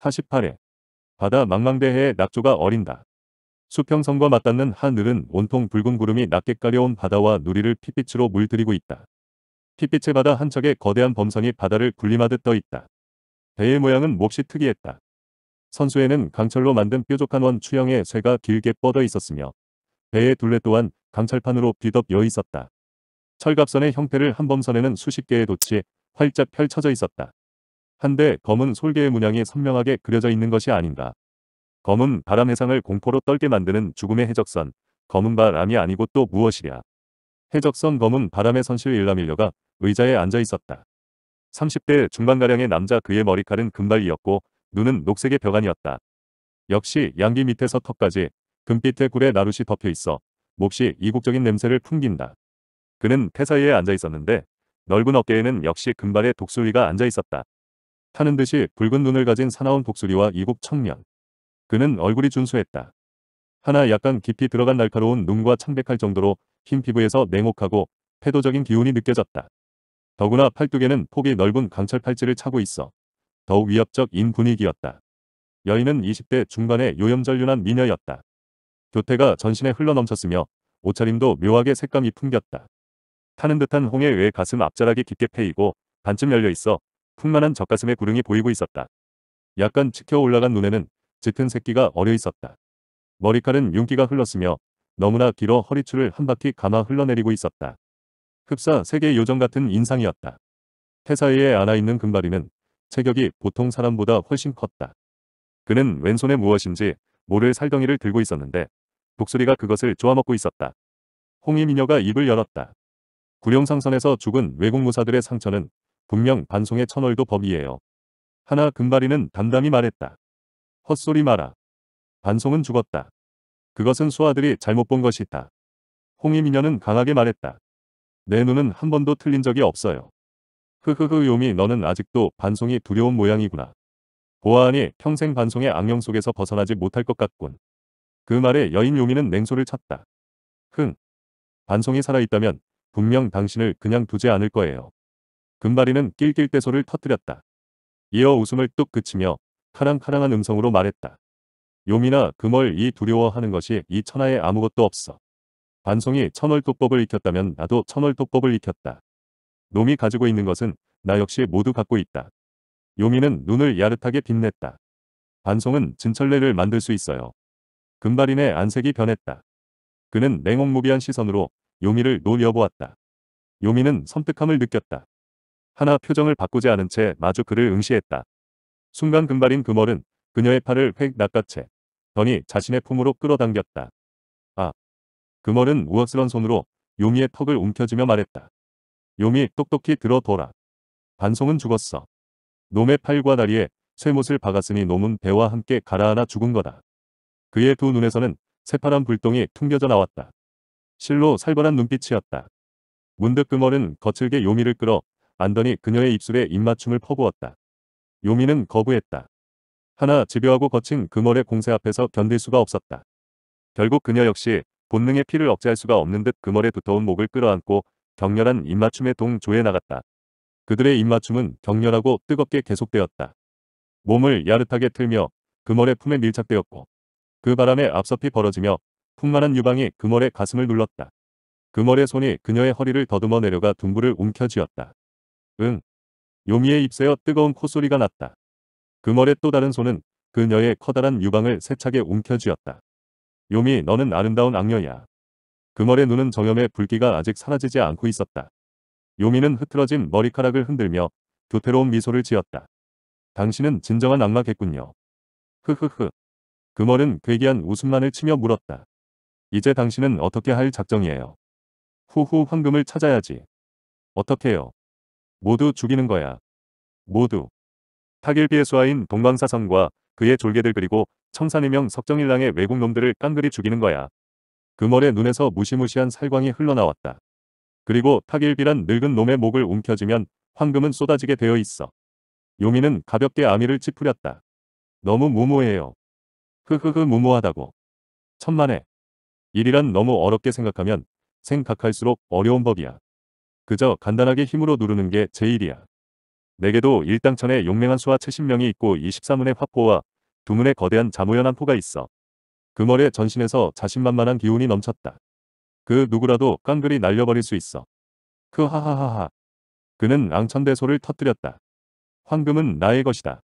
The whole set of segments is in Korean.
48회 바다 망망대해에 낙조가 어린다. 수평선과 맞닿는 하늘은 온통 붉은 구름이 낮게 깔려온 바다와 누리를 핏빛으로 물들이고 있다. 핏빛의 바다 한 척에 거대한 범선이 바다를 굴림하듯 떠 있다. 배의 모양은 몹시 특이했다. 선수에는 강철로 만든 뾰족한 원 추형의 쇠가 길게 뻗어 있었으며 배의 둘레 또한 강철판으로 뒤덮여 있었다. 철갑선의 형태를 한 범선에는 수십 개의 도치에 활짝 펼쳐져 있었다. 한데 검은 솔개의 문양이 선명하게 그려져 있는 것이 아닌가. 검은 바람 해상을 공포로 떨게 만드는 죽음의 해적선, 검은 바람이 아니고 또 무엇이랴. 해적선 검은 바람의 선실 일라밀려가 의자에 앉아 있었다. 30대 중반가량의 남자 그의 머리칼은 금발이었고 눈은 녹색의 벽안이었다. 역시 양기 밑에서 턱까지 금빛의 굴에 나룻이 덮여 있어 몹시 이국적인 냄새를 풍긴다. 그는 태사이에 앉아 있었는데 넓은 어깨에는 역시 금발의 독수리가 앉아 있었다. 하는 듯이 붉은 눈을 가진 사나운 독수리와 이국 청년. 그는 얼굴이 준수했다. 하나 약간 깊이 들어간 날카로운 눈과 창백할 정도로 흰 피부에서 냉혹하고 패도적인 기운이 느껴졌다. 더구나 팔뚝에는 폭이 넓은 강철 팔찌를 차고 있어 더욱 위협적인 분위기였다. 여인은 20대 중반의 요염전륜한 미녀였다. 교태가 전신에 흘러넘쳤으며 옷차림도 묘하게 색감이 풍겼다. 타는 듯한 홍해 외 가슴 앞자락이 깊게 패이고 반쯤 열려있어 풍만한 젖가슴에 구릉이 보이고 있었다. 약간 치켜 올라간 눈에는 짙은 새끼가 어려 있었다. 머리칼은 윤기가 흘렀으며 너무나 길어 허리추를 한 바퀴 감아 흘러내리고 있었다. 흡사 세계 요정 같은 인상이었다. 태사이에 안아있는 금바리는 체격이 보통 사람보다 훨씬 컸다. 그는 왼손에 무엇인지 모를 살덩이를 들고 있었는데 독수리가 그것을 쪼아먹고 있었다. 홍이 미녀가 입을 열었다. 구룡상선에서 죽은 외국 무사들의 상처는 분명 반송의 천월도 법이에요. 하나 금발이는 담담히 말했다. 헛소리 마라. 반송은 죽었다. 그것은 수아들이 잘못 본 것이다. 홍이미녀는 강하게 말했다. 내 눈은 한 번도 틀린 적이 없어요. 흐흐흐 요미 너는 아직도 반송이 두려운 모양이구나. 보아하니 평생 반송의 악령 속에서 벗어나지 못할 것 같군. 그 말에 여인 요미는 냉소를 쳤다 흥. 반송이 살아있다면 분명 당신을 그냥 두지 않을 거예요. 금발이는 낄낄대소를 터뜨렸다. 이어 웃음을 뚝 그치며 카랑카랑한 음성으로 말했다. 요미나 금월 이 두려워하는 것이 이 천하에 아무것도 없어. 반송이천월도법을 익혔다면 나도 천월도법을 익혔다. 놈이 가지고 있는 것은 나 역시 모두 갖고 있다. 요미는 눈을 야릇하게 빛냈다. 반송은진철래를 만들 수 있어요. 금발인의 안색이 변했다. 그는 냉혹무비한 시선으로 요미를 노려보았다. 요미는 섬뜩함을 느꼈다. 하나 표정을 바꾸지 않은 채 마주 그를 응시했다. 순간 금발인 그멀은 그녀의 팔을 획 낚아채 더니 자신의 품으로 끌어당겼다. 아. 그멀은 우어스런 손으로 요미의 턱을 움켜쥐며 말했다. 요미 똑똑히 들어둬라. 반송은 죽었어. 놈의 팔과 다리에 쇠못을 박았으니 놈은 배와 함께 가라앉아 죽은 거다. 그의 두 눈에서는 새파란 불똥이 퉁겨져 나왔다. 실로 살벌한 눈빛이었다. 문득 그멀은 거칠게 요미를 끌어 안더니 그녀의 입술에 입맞춤을 퍼부었다. 요미는 거부했다. 하나 집요하고 거친 그멀의 공세 앞에서 견딜 수가 없었다. 결국 그녀 역시 본능의 피를 억제할 수가 없는 듯 그멀의 두터운 목을 끌어안고 격렬한 입맞춤의동조에 나갔다. 그들의 입맞춤은 격렬하고 뜨겁게 계속되었다. 몸을 야릇하게 틀며 그멀의 품에 밀착되었고 그 바람에 앞서피 벌어지며 풍만한 유방이 그멀의 가슴을 눌렀다. 그멀의 손이 그녀의 허리를 더듬어 내려가 둥부를 움켜쥐었다. 응. 요미의 입새어 뜨거운 콧소리가 났다. 그머의 또 다른 손은 그녀의 커다란 유방을 세차게 움켜쥐었다. 요미 너는 아름다운 악녀야. 그머의 눈은 정염의 불기가 아직 사라지지 않고 있었다. 요미는 흐트러진 머리카락을 흔들며 교태로운 미소를 지었다. 당신은 진정한 악마겠군요. 흐흐흐. 그멀은 괴기한 웃음만을 치며 물었다. 이제 당신은 어떻게 할 작정이에요? 후후 황금을 찾아야지. 어떻게요? 모두 죽이는 거야. 모두. 타길비의 수하인 동방사성과 그의 졸개들 그리고 청산의명 석정일랑의 외국놈들을 깡그리 죽이는 거야. 그머의 눈에서 무시무시한 살광이 흘러나왔다. 그리고 타길비란 늙은 놈의 목을 움켜쥐면 황금은 쏟아지게 되어 있어. 용인은 가볍게 아미를 찌푸렸다. 너무 무모해요. 흐흐흐 무모하다고. 천만에. 일이란 너무 어렵게 생각하면 생각할수록 어려운 법이야. 그저 간단하게 힘으로 누르는 게 제일이야. 내게도 일당천에 용맹한 수와 70명이 있고 24문의 화포와 두문의 거대한 자모연 한 포가 있어. 그머에 전신에서 자신만만한 기운이 넘쳤다. 그 누구라도 깡그리 날려버릴 수 있어. 크하하하하. 그 그는 앙천대소를 터뜨렸다. 황금은 나의 것이다.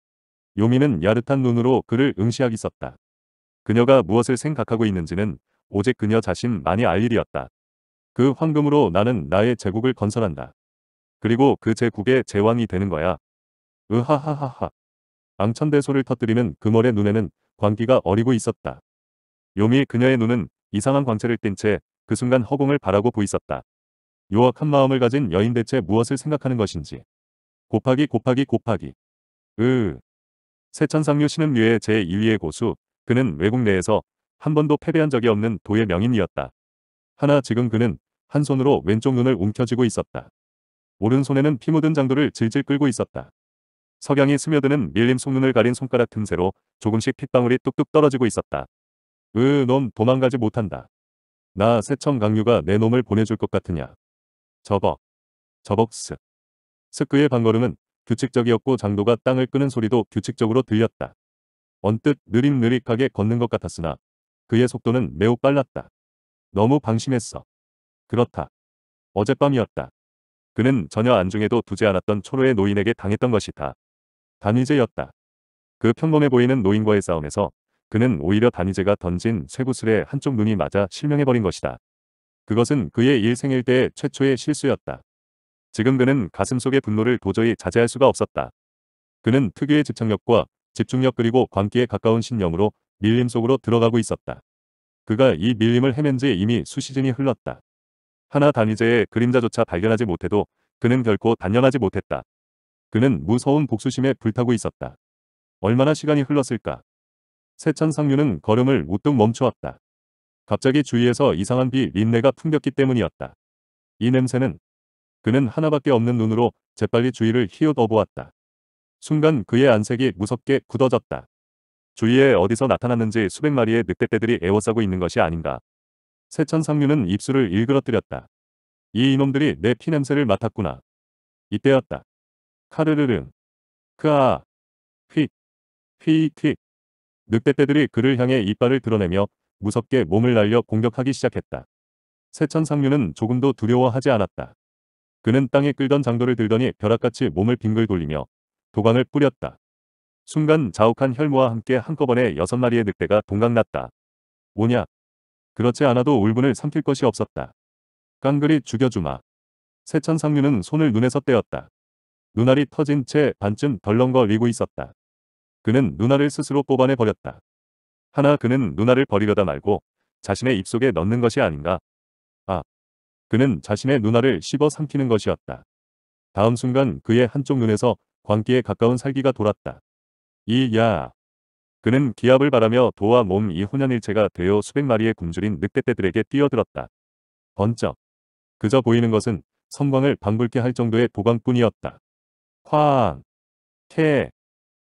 요미는 야릇한 눈으로 그를 응시하기 썼다. 그녀가 무엇을 생각하고 있는지는 오직 그녀 자신만이 알 일이었다. 그 황금으로 나는 나의 제국을 건설한다. 그리고 그 제국의 제왕이 되는 거야. 으하하하하. 앙천대소를 터뜨리는 금월의 눈에는 광기가 어리고 있었다. 요미 그녀의 눈은 이상한 광채를 띤 채 그 순간 허공을 바라고 보이었다 요악한 마음을 가진 여인 대체 무엇을 생각하는 것인지. 곱하기 곱하기 곱하기. 으으. 세천상류 신음류의 제2위의 고수, 그는 외국 내에서 한 번도 패배한 적이 없는 도의 명인이었다. 하나 지금 그는 한 손으로 왼쪽 눈을 움켜쥐고 있었다. 오른손에는 피 묻은 장도를 질질 끌고 있었다. 석양이 스며드는 밀림 속눈을 가린 손가락 틈새로 조금씩 핏방울이 뚝뚝 떨어지고 있었다. 으, 넌 도망가지 못한다. 나 세청 강류가 내 놈을 보내줄 것 같으냐. 저벅. 저벅스. 스크의 방걸음은 규칙적이었고 장도가 땅을 끄는 소리도 규칙적으로 들렸다. 언뜻 느릿느릿하게 걷는 것 같았으나 그의 속도는 매우 빨랐다. 너무 방심했어. 그렇다. 어젯밤이었다. 그는 전혀 안중에도 두지 않았던 초로의 노인에게 당했던 것이다. 단위제였다. 그 평범해 보이는 노인과의 싸움에서 그는 오히려 단위제가 던진 쇠구슬에 한쪽 눈이 맞아 실명해버린 것이다. 그것은 그의 일생일 대의 최초의 실수였다. 지금 그는 가슴속의 분노를 도저히 자제할 수가 없었다. 그는 특유의 집착력과 집중력 그리고 광기에 가까운 신념으로 밀림 속으로 들어가고 있었다. 그가 이 밀림을 헤맨 지 이미 수시즌이 흘렀다. 하나 단위제의 그림자조차 발견하지 못해도 그는 결코 단연하지 못했다. 그는 무서운 복수심에 불타고 있었다. 얼마나 시간이 흘렀을까? 세천 상류는 걸음을 우뚝 멈추었다. 갑자기 주위에서 이상한 비 린내가 풍겼기 때문이었다. 이 냄새는 그는 하나밖에 없는 눈으로 재빨리 주위를 휘어어보았다. 순간 그의 안색이 무섭게 굳어졌다. 주위에 어디서 나타났는지 수백 마리의 늑대떼들이 애워싸고 있는 것이 아닌가 세천상류는 입술을 일그러뜨렸다. 이 이놈들이 내 피냄새를 맡았구나. 이때였다. 카르르릉. 크아. 휙. 휙 휙. 늑대떼들이 그를 향해 이빨을 드러내며 무섭게 몸을 날려 공격하기 시작했다. 세천상류는 조금도 두려워하지 않았다. 그는 땅에 끌던 장도를 들더니 벼락같이 몸을 빙글 돌리며 도광을 뿌렸다. 순간 자욱한 혈모와 함께 한꺼번에 여섯 마리의 늑대가 동강났다. 뭐냐? 그렇지 않아도 울분을 삼킬 것이 없었다. 깡그리 죽여주마. 세천 상류는 손을 눈에서 떼었다. 눈알이 터진 채 반쯤 덜렁거리고 있었다. 그는 눈알을 스스로 뽑아내 버렸다. 하나 그는 눈알을 버리려다 말고 자신의 입속에 넣는 것이 아닌가. 아. 그는 자신의 눈알을 씹어 삼키는 것이었다. 다음 순간 그의 한쪽 눈에서 광기에 가까운 살기가 돌았다. 이야. 그는 기합을 바라며 도와 몸 이 혼연일체가 되어 수백 마리의 굶주린 늑대떼들에게 뛰어들었다. 번쩍. 그저 보이는 것은 성광을 방불케 할 정도의 도광뿐이었다. 쾅. 캐.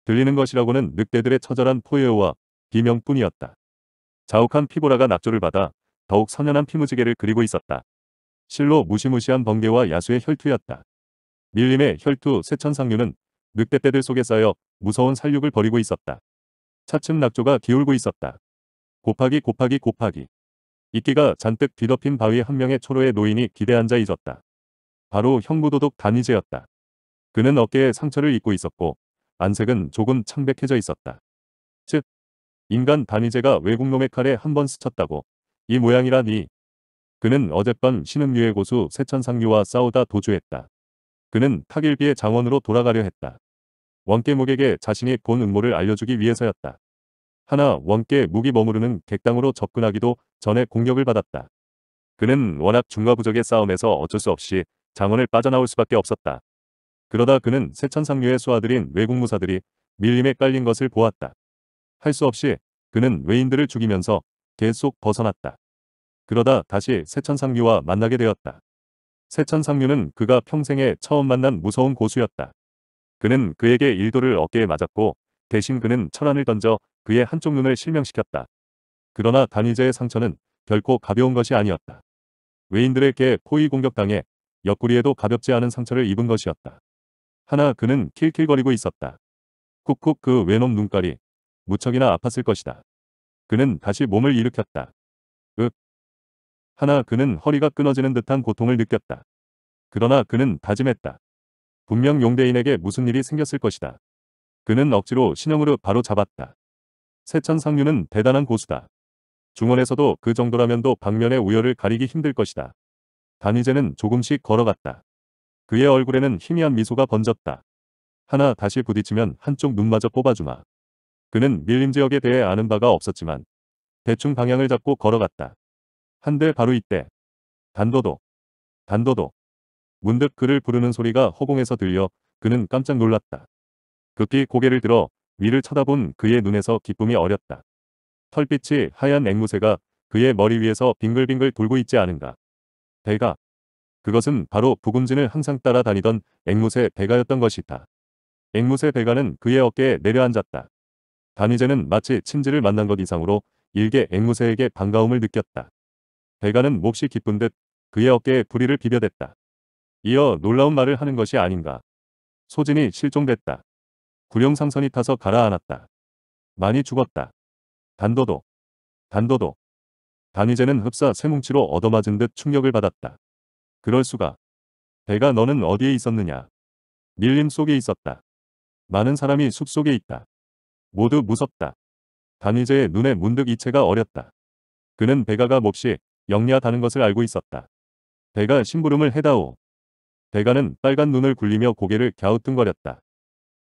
들리는 것이라고는 늑대들의 처절한 포효와 비명뿐이었다. 자욱한 피보라가 낙조를 받아 더욱 선연한 피무지개를 그리고 있었다. 실로 무시무시한 번개와 야수의 혈투였다. 밀림의 혈투 세천상류는 늑대떼들 속에 쌓여 무서운 살육을 벌이고 있었다. 차츰 낙조가 기울고 있었다. 곱하기 곱하기 곱하기. 이끼가 잔뜩 뒤덮인 바위 한 명의 초로의 노인이 기대앉아 잊었다 바로 형무도독 단위제였다 그는 어깨에 상처를 입고 있었고 안색은 조금 창백해져 있었다. 즉, 인간 단위제가 외국놈의 칼에 한 번 스쳤다고 이 모양이라니. 그는 어젯밤 신흥류의 고수 세천상류와 싸우다 도주했다. 그는 타길비의 장원으로 돌아가려 했다. 원깨목에게 자신이 본 음모를 알려주기 위해서였다. 하나 원께 무기 머무르는 객당으로 접근하기도 전에 공격을 받았다. 그는 워낙 중과 부적의 싸움에서 어쩔 수 없이 장원을 빠져나올 수밖에 없었다. 그러다 그는 세천상류의 수하들인 외국 무사들이 밀림에 깔린 것을 보았다. 할 수 없이 그는 외인들을 죽이면서 계속 벗어났다. 그러다 다시 세천상류와 만나게 되었다. 세천상류는 그가 평생에 처음 만난 무서운 고수였다. 그는 그에게 일도를 어깨에 맞았고 대신 그는 천안을 던져 그의 한쪽 눈을 실명시켰다. 그러나 단위제의 상처는 결코 가벼운 것이 아니었다. 외인들에게 포위 공격당해 옆구리에도 가볍지 않은 상처를 입은 것이었다. 하나 그는 킬킬거리고 있었다. 쿡쿡 그 외놈 눈깔이 무척이나 아팠을 것이다. 그는 다시 몸을 일으켰다. 윽. 하나 그는 허리가 끊어지는 듯한 고통을 느꼈다. 그러나 그는 다짐했다. 분명 용대인에게 무슨 일이 생겼을 것이다. 그는 억지로 신형으로 바로 잡았다. 세천 상류는 대단한 고수다. 중원에서도 그 정도라면도 방면의 우열을 가리기 힘들 것이다. 단위제는 조금씩 걸어갔다. 그의 얼굴에는 희미한 미소가 번졌다. 하나 다시 부딪히면 한쪽 눈마저 뽑아주마. 그는 밀림 지역에 대해 아는 바가 없었지만 대충 방향을 잡고 걸어갔다. 한데 바로 이때 단도도 단도도 문득 그를 부르는 소리가 허공에서 들려 그는 깜짝 놀랐다. 급히 고개를 들어 위를 쳐다본 그의 눈에서 기쁨이 어렸다. 털빛이 하얀 앵무새가 그의 머리 위에서 빙글빙글 돌고 있지 않은가. 배가. 그것은 바로 부금진을 항상 따라다니던 앵무새 배가였던 것이다. 앵무새 배가는 그의 어깨에 내려앉았다. 단위제는 마치 친지를 만난 것 이상으로 일개 앵무새에게 반가움을 느꼈다. 배가는 몹시 기쁜 듯 그의 어깨에 부리를 비벼댔다. 이어 놀라운 말을 하는 것이 아닌가. 소진이 실종됐다. 구룡상선이 타서 가라앉았다. 많이 죽었다. 단도도. 단도도. 단위제는 흡사 새뭉치로 얻어맞은 듯 충격을 받았다. 그럴 수가. 배가 너는 어디에 있었느냐. 밀림 속에 있었다. 많은 사람이 숲속에 있다. 모두 무섭다. 단위제의 눈에 문득 이체가 어렸다. 그는 배가가 몹시 영리하다는 것을 알고 있었다. 배가 심부름을 해다오. 배가는 빨간 눈을 굴리며 고개를 갸우뚱거렸다.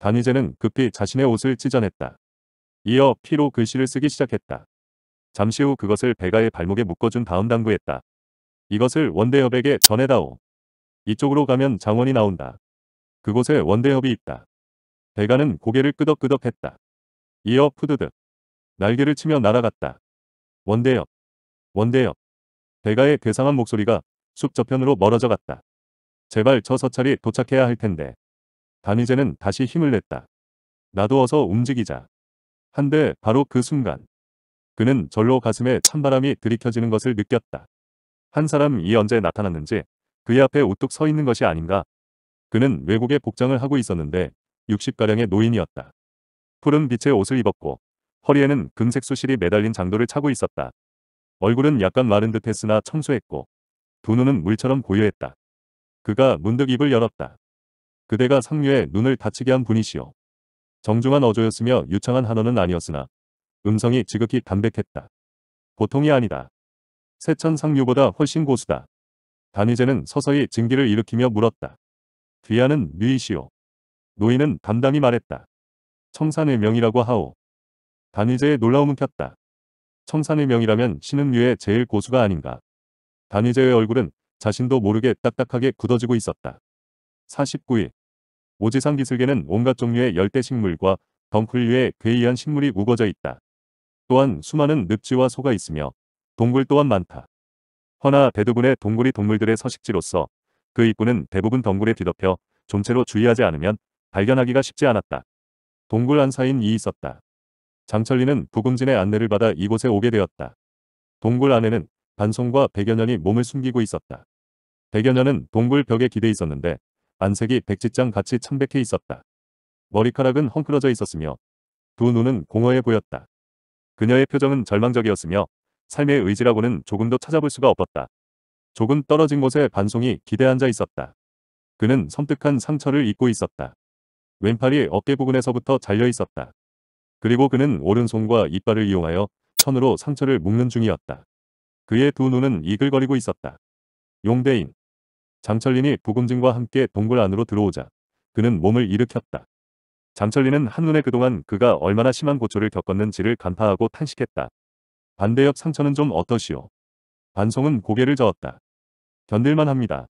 단희제는 급히 자신의 옷을 찢어냈다. 이어 피로 글씨를 쓰기 시작했다. 잠시 후 그것을 배가의 발목에 묶어준 다음 당부했다. 이것을 원대협에게 전해다오. 이쪽으로 가면 장원이 나온다. 그곳에 원대협이 있다. 배가는 고개를 끄덕끄덕했다. 이어 푸드득. 날개를 치며 날아갔다. 원대협. 원대협. 배가의 괴상한 목소리가 숲 저편으로 멀어져 갔다. 제발 저 서찰이 도착해야 할 텐데. 단이제는 다시 힘을 냈다. 나도어서 움직이자. 한데 바로 그 순간. 그는 절로 가슴에 찬바람이 들이켜지는 것을 느꼈다. 한 사람이 언제 나타났는지 그의 앞에 우뚝 서 있는 것이 아닌가. 그는 외국에 복장을 하고 있었는데 60가량의 노인이었다. 푸른 빛의 옷을 입었고 허리에는 금색 수실이 매달린 장도를 차고 있었다. 얼굴은 약간 마른 듯했으나 청소했고 두 눈은 물처럼 고요했다. 그가 문득 입을 열었다. 그대가 상류에 눈을 다치게 한 분이시오. 정중한 어조였으며 유창한 한어는 아니었으나 음성이 지극히 담백했다. 보통이 아니다. 세천 상류보다 훨씬 고수다. 단위제는 서서히 증기를 일으키며 물었다. 귀하는 뉘이시오. 노인은 담담히 말했다. 청산의 명이라고 하오. 단위제의 놀라움을 켰다. 청산의 명이라면 신은 류의 제일 고수가 아닌가. 단위제의 얼굴은 자신도 모르게 딱딱하게 굳어지고 있었다. 49일 오지상 기슭에는 온갖 종류의 열대식물과 덩굴류의 괴이한 식물이 우거져 있다. 또한 수많은 늪지와 소가 있으며 동굴 또한 많다. 허나 대부분의 동굴이 동물들의 서식지로서 그 입구는 대부분 덩굴에 뒤덮여 존재로 주의하지 않으면 발견하기가 쉽지 않았다. 동굴 안사인 이 있었다. 장철리는 부금진의 안내를 받아 이곳에 오게 되었다. 동굴 안에는 반송과 백여년이 몸을 숨기고 있었다. 백여년은 동굴 벽에 기대 있었는데 안색이 백지장 같이 창백해 있었다. 머리카락은 헝클어져 있었으며 두 눈은 공허해 보였다. 그녀의 표정은 절망적이었으며 삶의 의지라고는 조금도 찾아볼 수가 없었다. 조금 떨어진 곳에 반송이 기대앉아 있었다. 그는 섬뜩한 상처를 입고 있었다. 왼팔이 어깨 부분에서부터 잘려 있었다. 그리고 그는 오른손과 이빨을 이용하여 천으로 상처를 묶는 중이었다. 그의 두 눈은 이글거리고 있었다. 용대인. 장철린이 부금증과 함께 동굴 안으로 들어오자 그는 몸을 일으켰다. 장철린은 한눈에 그동안 그가 얼마나 심한 고초를 겪었는지를 간파하고 탄식했다. 반대옆 상처는 좀 어떠시오? 반송은 고개를 저었다. 견딜만 합니다.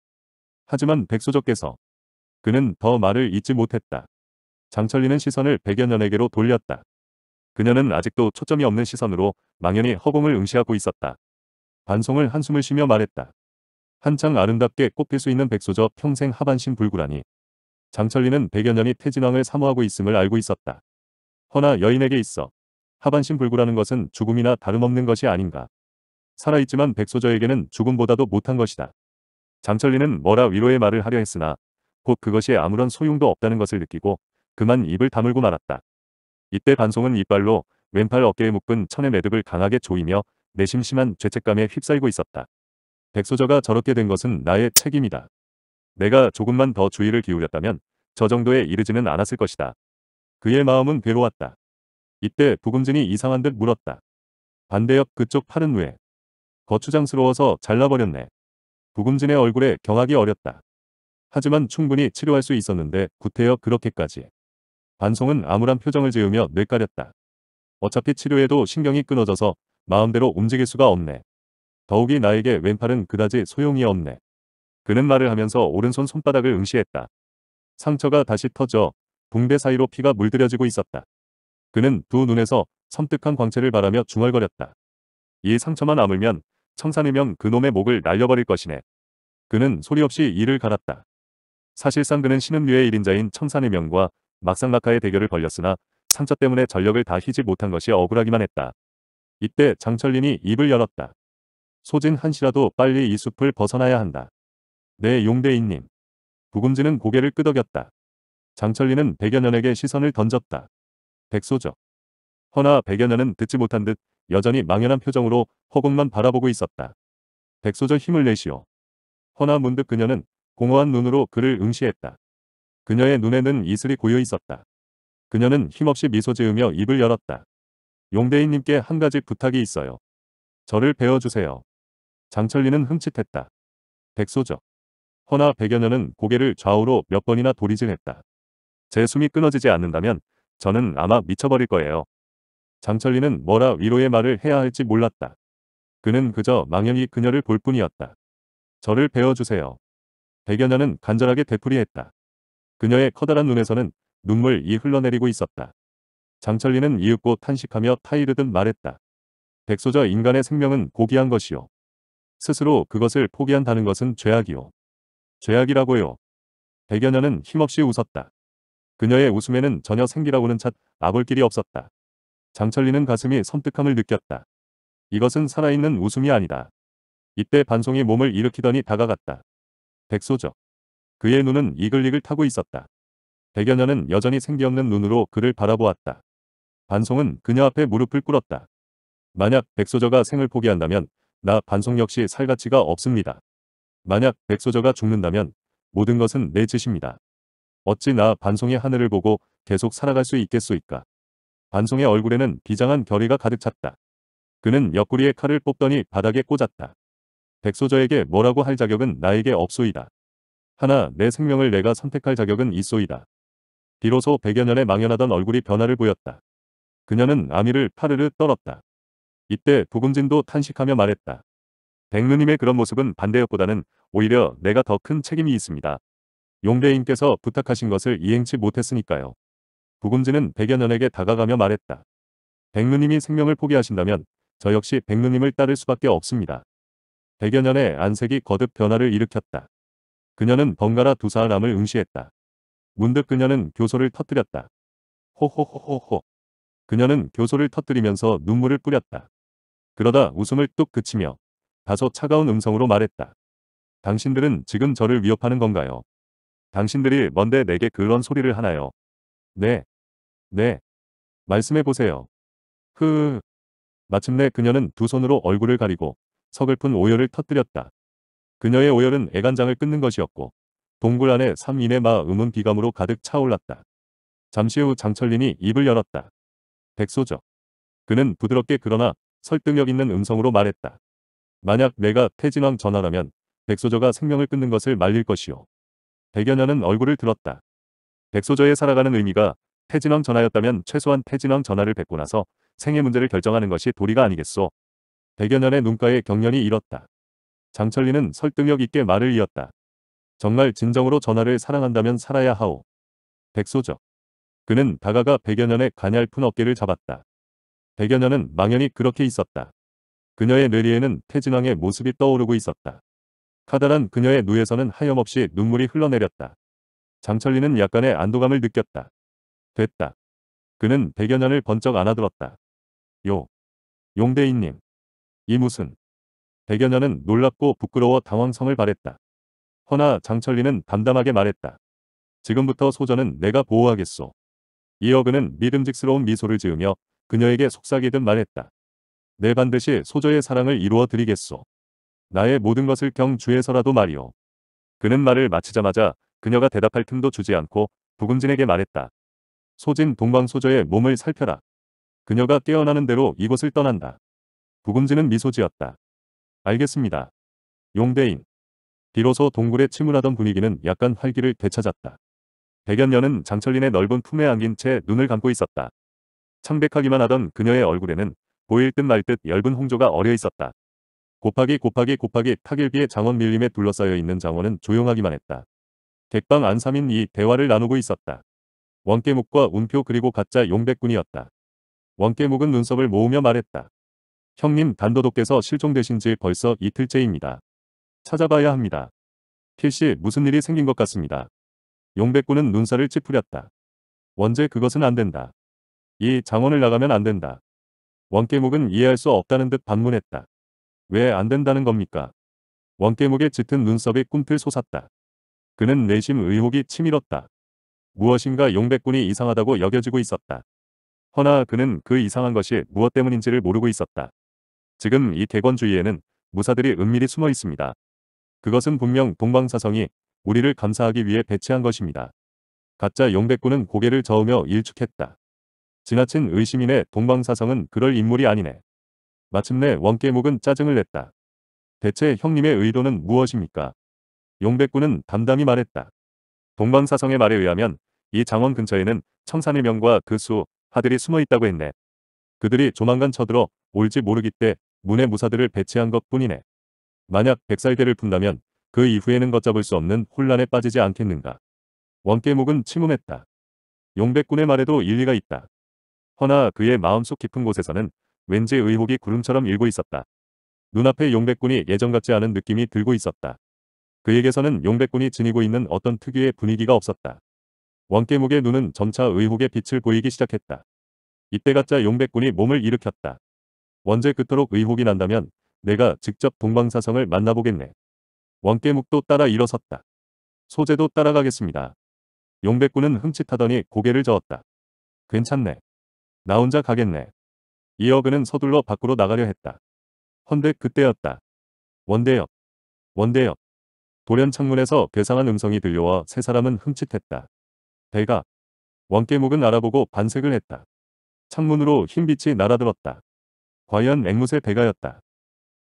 하지만 백수적께서 그는 더 말을 잊지 못했다. 장철리는 시선을 백여년에게로 돌렸다. 그녀는 아직도 초점이 없는 시선으로 망연히 허공을 응시하고 있었다. 반송을 한숨을 쉬며 말했다. 한창 아름답게 꽃필 수 있는 백소저 평생 하반신 불구라니. 장철리는 백여 년이 태진왕을 사모하고 있음을 알고 있었다. 허나 여인에게 있어 하반신 불구라는 것은 죽음이나 다름없는 것이 아닌가. 살아있지만 백소저에게는 죽음보다도 못한 것이다. 장철리는 뭐라 위로의 말을 하려 했으나 곧 그것이 아무런 소용도 없다는 것을 느끼고 그만 입을 다물고 말았다. 이때 반송은 이빨로 왼팔 어깨에 묶은 천의 매듭을 강하게 조이며 내심심한 죄책감에 휩싸이고 있었다. 백소저가 저렇게 된 것은 나의 책임이다. 내가 조금만 더 주의를 기울였다면 저 정도에 이르지는 않았을 것이다. 그의 마음은 괴로웠다. 이때 부금진이 이상한 듯 물었다. 반대옆 그쪽 팔은 왜? 거추장스러워서 잘라버렸네. 부금진의 얼굴에 경악이 어렸다. 하지만 충분히 치료할 수 있었는데 구태여 그렇게까지. 반송은 암울한 표정을 지으며 뇌까렸다. 어차피 치료에도 신경이 끊어져서 마음대로 움직일 수가 없네. 더욱이 나에게 왼팔은 그다지 소용이 없네. 그는 말을 하면서 오른손 손바닥을 응시했다. 상처가 다시 터져 붕대 사이로 피가 물들여지고 있었다. 그는 두 눈에서 섬뜩한 광채를 바라며 중얼거렸다. 이 상처만 아물면 청산이면 그놈의 목을 날려버릴 것이네. 그는 소리 없이 이를 갈았다. 사실상 그는 신음류의 1인자인 청산의명과 막상막하의 대결을 벌렸으나 상처 때문에 전력을 다 휘지 못한 것이 억울하기만 했다. 이때 장철린이 입을 열었다. 소진 한시라도 빨리 이 숲을 벗어나야 한다. 네 용대인님. 부금지는 고개를 끄덕였다. 장철리는 백여년에게 시선을 던졌다. 백소적. 허나 백여년은 듣지 못한 듯 여전히 망연한 표정으로 허공만 바라보고 있었다. 백소적 힘을 내시오. 허나 문득 그녀는 공허한 눈으로 그를 응시했다. 그녀의 눈에는 이슬이 고여 있었다. 그녀는 힘없이 미소 지으며 입을 열었다. 용대인님께 한 가지 부탁이 있어요. 저를 배워주세요. 장철리는 흠칫했다. 백소저 허나 백여년은 고개를 좌우로 몇 번이나 도리질했다. 제 숨이 끊어지지 않는다면 저는 아마 미쳐버릴 거예요. 장철리는 뭐라 위로의 말을 해야 할지 몰랐다. 그는 그저 망연히 그녀를 볼 뿐이었다. 저를 배워주세요. 백여년은 간절하게 되풀이했다. 그녀의 커다란 눈에서는 눈물이 흘러내리고 있었다. 장철리는 이윽고 탄식하며 타이르듯 말했다. 백소저 인간의 생명은 고귀한 것이요. 스스로 그것을 포기한다는 것은 죄악이요. 죄악이라고요. 백여녀는 힘없이 웃었다. 그녀의 웃음에는 전혀 생기라고는 찻 아볼 길이 없었다. 장철리는 가슴이 섬뜩함을 느꼈다. 이것은 살아있는 웃음이 아니다. 이때 반송이 몸을 일으키더니 다가갔다. 백소적. 그의 눈은 이글이글 타고 있었다. 백여녀는 여전히 생기없는 눈으로 그를 바라보았다. 반송은 그녀 앞에 무릎을 꿇었다. 만약 백소저가 생을 포기한다면 나 반성 역시 살 가치가 없습니다. 만약 백소저가 죽는다면 모든 것은 내 짓입니다. 어찌 나 반송의 하늘을 보고 계속 살아갈 수 있겠소이까. 반송의 얼굴에는 비장한 결의가 가득 찼다. 그는 옆구리에 칼을 뽑더니 바닥에 꽂았다. 백소저에게 뭐라고 할 자격은 나에게 없소이다. 하나 내 생명을 내가 선택할 자격은 있소이다. 비로소 백여 년에 망연하던 얼굴이 변화를 보였다. 그녀는 아미를 파르르 떨었다. 이때 부금진도 탄식하며 말했다. 백누님의 그런 모습은 반대였보다는 오히려 내가 더 큰 책임이 있습니다. 용대인께서 부탁하신 것을 이행치 못했으니까요. 부금진은 백연연에게 다가가며 말했다. 백누님이 생명을 포기하신다면 저 역시 백누님을 따를 수밖에 없습니다. 백연연의 안색이 거듭 변화를 일으켰다. 그녀는 번갈아 두 사람을 응시했다. 문득 그녀는 교소를 터뜨렸다. 호호호호호. 그녀는 교소를 터뜨리면서 눈물을 뿌렸다. 그러다 웃음을 뚝 그치며 다소 차가운 음성으로 말했다. 당신들은 지금 저를 위협하는 건가요? 당신들이 뭔데 내게 그런 소리를 하나요? 네. 네. 말씀해 보세요. 흐. 마침내 그녀는 두 손으로 얼굴을 가리고 서글픈 오열을 터뜨렸다. 그녀의 오열은 애간장을 끊는 것이었고 동굴 안에 삼인의 마음은 비감으로 가득 차올랐다. 잠시 후 장철린이 입을 열었다. 백소적. 그는 부드럽게 그러나 설득력 있는 음성으로 말했다. 만약 내가 태진왕 전하라면 백소저가 생명을 끊는 것을 말릴 것이오. 백연현은 얼굴을 들었다. 백소저의 살아가는 의미가 태진왕 전하였다면 최소한 태진왕 전하를 뵙고 나서 생애 문제를 결정하는 것이 도리가 아니겠소. 백연현의 눈가에 경련이 일었다. 장철리는 설득력 있게 말을 이었다. 정말 진정으로 전하를 사랑한다면 살아야 하오. 백소저. 그는 다가가 백연현의 가냘픈 어깨를 잡았다. 백여 년은 망연히 그렇게 있었다. 그녀의 뇌리에는 태진왕의 모습이 떠오르고 있었다. 카다란 그녀의 눈에서는 하염없이 눈물이 흘러내렸다. 장철리는 약간의 안도감을 느꼈다. 됐다. 그는 백여 년을 번쩍 안아들었다. 요. 용대인님. 이 무슨. 백여 년은 놀랍고 부끄러워 당황성을 바랬다. 허나 장철리는 담담하게 말했다. 지금부터 소전은 내가 보호하겠소. 이어 그는 믿음직스러운 미소를 지으며 그녀에게 속삭이듯 말했다. 내 반드시 소저의 사랑을 이루어 드리겠소. 나의 모든 것을 경주에서라도 말이오. 그는 말을 마치자마자 그녀가 대답할 틈도 주지 않고 부금진에게 말했다. 소진 동방소저의 몸을 살펴라. 그녀가 깨어나는 대로 이곳을 떠난다. 부금진은 미소 지었다. 알겠습니다. 용대인. 비로소 동굴에 침울하던 분위기는 약간 활기를 되찾았다. 백연녀는 장철린의 넓은 품에 안긴 채 눈을 감고 있었다. 창백하기만 하던 그녀의 얼굴에는 보일 듯 말 듯 엷은 홍조가 어려 있었다. 곱하기 곱하기 곱하기 타길비의 장원 밀림에 둘러싸여 있는 장원은 조용하기만 했다. 객방 안 3인이 대화를 나누고 있었다. 원깨묵과 운표 그리고 가짜 용백군이었다. 원깨묵은 눈썹을 모으며 말했다. 형님 단도독께서 실종되신 지 벌써 이틀째입니다. 찾아봐야 합니다. 필시 무슨 일이 생긴 것 같습니다. 용백군은 눈살을 찌푸렸다. 원제 그것은 안 된다. 이 장원을 나가면 안 된다. 원깨묵은 이해할 수 없다는 듯 반문했다. 왜 안 된다는 겁니까? 원깨묵의 짙은 눈썹이 꿈틀 솟았다. 그는 내심 의혹이 치밀었다. 무엇인가 용백군이 이상하다고 여겨지고 있었다. 허나 그는 그 이상한 것이 무엇 때문인지를 모르고 있었다. 지금 이 개권주의에는 무사들이 은밀히 숨어 있습니다. 그것은 분명 동방사성이 우리를 감사하기 위해 배치한 것입니다. 가짜 용백군은 고개를 저으며 일축했다. 지나친 의심이네 동방사성은 그럴 인물이 아니네. 마침내 원깨목은 짜증을 냈다. 대체 형님의 의도는 무엇입니까? 용백군은 담담히 말했다. 동방사성의 말에 의하면 이 장원 근처에는 청산일명과 그 수, 하들이 숨어 있다고 했네. 그들이 조만간 쳐들어 올지 모르기 때 문의 무사들을 배치한 것뿐이네. 만약 백살대를 푼다면 그 이후에는 걷잡을 수 없는 혼란에 빠지지 않겠는가. 원깨목은 침음했다. 용백군의 말에도 일리가 있다. 허나 그의 마음속 깊은 곳에서는 왠지 의혹이 구름처럼 일고 있었다. 눈앞에 용백군이 예전 같지 않은 느낌이 들고 있었다. 그에게서는 용백군이 지니고 있는 어떤 특유의 분위기가 없었다. 원깨묵의 눈은 점차 의혹의 빛을 보이기 시작했다. 이때 가짜 용백군이 몸을 일으켰다. 원제 그토록 의혹이 난다면 내가 직접 동방사성을 만나보겠네. 원깨묵도 따라 일어섰다. 소재도 따라가겠습니다. 용백군은 흠칫하더니 고개를 저었다. 괜찮네. 나 혼자 가겠네. 이어 그는 서둘러 밖으로 나가려 했다. 헌데 그때였다. 원대역. 원대역. 돌연 창문에서 괴상한 음성이 들려와 세 사람은 흠칫했다. 대가. 원깨묵은 알아보고 반색을 했다. 창문으로 흰빛이 날아들었다. 과연 앵무새 배가였다.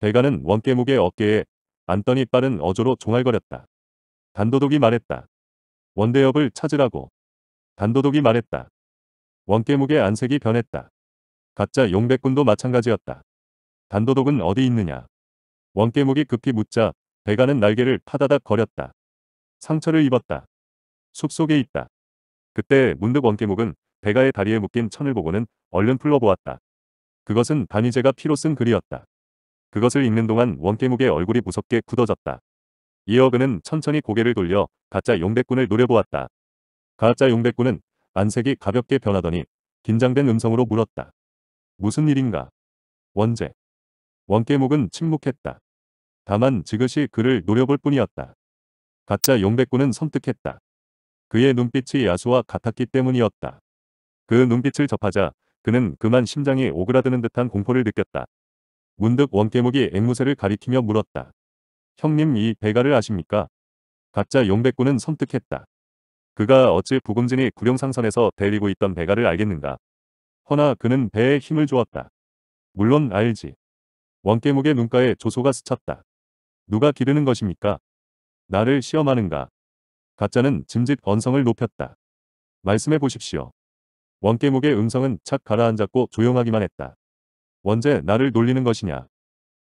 배가는 원깨묵의 어깨에 안더니 빠른 어조로 종알거렸다. 단도독이 말했다. 원대협을 찾으라고. 단도독이 말했다. 원깨묵의 안색이 변했다. 가짜 용백군도 마찬가지였다. 단도독은 어디 있느냐. 원깨묵이 급히 묻자 배가는 날개를 파다닥 거렸다. 상처를 입었다. 숲속에 있다. 그때 문득 원깨묵은 배가의 다리에 묶인 천을 보고는 얼른 풀러보았다. 그것은 단위제가 피로 쓴 글이었다. 그것을 읽는 동안 원깨묵의 얼굴이 무섭게 굳어졌다. 이어 그는 천천히 고개를 돌려 가짜 용백군을 노려보았다. 가짜 용백군은 안색이 가볍게 변하더니 긴장된 음성으로 물었다. 무슨 일인가? 원재. 원깨목은 침묵했다. 다만 지그시 그를 노려볼 뿐이었다. 가짜 용백군은 섬뜩했다. 그의 눈빛이 야수와 같았기 때문이었다. 그 눈빛을 접하자 그는 그만 심장이 오그라드는 듯한 공포를 느꼈다. 문득 원깨목이 앵무새를 가리키며 물었다. 형님 이 배가를 아십니까? 가짜 용백군은 섬뜩했다. 그가 어찌 부금진이 구룡상선에서 데리고 있던 배가를 알겠는가. 허나 그는 배에 힘을 주었다. 물론 알지. 원깨묵의 눈가에 조소가 스쳤다. 누가 기르는 것입니까? 나를 시험하는가? 가짜는 짐짓 언성을 높였다. 말씀해 보십시오. 원깨묵의 음성은 착 가라앉았고 조용하기만 했다. 언제 나를 놀리는 것이냐?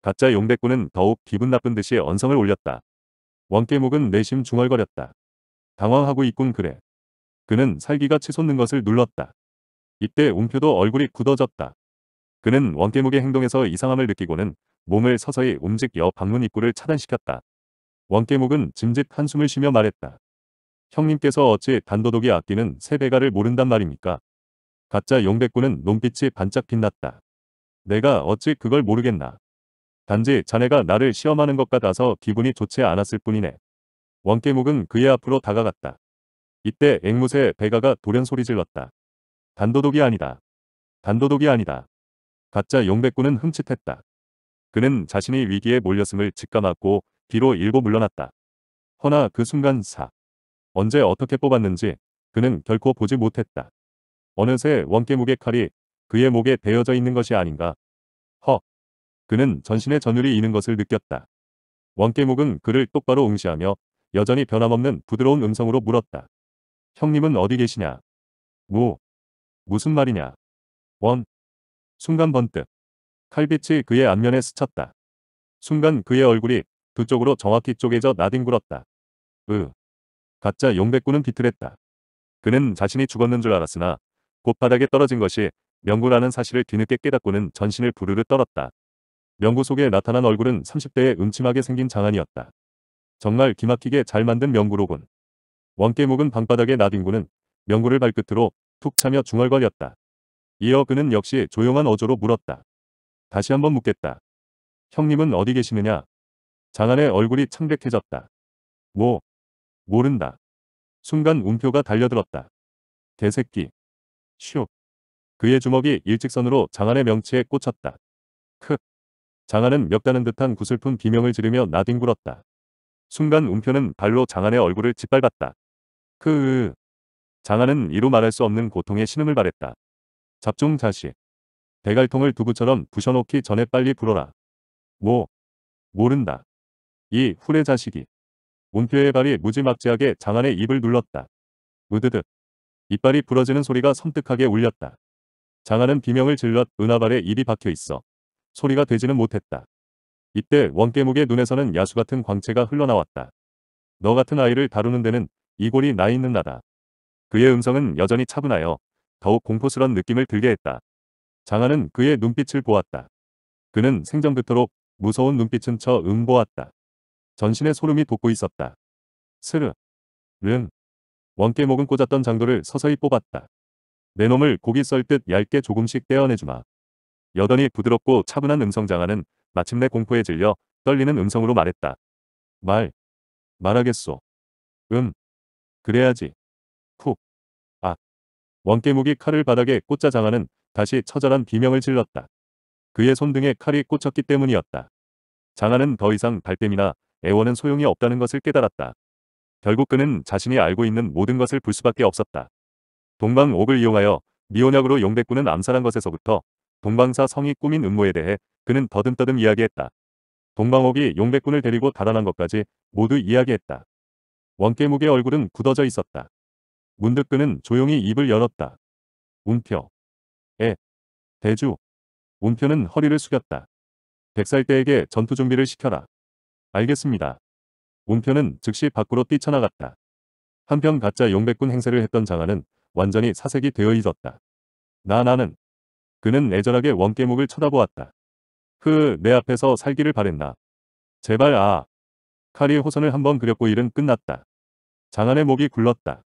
가짜 용대꾼은 더욱 기분 나쁜 듯이 언성을 올렸다. 원깨묵은 내심 중얼거렸다. 당황하고 있군 그래. 그는 살기가 치솟는 것을 눌렀다. 이때 웅표도 얼굴이 굳어졌다. 그는 원깨묵의 행동에서 이상함을 느끼고는 몸을 서서히 움직여 방문 입구를 차단시켰다. 원깨묵은 짐짓 한숨을 쉬며 말했다. 형님께서 어찌 단도독이 아끼는 세배가를 모른단 말입니까? 가짜 용백구는 눈빛이 반짝 빛났다. 내가 어찌 그걸 모르겠나. 단지 자네가 나를 시험하는 것 같아서 기분이 좋지 않았을 뿐이네. 원깨묵은 그의 앞으로 다가갔다. 이때 앵무새 배가가 돌연 소리 질렀다. 단도독이 아니다. 단도독이 아니다. 가짜 용백군은 흠칫했다. 그는 자신이 위기에 몰렸음을 직감하고 뒤로 일고 물러났다. 허나 그 순간 사. 언제 어떻게 뽑았는지 그는 결코 보지 못했다. 어느새 원깨묵의 칼이 그의 목에 베어져 있는 것이 아닌가. 허. 그는 전신에 전율이 있는 것을 느꼈다. 원깨묵은 그를 똑바로 응시하며 여전히 변함없는 부드러운 음성으로 물었다. 형님은 어디 계시냐? 뭐? 무슨 말이냐? 원. 순간 번뜩. 칼빛이 그의 안면에 스쳤다. 순간 그의 얼굴이 두 쪽으로 정확히 쪼개져 나뒹굴었다. 으. 가짜 용백구는 비틀했다. 그는 자신이 죽었는 줄 알았으나 곧 바닥에 떨어진 것이 명구라는 사실을 뒤늦게 깨닫고는 전신을 부르르 떨었다. 명구 속에 나타난 얼굴은 3 0대에 음침하게 생긴 장안이었다. 정말 기막히게 잘 만든 명구로군. 원깨묵은 방바닥에 나뒹구는 명구를 발끝으로 툭 차며 중얼거렸다. 이어 그는 역시 조용한 어조로 물었다. 다시 한번 묻겠다. 형님은 어디 계시느냐? 장안의 얼굴이 창백해졌다. 뭐? 모른다. 순간 운표가 달려들었다. 개새끼. 슈. 그의 주먹이 일직선으로 장안의 명치에 꽂혔다. 흑. 장안은 멱다는 듯한 구슬픈 비명을 지르며 나뒹굴었다. 순간 움표는 발로 장안의 얼굴을 짓밟았다. 크 그, 장안은 이루 말할 수 없는 고통의 신음을 바랬다. 잡종 자식. 대갈통을 두부처럼 부셔놓기 전에 빨리 불어라. 뭐. 모른다. 이 후레 자식이. 움표의 발이 무지막지하게 장안의 입을 눌렀다. 으드득. 이빨이 부러지는 소리가 섬뜩하게 울렸다. 장안은 비명을 질렀 은하발에 입이 박혀 있어. 소리가 되지는 못했다. 이때 원깨목의 눈에서는 야수 같은 광채가 흘러나왔다. 너 같은 아이를 다루는 데는 이골이 나 있는 나다. 그의 음성은 여전히 차분하여 더욱 공포스런 느낌을 들게 했다. 장하는 그의 눈빛을 보았다. 그는 생전 그토록 무서운 눈빛은 쳐 응보았다. 전신의 소름이 돋고 있었다. 스르. 릉. 원깨목은 꽂았던 장도를 서서히 뽑았다. 내 놈을 고기 썰듯 얇게 조금씩 떼어내주마. 여전히 부드럽고 차분한 음성 장하는 마침내 공포에 질려 떨리는 음성으로 말했다. 말. 말하겠소. 음. 그래야지. 훅. 아. 원깨무기 칼을 바닥에 꽂자 장하는 다시 처절한 비명을 질렀다. 그의 손등에 칼이 꽂혔기 때문이었다. 장하는 더 이상 발뺌이나 애원은 소용이 없다는 것을 깨달았다. 결국 그는 자신이 알고 있는 모든 것을 볼 수밖에 없었다. 동방옥을 이용하여 미혼약으로 용백군은 암살한 것에서부터 동방사 성이 꾸민 음모에 대해 그는 더듬더듬 이야기했다. 동방옥이 용백군을 데리고 달아난 것까지 모두 이야기했다. 원깨묵의 얼굴은 굳어져 있었다. 문득 그는 조용히 입을 열었다. 운표. 에. 대주. 운표는 허리를 숙였다. 백살때에게 전투 준비를 시켜라. 알겠습니다. 운표는 즉시 밖으로 뛰쳐나갔다. 한편 가짜 용백군 행세를 했던 장하은 완전히 사색이 되어 있었다. 나 나는. 그는 애절하게 원깨목을 쳐다보았다. 흐, 그 내 앞에서 살기를 바랬나. 제발 아. 칼이 호선을 한번 그렸고 일은 끝났다. 장안의 목이 굴렀다.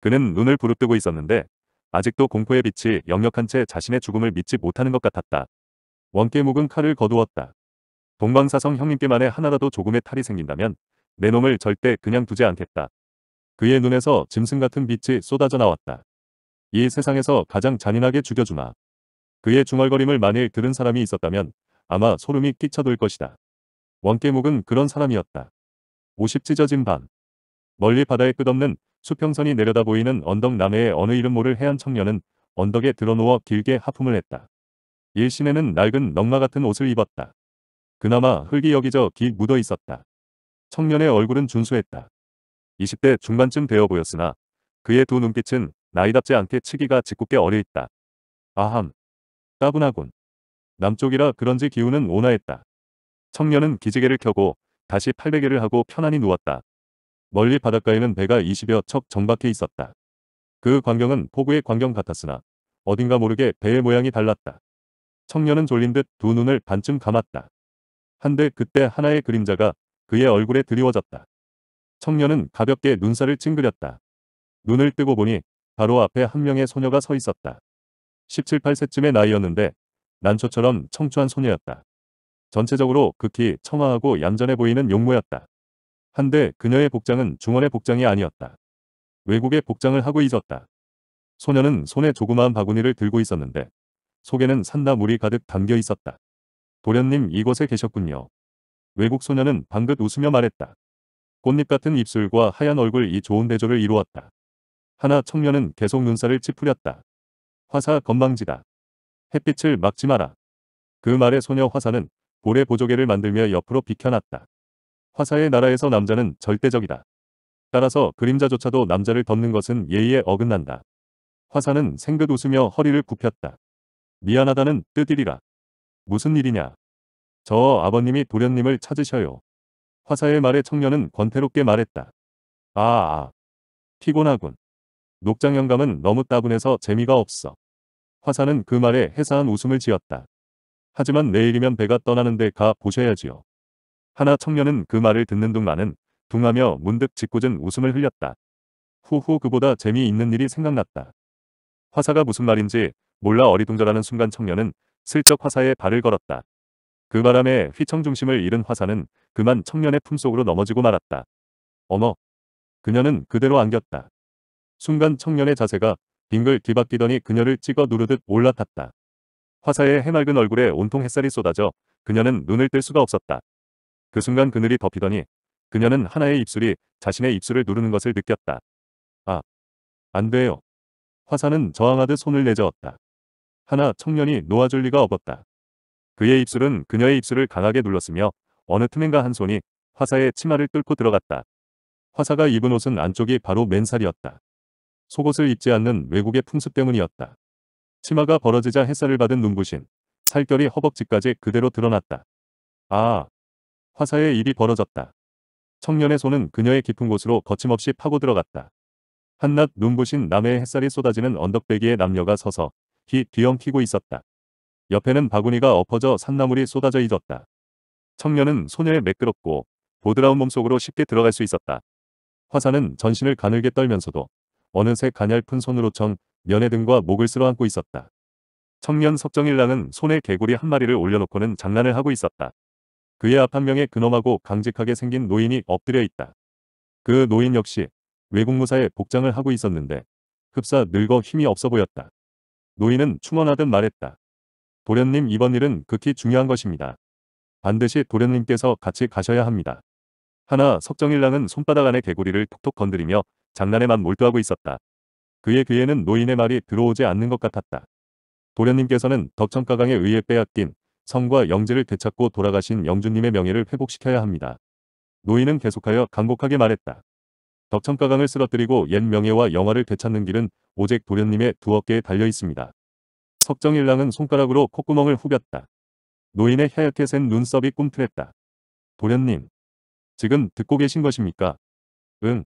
그는 눈을 부릅뜨고 있었는데 아직도 공포의 빛이 역력한 채 자신의 죽음을 믿지 못하는 것 같았다. 원께 묵은 칼을 거두었다. 동방사성 형님께만에 하나라도 조금의 탈이 생긴다면 내 놈을 절대 그냥 두지 않겠다. 그의 눈에서 짐승 같은 빛이 쏟아져 나왔다. 이 세상에서 가장 잔인하게 죽여주마. 그의 중얼거림을 만일 들은 사람이 있었다면 아마 소름이 끼쳐돌 것이다. 원깨묵은 그런 사람이었다. 50 찢어진 밤. 멀리 바다에 끝없는 수평선이 내려다 보이는 언덕 남해의 어느 이름 모를 해안 청년은 언덕에 드러누워 길게 하품을 했다. 일신에는 낡은 넝마 같은 옷을 입었다. 그나마 흙이 여기저 기 묻어 있었다. 청년의 얼굴은 준수했다. 20대 중반쯤 되어 보였으나 그의 두 눈빛은 나이답지 않게 치기가 짓궂게 어려있다. 아함. 따분하군. 남쪽이라 그런지 기운은 온화했다. 청년은 기지개를 켜고 다시 팔베개를 하고 편안히 누웠다. 멀리 바닷가에는 배가 20여 척 정박해 있었다. 그 광경은 폭우의 광경 같았으나 어딘가 모르게 배의 모양이 달랐다. 청년은 졸린 듯 두 눈을 반쯤 감았다. 한데 그때 하나의 그림자가 그의 얼굴에 드리워졌다. 청년은 가볍게 눈살을 찡그렸다. 눈을 뜨고 보니 바로 앞에 한 명의 소녀가 서 있었다. 17, 8세쯤의 나이였는데 난초처럼 청초한 소녀였다. 전체적으로 극히 청아하고 얌전해 보이는 용모였다. 한데 그녀의 복장은 중원의 복장이 아니었다. 외국의 복장을 하고 있었다. 소녀는 손에 조그마한 바구니를 들고 있었는데 속에는 산나 물이 가득 담겨 있었다. 도련님 이곳에 계셨군요. 외국 소녀는 방긋 웃으며 말했다. 꽃잎 같은 입술과 하얀 얼굴 이 좋은 대조를 이루었다. 하나 청년은 계속 눈살을 찌푸렸다. 화사 건방지다. 햇빛을 막지 마라. 그 말에 소녀 화사는 볼의 보조개를 만들며 옆으로 비켜놨다. 화사의 나라에서 남자는 절대적이다. 따라서 그림자조차도 남자를 덮는 것은 예의에 어긋난다. 화사는 생긋 웃으며 허리를 굽혔다. 미안하다는 뜻이리라. 무슨 일이냐. 저 아버님이 도련님을 찾으셔요. 화사의 말에 청년은 권태롭게 말했다. 아아. 아. 피곤하군. 녹장 영감은 너무 따분해서 재미가 없어. 화사는 그 말에 해사한 웃음을 지었다. 하지만 내일이면 배가 떠나는데 가 보셔야지요. 하나 청년은 그 말을 듣는 동안은 둥하며 문득 짓궂은 웃음을 흘렸다. 후후 그보다 재미있는 일이 생각났다. 화사가 무슨 말인지 몰라 어리둥절하는 순간 청년은 슬쩍 화사에 발을 걸었다. 그 바람에 휘청 중심을 잃은 화사는 그만 청년의 품속으로 넘어지고 말았다. 어머. 그녀는 그대로 안겼다. 순간 청년의 자세가 빙글 뒤바뀌더니 그녀를 찍어 누르듯 올라탔다. 화사의 해맑은 얼굴에 온통 햇살이 쏟아져 그녀는 눈을 뗄 수가 없었다. 그 순간 그늘이 덮이더니 그녀는 하나의 입술이 자신의 입술을 누르는 것을 느꼈다. 아, 안 돼요. 화사는 저항하듯 손을 내저었다. 하나 청년이 놓아줄 리가 없었다. 그의 입술은 그녀의 입술을 강하게 눌렀으며 어느 틈엔가한 손이 화사의 치마를 뚫고 들어갔다. 화사가 입은 옷은 안쪽이 바로 맨살이었다. 속옷을 입지 않는 외국의 풍습 때문이었다. 치마가 벌어지자 햇살을 받은 눈부신 살결이 허벅지까지 그대로 드러났다. 아, 화사의 일이 벌어졌다. 청년의 손은 그녀의 깊은 곳으로 거침없이 파고 들어갔다. 한낮 눈부신 남해의 햇살이 쏟아지는 언덕배기에 남녀가 서서 휘비엉키고 있었다. 옆에는 바구니가 엎어져 산나물이 쏟아져 잊었다. 청년은 소녀의 매끄럽고 보드라운 몸속으로 쉽게 들어갈 수 있었다. 화사는 전신을 가늘게 떨면서도 어느새 가냘픈 손으로 청 면의 등과 목을 쓸어안고 있었다. 청년 석정일랑은 손에 개구리 한 마리를 올려놓고는 장난을 하고 있었다. 그의 앞 한 명의 근엄하고 강직하게 생긴 노인이 엎드려 있다. 그 노인 역시 외국무사의 복장을 하고 있었는데 흡사 늙어 힘이 없어 보였다. 노인은 충원하듯 말했다. 도련님 이번 일은 극히 중요한 것입니다. 반드시 도련님께서 같이 가셔야 합니다. 하나 석정일랑은 손바닥 안에 개구리를 톡톡 건드리며 장난에만 몰두하고 있었다. 그의 귀에는 노인의 말이 들어오지 않는 것 같았다. 도련님께서는 덕천가강에 의해 빼앗긴 성과 영재를 되찾고 돌아가신 영주님의 명예를 회복시켜야 합니다. 노인은 계속하여 간곡하게 말했다. 덕천가강을 쓰러뜨리고 옛 명예와 영화를 되찾는 길은 오직 도련님의 두 어깨에 달려 있습니다. 석정일랑은 손가락으로 콧구멍을 후볐다. 노인의 하얗게 센 눈썹이 꿈틀했다. 도련님, 지금 듣고 계신 것입니까? 응,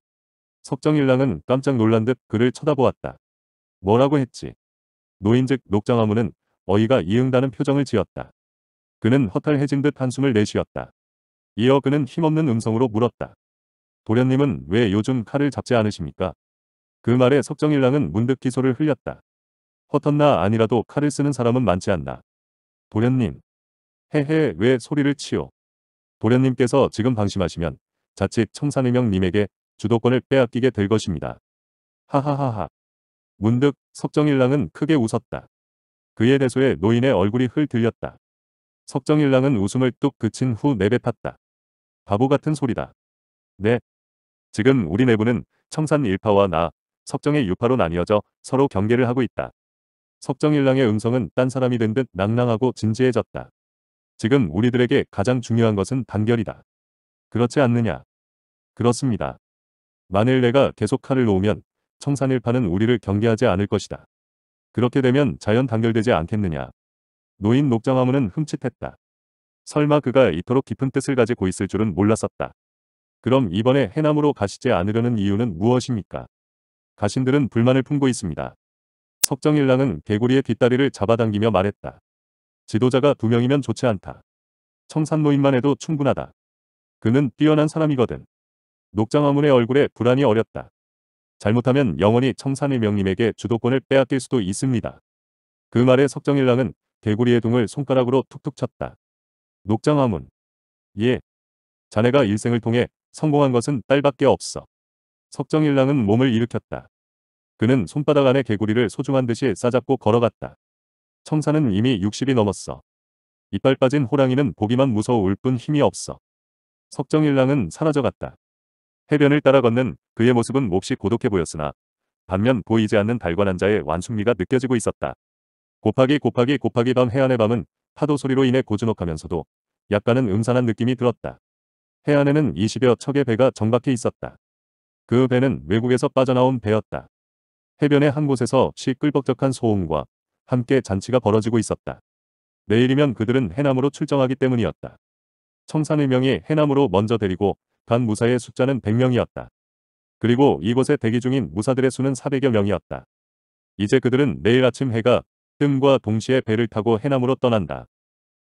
석정일랑은 깜짝 놀란 듯 그를 쳐다보았다. 뭐라고 했지? 노인즉 녹장아무는 어이가 이응다는 표정을 지었다. 그는 허탈해진 듯 한숨을 내쉬었다. 이어 그는 힘없는 음성으로 물었다. 도련님은 왜 요즘 칼을 잡지 않으십니까? 그 말에 석정일랑은 문득 기소를 흘렸다. 허탄나 아니라도 칼을 쓰는 사람은 많지 않나. 도련님. 헤헤 왜 소리를 치요 도련님께서 지금 방심하시면 자칫 청산의명님에게 주도권을 빼앗기게 될 것입니다. 하하하하. 문득 석정일랑은 크게 웃었다. 그의 대소에 노인의 얼굴이 흘들렸다. 석정일랑은 웃음을 뚝 그친 후 내뱉었다. 바보 같은 소리다. 네. 지금 우리 내부는 청산 일파와 나, 석정의 유파로 나뉘어져 서로 경계를 하고 있다. 석정일랑의 음성은 딴 사람이 된 듯 낭낭하고 진지해졌다. 지금 우리들에게 가장 중요한 것은 단결이다. 그렇지 않느냐? 그렇습니다. 만일 내가 계속 칼을 놓으면 청산일 파는 우리를 경계하지 않을 것이다. 그렇게 되면 자연 단결되지 않겠느냐. 노인 녹장 화문은 흠칫했다. 설마 그가 이토록 깊은 뜻을 가지고 있을 줄은 몰랐었다. 그럼 이번에 해남으로 가시지 않으려는 이유는 무엇입니까? 가신들은 불만을 품고 있습니다. 석정일랑은 개구리의 뒷다리를 잡아당기며 말했다. 지도자가 두 명이면 좋지 않다. 청산노인만 해도 충분하다. 그는 뛰어난 사람이거든. 녹장화문의 얼굴에 불안이 어렸다. 잘못하면 영원히 청산의 명님에게 주도권을 빼앗길 수도 있습니다. 그 말에 석정일랑은 개구리의 둥을 손가락으로 툭툭 쳤다. 녹장화문. 예. 자네가 일생을 통해 성공한 것은 딸밖에 없어. 석정일랑은 몸을 일으켰다. 그는 손바닥 안에 개구리를 소중한 듯이 싸잡고 걸어갔다. 청사는 이미 60이 넘었어. 이빨 빠진 호랑이는 보기만 무서울 뿐 힘이 없어. 석정일랑은 사라져갔다. 해변을 따라 걷는 그의 모습은 몹시 고독해 보였으나 반면 보이지 않는 달관한 자의 완숙미가 느껴지고 있었다. 곱하기 곱하기 곱하기 밤 해안의 밤은 파도 소리로 인해 고즈넉하면서도 약간은 음산한 느낌이 들었다. 해안에는 20여 척의 배가 정박해 있었다. 그 배는 외국에서 빠져나온 배였다. 해변의 한 곳에서 시끌벅적한 소음과 함께 잔치가 벌어지고 있었다. 내일이면 그들은 해남으로 출정하기 때문이었다. 청산의명이 해남으로 먼저 데리고 간 무사의 숫자는 100명이었다. 그리고 이곳에 대기 중인 무사들의 수는 400여 명이었다. 이제 그들은 내일 아침 해가 뜸과 동시에 배를 타고 해남으로 떠난다.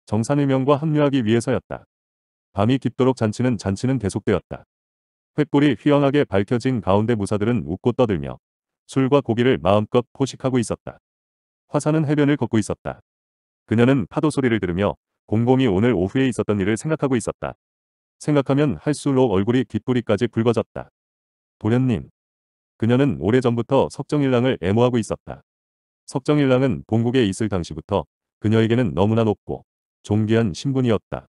정산의명과 합류하기 위해서였다. 밤이 깊도록 잔치는 잔치는 계속되었다. 횃불이 휘황하게 밝혀진 가운데 무사들은 웃고 떠들며 술과 고기를 마음껏 포식하고 있었다. 화산은 해변을 걷고 있었다. 그녀는 파도 소리를 들으며 곰곰이 오늘 오후에 있었던 일을 생각하고 있었다. 생각하면 할수록 얼굴이 귓불이까지 붉어졌다. 도련님. 그녀는 오래전부터 석정일랑을 애모하고 있었다. 석정일랑은 본국에 있을 당시부터 그녀에게는 너무나 높고 존귀한 신분이었다.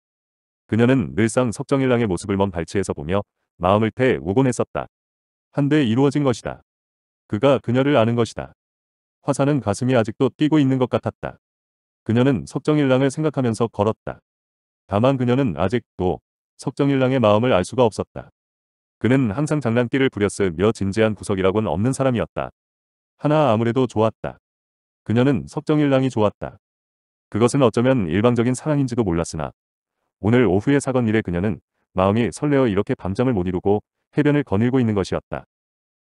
그녀는 늘상 석정일랑의 모습을 먼 발치에서 보며 마음을 태 우곤 했었다. 한데 이루어진 것이다. 그가 그녀를 아는 것이다. 화산은 가슴이 아직도 뛰고 있는 것 같았다. 그녀는 석정일랑을 생각하면서 걸었다. 다만 그녀는 아직도 석정일랑의 마음을 알 수가 없었다. 그는 항상 장난기를 부렸으며 진지한 구석이라곤 없는 사람이었다. 하나 아무래도 좋았다. 그녀는 석정일랑이 좋았다. 그것은 어쩌면 일방적인 사랑인지도 몰랐으나 오늘 오후에 사건 일에 그녀는 마음이 설레어 이렇게 밤잠을 못 이루고 해변을 거닐고 있는 것이었다.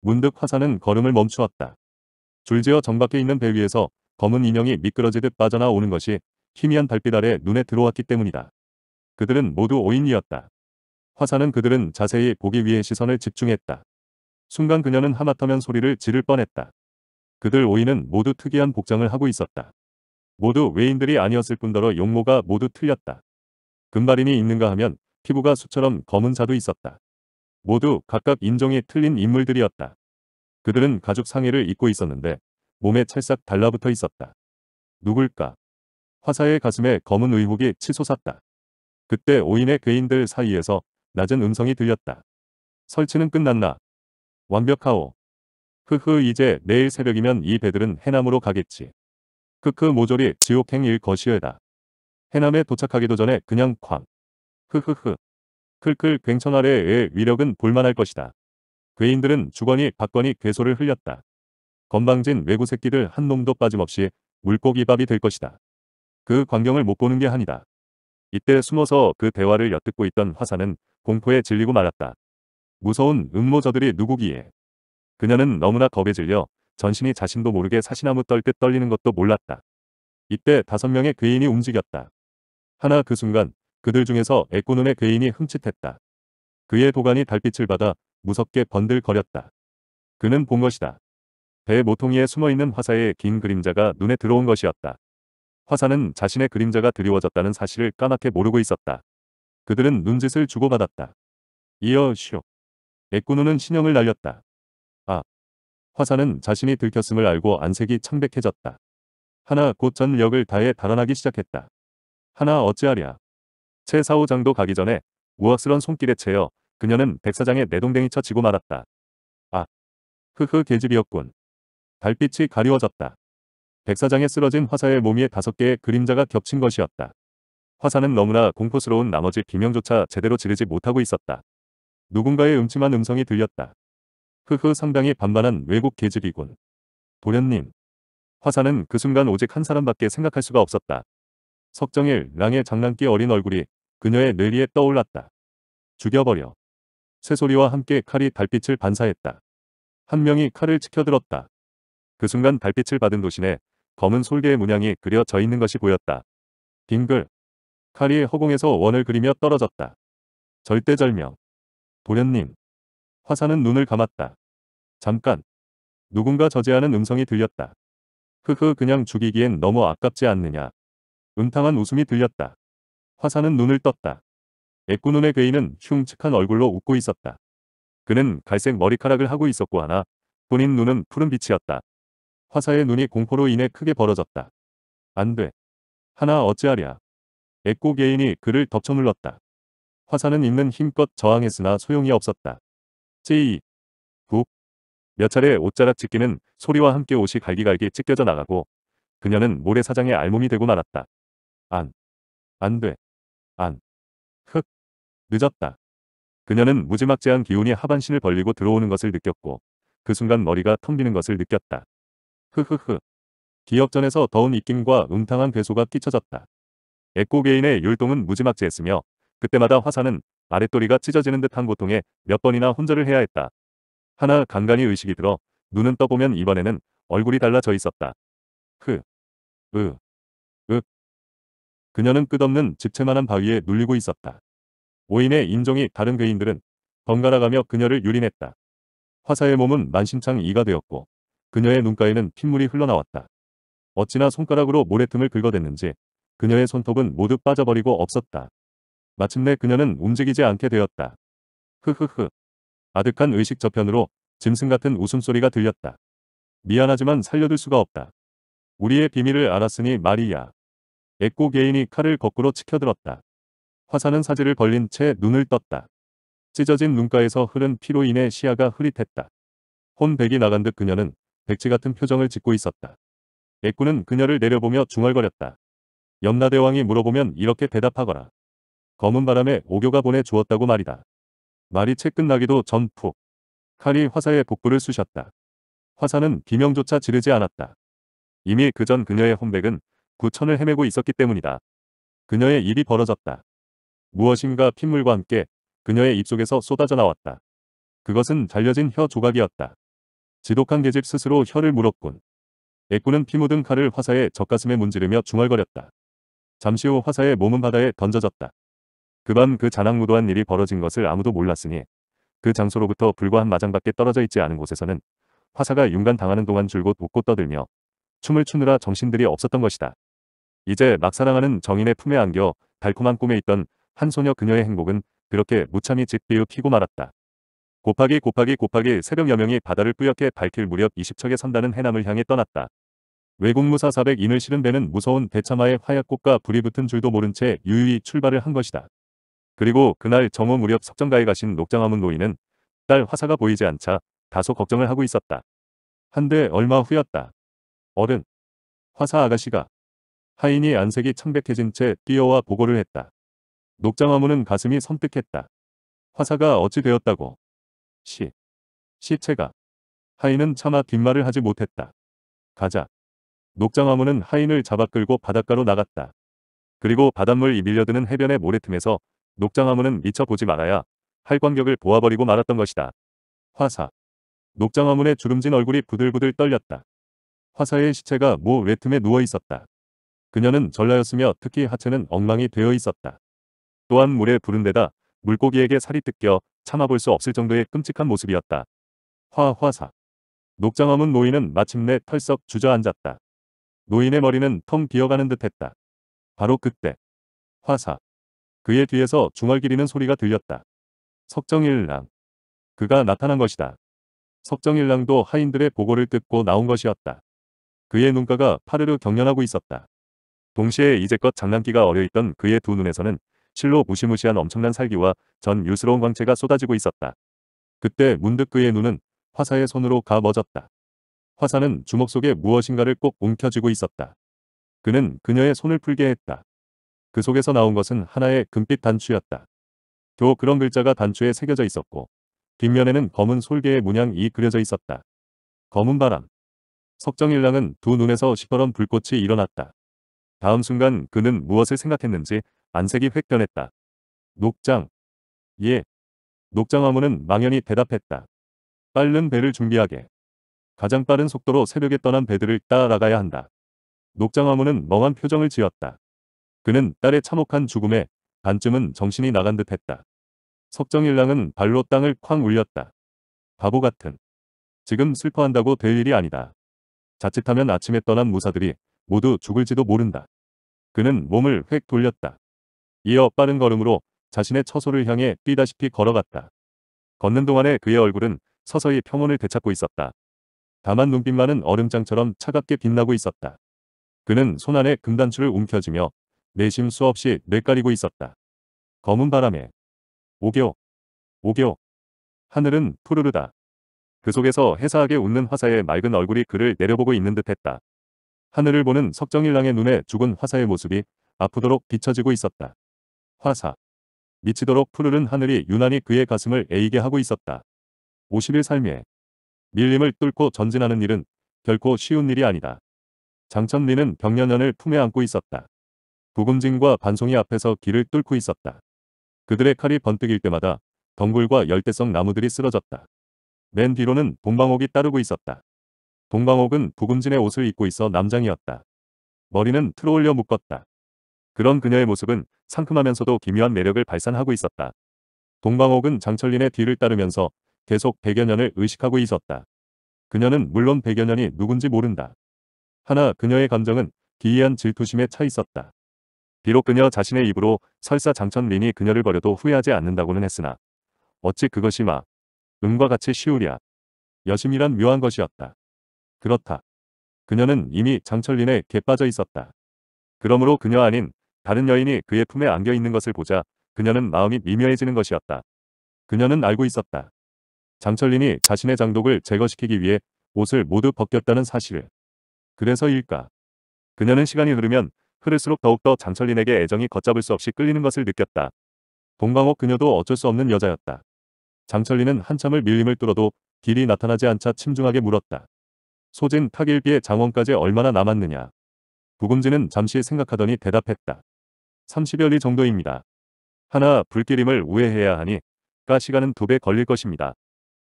문득 화산은 걸음을 멈추었다. 줄지어 정밖에 있는 배 위에서 검은 인형이 미끄러지듯 빠져나오는 것이 희미한 달빛 아래 눈에 들어왔기 때문이다. 그들은 모두 오인이었다. 화사는 그들은 자세히 보기 위해 시선을 집중했다. 순간 그녀는 하마터면 소리를 지를 뻔했다. 그들 오인은 모두 특이한 복장을 하고 있었다. 모두 외인들이 아니었을 뿐더러 용모가 모두 틀렸다. 금발인이 있는가 하면 피부가 수처럼 검은 자도 있었다. 모두 각각 인종이 틀린 인물들이었다. 그들은 가죽 상의를 입고 있었는데 몸에 찰싹 달라붙어 있었다. 누굴까? 화사의 가슴에 검은 의혹이 치솟았다. 그때 오인의 괴인들 사이에서 낮은 음성이 들렸다. 설치는 끝났나? 완벽하오. 흐흐 이제 내일 새벽이면 이 배들은 해남으로 가겠지. 크크 모조리 지옥행일 것이여다. 해남에 도착하기도 전에 그냥 쾅. 흐흐흐. 클클 괭천 아래의 위력은 볼만할 것이다. 괴인들은 주거니 박거니 괴소를 흘렸다. 건방진 외구 새끼들 한 놈도 빠짐없이 물고기 밥이 될 것이다. 그 광경을 못 보는 게 아니다. 이때 숨어서 그 대화를 엿듣고 있던 화사는 공포에 질리고 말았다. 무서운 음모저들이 누구기에. 그녀는 너무나 겁에 질려 전신이 자신도 모르게 사시나무 떨듯 떨리는 것도 몰랐다. 이때 다섯 명의 괴인이 움직였다. 하나 그 순간 그들 중에서 애꾸눈의 괴인이 흠칫했다. 그의 도관이 달빛을 받아 무섭게 번들거렸다. 그는 본 것이다. 배 모퉁이에 숨어있는 화사의 긴 그림자가 눈에 들어온 것이었다. 화사는 자신의 그림자가 드리워졌다는 사실을 까맣게 모르고 있었다. 그들은 눈짓을 주고받았다. 이어 쇼. 에꾸누는 신형을 날렸다. 아. 화사는 자신이 들켰음을 알고 안색이 창백해졌다. 하나 곧 전력을 다해 달아나기 시작했다. 하나 어찌하랴. 최 사오장도 가기 전에 우악스런 손길에 채여 그녀는 백사장에 내동댕이 쳐지고 말았다. 아. 흐흐 계집이었군. 달빛이 가리워졌다. 백사장에 쓰러진 화사의 몸 위에 다섯 개의 그림자가 겹친 것이었다. 화사는 너무나 공포스러운 나머지 비명조차 제대로 지르지 못하고 있었다. 누군가의 음침한 음성이 들렸다. 흐흐 상당히 반반한 외국 계집이군. 도련님. 화사는 그 순간 오직 한 사람밖에 생각할 수가 없었다. 석정일 랑의 장난기 어린 얼굴이 그녀의 뇌리에 떠올랐다. 죽여버려. 쇠소리와 함께 칼이 달빛을 반사했다. 한 명이 칼을 치켜들었다. 그 순간 달빛을 받은 도신에 검은 솔개의 문양이 그려져 있는 것이 보였다. 빙글. 칼이 허공에서 원을 그리며 떨어졌다. 절대절명. 도련님. 화사는 눈을 감았다. 잠깐. 누군가 저지하는 음성이 들렸다. 흐흐 그냥 죽이기엔 너무 아깝지 않느냐. 음탕한 웃음이 들렸다. 화사는 눈을 떴다. 애꾸눈의 괴인은 흉측한 얼굴로 웃고 있었다. 그는 갈색 머리카락을 하고 있었고 하나 본인 눈은 푸른 빛이었다. 화사의 눈이 공포로 인해 크게 벌어졌다. 안 돼. 하나 어찌하랴. 애고 개인이 그를 덮쳐물렀다. 화사는 있는 힘껏 저항했으나 소용이 없었다. 찌이. 북. 몇 차례 옷자락 찢기는 소리와 함께 옷이 갈기갈기 찢겨져 나가고 그녀는 모래사장의 알몸이 되고 말았다. 안. 안 돼. 안. 흑. 늦었다. 그녀는 무지막지한 기운이 하반신을 벌리고 들어오는 것을 느꼈고 그 순간 머리가 텅 비는 것을 느꼈다. 흐흐흐. 기업전에서 더운 입김과 음탕한 괴소가 끼쳐졌다. 에코게인의 율동은 무지막지했으며 그때마다 화산은 아랫도리가 찢어지는 듯한 고통에 몇 번이나 혼절을 해야 했다. 하나 간간히 의식이 들어 눈은 떠보면 이번에는 얼굴이 달라져 있었다. 흐. 으. 으. 그녀는 끝없는 집채만한 바위에 눌리고 있었다. 오인의 인종이 다른 괴인들은 번갈아가며 그녀를 유린했다. 화사의 몸은 만신창 이가 되었고 그녀의 눈가에는 핏물이 흘러나왔다. 어찌나 손가락으로 모래틈을 긁어댔는지 그녀의 손톱은 모두 빠져버리고 없었다. 마침내 그녀는 움직이지 않게 되었다. 흐흐흐. 아득한 의식 저편으로 짐승 같은 웃음소리가 들렸다. 미안하지만 살려둘 수가 없다. 우리의 비밀을 알았으니 말이야. 애꼬 개인이 칼을 거꾸로 치켜들었다. 화산은 사지를 벌린 채 눈을 떴다. 찢어진 눈가에서 흐른 피로 인해 시야가 흐릿했다. 혼백이 나간 듯 그녀는 백지 같은 표정을 짓고 있었다. 애꾸는 그녀를 내려보며 중얼거렸다. 염라대왕이 물어보면 이렇게 대답하거라. 검은 바람에 오교가 보내주었다고 말이다. 말이 채 끝나기도 전 푹. 칼이 화사의 복부를 쑤셨다. 화사는 비명조차 지르지 않았다. 이미 그전 그녀의 혼백은 구천을 헤매고 있었기 때문이다. 그녀의 입이 벌어졌다. 무엇인가 핏물과 함께 그녀의 입속에서 쏟아져 나왔다. 그것은 잘려진 혀 조각이었다. 지독한 계집 스스로 혀를 물었군. 애꾸는 피 묻은 칼을 화사의 젖가슴에 문지르며 중얼거렸다. 잠시 후 화사의 몸은 바다에 던져졌다. 그 밤 그 잔악무도한 일이 벌어진 것을 아무도 몰랐으니 그 장소로부터 불과 한 마장밖에 떨어져 있지 않은 곳에서는 화사가 윤간당하는 동안 줄곧 웃고 떠들며 춤을 추느라 정신들이 없었던 것이다. 이제 막 사랑하는 정인의 품에 안겨 달콤한 꿈에 있던 한 소녀 그녀의 행복은 그렇게 무참히 짓비우 피고 말았다. 곱하기 곱하기 곱하기 새벽 여명이 바다를 뿌옇게 밝힐 무렵 20척의 선다는 해남을 향해 떠났다. 외국무사 400인을 실은 배는 무서운 대참마의 화약꽃과 불이 붙은 줄도 모른 채 유유히 출발을 한 것이다. 그리고 그날 정오 무렵 석정가에 가신 녹장화문 노인은 딸 화사가 보이지 않자 다소 걱정을 하고 있었다. 한데 얼마 후였다. 어른. 화사 아가씨가. 하인이 안색이 창백해진 채 뛰어와 보고를 했다. 녹장화문은 가슴이 섬뜩했다. 화사가 어찌 되었다고. 시. 시체가. 하인은 차마 뒷말을 하지 못했다. 가자. 녹장화무는 하인을 잡아 끌고 바닷가로 나갔다. 그리고 바닷물이 밀려드는 해변의 모래틈에서 녹장화무는 미쳐 보지 말아야 할광격을 보아버리고 말았던 것이다. 화사. 녹장화문의 주름진 얼굴이 부들부들 떨렸다. 화사의 시체가 모 외틈에 누워 있었다. 그녀는 전라였으며 특히 하체는 엉망이 되어 있었다. 또한 물에 부른 데다 물고기에게 살이 뜯겨 참아볼 수 없을 정도의 끔찍한 모습이었다. 화화사. 녹장엄은 노인은 마침내 털썩 주저앉았다. 노인의 머리는 텅 비어가는 듯했다. 바로 그때. 화사. 그의 뒤에서 중얼기리는 소리가 들렸다. 석정일랑. 그가 나타난 것이다. 석정일랑도 하인들의 보고를 듣고 나온 것이었다. 그의 눈가가 파르르 경련하고 있었다. 동시에 이제껏 장난기가 어려있던 그의 두 눈에서는 실로 무시무시한 엄청난 살기와 전유스러운 광채가 쏟아지고 있었다. 그때 문득 그의 눈은 화사의 손으로 가머졌다. 화사는 주먹 속에 무엇인가를 꼭 움켜쥐고 있었다. 그는 그녀의 손을 풀게 했다. 그 속에서 나온 것은 하나의 금빛 단추였다. 교 그런 글자가 단추에 새겨져 있었고 뒷면에는 검은 솔개의 문양이 그려져 있었다. 검은 바람. 석정일랑은 두 눈에서 시퍼런 불꽃이 일어났다. 다음 순간 그는 무엇을 생각했는지 안색이 획 변했다. 녹장. 예. 녹장 아무는 망연히 대답했다. 빠른 배를 준비하게. 가장 빠른 속도로 새벽에 떠난 배들을 따라가야 한다. 녹장 아무는 멍한 표정을 지었다. 그는 딸의 참혹한 죽음에 반쯤은 정신이 나간 듯 했다. 석정일랑은 발로 땅을 쾅 울렸다. 바보 같은. 지금 슬퍼한다고 될 일이 아니다. 자칫하면 아침에 떠난 무사들이 모두 죽을지도 모른다. 그는 몸을 획 돌렸다. 이어 빠른 걸음으로 자신의 처소를 향해 뛰다시피 걸어갔다. 걷는 동안에 그의 얼굴은 서서히 평온을 되찾고 있었다. 다만 눈빛만은 얼음장처럼 차갑게 빛나고 있었다. 그는 손 안에 금단추를 움켜쥐며 내심 수없이 뇌까리고 있었다. 검은 바람에 오교 오교 하늘은 푸르르다. 그 속에서 해사하게 웃는 화사의 맑은 얼굴이 그를 내려보고 있는 듯했다. 하늘을 보는 석정일랑의 눈에 죽은 화사의 모습이 아프도록 비춰지고 있었다. 화사. 미치도록 푸르른 하늘이 유난히 그의 가슴을 에이게 하고 있었다. 50일 삶에 밀림을 뚫고 전진하는 일은 결코 쉬운 일이 아니다. 장천리는 병년년을 품에 안고 있었다. 부금진과 반송이 앞에서 길을 뚫고 있었다. 그들의 칼이 번뜩일 때마다 덩굴과 열대성 나무들이 쓰러졌다. 맨 뒤로는 동방옥이 따르고 있었다. 동방옥은 부금진의 옷을 입고 있어 남장이었다. 머리는 틀어올려 묶었다. 그런 그녀의 모습은 상큼하면서도 기묘한 매력을 발산하고 있었다. 동방옥은 장철린의 뒤를 따르면서 계속 백여 년을 의식하고 있었다. 그녀는 물론 백여 년이 누군지 모른다. 하나 그녀의 감정은 기이한 질투심에 차 있었다. 비록 그녀 자신의 입으로 설사 장천린이 그녀를 버려도 후회하지 않는다고는 했으나 어찌 그것이 마 음과 같이 쉬우랴 여심이란 묘한 것이었다. 그렇다. 그녀는 이미 장철린에 개빠져 있었다. 그러므로 그녀 아닌 다른 여인이 그의 품에 안겨 있는 것을 보자 그녀는 마음이 미묘해지는 것이었다. 그녀는 알고 있었다. 장철린이 자신의 장독을 제거시키기 위해 옷을 모두 벗겼다는 사실을. 그래서일까. 그녀는 시간이 흐르면 흐를수록 더욱더 장철린에게 애정이 걷잡을 수 없이 끌리는 것을 느꼈다. 동광옥 그녀도 어쩔 수 없는 여자였다. 장철린은 한참을 밀림을 뚫어도 길이 나타나지 않자 침중하게 물었다. 소진 타길비의 장원까지 얼마나 남았느냐. 부금지는 잠시 생각하더니 대답했다. 30여리 정도입니다. 하나 불길임을 우회해야 하니 가 시간은 두 배 걸릴 것입니다.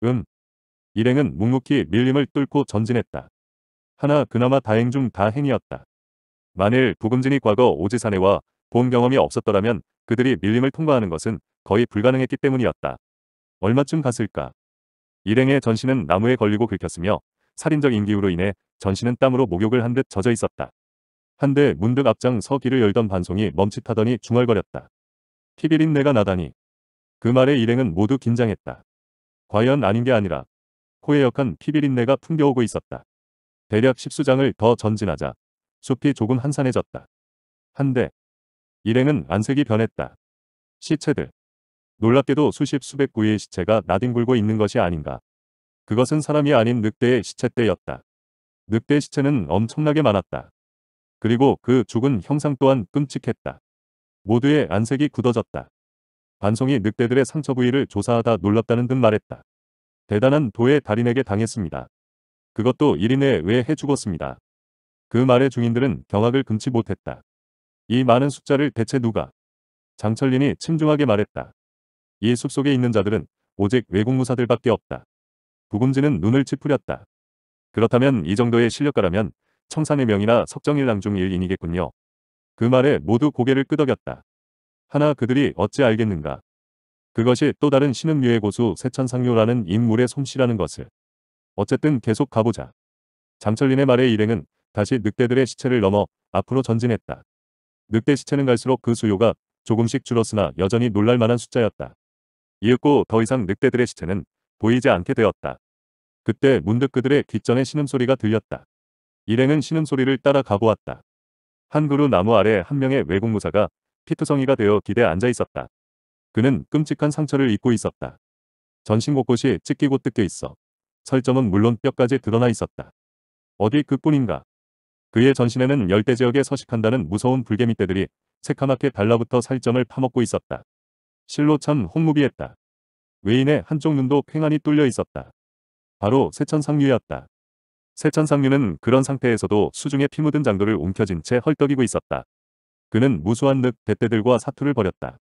음. 일행은 묵묵히 밀림을 뚫고 전진했다. 하나 그나마 다행 중 다행이었다. 만일 부금진이 과거 오지산에와본 경험이 없었더라면 그들이 밀림을 통과하는 것은 거의 불가능했기 때문이었다. 얼마쯤 갔을까? 일행의 전신은 나무에 걸리고 긁혔으며 살인적 임기후로 인해 전신은 땀으로 목욕을 한 듯 젖어 있었다. 한데 문득 앞장 서기를 열던 반송이 멈칫하더니 중얼거렸다. 피비린 내가 나다니. 그 말의 일행은 모두 긴장했다. 과연 아닌 게 아니라 호의역한 피비린내가 풍겨오고 있었다. 대략 십수장을더 전진하자 숲이 조금 한산해졌다. 한데 일행은 안색이 변했다. 시체들. 놀랍게도 수십 수백 구의 시체가 나뒹굴고 있는 것이 아닌가. 그것은 사람이 아닌 늑대의 시체때였다 늑대 시체는 엄청나게 많았다. 그리고 그 죽은 형상 또한 끔찍했다. 모두의 안색이 굳어졌다. 반송이 늑대들의 상처 부위를 조사하다 놀랍다는 듯 말했다. 대단한 도의 달인에게 당했습니다. 그것도 1인 에왜 해 죽었습니다. 그말의 중인들은 경악을 금치 못했다. 이 많은 숫자를 대체 누가? 장철린이 침중하게 말했다. 이 숲속에 있는 자들은 오직 외국 무사들밖에 없다. 부금지는 눈을 찌푸렸다. 그렇다면 이 정도의 실력가라면 청산의 명이나 석정일 랑중 일인이겠군요. 그 말에 모두 고개를 끄덕였다. 하나 그들이 어찌 알겠는가. 그것이 또 다른 신흥류의 고수 세천상료라는 인물의 솜씨라는 것을. 어쨌든 계속 가보자. 장철린의 말에 일행은 다시 늑대들의 시체를 넘어 앞으로 전진했다. 늑대 시체는 갈수록 그 수요가 조금씩 줄었으나 여전히 놀랄만한 숫자였다. 이윽고 더 이상 늑대들의 시체는 보이지 않게 되었다. 그때 문득 그들의 귓전의 신음소리가 들렸다. 일행은 쉬는 소리를 따라 가보았다. 한 그루 나무 아래 한 명의 외국 무사가 피투성이가 되어 기대 앉아 있었다. 그는 끔찍한 상처를 입고 있었다. 전신 곳곳이 찢기고 뜯겨 있어. 설점은 물론 뼈까지 드러나 있었다. 어디 그뿐인가? 그의 전신에는 열대 지역에 서식한다는 무서운 불개미떼들이 새카맣게 달라붙어 살점을 파먹고 있었다. 실로 참 홍무비했다. 외인의 한쪽 눈도 팽안히 뚫려 있었다. 바로 세천상류였다. 세찬상류는 그런 상태에서도 수중에 피 묻은 장도를 움켜쥔 채 헐떡이고 있었다. 그는 무수한 늑, 대떼들과 사투를 벌였다.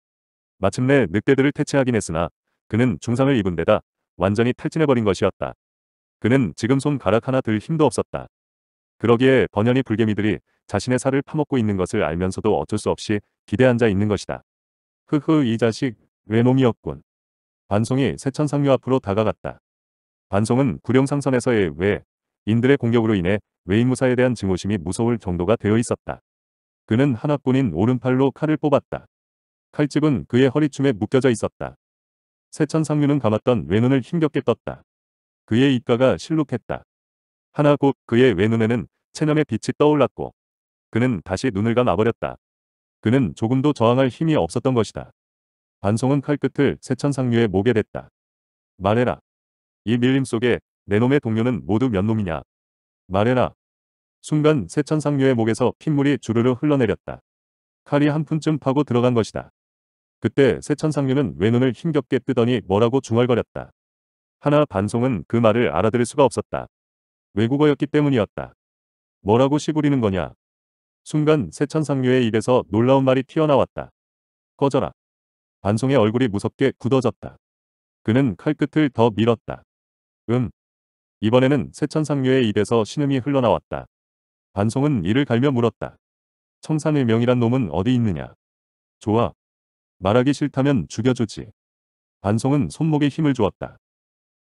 마침내 늑대들을 퇴치하긴 했으나 그는 중상을 입은 데다 완전히 탈진해버린 것이었다. 그는 지금 손 가락 하나 들 힘도 없었다. 그러기에 번연히 불개미들이 자신의 살을 파먹고 있는 것을 알면서도 어쩔 수 없이 기대앉아 있는 것이다. 흐흐 이 자식 외놈이었군. 반송이 세천상류 앞으로 다가갔다. 반송은 구룡상선에서의 외 인들의 공격으로 인해 외이무사에 대한 증오심이 무서울 정도가 되어 있었다. 그는 하나뿐인 오른팔로 칼을 뽑았다. 칼집은 그의 허리춤에 묶여져 있었다. 세천 상류는 감았던 외눈을 힘겹게 떴다. 그의 입가가 실룩했다. 하나 곧 그의 외눈에는 체념의 빛이 떠올랐고 그는 다시 눈을 감아버렸다. 그는 조금도 저항할 힘이 없었던 것이다. 반성은 칼끝을 세천상류의 목에 댔다. 말해라. 이 밀림 속에 내 놈의 동료는 모두 몇 놈이냐. 말해라. 순간 세천상류의 목에서 핏물이 주르르 흘러내렸다. 칼이 한 푼쯤 파고 들어간 것이다. 그때 세천상류는 외눈을 힘겹게 뜨더니 뭐라고 중얼거렸다. 하나 반송은 그 말을 알아들을 수가 없었다. 외국어였기 때문이었다. 뭐라고 시부리는 거냐. 순간 세천상류의 입에서 놀라운 말이 튀어나왔다. 꺼져라. 반송의 얼굴이 무섭게 굳어졌다. 그는 칼끝을 더 밀었다. 음. 이번에는 세천상류의 입에서 신음이 흘러나왔다. 반송은 이를 갈며 물었다. 청산의 명이란 놈은 어디 있느냐. 좋아. 말하기 싫다면 죽여주지. 반송은 손목에 힘을 주었다.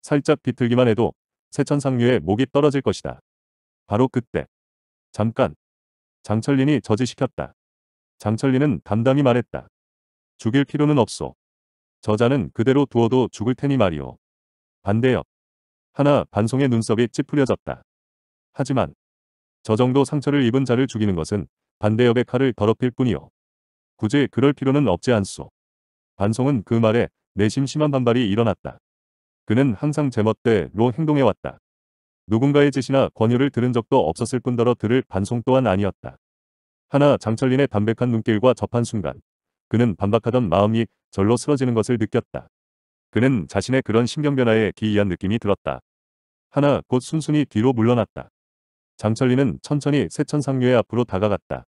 살짝 비틀기만 해도 세천상류의 목이 떨어질 것이다. 바로 그때. 잠깐. 장철린이 저지시켰다. 장철린은 담담히 말했다. 죽일 필요는 없소. 저자는 그대로 두어도 죽을 테니 말이오. 반대요. 하나 반송의 눈썹이 찌푸려졌다. 하지만 저 정도 상처를 입은 자를 죽이는 것은 반대협의 칼을 더럽힐 뿐이요. 굳이 그럴 필요는 없지 않소. 반송은 그 말에 내심 심한 반발이 일어났다. 그는 항상 제멋대로 행동해왔다. 누군가의 짓이나 권유를 들은 적도 없었을 뿐더러 들을 반송 또한 아니었다. 하나 장철린의 담백한 눈길과 접한 순간 그는 반박하던 마음이 절로 쓰러지는 것을 느꼈다. 그는 자신의 그런 신경 변화에 기이한 느낌이 들었다. 하나 곧 순순히 뒤로 물러났다. 장철리는 천천히 세천상류의 앞으로 다가갔다.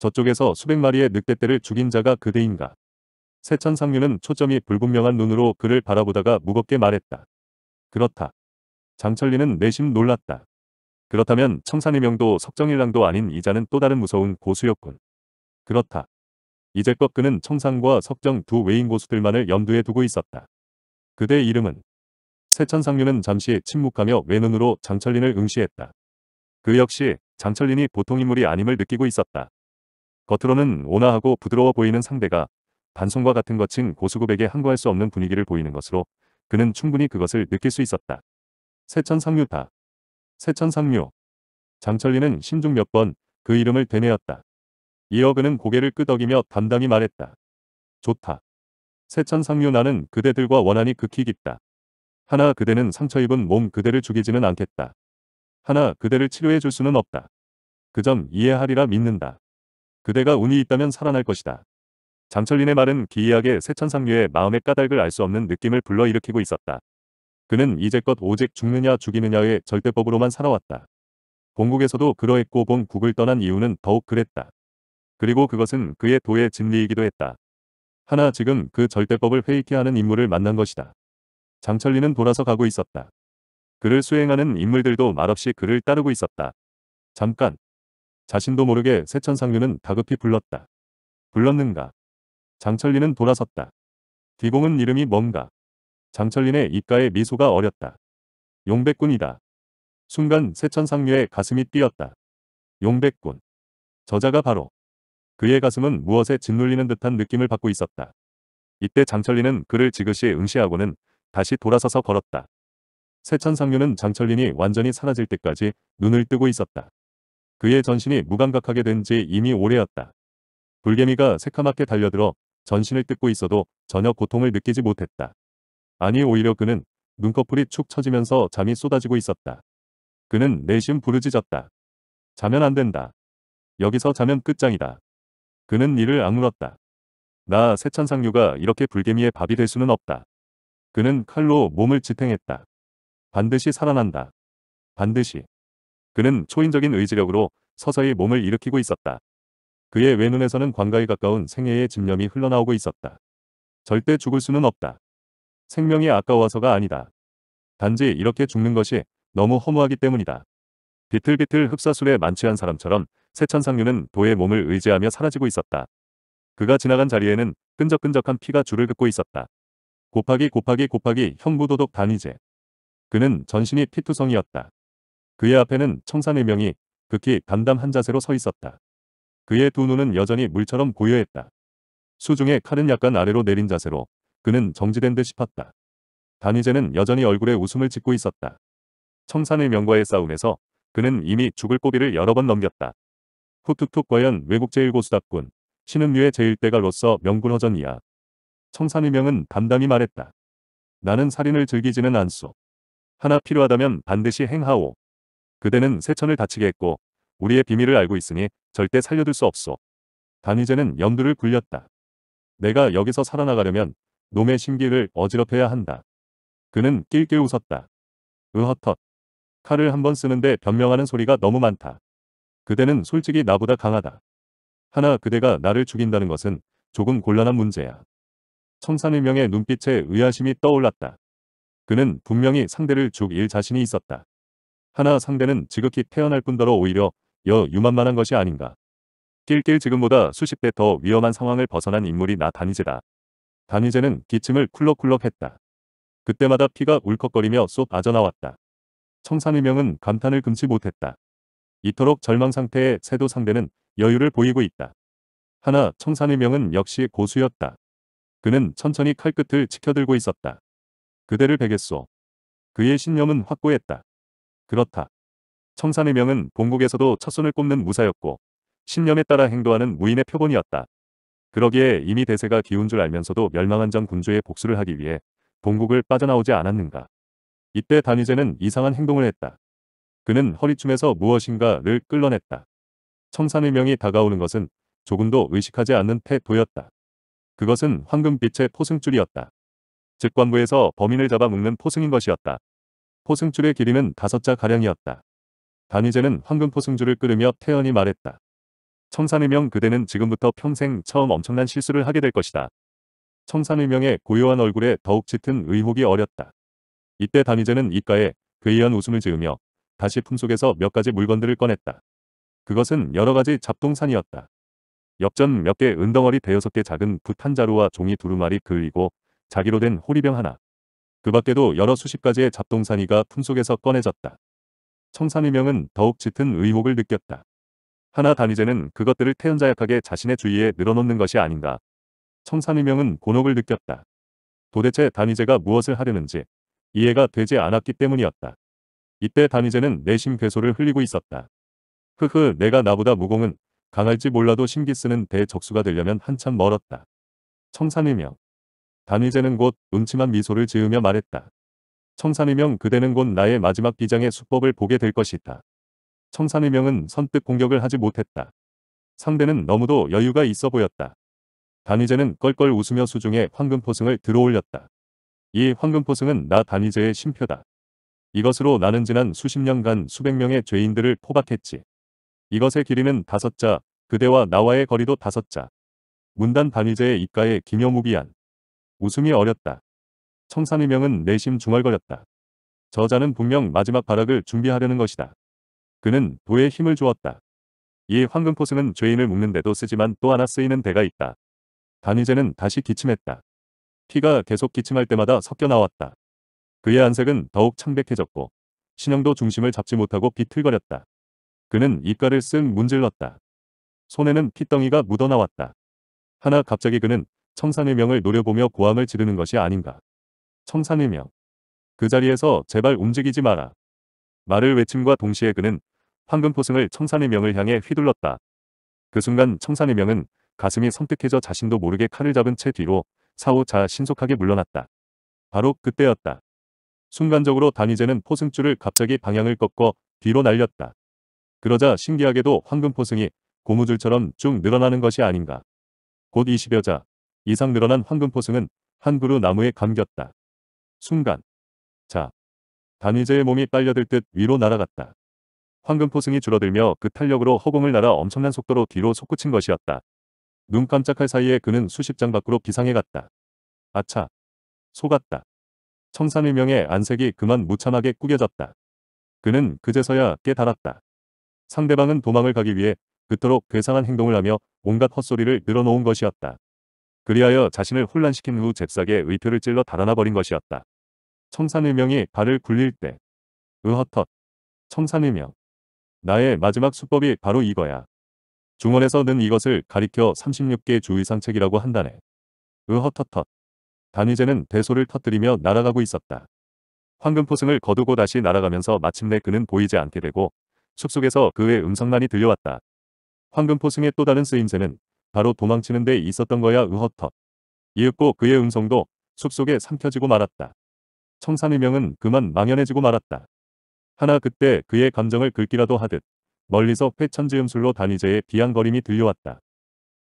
저쪽에서 수백 마리의 늑대떼를 죽인 자가 그대인가. 세천상류는 초점이 불분명한 눈으로 그를 바라보다가 무겁게 말했다. 그렇다. 장철리는 내심 놀랐다. 그렇다면 청산의명도 석정일랑도 아닌 이자는 또 다른 무서운 고수였군. 그렇다. 이제껏 그는 청산과 석정 두 외인 고수들만을 염두에 두고 있었다. 그대 이름은 세천상류는 잠시 침묵하며 외눈으로 장철린을 응시했다. 그 역시 장철린이 보통 인물이 아님을 느끼고 있었다. 겉으로는 온화하고 부드러워 보이는 상대가 반성과 같은 거친 고수급에게 항거할 수 없는 분위기를 보이는 것으로 그는 충분히 그것을 느낄 수 있었다. 세천상류다. 세천상류. 장철리은 신중 몇 번 그 이름을 되뇌었다. 이어 그는 고개를 끄덕이며 담담히 말했다. 좋다. 세찬 상류 나는 그대들과 원한이 극히 깊다. 하나 그대는 상처입은 몸 그대를 죽이지는 않겠다. 하나 그대를 치료해 줄 수는 없다. 그 점 이해하리라 믿는다. 그대가 운이 있다면 살아날 것이다. 장철린의 말은 기이하게 세천상류의 마음의 까닭을 알 수 없는 느낌을 불러일으키고 있었다. 그는 이제껏 오직 죽느냐 죽이느냐의 절대법으로만 살아왔다. 본국에서도 그러했고 본국을 떠난 이유는 더욱 그랬다. 그리고 그것은 그의 도의 진리이기도 했다. 하나 지금 그 절대법을 회익케 하는 인물을 만난 것이다. 장철리는 돌아서 가고 있었다. 그를 수행하는 인물들도 말없이 그를 따르고 있었다. 잠깐. 자신도 모르게 세천상류는 다급히 불렀다. 불렀는가. 장철리는 돌아섰다. 뒤공은 이름이 뭔가. 장철린의 입가에 미소가 어렸다. 용백군이다. 순간 세천상류의 가슴이 뛰었다. 용백군. 저자가 바로 그의 가슴은 무엇에 짓눌리는 듯한 느낌을 받고 있었다. 이때 장철리는 그를 지그시 응시하고는 다시 돌아서서 걸었다. 세천상류는 장철린이 완전히 사라질 때까지 눈을 뜨고 있었다. 그의 전신이 무감각하게 된 지 이미 오래였다. 불개미가 새카맣게 달려들어 전신을 뜯고 있어도 전혀 고통을 느끼지 못했다. 아니 오히려 그는 눈꺼풀이 축 처지면서 잠이 쏟아지고 있었다. 그는 내심 부르짖었다. 자면 안 된다. 여기서 자면 끝장이다. 그는 이를 악물었다. 나 세찬상류가 이렇게 불개미의 밥이 될 수는 없다. 그는 칼로 몸을 지탱했다. 반드시 살아난다. 반드시. 그는 초인적인 의지력으로 서서히 몸을 일으키고 있었다. 그의 외눈에서는 광가에 가까운 생애의 집념이 흘러나오고 있었다. 절대 죽을 수는 없다. 생명이 아까워서가 아니다. 단지 이렇게 죽는 것이 너무 허무하기 때문이다. 비틀비틀 흡사술에 만취한 사람처럼 세천상류는 도의 몸을 의지하며 사라지고 있었다. 그가 지나간 자리에는 끈적끈적한 피가 줄을 긋고 있었다. 곱하기 곱하기 곱하기 형부도독 단위제. 그는 전신이 피투성이었다. 그의 앞에는 청산의 명이 극히 담담한 자세로 서 있었다. 그의 두 눈은 여전히 물처럼 고요했다. 수중에 칼은 약간 아래로 내린 자세로 그는 정지된 듯 싶었다. 단위제는 여전히 얼굴에 웃음을 짓고 있었다. 청산의 명과의 싸움에서 그는 이미 죽을 고비를 여러 번 넘겼다. 후툭툭 과연 외국 제일고수답군. 신은류의 제일대가로서 명군허전이야청산의명은 담담히 말했다. 나는 살인을 즐기지는 않소. 하나 필요하다면 반드시 행하오. 그대는 세천을 다치게 했고 우리의 비밀을 알고 있으니 절대 살려둘 수 없소. 단위제는 염두를 굴렸다. 내가 여기서 살아나가려면 놈의 심기를 어지럽혀야 한다. 그는 낄낄 웃었다. 으허헛 칼을 한번 쓰는데 변명하는 소리가 너무 많다. 그대는 솔직히 나보다 강하다. 하나 그대가 나를 죽인다는 것은 조금 곤란한 문제야. 청산일명의 눈빛에 의아심이 떠올랐다. 그는 분명히 상대를 죽일 자신이 있었다. 하나 상대는 지극히 태어날 뿐더러 오히려 여 유만만한 것이 아닌가. 낄낄 지금보다 수십 배 더 위험한 상황을 벗어난 인물이 나다니제다다니제는 기침을 쿨럭쿨럭했다. 그때마다 피가 울컥거리며 쏙 빠져나왔다. 청산일명은 감탄을 금치 못했다. 이토록 절망 상태의 세도 상대는 여유를 보이고 있다. 하나 청산의명은 역시 고수였다. 그는 천천히 칼끝을 치켜들고 있었다. 그대를 베겠소. 그의 신념은 확고했다. 그렇다. 청산의명은 본국에서도 첫손을 꼽는 무사였고 신념에 따라 행동하는 무인의 표본이었다. 그러기에 이미 대세가 기운 줄 알면서도 멸망한 전 군주의 복수를 하기 위해 본국을 빠져나오지 않았는가. 이때 단위제는 이상한 행동을 했다. 그는 허리춤에서 무엇인가를 끌어냈다. 청산의명이 다가오는 것은 조금도 의식하지 않는 태도였다. 그것은 황금빛의 포승줄이었다. 직관부에서 범인을 잡아먹는 포승인 것이었다. 포승줄의 길이는 다섯 자 가량이었다. 단위제는 황금 포승줄을 끌으며 태연히 말했다. 청산의명 그대는 지금부터 평생 처음 엄청난 실수를 하게 될 것이다. 청산의명의 고요한 얼굴에 더욱 짙은 의혹이 어렸다. 이때 단위제는 입가에 괴이한 웃음을 지으며 다시 품속에서 몇 가지 물건들을 꺼냈다. 그것은 여러 가지 잡동산이었다. 엽전 몇 개 은덩어리 대여섯 개 작은 붓 한 자루와 종이 두루마리 글리고 자기로 된 호리병 하나. 그 밖에도 여러 수십 가지의 잡동산이가 품속에서 꺼내졌다. 청산의명은 더욱 짙은 의혹을 느꼈다. 하나 단위제는 그것들을 태연자약하게 자신의 주위에 늘어놓는 것이 아닌가. 청산의명은 곤혹을 느꼈다. 도대체 단위제가 무엇을 하려는지 이해가 되지 않았기 때문이었다. 이때 단희재는 내심 괴소를 흘리고 있었다. 흐흐 내가 나보다 무공은 강할지 몰라도 심기 쓰는 대적수가 되려면 한참 멀었다. 청산이명. 단희재는 곧 눈치만 미소를 지으며 말했다. 청산이명 그대는 곧 나의 마지막 비장의 수법을 보게 될 것이다. 청산이명은 선뜻 공격을 하지 못했다. 상대는 너무도 여유가 있어 보였다. 단희재는 껄껄 웃으며 수중에 황금포승을 들어올렸다. 이 황금포승은 나 단희재의 심표다. 이것으로 나는 지난 수십 년간 수백 명의 죄인들을 포박했지. 이것의 길이는 다섯 자, 그대와 나와의 거리도 다섯 자. 문단 반위제의 입가에 기묘무비한. 웃음이 어렸다. 청산의명은 내심 중얼거렸다. 저자는 분명 마지막 발악을 준비하려는 것이다. 그는 도에 힘을 주었다. 이 황금포승은 죄인을 묶는데도 쓰지만 또 하나 쓰이는 데가 있다. 단위제는 다시 기침했다. 피가 계속 기침할 때마다 섞여 나왔다. 그의 안색은 더욱 창백해졌고 신형도 중심을 잡지 못하고 비틀거렸다. 그는 입가를 쓱 문질렀다. 손에는 피덩이가 묻어나왔다. 하나 갑자기 그는 청산의명을 노려보며 고함을 지르는 것이 아닌가. 청산의명그 자리에서 제발 움직이지 마라. 말을 외침과 동시에 그는 황금포승을 청산의명을 향해 휘둘렀다. 그 순간 청산의명은 가슴이 섬뜩해져 자신도 모르게 칼을 잡은 채 뒤로 사우자 신속하게 물러났다. 바로 그때였다. 순간적으로 다니제는 포승줄을 갑자기 방향을 꺾어 뒤로 날렸다. 그러자 신기하게도 황금 포승이 고무줄처럼 쭉 늘어나는 것이 아닌가. 곧 20여 자 이상 늘어난 황금 포승은 한 그루 나무에 감겼다. 순간. 자. 다니제의 몸이 빨려들 듯 위로 날아갔다. 황금 포승이 줄어들며 그 탄력으로 허공을 날아 엄청난 속도로 뒤로 솟구친 것이었다. 눈 깜짝할 사이에 그는 수십 장 밖으로 비상해갔다 아차. 속았다. 청산일명의 안색이 그만 무참하게 구겨졌다. 그는 그제서야 깨달았다. 상대방은 도망을 가기 위해 그토록 괴상한 행동을 하며 온갖 헛소리를 늘어놓은 것이었다. 그리하여 자신을 혼란시킨 후 잽싸게 의표를 찔러 달아나버린 것이었다. 청산일명이 발을 굴릴 때 으헛헛 청산일명 나의 마지막 수법이 바로 이거야. 중원에서 는 이것을 가리켜 36개 의 주의상책이라고 한다네. 으헛헛헛 단위제는 대소를 터뜨리며 날아가고 있었다. 황금포승을 거두고 다시 날아가면서 마침내 그는 보이지 않게 되고 숲속에서 그의 음성만이 들려왔다. 황금포승의 또 다른 쓰임새는 바로 도망치는 데 있었던 거야 으헛헛. 이윽고 그의 음성도 숲속에 삼켜지고 말았다. 청산의명은 그만 망연해지고 말았다. 하나 그때 그의 감정을 긁기라도 하듯 멀리서 회천지음술로 단위제의 비양거림이 들려왔다.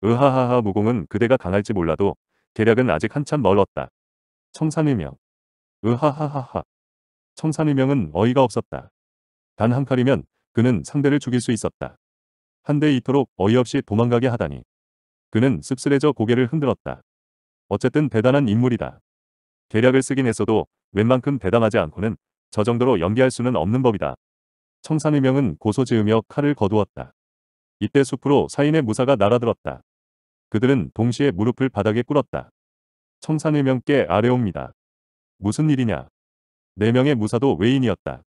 으하하하 무공은 그대가 강할지 몰라도 계략은 아직 한참 멀었다. 청산의명. 으하하하하. 청산의명은 어이가 없었다. 단 한 칼이면 그는 상대를 죽일 수 있었다. 한 대 이토록 어이없이 도망가게 하다니. 그는 씁쓸해져 고개를 흔들었다. 어쨌든 대단한 인물이다. 계략을 쓰긴 했어도 웬만큼 대담하지 않고는 저 정도로 연기할 수는 없는 법이다. 청산의명은 고소지으며 칼을 거두었다. 이때 숲으로 사인의 무사가 날아들었다. 그들은 동시에 무릎을 바닥에 꿇었다. 청산일명께 아래옵니다 무슨 일이냐? 네 명의 무사도 외인이었다.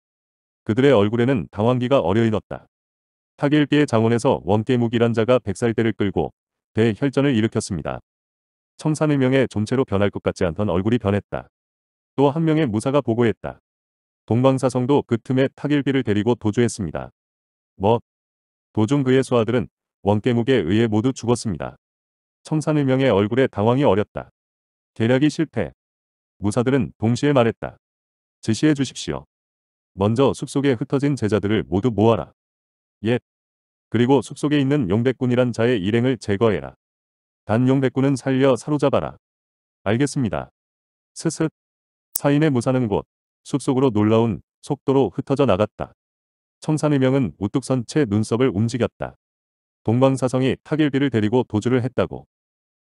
그들의 얼굴에는 당황기가 어려일었다. 타길비의 장원에서 원깨무기란 자가 백살대를 끌고 대혈전을 일으켰습니다. 청산일명의 존체로 변할 것 같지 않던 얼굴이 변했다. 또 한 명의 무사가 보고했다. 동방사성도 그 틈에 타길비를 데리고 도주했습니다. 뭐? 도중 그의 수하들은 원깨기에 의해 모두 죽었습니다. 청산의명의 얼굴에 당황이 어렸다. 계략이 실패. 무사들은 동시에 말했다. 지시해 주십시오. 먼저 숲속에 흩어진 제자들을 모두 모아라. 옛. 그리고 숲속에 있는 용백군이란 자의 일행을 제거해라. 단 용백군은 살려 사로잡아라. 알겠습니다. 스스. 사인의 무사는 곧 숲속으로 놀라운 속도로 흩어져 나갔다. 청산의 명은 우뚝 선 채 눈썹을 움직였다. 동방사성이 타길비를 데리고 도주를 했다고.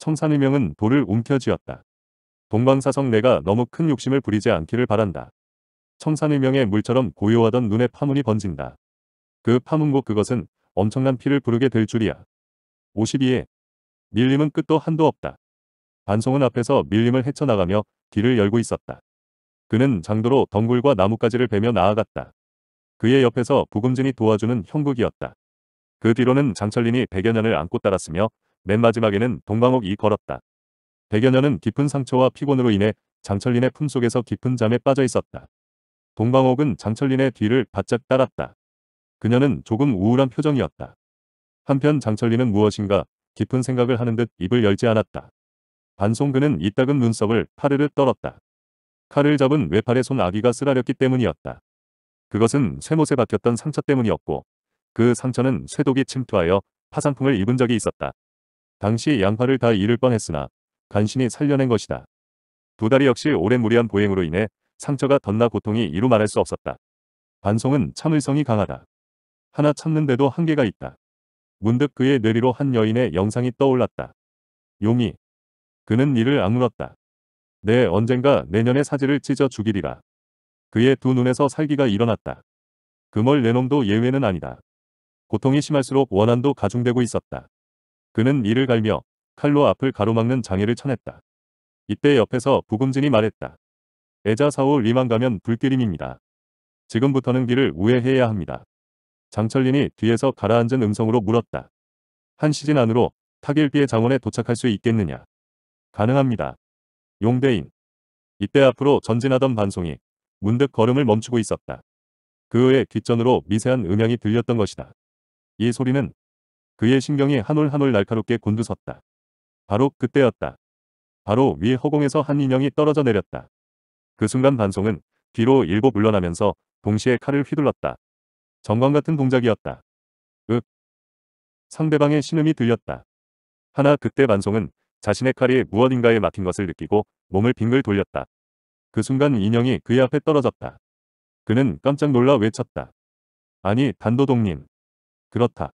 청산의명은 돌을 움켜쥐었다. 동방사성 내가 너무 큰 욕심을 부리지 않기를 바란다. 청산의명의 물처럼 고요하던 눈에 파문이 번진다. 그 파문 곳 그것은 엄청난 피를 부르게 될 줄이야. 52에 밀림은 끝도 한도 없다. 반송은 앞에서 밀림을 헤쳐나가며 길을 열고 있었다. 그는 장도로 덩굴과 나뭇가지를 베며 나아갔다. 그의 옆에서 부금진이 도와주는 형국이었다. 그 뒤로는 장철린이 백여 년을 안고 따랐으며 맨 마지막에는 동방옥이 걸었다. 백여년은 깊은 상처와 피곤으로 인해 장철린의 품속에서 깊은 잠에 빠져 있었다. 동방옥은 장철린의 뒤를 바짝 따랐다. 그녀는 조금 우울한 표정이었다. 한편 장철린은 무엇인가 깊은 생각을 하는 듯 입을 열지 않았다. 반송근은 이따금 눈썹을 파르르 떨었다. 칼을 잡은 외팔의 손 아기가 쓰라렸기 때문이었다. 그것은 쇠못에 박혔던 상처 때문이었고 그 상처는 쇠독이 침투하여 파상풍을 입은 적이 있었다. 당시 양파를 다 잃을 뻔했으나 간신히 살려낸 것이다. 두 다리 역시 오랜 무리한 보행으로 인해 상처가 덧나 고통이 이루 말할 수 없었다. 반송은 참을성이 강하다. 하나 참는데도 한계가 있다. 문득 그의 뇌리로 한 여인의 영상이 떠올랐다. 용이. 그는 이를 악물었다. 내 네, 언젠가 내년에 사지를 찢어 죽이리라. 그의 두 눈에서 살기가 일어났다. 그 멀 내놈도 예외는 아니다. 고통이 심할수록 원한도 가중되고 있었다. 그는 이를 갈며 칼로 앞을 가로막는 장애를 쳐냈다. 이때 옆에서 부금진이 말했다. 애자 사오 리만 가면 불길임입니다. 지금부터는 길을 우회해야 합니다. 장철린이 뒤에서 가라앉은 음성으로 물었다. 한 시즌 안으로 타길비의 장원에 도착할 수 있겠느냐? 가능합니다. 용대인. 이때 앞으로 전진하던 반송이 문득 걸음을 멈추고 있었다. 그 후에 뒷전으로 미세한 음향이 들렸던 것이다. 이 소리는 그의 신경이 한올한올 날카롭게 곤두섰다. 바로 그때였다. 바로 위 허공에서 한 인형이 떨어져 내렸다. 그 순간 반송은 뒤로 일고 물러나면서 동시에 칼을 휘둘렀다. 정광 같은 동작이었다. 윽. 상대방의 신음이 들렸다. 하나 그때 반송은 자신의 칼이 무엇인가에 막힌 것을 느끼고 몸을 빙글 돌렸다. 그 순간 인형이 그의 앞에 떨어졌다. 그는 깜짝 놀라 외쳤다. 아니 단도동님. 그렇다.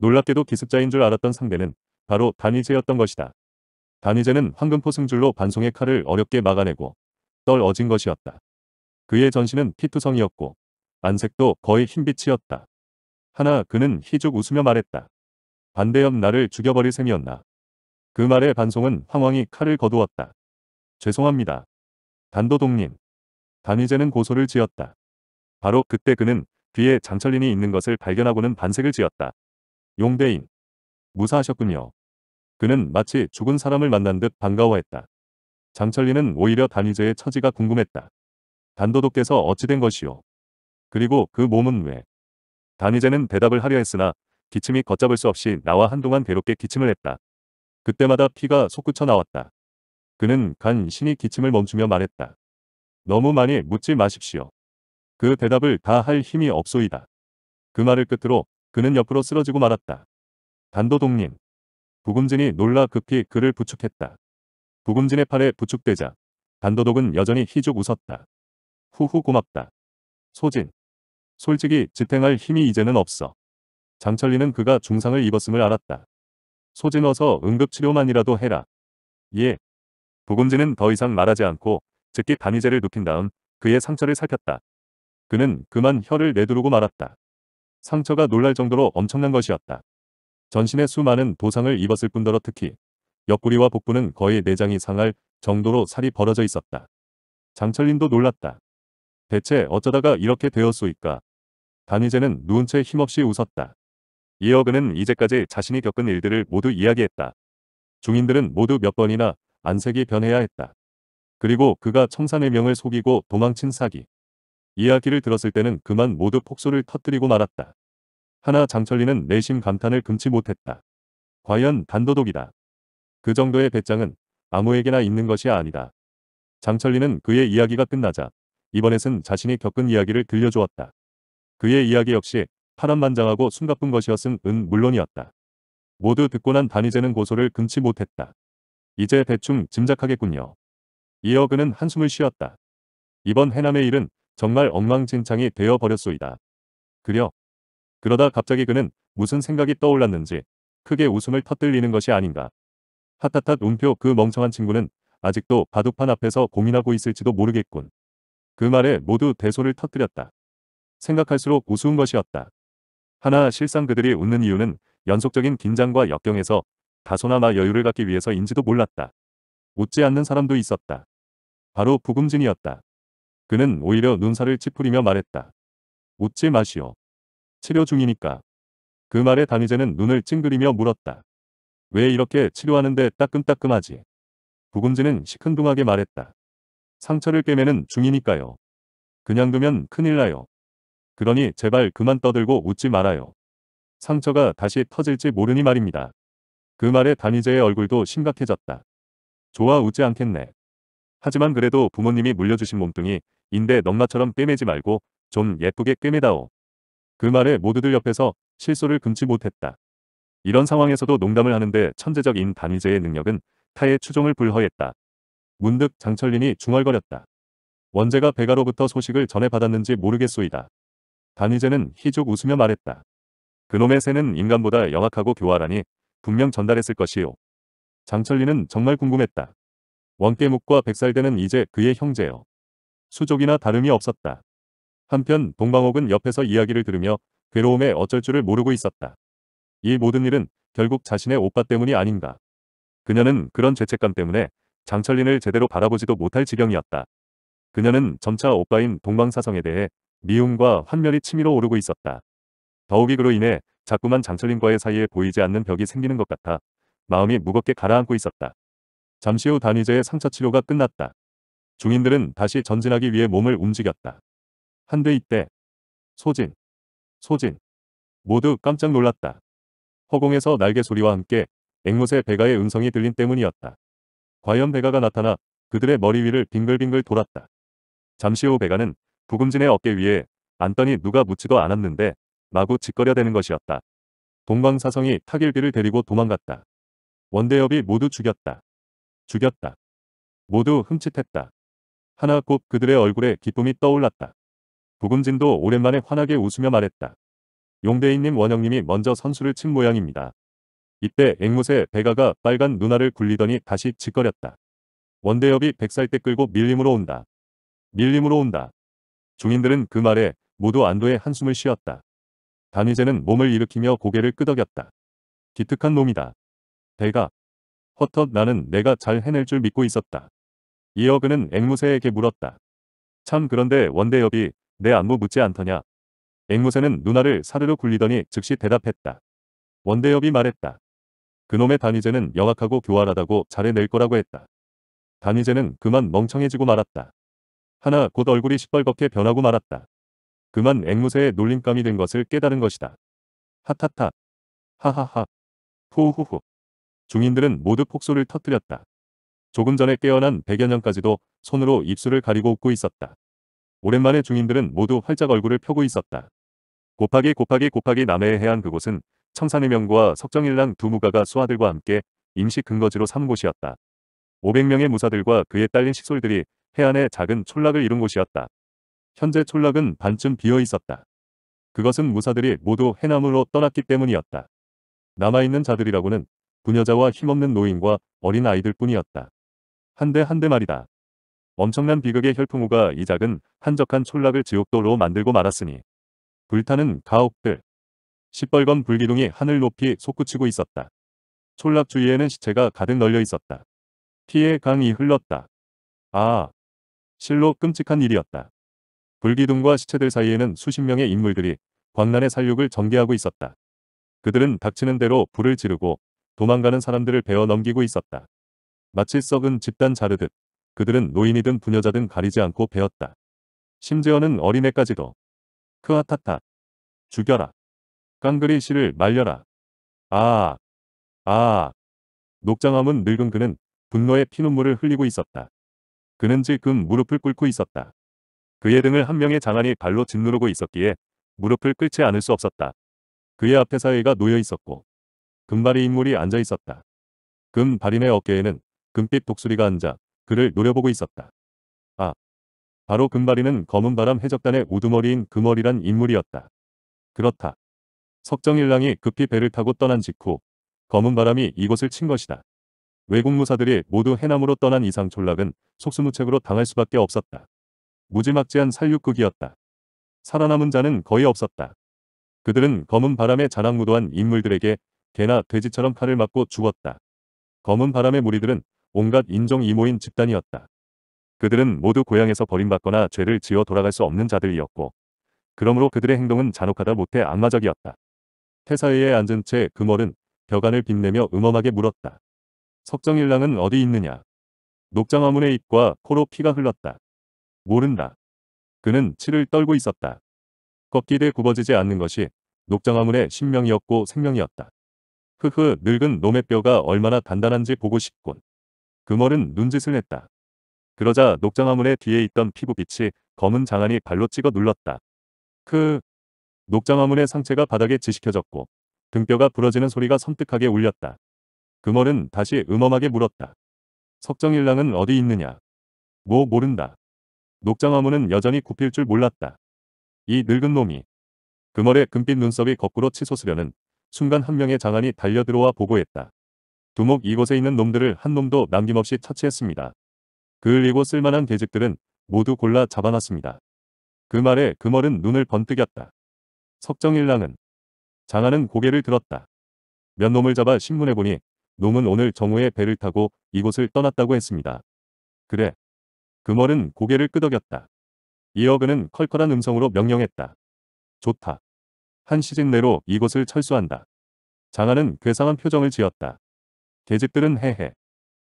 놀랍게도 기습자인 줄 알았던 상대는 바로 단이제였던 것이다. 단이제는 황금포 승줄로 반송의 칼을 어렵게 막아내고 떨어진 것이었다. 그의 전신은 피투성이었고 안색도 거의 흰빛이었다. 하나 그는 희죽 웃으며 말했다. 반대협 나를 죽여버릴 셈이었나. 그 말에 반송은 황황히 칼을 거두었다. 죄송합니다. 단도동님. 단이제는 고소를 지었다. 바로 그때 그는 뒤에 장철린이 있는 것을 발견하고는 반색을 지었다. 용대인. 무사하셨군요. 그는 마치 죽은 사람을 만난 듯 반가워했다. 장철리는 오히려 단희재의 처지가 궁금했다. 단도독께서 어찌된 것이오. 그리고 그 몸은 왜? 단희재는 대답을 하려 했으나 기침이 걷잡을 수 없이 나와 한동안 괴롭게 기침을 했다. 그때마다 피가 솟구쳐 나왔다. 그는 간신히 기침을 멈추며 말했다. 너무 많이 묻지 마십시오. 그 대답을 다 할 힘이 없소이다. 그 말을 끝으로 그는 옆으로 쓰러지고 말았다. 단도동님. 부금진이 놀라 급히 그를 부축했다. 부금진의 팔에 부축되자 단도독은 여전히 희죽 웃었다. 후후 고맙다. 소진. 솔직히 지탱할 힘이 이제는 없어. 장철리는 그가 중상을 입었음을 알았다. 소진 어서 응급치료만이라도 해라. 예. 부금진은 더 이상 말하지 않고 즉기 단위제를 눕힌 다음 그의 상처를 살폈다. 그는 그만 혀를 내두르고 말았다. 상처가 놀랄 정도로 엄청난 것이었다. 전신에 수많은 도상을 입었을 뿐더러 특히 옆구리와 복부는 거의 내장이 상할 정도로 살이 벌어져 있었다. 장철린도 놀랐다. 대체 어쩌다가 이렇게 되었소이까. 단위제는 누운 채 힘없이 웃었다. 이어 그는 이제까지 자신이 겪은 일들을 모두 이야기했다. 중인들은 모두 몇 번이나 안색이 변해야 했다. 그리고 그가 청산의 명을 속이고 도망친 사기. 이야기를 들었을 때는 그만 모두 폭소를 터뜨리고 말았다. 하나 장철리는 내심 감탄을 금치 못했다. 과연 단도독이다. 그 정도의 배짱은 아무에게나 있는 것이 아니다. 장철리는 그의 이야기가 끝나자 이번에선 자신이 겪은 이야기를 들려주었다. 그의 이야기 역시 파란만장하고 숨가쁜 것이었음 은 물론이었다. 모두 듣고 난단위제는 고소를 금치 못했다. 이제 대충 짐작하겠군요. 이어 그는 한숨을 쉬었다. 이번 해남의 일은 정말 엉망진창이 되어버렸소이다. 그려. 그러다 갑자기 그는 무슨 생각이 떠올랐는지 크게 웃음을 터뜨리는 것이 아닌가. 핫핫핫 음표 그 멍청한 친구는 아직도 바둑판 앞에서 고민하고 있을지도 모르겠군. 그 말에 모두 대소를 터뜨렸다. 생각할수록 우스운 것이었다. 하나 실상 그들이 웃는 이유는 연속적인 긴장과 역경에서 다소나마 여유를 갖기 위해서인지도 몰랐다. 웃지 않는 사람도 있었다. 바로 부금진이었다. 그는 오히려 눈살을 찌푸리며 말했다. 웃지 마시오. 치료 중이니까. 그 말에 단희재는 눈을 찡그리며 물었다. 왜 이렇게 치료하는데 따끔따끔하지? 부금지는 시큰둥하게 말했다. 상처를 깨매는 중이니까요. 그냥 두면 큰일 나요. 그러니 제발 그만 떠들고 웃지 말아요. 상처가 다시 터질지 모르니 말입니다. 그 말에 단희재의 얼굴도 심각해졌다. 좋아 웃지 않겠네. 하지만 그래도 부모님이 물려주신 몸뚱이 인데 넘나처럼 꿰매지 말고 좀 예쁘게 꿰매다오. 그 말에 모두들 옆에서 실소를 금치 못했다. 이런 상황에서도 농담을 하는데 천재적 인 단위제의 능력은 타의 추종을 불허했다. 문득 장철린이 중얼거렸다. 원재가 배가로부터 소식을 전해 받았는지 모르겠소이다. 단위제는 희죽 웃으며 말했다. 그놈의 새는 인간보다 영악하고 교활하니 분명 전달했을 것이요. 장철린은 정말 궁금했다. 원깨묵과 백살대는 이제 그의 형제요. 수족이나 다름이 없었다. 한편 동방옥은 옆에서 이야기를 들으며 괴로움에 어쩔 줄을 모르고 있었다. 이 모든 일은 결국 자신의 오빠 때문이 아닌가. 그녀는 그런 죄책감 때문에 장철린을 제대로 바라보지도 못할 지경이었다. 그녀는 점차 오빠인 동방사성에 대해 미움과 환멸이 치밀어 오르고 있었다. 더욱이 그로 인해 자꾸만 장철린과의 사이에 보이지 않는 벽이 생기는 것 같아 마음이 무겁게 가라앉고 있었다. 잠시 후 단위제의 상처 치료가 끝났다. 중인들은 다시 전진하기 위해 몸을 움직였다. 한데 이때 소진, 소진 모두 깜짝 놀랐다. 허공에서 날개 소리와 함께 앵무새 배가의 음성이 들린 때문이었다. 과연 배가가 나타나 그들의 머리 위를 빙글빙글 돌았다. 잠시 후 배가는 부금진의 어깨 위에 앉더니 누가 묻지도 않았는데 마구 짓거려대는 것이었다. 동방사성이 타길비를 데리고 도망갔다. 원대협이 모두 죽였다. 죽였다. 모두 흠칫했다. 하나 곧 그들의 얼굴에 기쁨이 떠올랐다. 부금진도 오랜만에 환하게 웃으며 말했다. 용대인님 원영님이 먼저 선수를 친 모양입니다. 이때 앵무새 배가가 빨간 누나를 굴리더니 다시 짓거렸다. 원대엽이백살때 끌고 밀림으로 온다. 밀림으로 온다. 중인들은 그 말에 모두 안도의 한숨을 쉬었다. 단위제는 몸을 일으키며 고개를 끄덕였다. 기특한 놈이다. 배가. 허터 나는 내가 잘 해낼 줄 믿고 있었다. 이어 그는 앵무새에게 물었다. 참 그런데 원대엽이내 안무 묻지 않더냐. 앵무새는 누나를 사르르 굴리더니 즉시 대답했다. 원대엽이 말했다. 그놈의 단위제는 영악하고 교활하다고 잘해낼 거라고 했다. 단위제는 그만 멍청해지고 말았다. 하나 곧 얼굴이 시뻘겋게 변하고 말았다. 그만 앵무새의 놀림감이 된 것을 깨달은 것이다. 하타타. 하하하. 후후후. 중인들은 모두 폭소를 터뜨렸다. 조금 전에 깨어난 백여 년까지도 손으로 입술을 가리고 웃고 있었다. 오랜만에 중인들은 모두 활짝 얼굴을 펴고 있었다. 곱하기 곱하기 곱하기 남해의 해안 그곳은 청산의명과 석정일랑 두 무가가 수하들과 함께 임시 근거지로 삼은 곳이었다. 500명의 무사들과 그에 딸린 식솔들이 해안에 작은 촌락을 이룬 곳이었다. 현재 촌락은 반쯤 비어 있었다. 그것은 무사들이 모두 해남으로 떠났기 때문이었다. 남아있는 자들이라고는 부녀자와 힘없는 노인과 어린 아이들 뿐이었다. 한데 한데 말이다. 엄청난 비극의 혈풍우가 이 작은 한적한 촌락을 지옥도로 만들고 말았으니 불타는 가옥들 시뻘건 불기둥이 하늘 높이 솟구치고 있었다. 촌락 주위에는 시체가 가득 널려 있었다. 피의 강이 흘렀다. 아, 실로 끔찍한 일이었다. 불기둥과 시체들 사이에는 수십 명의 인물들이 광란의 살육을 전개하고 있었다. 그들은 닥치는 대로 불을 지르고 도망가는 사람들을 베어 넘기고 있었다. 마치 썩은 집단 자르듯 그들은 노인이든 부녀자든 가리지 않고 베었다. 심지어는 어린애까지도. 크아타타. 죽여라. 깡그리 씨를 말려라. 아. 아. 녹장함은 늙은 그는 분노의 피눈물을 흘리고 있었다. 그는 지금 무릎을 꿇고 있었다. 그의 등을 한 명의 장안이 발로 짓누르고 있었기에 무릎을 꿇지 않을 수 없었다. 그의 앞에 사회가 놓여 있었고 금발의 인물이 앉아 있었다. 금 발인의 어깨에는 금빛 독수리가 앉아 그를 노려보고 있었다. 아. 바로 금발이는 검은바람 해적단의 우두머리인 금머리란 인물이었다. 그렇다. 석정일랑이 급히 배를 타고 떠난 직후 검은바람이 이곳을 친 것이다. 외국 무사들이 모두 해남으로 떠난 이상 졸락은 속수무책으로 당할 수밖에 없었다. 무지막지한 살육극이었다. 살아남은 자는 거의 없었다. 그들은 검은 바람에 자랑무도한 인물들에게 개나 돼지처럼 칼을 맞고 죽었다. 검은 바람의 무리들은 온갖 인종 이모인 집단이었다. 그들은 모두 고향에서 버림받거나 죄를 지어 돌아갈 수 없는 자들이었고 그러므로 그들의 행동은 잔혹하다 못해 악마적이었다. 태사의에 앉은 채 금월은 벽안을 빛내며 음험하게 물었다. 석정일랑은 어디 있느냐? 녹장화문의 입과 코로 피가 흘렀다. 모른다. 그는 치를 떨고 있었다. 꺾이되 굽어지지 않는 것이 녹장화문의 신명이었고 생명이었다. 흐흐 늙은 놈의 뼈가 얼마나 단단한지 보고 싶군. 그멀은 눈짓을 했다. 그러자 녹장 화물의 뒤에 있던 피부빛이 검은 장안이 발로 찍어 눌렀다. 그 녹장 화물의 상체가 바닥에 지식혀졌고 등뼈가 부러지는 소리가 섬뜩하게 울렸다. 그멀은 다시 음험하게 물었다. 석정일랑은 어디 있느냐? 뭐 모른다. 녹장 화물은 여전히 굽힐 줄 몰랐다. 이 늙은 놈이 그멀의 금빛 눈썹이 거꾸로 치솟으려는 순간 한 명의 장안이 달려들어와 보고했다. 두목 이곳에 있는 놈들을 한 놈도 남김없이 처치했습니다. 그을리고 쓸만한 계집들은 모두 골라 잡아놨습니다. 그 말에 금월은 눈을 번뜩였다. 석정일랑은 장하는 고개를 들었다. 몇 놈을 잡아 신문해 보니 놈은 오늘 정오에 배를 타고 이곳을 떠났다고 했습니다. 그래. 금월은 고개를 끄덕였다. 이어 그는 컬컬한 음성으로 명령했다. 좋다. 한 시즌 내로 이곳을 철수한다. 장하는 괴상한 표정을 지었다. 계집들은 해해.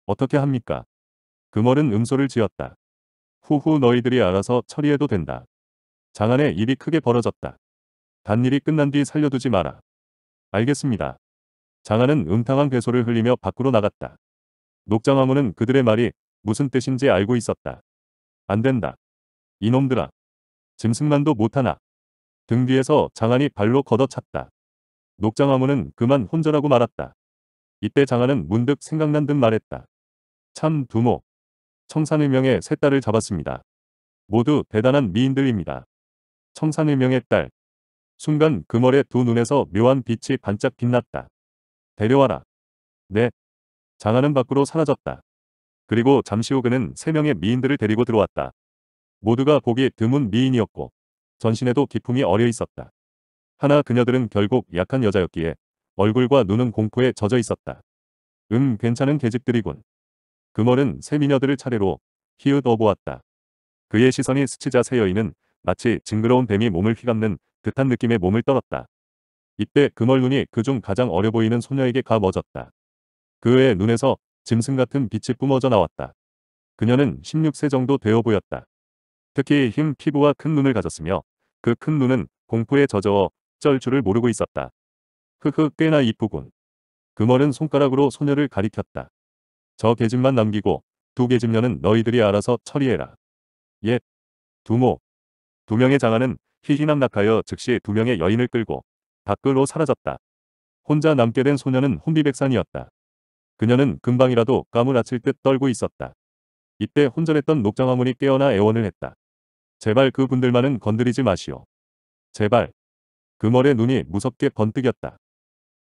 어떻게 합니까? 금월은 음소를 지었다. 후후 너희들이 알아서 처리해도 된다. 장안에 일이 크게 벌어졌다. 단일이 끝난 뒤 살려두지 마라. 알겠습니다. 장안은 음탕한 괴소를 흘리며 밖으로 나갔다. 녹장화무는 그들의 말이 무슨 뜻인지 알고 있었다. 안 된다. 이놈들아. 짐승만도 못하나. 등 뒤에서 장안이 발로 걷어찼다. 녹장화무는 그만 혼절하고 말았다. 이때 장하는 문득 생각난 듯 말했다. 참두모 청산의명의 세 딸을 잡았습니다. 모두 대단한 미인들입니다. 청산의명의 딸. 순간 그머의 두 눈에서 묘한 빛이 반짝 빛났다. 데려와라. 네. 장하는 밖으로 사라졌다. 그리고 잠시 후 그는 세 명의 미인들을 데리고 들어왔다. 모두가 보기 드문 미인이었고 전신에도 기품이 어려 있었다. 하나 그녀들은 결국 약한 여자였기에 얼굴과 눈은 공포에 젖어 있었다. 음 괜찮은 계집들이군. 그월은세 미녀들을 차례로 히읗어보았다. 그의 시선이 스치자 세 여인은 마치 징그러운 뱀이 몸을 휘감는 듯한 느낌의 몸을 떨었다. 이때 그멀 눈이 그중 가장 어려 보이는 소녀에게 가머졌다. 그의 눈에서 짐승 같은 빛이 뿜어져 나왔다. 그녀는 16세 정도 되어 보였다. 특히 흰 피부와 큰 눈을 가졌으며 그 큰 눈은 공포에 젖어 쩔 줄을 모르고 있었다. 크크 꽤나 이쁘군. 금머른 손가락으로 소녀를 가리켰다. 저 계집만 남기고 두 계집녀는 너희들이 알아서 처리해라. 옛. 예. 두모. 두 명의 장하는 희희낙낙하여 즉시 두 명의 여인을 끌고 밖으로 사라졌다. 혼자 남게 된 소녀는 혼비백산이었다. 그녀는 금방이라도 까무라칠 듯 떨고 있었다. 이때 혼전했던 녹장화문이 깨어나 애원을 했다. 제발 그 분들만은 건드리지 마시오. 제발. 금월의 눈이 무섭게 번뜩였다.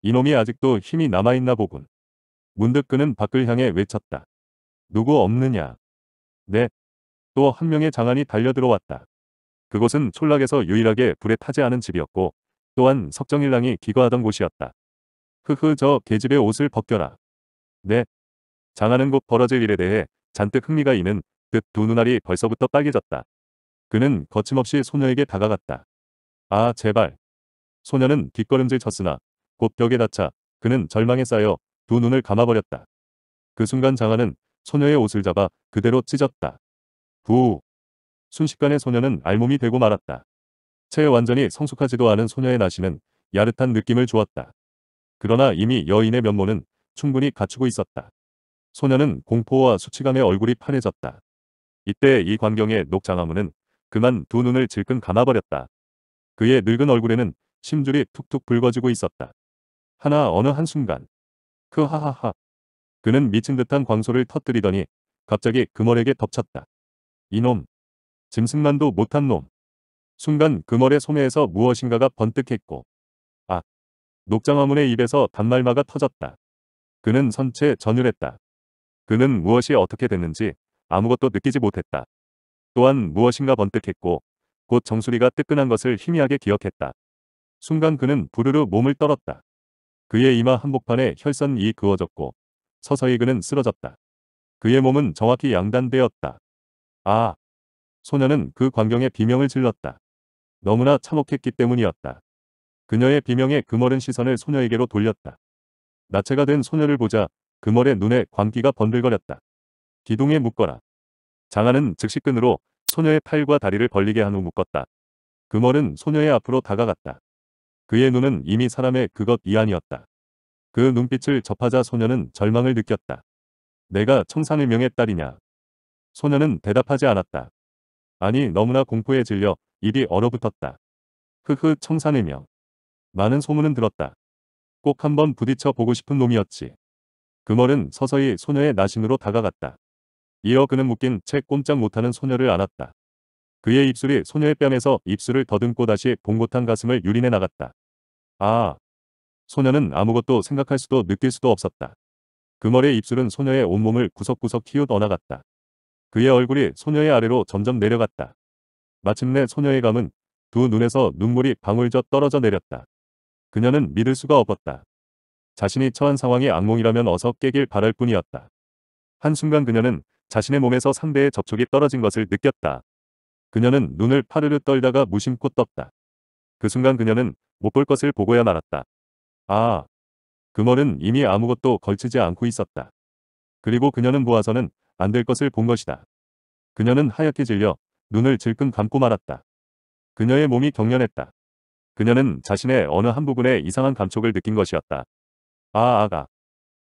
이놈이 아직도 힘이 남아있나 보군. 문득 그는 밖을 향해 외쳤다. 누구 없느냐? 네. 또 한 명의 장안이 달려들어왔다. 그곳은 촌락에서 유일하게 불에 타지 않은 집이었고 또한 석정일랑이 기거하던 곳이었다. 흐흐 저 계집의 옷을 벗겨라. 네. 장안은곧 벌어질 일에 대해 잔뜩 흥미가 있는듯 두 눈알이 벌써부터 빨개졌다. 그는 거침없이 소녀에게 다가갔다. 아 제발. 소녀는 뒷걸음질 쳤으나 곧 벽에 닿자 그는 절망에 쌓여 두 눈을 감아버렸다. 그 순간 장아는 소녀의 옷을 잡아 그대로 찢었다. 부 순식간에 소녀는 알몸이 되고 말았다. 채 완전히 성숙하지도 않은 소녀의 나시는 야릇한 느낌을 주었다. 그러나 이미 여인의 면모는 충분히 갖추고 있었다. 소녀는 공포와 수치감에 얼굴이 파래졌다. 이때 이 광경에 녹장아무는 그만 두 눈을 질끈 감아버렸다. 그의 늙은 얼굴에는 심줄이 툭툭 붉어지고 있었다. 하나 어느 한순간. 그 하하하. 그는 미친 듯한 광소를 터뜨리더니 갑자기 그멀에게 덮쳤다. 이놈. 짐승만도 못한 놈. 순간 그멀의 소매에서 무엇인가가 번뜩했고. 아. 녹장화문의 입에서 단말마가 터졌다. 그는 선체 전율했다. 그는 무엇이 어떻게 됐는지 아무것도 느끼지 못했다. 또한 무엇인가 번뜩했고 곧 정수리가 뜨끈한 것을 희미하게 기억했다. 순간 그는 부르르 몸을 떨었다. 그의 이마 한복판에 혈선이 그어졌고 서서히 그는 쓰러졌다. 그의 몸은 정확히 양단되었다. 아! 소녀는 그 광경에 비명을 질렀다. 너무나 참혹했기 때문이었다. 그녀의 비명에 그멀은 시선을 소녀에게로 돌렸다. 나체가 된 소녀를 보자 그멀의 눈에 광기가 번들거렸다. 기둥에 묶어라. 장안은 즉시 끈으로 소녀의 팔과 다리를 벌리게 한 후 묶었다. 그멀은 소녀의 앞으로 다가갔다. 그의 눈은 이미 사람의 그것 이아니었다그 눈빛을 접하자 소녀는 절망을 느꼈다. 내가 청산일명의 딸이냐? 소녀는 대답하지 않았다. 아니 너무나 공포에 질려 입이 얼어붙었다. 흐흐 청산의명 많은 소문은 들었다. 꼭 한번 부딪혀 보고 싶은 놈이었지. 그멀은 서서히 소녀의 나신으로 다가갔다. 이어 그는 묶인 채 꼼짝 못하는 소녀를 안았다. 그의 입술이 소녀의 뺨에서 입술을 더듬고 다시 봉고탄 가슴을 유린해 나갔다. 아. 소녀는 아무것도 생각할 수도 느낄 수도 없었다. 그머리의 입술은 소녀의 온몸을 구석구석 키우어 나갔다. 그의 얼굴이 소녀의 아래로 점점 내려갔다. 마침내 소녀의 감은 두 눈에서 눈물이 방울져 떨어져 내렸다. 그녀는 믿을 수가 없었다. 자신이 처한 상황이 악몽이라면 어서 깨길 바랄 뿐이었다. 한순간 그녀는 자신의 몸에서 상대의 접촉이 떨어진 것을 느꼈다. 그녀는 눈을 파르르 떨다가 무심코 떴다. 그 순간 그녀는 못 볼 것을 보고야 말았다. 아. 그머는 이미 아무것도 걸치지 않고 있었다. 그리고 그녀는 보아서는 안 될 것을 본 것이다. 그녀는 하얗게 질려 눈을 질끈 감고 말았다. 그녀의 몸이 경련했다. 그녀는 자신의 어느 한 부분에 이상한 감촉을 느낀 것이었다. 아 아가.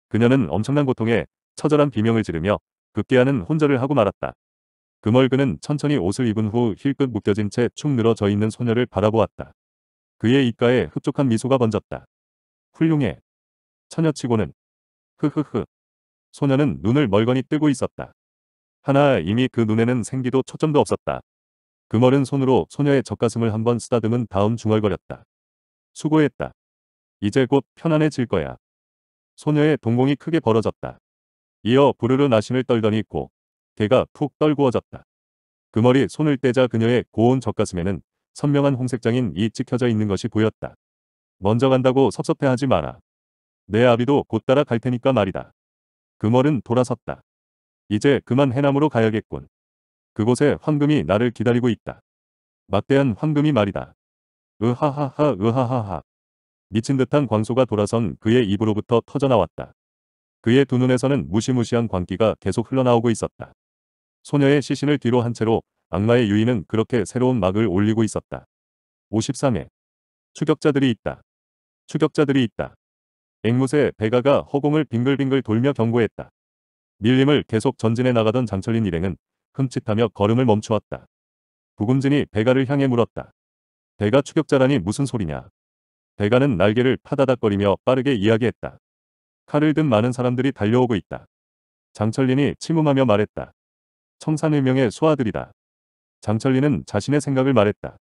그녀는 엄청난 고통에 처절한 비명을 지르며 급기야는 혼절을 하고 말았다. 그멀그는 천천히 옷을 입은 후 힐끗 묶여진 채 축 늘어져 있는 소녀를 바라보았다. 그의 입가에 흡족한 미소가 번졌다. 훌륭해. 처녀치고는. 흐흐흐. 소녀는 눈을 멀거니 뜨고 있었다. 하나 이미 그 눈에는 생기도 초점도 없었다. 그멀은 손으로 소녀의 젖가슴을 한번 쓰다듬은 다음 중얼거렸다. 수고했다. 이제 곧 편안해질 거야. 소녀의 동공이 크게 벌어졌다. 이어 부르르 나심을 떨더니 고 개가푹 떨구어졌다. 그 머리 손을 떼자 그녀의 고운 젖가슴에는 선명한 홍색장인 이 찍혀져 있는 것이 보였다. 먼저 간다고 섭섭해하지 마라. 내 아비도 곧 따라 갈 테니까 말이다. 그머은 돌아섰다. 이제 그만 해남으로 가야겠군. 그곳에 황금이 나를 기다리고 있다. 막대한 황금이 말이다. 으하하하 으하하하. 미친 듯한 광소가 돌아선 그의 입으로부터 터져나왔다. 그의 두 눈에서는 무시무시한 광기가 계속 흘러나오고 있었다. 소녀의 시신을 뒤로 한 채로 악마의 유인은 그렇게 새로운 막을 올리고 있었다. 53회 추격자들이 있다. 추격자들이 있다. 앵무새 배가가 허공을 빙글빙글 돌며 경고했다. 밀림을 계속 전진해 나가던 장철린 일행은 흠칫하며 걸음을 멈추었다. 부금진이 배가를 향해 물었다. 배가 추격자라니 무슨 소리냐. 배가는 날개를 파다닥거리며 빠르게 이야기했다. 칼을 든 많은 사람들이 달려오고 있다. 장철린이 침음하며 말했다. 청산의명의 소아들이다. 장철리는 자신의 생각을 말했다.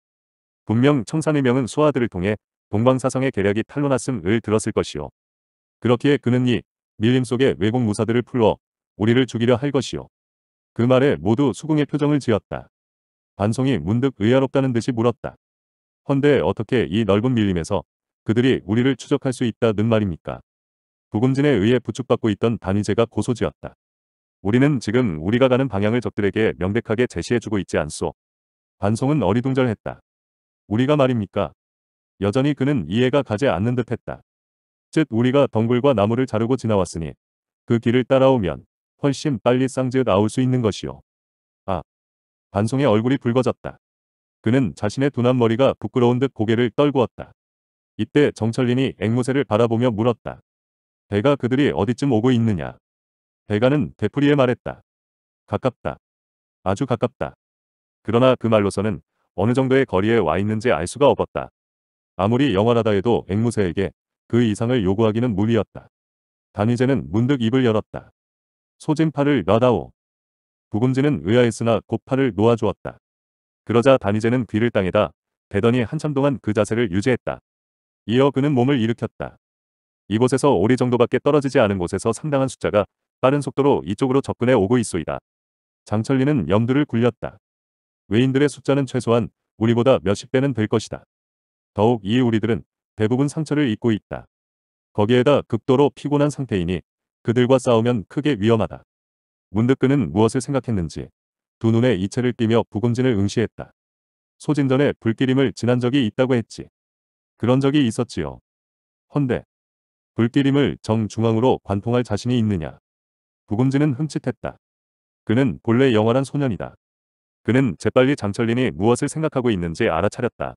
분명 청산의명은 소아들을 통해 동방사성의 계략이 탄로났음을 들었을 것이오 그렇기에 그는 이 밀림 속에 외국 무사들을 풀러 우리를 죽이려 할것이오그 말에 모두 수궁의 표정을 지었다. 반송이 문득 의아롭다는 듯이 물었다. 헌데 어떻게 이 넓은 밀림에서 그들이 우리를 추적할 수 있다는 말입니까? 부금진에 의해 부축받고 있던 단위제가 고소지었다. 우리는 지금 우리가 가는 방향을 적들에게 명백하게 제시해주고 있지 않소. 반송은 어리둥절했다. 우리가 말입니까? 여전히 그는 이해가 가지 않는 듯했다. 즉 우리가 덩굴과 나무를 자르고 지나왔으니 그 길을 따라오면 훨씬 빨리 쌍지읒 나올 수 있는 것이요. 아. 반송의 얼굴이 붉어졌다. 그는 자신의 둔한 머리가 부끄러운 듯 고개를 떨구었다. 이때 정철린이 앵무새를 바라보며 물었다. 배가 그들이 어디쯤 오고 있느냐. 배가는 대풀이에 말했다. 가깝다. 아주 가깝다. 그러나 그 말로서는 어느 정도의 거리에 와 있는지 알 수가 없었다. 아무리 영화하다 해도 앵무새에게 그 이상을 요구하기는 무리였다. 다니제는 문득 입을 열었다. 소진팔을 놔다오. 부금지는 의아했으나 곧팔을 놓아주었다. 그러자 다니제는 귀를 땅에다 대더니 한참 동안 그 자세를 유지했다. 이어 그는 몸을 일으켰다. 이곳에서 오리 정도밖에 떨어지지 않은 곳에서 상당한 숫자가 빠른 속도로 이쪽으로 접근해 오고 있소이다. 장철리는 염두를 굴렸다. 외인들의 숫자는 최소한 우리보다 몇십 배는 될 것이다. 더욱 이 우리들은 대부분 상처를 입고 있다. 거기에다 극도로 피곤한 상태이니 그들과 싸우면 크게 위험하다. 문득 그는 무엇을 생각했는지 두 눈에 이체를 끼며 부금진을 응시했다. 소진전에 불기림을 지난 적이 있다고 했지. 그런 적이 있었지요. 헌데 불기림을 정중앙으로 관통할 자신이 있느냐. 부금진은 흠칫했다. 그는 본래 영원한 소년이다. 그는 재빨리 장철린이 무엇을 생각하고 있는지 알아차렸다.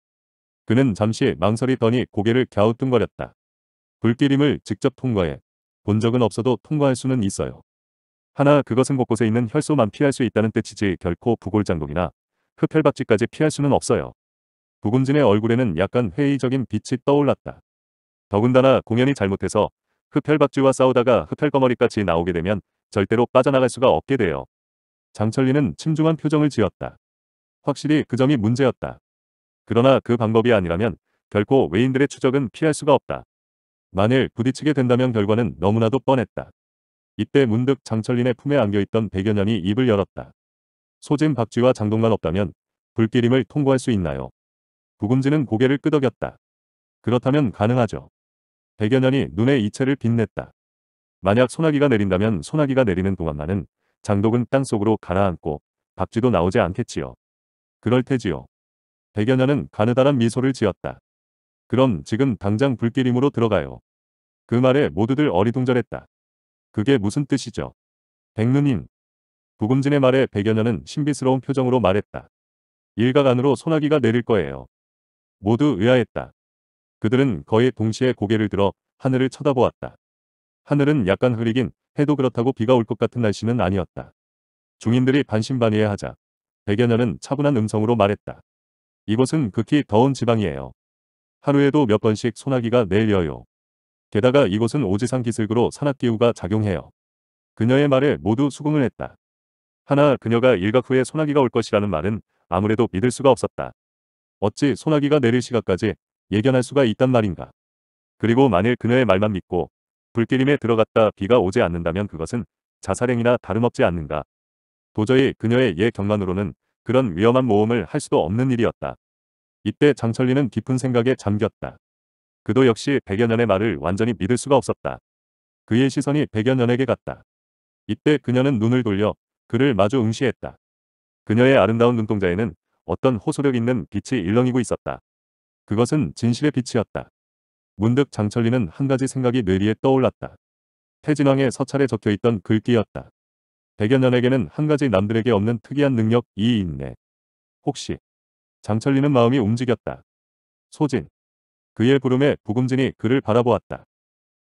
그는 잠시 망설이더니 고개를 갸우뚱거렸다. 불길임을 직접 통과해 본 적은 없어도 통과할 수는 있어요. 하나 그것은 곳곳에 있는 혈소만 피할 수 있다는 뜻이지 결코 부골장동이나 흡혈박쥐까지 피할 수는 없어요. 부금진의 얼굴에는 약간 회의적인 빛이 떠올랐다. 더군다나 공연이 잘못해서 흡혈박쥐와 싸우다가 흡혈거머리까지 나오게 되면 절대로 빠져나갈 수가 없게 돼요. 장철리는 침중한 표정을 지었다. 확실히 그 점이 문제였다. 그러나 그 방법이 아니라면 결코 외인들의 추적은 피할 수가 없다. 만일 부딪히게 된다면 결과는 너무나도 뻔했다. 이때 문득 장철린의 품에 안겨있던 백여년이 입을 열었다. 소진 박쥐와 장동만 없다면 불길임을 통과할 수 있나요? 구금지는 고개를 끄덕였다. 그렇다면 가능하죠. 백여년이 눈에 이체를 빛냈다. 만약 소나기가 내린다면 소나기가 내리는 동안만은 장독은 땅속으로 가라앉고 박쥐도 나오지 않겠지요. 그럴 테지요. 백여아는 가느다란 미소를 지었다. 그럼 지금 당장 불길임으로 들어가요. 그 말에 모두들 어리둥절했다. 그게 무슨 뜻이죠? 백누님. 부금진의 말에 백여아는 신비스러운 표정으로 말했다. 일각 안으로 소나기가 내릴 거예요. 모두 의아했다. 그들은 거의 동시에 고개를 들어 하늘을 쳐다보았다. 하늘은 약간 흐리긴 해도 그렇다고 비가 올 것 같은 날씨는 아니었다. 중인들이 반신반의해하자 백여년은 차분한 음성으로 말했다. 이곳은 극히 더운 지방이에요. 하루에도 몇 번씩 소나기가 내려요. 게다가 이곳은 오지상 기슭으로 산악기후가 작용해요. 그녀의 말에 모두 수긍을 했다. 하나 그녀가 일각 후에 소나기가 올 것이라는 말은 아무래도 믿을 수가 없었다. 어찌 소나기가 내릴 시각까지 예견할 수가 있단 말인가. 그리고 만일 그녀의 말만 믿고 불길임에 들어갔다 비가 오지 않는다면 그것은 자살행위나 다름없지 않는가. 도저히 그녀의 예 경만으로는 그런 위험한 모험을 할 수도 없는 일이었다. 이때 장철리는 깊은 생각에 잠겼다. 그도 역시 백여년의 말을 완전히 믿을 수가 없었다. 그의 시선이 백여년에게 갔다. 이때 그녀는 눈을 돌려 그를 마주 응시했다. 그녀의 아름다운 눈동자에는 어떤 호소력 있는 빛이 일렁이고 있었다. 그것은 진실의 빛이었다. 문득 장철리는 한 가지 생각이 뇌리에 떠올랐다. 태진왕의 서찰에 적혀있던 글귀였다. 백여년에게는한 가지 남들에게 없는 특이한 능력, 이 있네. 혹시 장철리는 마음이 움직였다. 소진. 그의 부름에 부금진이 그를 바라보았다.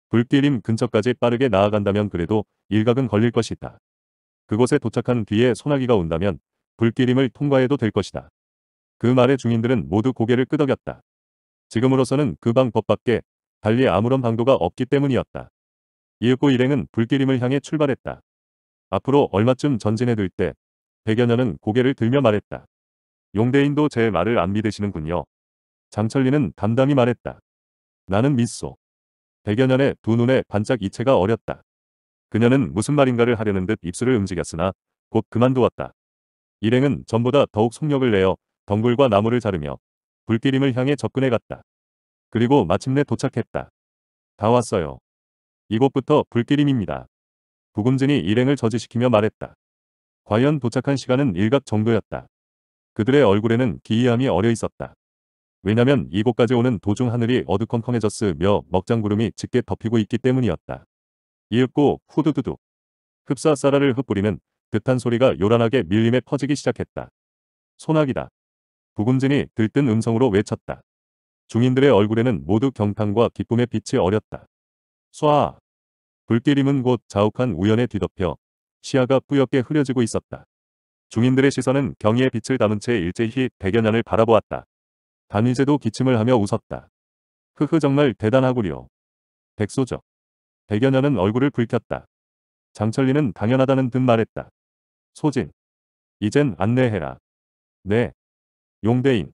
불길임 근처까지 빠르게 나아간다면 그래도 일각은 걸릴 것이다. 그곳에 도착한 뒤에 소나기가 온다면 불길임을 통과해도 될 것이다. 그 말에 중인들은 모두 고개를 끄덕였다. 지금으로서는 그 방법밖에 달리 아무런 방도가 없기 때문이었다. 이윽고 일행은 불길임을 향해 출발했다. 앞으로 얼마쯤 전진해둘 때백여년은 고개를 들며 말했다. 용대인도 제 말을 안 믿으시는군요. 장철리는 담담히 말했다. 나는 믿소. 백여년의두 눈에 반짝 이체가 어렸다. 그녀는 무슨 말인가를 하려는 듯 입술을 움직였으나 곧 그만두었다. 일행은 전보다 더욱 속력을 내어 덩굴과 나무를 자르며 불기림을 향해 접근해 갔다. 그리고 마침내 도착했다. 다 왔어요. 이곳부터 불기림입니다. 부금진이 일행을 저지시키며 말했다. 과연 도착한 시간은 일각 정도였다. 그들의 얼굴에는 기이함이 어려 있었다. 왜냐면 이곳까지 오는 도중 하늘이 어두컴컴해졌으며 먹장구름이 짙게 덮이고 있기 때문이었다. 이윽고 후두두두 흡사사라를 흩뿌리는 듯한 소리가 요란하게 밀림에 퍼지기 시작했다. 소나기다. 구금진이 들뜬 음성으로 외쳤다. 중인들의 얼굴에는 모두 경탄과 기쁨의 빛이 어렸다. 쏴! 불길임은 곧 자욱한 우연에 뒤덮여 시야가 뿌옇게 흐려지고 있었다. 중인들의 시선은 경의의 빛을 담은 채 일제히 백여 년을 바라보았다. 단위제도 기침을 하며 웃었다. 흐흐 정말 대단하구려. 백소적. 백여 년은 얼굴을 붉혔다. 장철리는 당연하다는 듯 말했다. 소진. 이젠 안내해라. 네, 용대인.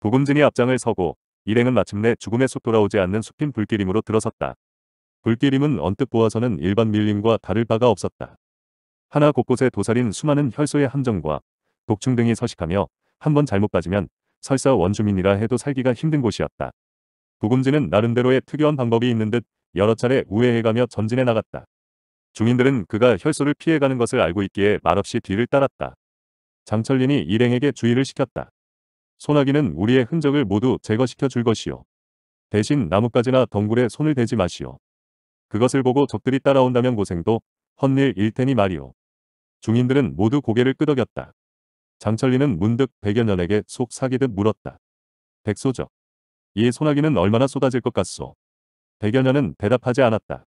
부금진이 앞장을 서고 일행은 마침내 죽음의 숲 돌아오지 않는 숲인 불기림으로 들어섰다. 불기림은 언뜻 보아서는 일반 밀림과 다를 바가 없었다. 하나 곳곳에 도살인 수많은 혈소의 함정과 독충 등이 서식하며 한번 잘못 빠지면 설사 원주민이라 해도 살기가 힘든 곳이었다. 부금진은 나름대로의 특이한 방법이 있는 듯 여러 차례 우회해가며 전진해 나갔다. 주민들은 그가 혈소를 피해가는 것을 알고 있기에 말없이 뒤를 따랐다. 장철린이 일행에게 주의를 시켰다. 소나기는 우리의 흔적을 모두 제거시켜 줄 것이요. 대신 나뭇가지나 덩굴에 손을 대지 마시오. 그것을 보고 적들이 따라온다면 고생도 헛일일 테니 말이오. 중인들은 모두 고개를 끄덕였다. 장철리는 문득 백여년에게속 사기듯 물었다. 백소적. 이 소나기는 얼마나 쏟아질 것 같소. 백여년은 대답하지 않았다.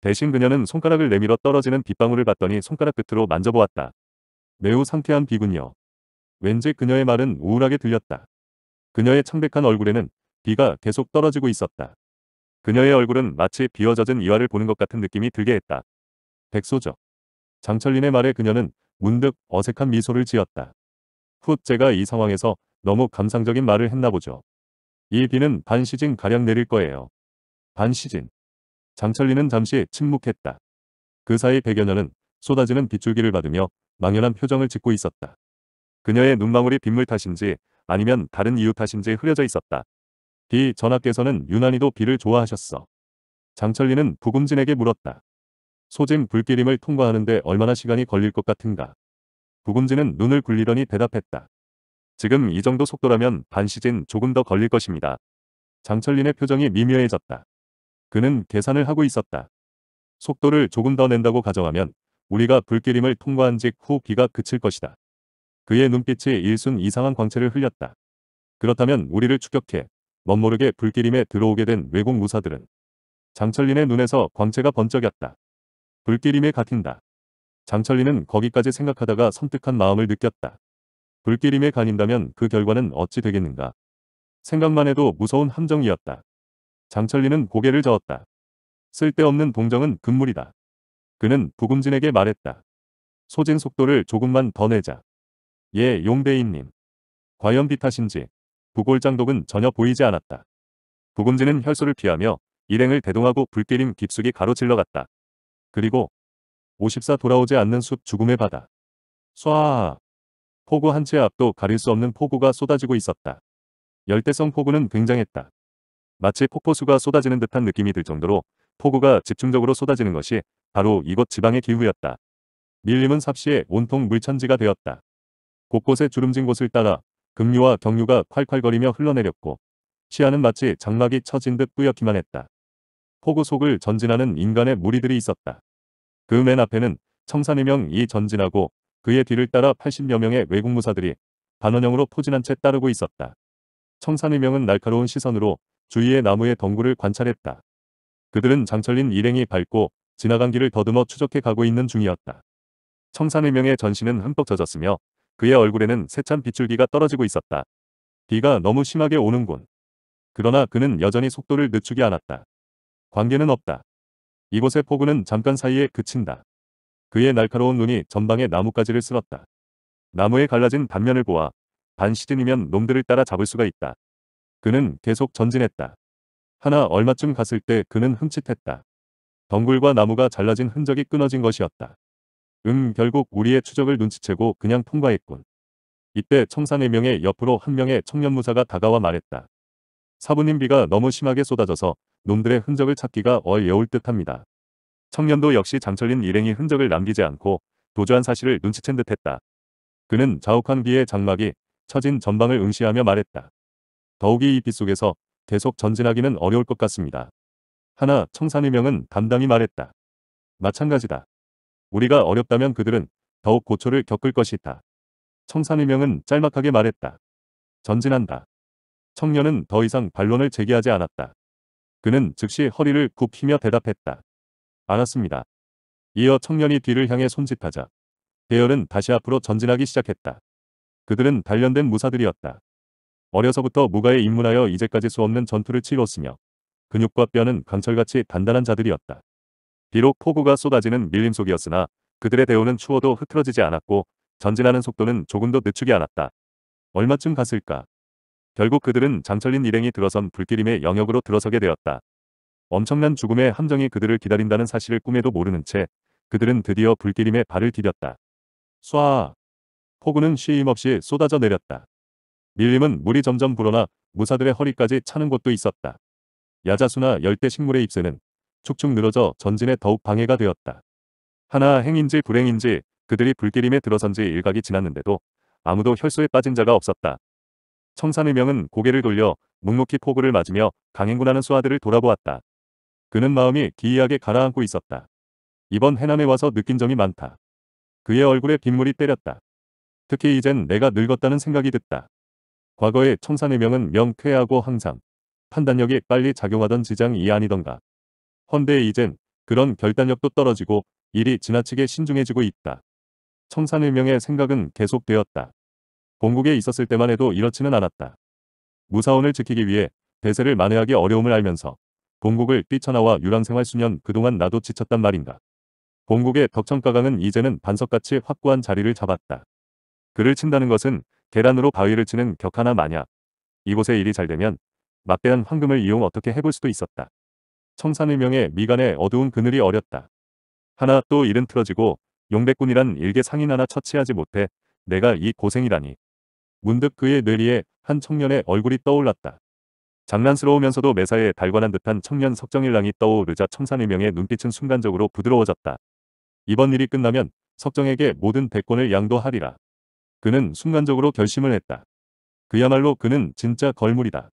대신 그녀는 손가락을 내밀어 떨어지는 빗방울을 봤더니 손가락 끝으로 만져보았다. 매우 상쾌한 비군요. 왠지 그녀의 말은 우울하게 들렸다. 그녀의 창백한 얼굴에는 비가 계속 떨어지고 있었다. 그녀의 얼굴은 마치 비어젖은 이화를 보는 것 같은 느낌이 들게 했다. 백소적. 장철린의 말에 그녀는 문득 어색한 미소를 지었다. 훗 제가 이 상황에서 너무 감상적인 말을 했나 보죠. 이 비는 반 시즌 가량 내릴 거예요. 반 시즌. 장철리은 잠시 침묵했다. 그 사이 백여년은 쏟아지는 빗줄기를 받으며 망연한 표정을 짓고 있었다. 그녀의 눈망울이 빗물 탓인지 아니면 다른 이유 탓인지 흐려져 있었다. 비 전하께서는 유난히도 비를 좋아하셨어. 장철리는 부금진에게 물었다. 소진 불길임을 통과하는데 얼마나 시간이 걸릴 것 같은가. 부금진은 눈을 굴리더니 대답했다. 지금 이 정도 속도라면 반시진 조금 더 걸릴 것입니다. 장철린의 표정이 미묘해졌다. 그는 계산을 하고 있었다. 속도를 조금 더 낸다고 가정하면 우리가 불길임을 통과한 직후 비가 그칠 것이다. 그의 눈빛이 일순 이상한 광채를 흘렸다. 그렇다면 우리를 추격해 멋모르게 불길임에 들어오게 된 외국 무사들은 장철린의 눈에서 광채가 번쩍였다. 불길임에 갇힌다. 장철린은 거기까지 생각하다가 섬뜩한 마음을 느꼈다. 불길임에 가닌다면 그 결과는 어찌 되겠는가. 생각만 해도 무서운 함정이었다. 장철린은 고개를 저었다. 쓸데없는 동정은 금물이다. 그는 부금진에게 말했다. 소진 속도를 조금만 더 내자. 예, 용대인님. 과연 비타신지. 부골장독은 전혀 보이지 않았다. 부금지는 혈소를 피하며 일행을 대동하고 불길임 깊숙이 가로질러 갔다. 그리고 54 돌아오지 않는 숲 죽음의 바다. 쏴! 폭우 한 채 앞도 가릴 수 없는 폭우가 쏟아지고 있었다. 열대성 폭우는 굉장했다. 마치 폭포수가 쏟아지는 듯한 느낌이 들 정도로 폭우가 집중적으로 쏟아지는 것이 바로 이곳 지방의 기후였다. 밀림은 삽시에 온통 물천지가 되었다. 곳곳에 주름진 곳을 따라 급류와 경류가 콸콸거리며 흘러내렸고 시야는 마치 장막이 처진 듯 뿌옇기만 했다. 폭우 속을 전진하는 인간의 무리들이 있었다. 그 맨 앞에는 청산의명 이 전진하고 그의 뒤를 따라 80여 명의 외국 무사들이 반원형으로 포진한 채 따르고 있었다. 청산의명은 날카로운 시선으로 주위의 나무의 덩굴을 관찰했다. 그들은 장철린 일행이 밟고 지나간 길을 더듬어 추적해 가고 있는 중이었다. 청산의명의 전신은 흠뻑 젖었으며 그의 얼굴에는 새찬 빗줄기가 떨어지고 있었다. 비가 너무 심하게 오는군. 그러나 그는 여전히 속도를 늦추지 않았다. 관계는 없다. 이곳의 폭우는 잠깐 사이에 그친다. 그의 날카로운 눈이 전방의 나뭇가지를 쓸었다. 나무에 갈라진 단면을 보아 반 시즌이면 놈들을 따라 잡을 수가 있다. 그는 계속 전진했다. 하나 얼마쯤 갔을 때 그는 흠칫했다. 덩굴과 나무가 잘라진 흔적이 끊어진 것이었다. 음 결국 우리의 추적을 눈치채고 그냥 통과했군. 이때 청사 4명의 옆으로 한 명의 청년무사가 다가와 말했다. 사부님 비가 너무 심하게 쏟아져서 놈들의 흔적을 찾기가 어려울 듯합니다. 청년도 역시 장철린 일행이 흔적을 남기지 않고 도주한 사실을 눈치챈 듯했다. 그는 자욱한 비의 장막이 처진 전방을 응시하며 말했다. 더욱이 이빛속에서 계속 전진하기는 어려울 것 같습니다. 하나 청산의명은 담담히 말했다. 마찬가지다. 우리가 어렵다면 그들은 더욱 고초를 겪을 것이다. 청산의명은 짤막하게 말했다. 전진한다. 청년은 더 이상 반론을 제기하지 않았다. 그는 즉시 허리를 굽히며 대답했다. 알았습니다. 이어 청년이 뒤를 향해 손짓하자. 대열은 다시 앞으로 전진하기 시작했다. 그들은 단련된 무사들이었다. 어려서부터 무가에 입문하여 이제까지 수 없는 전투를 치렀으며 근육과 뼈는 강철같이 단단한 자들이었다. 비록 폭우가 쏟아지는 밀림 속이었으나 그들의 대우는 추워도 흐트러지지 않았고 전진하는 속도는 조금도 늦추지 않았다. 얼마쯤 갔을까? 결국 그들은 장철린 일행이 들어선 불길임의 영역으로 들어서게 되었다. 엄청난 죽음의 함정이 그들을 기다린다는 사실을 꿈에도 모르는 채 그들은 드디어 불길임의 발을 디뎠다. 쏴! 폭우는 임없이 쏟아져 내렸다. 밀림은 물이 점점 불어나 무사들의 허리까지 차는 곳도 있었다. 야자수나 열대 식물의 잎새는 축축 늘어져 전진에 더욱 방해가 되었다. 하나 행인지 불행인지 그들이 불길임에 들어선 지 일각이 지났는데도 아무도 혈소에 빠진 자가 없었다. 청산의명은 고개를 돌려 묵묵히 포구를 맞으며 강행군하는 수하들을 돌아보았다. 그는 마음이 기이하게 가라앉고 있었다. 이번 해남에 와서 느낀 점이 많다. 그의 얼굴에 빗물이 때렸다. 특히 이젠 내가 늙었다는 생각이 든다. 과거의 청산의명은 명쾌하고 항상 판단력이 빨리 작용하던 지장이 아니던가. 헌데 이젠 그런 결단력도 떨어지고 일이 지나치게 신중해지고 있다. 청산일명의 생각은 계속되었다. 본국에 있었을 때만 해도 이렇지는 않았다. 무사원을 지키기 위해 대세를 만회하기 어려움을 알면서 본국을 뛰쳐나와 유랑생활 수년 그동안 나도 지쳤단 말인가. 본국의 덕천가강은 이제는 반석같이 확고한 자리를 잡았다. 그를 친다는 것은 계란으로 바위를 치는 격하나 마냥 이곳에 일이 잘 되면 막대한 황금을 이용 어떻게 해볼 수도 있었다. 청산일명의 미간에 어두운 그늘이 어렸다. 하나 또 일은 틀어지고 용백군이란 일개 상인 하나 처치하지 못해 내가 이 고생이라니. 문득 그의 뇌리에 한 청년의 얼굴이 떠올랐다. 장난스러우면서도 매사에 달관한 듯한 청년 석정일랑이 떠오르자 청산일명의 눈빛은 순간적으로 부드러워졌다. 이번 일이 끝나면 석정에게 모든 대권을 양도하리라. 그는 순간적으로 결심을 했다. 그야말로 그는 진짜 걸물이다.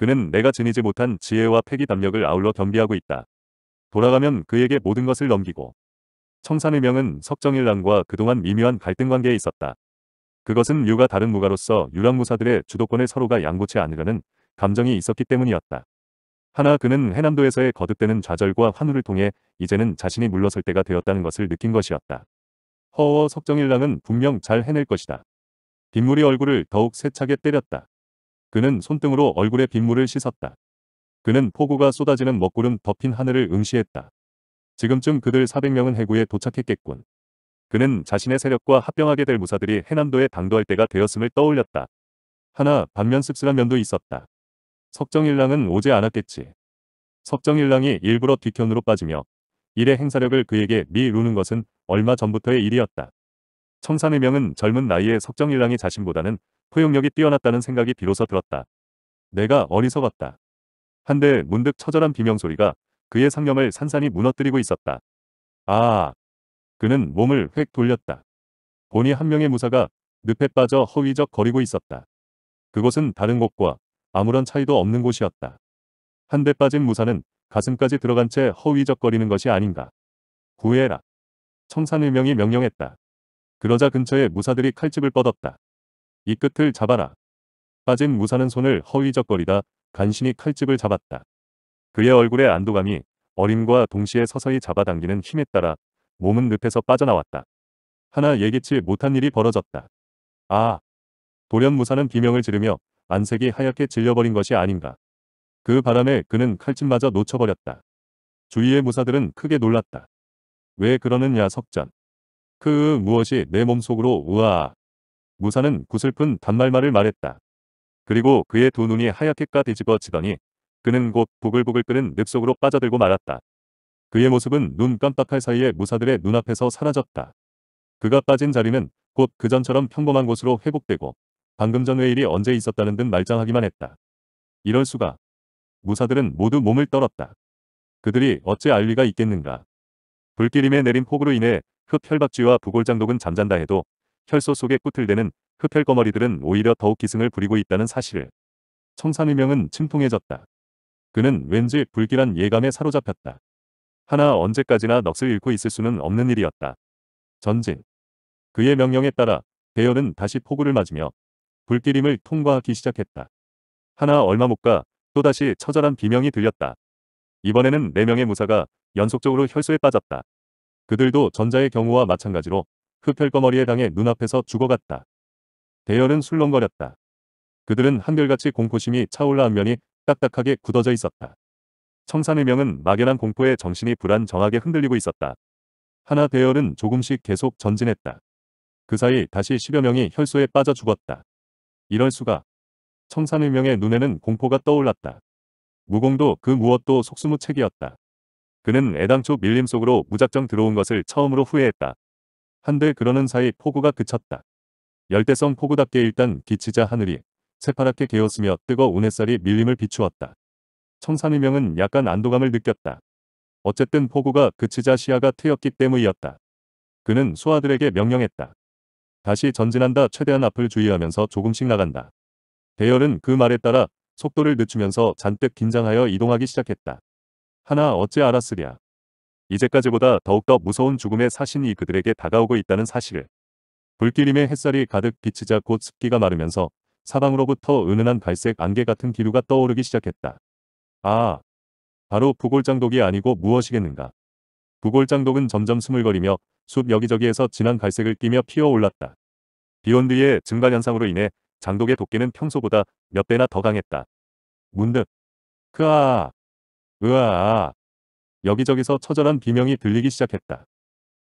그는 내가 지니지 못한 지혜와 패기 담력을 아울러 겸비하고 있다. 돌아가면 그에게 모든 것을 넘기고 청산의 명은 석정일랑과 그동안 미묘한 갈등관계에 있었다. 그것은 유가 다른 무가로서 유랑무사들의 주도권에 서로가 양보치 않으려는 감정이 있었기 때문이었다. 하나 그는 해남도에서의 거듭되는 좌절과 환우를 통해 이제는 자신이 물러설 때가 되었다는 것을 느낀 것이었다. 허어 석정일랑은 분명 잘 해낼 것이다. 빗물이 얼굴을 더욱 세차게 때렸다. 그는 손등으로 얼굴에 빗물을 씻었다. 그는 폭우가 쏟아지는 먹구름 덮인 하늘을 응시했다. 지금쯤 그들 400명은 해구에 도착했겠군. 그는 자신의 세력과 합병하게 될 무사들이 해남도에 당도할 때가 되었음을 떠올렸다. 하나 반면 씁쓸한 면도 있었다. 석정일랑은 오지 않았겠지. 석정일랑이 일부러 뒤편으로 빠지며 일의 행사력을 그에게 미루는 것은 얼마 전부터의 일이었다. 청산의명은 젊은 나이에 석정일랑이 자신보다는 포용력이 뛰어났다는 생각이 비로소 들었다. 내가 어리석었다. 한데 문득 처절한 비명소리가 그의 상념을 산산히 무너뜨리고 있었다. 아! 그는 몸을 획 돌렸다. 보니 한 명의 무사가 늪에 빠져 허위적 거리고 있었다. 그곳은 다른 곳과 아무런 차이도 없는 곳이었다. 한 대 빠진 무사는 가슴까지 들어간 채 허위적거리는 것이 아닌가. 구해라. 청산일명이 명령했다. 그러자 근처에 무사들이 칼집을 뻗었다. 이 끝을 잡아라. 빠진 무사는 손을 허위적거리다 간신히 칼집을 잡았다. 그의 얼굴의 안도감이 어림과 동시에 서서히 잡아당기는 힘에 따라 몸은 늪에서 빠져나왔다. 하나 예기치 못한 일이 벌어졌다. 아! 돌연무사는 비명을 지르며 안색이 하얗게 질려버린 것이 아닌가. 그 바람에 그는 칼집마저 놓쳐버렸다. 주위의 무사들은 크게 놀랐다. 왜 그러느냐 석전. 그 무엇이 내 몸속으로 우아 무사는 구슬픈 단말말을 말했다. 그리고 그의 두 눈이 하얗게까 뒤집어지더니 그는 곧부글부글 끓는 늪 속으로 빠져들고 말았다. 그의 모습은 눈 깜빡할 사이에 무사들의 눈앞에서 사라졌다. 그가 빠진 자리는 곧 그전처럼 평범한 곳으로 회복되고 방금 전왜 일이 언제 있었다는 듯 말장하기만 했다. 이럴 수가. 무사들은 모두 몸을 떨었다. 그들이 어찌 알 리가 있겠는가. 불길임에 내린 폭우로 인해 흙혈박쥐와 부골장독은 잠잔다 해도 혈소 속에 꾸틀대는 흑혈거머리들은 오히려 더욱 기승을 부리고 있다는 사실을. 청산의명은 침통해졌다. 그는 왠지 불길한 예감에 사로잡혔다. 하나 언제까지나 넋을 잃고 있을 수는 없는 일이었다. 전진. 그의 명령에 따라 대열은 다시 폭우를 맞으며 불길임을 통과하기 시작했다. 하나 얼마 못 가 또다시 처절한 비명이 들렸다. 이번에는 4명의 무사가 연속적으로 혈소에 빠졌다. 그들도 전자의 경우와 마찬가지로 흡혈거머리에 당해 눈앞에서 죽어갔다. 대열은 술렁거렸다. 그들은 한결같이 공포심이 차올라 안면이 딱딱하게 굳어져 있었다. 청산의명은 막연한 공포에 정신이 불안정하게 흔들리고 있었다. 하나 대열은 조금씩 계속 전진했다. 그 사이 다시 10여 명이 혈소에 빠져 죽었다. 이럴 수가. 청산의명의 눈에는 공포가 떠올랐다. 무공도 그 무엇도 속수무책이었다. 그는 애당초 밀림 속으로 무작정 들어온 것을 처음으로 후회했다. 한들 그러는 사이 폭우가 그쳤다. 열대성 폭우답게 일단 기치자 하늘이 새파랗게 개었으며 뜨거운 햇살이 밀림을 비추었다. 청산의명은 약간 안도감을 느꼈다. 어쨌든 폭우가 그치자 시야가 트였기 때문이었다. 그는 소아들에게 명령했다. 다시 전진한다 최대한 앞을 주의하면서 조금씩 나간다. 대열은 그 말에 따라 속도를 늦추면서 잔뜩 긴장하여 이동하기 시작했다. 하나 어찌 알았으랴. 이제까지보다 더욱더 무서운 죽음의 사신이 그들에게 다가오고 있다는 사실을. 불기림의 햇살이 가득 비치자 곧 습기가 마르면서 사방으로부터 은은한 갈색 안개 같은 기류가 떠오르기 시작했다. 아, 바로 부골장독이 아니고 무엇이겠는가. 부골장독은 점점 스물거리며 숲 여기저기에서 진한 갈색을 끼며 피어올랐다. 비온 뒤의 증발현상으로 인해 장독의 도끼는 평소보다 몇 배나 더 강했다. 문득 크아 으아 아 여기저기서 처절한 비명이 들리기 시작했다.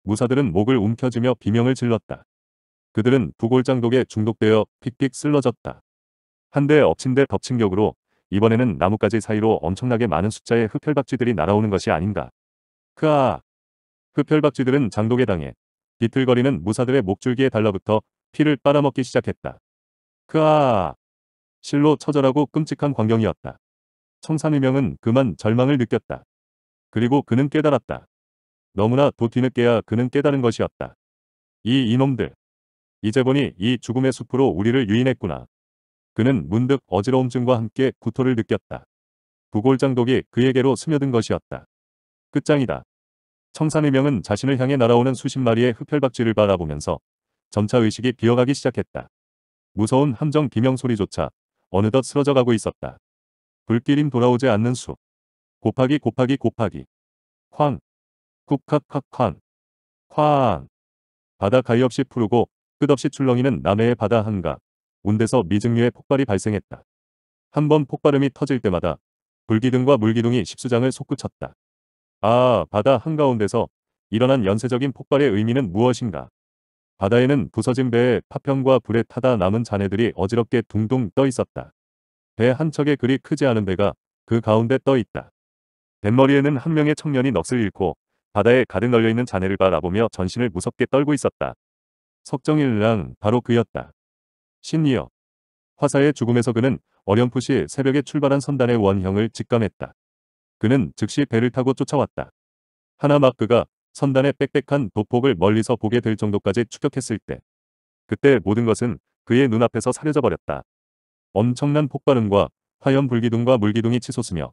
무사들은 목을 움켜쥐며 비명을 질렀다. 그들은 부골장독에 중독되어 픽픽 쓸러졌다. 한 대 엎친 데 덮친 격으로 이번에는 나뭇가지 사이로 엄청나게 많은 숫자의 흡혈박쥐들이 날아오는 것이 아닌가. 크아! 흡혈박쥐들은 장독에 당해 비틀거리는 무사들의 목줄기에 달라붙어 피를 빨아먹기 시작했다. 크아! 실로 처절하고 끔찍한 광경이었다. 청산의명은 그만 절망을 느꼈다. 그리고 그는 깨달았다. 너무나 도티늦게야 그는 깨달은 것이었다. 이 이놈들. 이제 보니 이 죽음의 숲으로 우리를 유인했구나. 그는 문득 어지러움증과 함께 구토를 느꼈다. 부골장독이 그에게로 스며든 것이었다. 끝장이다. 청산의명은 자신을 향해 날아오는 수십 마리의 흡혈박쥐를 바라보면서 점차 의식이 비어가기 시작했다. 무서운 함정 비명 소리조차 어느덧 쓰러져가고 있었다. 불길임 돌아오지 않는 숲. 곱하기 곱하기 곱하기 쾅 쿡칵칵쾅 쾅 바다 가위 없이 푸르고 끝없이 출렁이는 남해의 바다 한가 온데서 미증류의 폭발이 발생했다. 한 번 폭발음이 터질 때마다 불기둥과 물기둥이 십수장을 솟구쳤다. 아 바다 한가운데서 일어난 연쇄적인 폭발의 의미는 무엇인가. 바다에는 부서진 배에 파편과 불에 타다 남은 잔해들이 어지럽게 둥둥 떠 있었다. 배 한 척의 그리 크지 않은 배가 그 가운데 떠 있다. 뱃머리에는 한 명의 청년이 넋을 잃고 바다에 가득 널려있는 잔해를 바라보며 전신을 무섭게 떨고 있었다. 석정일랑 바로 그였다. 신이여. 화사의 죽음에서 그는 어렴풋이 새벽에 출발한 선단의 원형을 직감했다. 그는 즉시 배를 타고 쫓아왔다. 하나마크가 선단의 빽빽한 도폭을 멀리서 보게 될 정도까지 추격했을 때 그때 모든 것은 그의 눈앞에서 사려져 버렸다. 엄청난 폭발음과 화염 불기둥과 물기둥이 치솟으며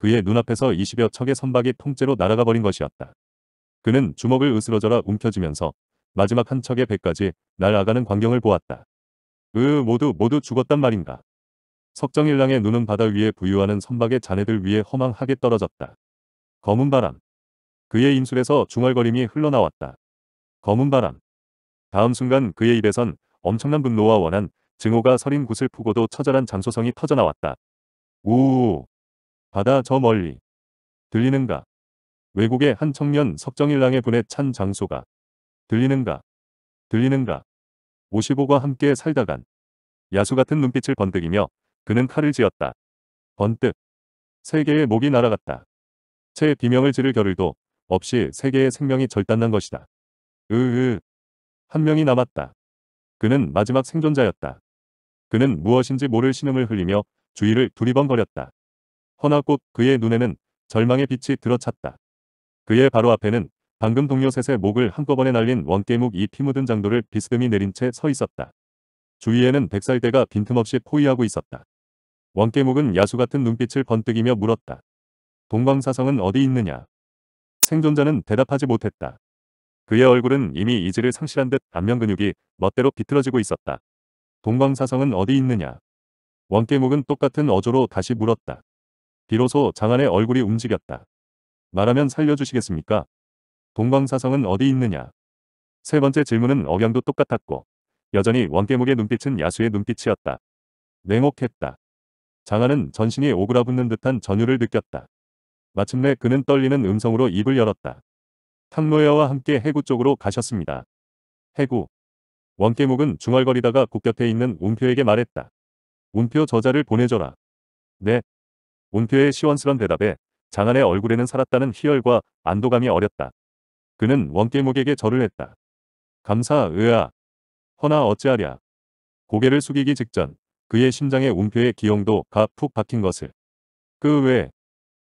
그의 눈앞에서 20여 척의 선박이 통째로 날아가 버린 것이었다. 그는 주먹을 으스러져라 움켜쥐면서 마지막 한 척의 배까지 날아가는 광경을 보았다. 으 모두 모두 죽었단 말인가. 석정일랑의 눈은 바다 위에 부유하는 선박의 잔해들 위에 허망하게 떨어졌다. 검은 바람. 그의 인술에서 중얼거림이 흘러나왔다. 검은 바람. 다음 순간 그의 입에선 엄청난 분노와 원한, 증오가 서린 굿을 푸고도 처절한 장소성이 터져나왔다. 우 우우 바다 저 멀리 들리는가? 외국의 한 청년 석정일랑의 분에 찬 장소가 들리는가? 들리는가? 55과 함께 살다간 야수 같은 눈빛을 번뜩이며 그는 칼을 지었다. 번뜩 세계의 목이 날아갔다. 채 비명을 지를 겨를도 없이 세계의 생명이 절단난 것이다. 으으 한 명이 남았다. 그는 마지막 생존자였다. 그는 무엇인지 모를 신음을 흘리며 주위를 두리번거렸다. 허나 꽃 그의 눈에는 절망의 빛이 들어찼다. 그의 바로 앞에는 방금 동료 셋의 목을 한꺼번에 날린 원깨묵 이 피 묻은 장도를 비스듬히 내린 채 서 있었다. 주위에는 백살대가 빈틈없이 포위하고 있었다. 원깨묵은 야수 같은 눈빛을 번뜩이며 물었다. 동방사성은 어디 있느냐? 생존자는 대답하지 못했다. 그의 얼굴은 이미 이지를 상실한 듯 안면 근육이 멋대로 비틀어지고 있었다. 동방사성은 어디 있느냐? 원깨묵은 똑같은 어조로 다시 물었다. 비로소 장안의 얼굴이 움직였다. 말하면 살려주시겠습니까? 동방사성은 어디 있느냐? 세 번째 질문은 억양도 똑같았고 여전히 원깨묵의 눈빛은 야수의 눈빛이었다. 냉혹했다. 장안은 전신이 오그라붙는 듯한 전율을 느꼈다. 마침내 그는 떨리는 음성으로 입을 열었다. 탕노여와 함께 해구 쪽으로 가셨습니다. 해구. 원깨묵은 중얼거리다가 국곁에 있는 운표에게 말했다. 운표 저자를 보내줘라. 네, 온표의 시원스런 대답에 장안의 얼굴에는 살았다는 희열과 안도감이 어렸다. 그는 원깨목에게 절을 했다. 감사 으아 허나 어찌하랴. 고개를 숙이기 직전 그의 심장에 운표의 기형도 가 푹 박힌 것을. 그 외에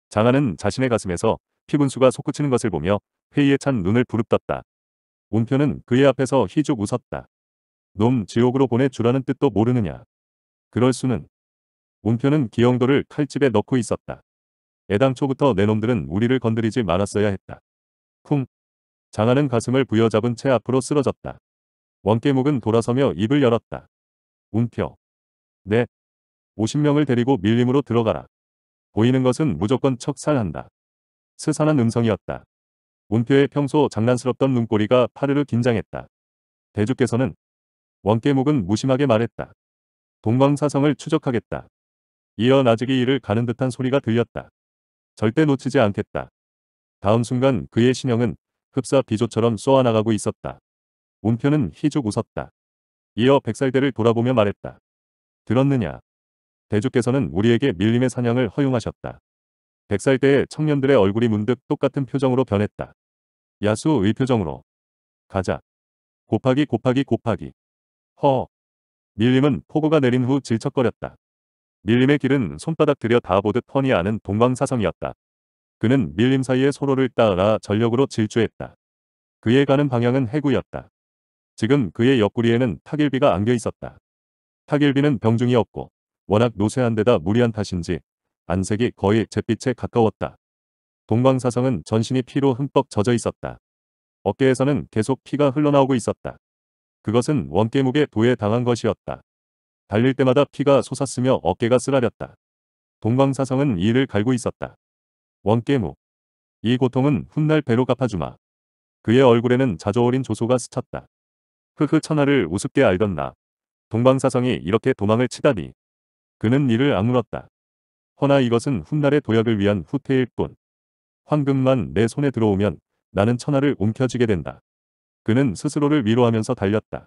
장안은 자신의 가슴에서 피분수가 솟구치는 것을 보며 회의에 찬 눈을 부릅떴다. 운표는 그의 앞에서 희죽 웃었다. 놈 지옥으로 보내 주라는 뜻도 모르느냐. 그럴 수는. 운표는 기영도를 칼집에 넣고 있었다. 애당초부터 내 놈들은 우리를 건드리지 말았어야 했다. 쿵. 장하는 가슴을 부여잡은 채 앞으로 쓰러졌다. 원깨묵은 돌아서며 입을 열었다. 운표. 네. 50명을 데리고 밀림으로 들어가라. 보이는 것은 무조건 척살한다. 스산한 음성이었다. 운표의 평소 장난스럽던 눈꼬리가 파르르 긴장했다. 대주께서는 원깨묵은 무심하게 말했다. 동방사성을 추적하겠다. 이어 나직이 이를 가는 듯한 소리가 들렸다. 절대 놓치지 않겠다. 다음 순간 그의 신형은 흡사 비조처럼 쏘아나가고 있었다. 온표는 희죽 웃었다. 이어 백살대를 돌아보며 말했다. 들었느냐. 대주께서는 우리에게 밀림의 사냥을 허용하셨다. 백살대의 청년들의 얼굴이 문득 똑같은 표정으로 변했다. 야수의 표정으로. 가자. 곱하기 곱하기 곱하기. 허. 밀림은 폭우가 내린 후 질척거렸다. 밀림의 길은 손바닥 들여 다보듯 펀니 아는 동방사성이었다. 그는 밀림 사이에 서로를 따라 전력으로 질주했다. 그의 가는 방향은 해구였다. 지금 그의 옆구리에는 타길비가 안겨 있었다. 타길비는 병중이 었고 워낙 노쇠한 데다 무리한 탓인지 안색이 거의 잿빛에 가까웠다. 동방사성은 전신이 피로 흠뻑 젖어 있었다. 어깨에서는 계속 피가 흘러나오고 있었다. 그것은 원깨무게 도에 당한 것이었다. 달릴 때마다 피가 솟았으며 어깨가 쓰라렸다. 동방사성은 이를 갈고 있었다. 원깨무. 이 고통은 훗날 배로 갚아주마. 그의 얼굴에는 자조어린 조소가 스쳤다. 흐흐 천하를 우습게 알던 나. 동방사성이 이렇게 도망을 치다니. 그는 이를 악물었다. 허나 이것은 훗날의 도약을 위한 후퇴일 뿐. 황금만 내 손에 들어오면 나는 천하를 움켜쥐게 된다. 그는 스스로를 위로하면서 달렸다.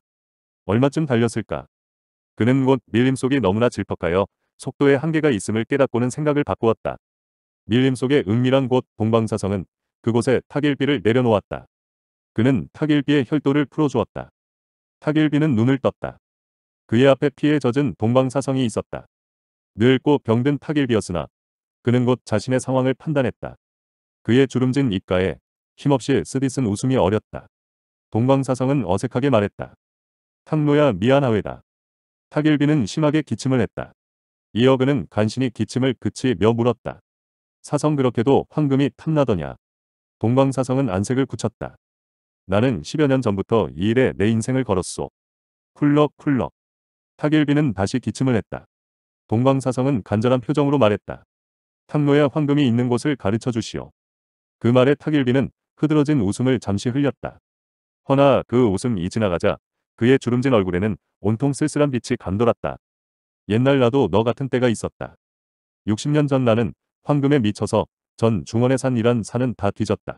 얼마쯤 달렸을까? 그는 곧 밀림 속이 너무나 질퍽하여 속도의 한계가 있음을 깨닫고는 생각을 바꾸었다. 밀림 속의 은밀한 곳 동방사성은 그곳에 타길비를 내려놓았다. 그는 타길비의 혈도를 풀어주었다. 타길비는 눈을 떴다. 그의 앞에 피에 젖은 동방사성이 있었다. 늙고 병든 타길비였으나 그는 곧 자신의 상황을 판단했다. 그의 주름진 입가에 힘없이 쓰디쓴 웃음이 어렸다. 동방사성은 어색하게 말했다. 탕노야 미안하외다. 탁일비는 심하게 기침을 했다. 이어그는 간신히 기침을 그치며 물었다. 사성 그렇게도 황금이 탐나더냐. 동방사성은 안색을 굳혔다. 나는 10여 년 전부터 이 일에 내 인생을 걸었소. 쿨럭쿨럭. 탁일비는 다시 기침을 했다. 동방사성은 간절한 표정으로 말했다. 탐로야 황금이 있는 곳을 가르쳐 주시오. 그 말에 탁일비는 흐드러진 웃음을 잠시 흘렸다. 허나 그 웃음이 지나가자 그의 주름진 얼굴에는 온통 쓸쓸한 빛이 감돌았다. 옛날 나도 너 같은 때가 있었다. 60년 전 나는 황금에 미쳐서 전 중원에 산 이란 산은 다 뒤졌다.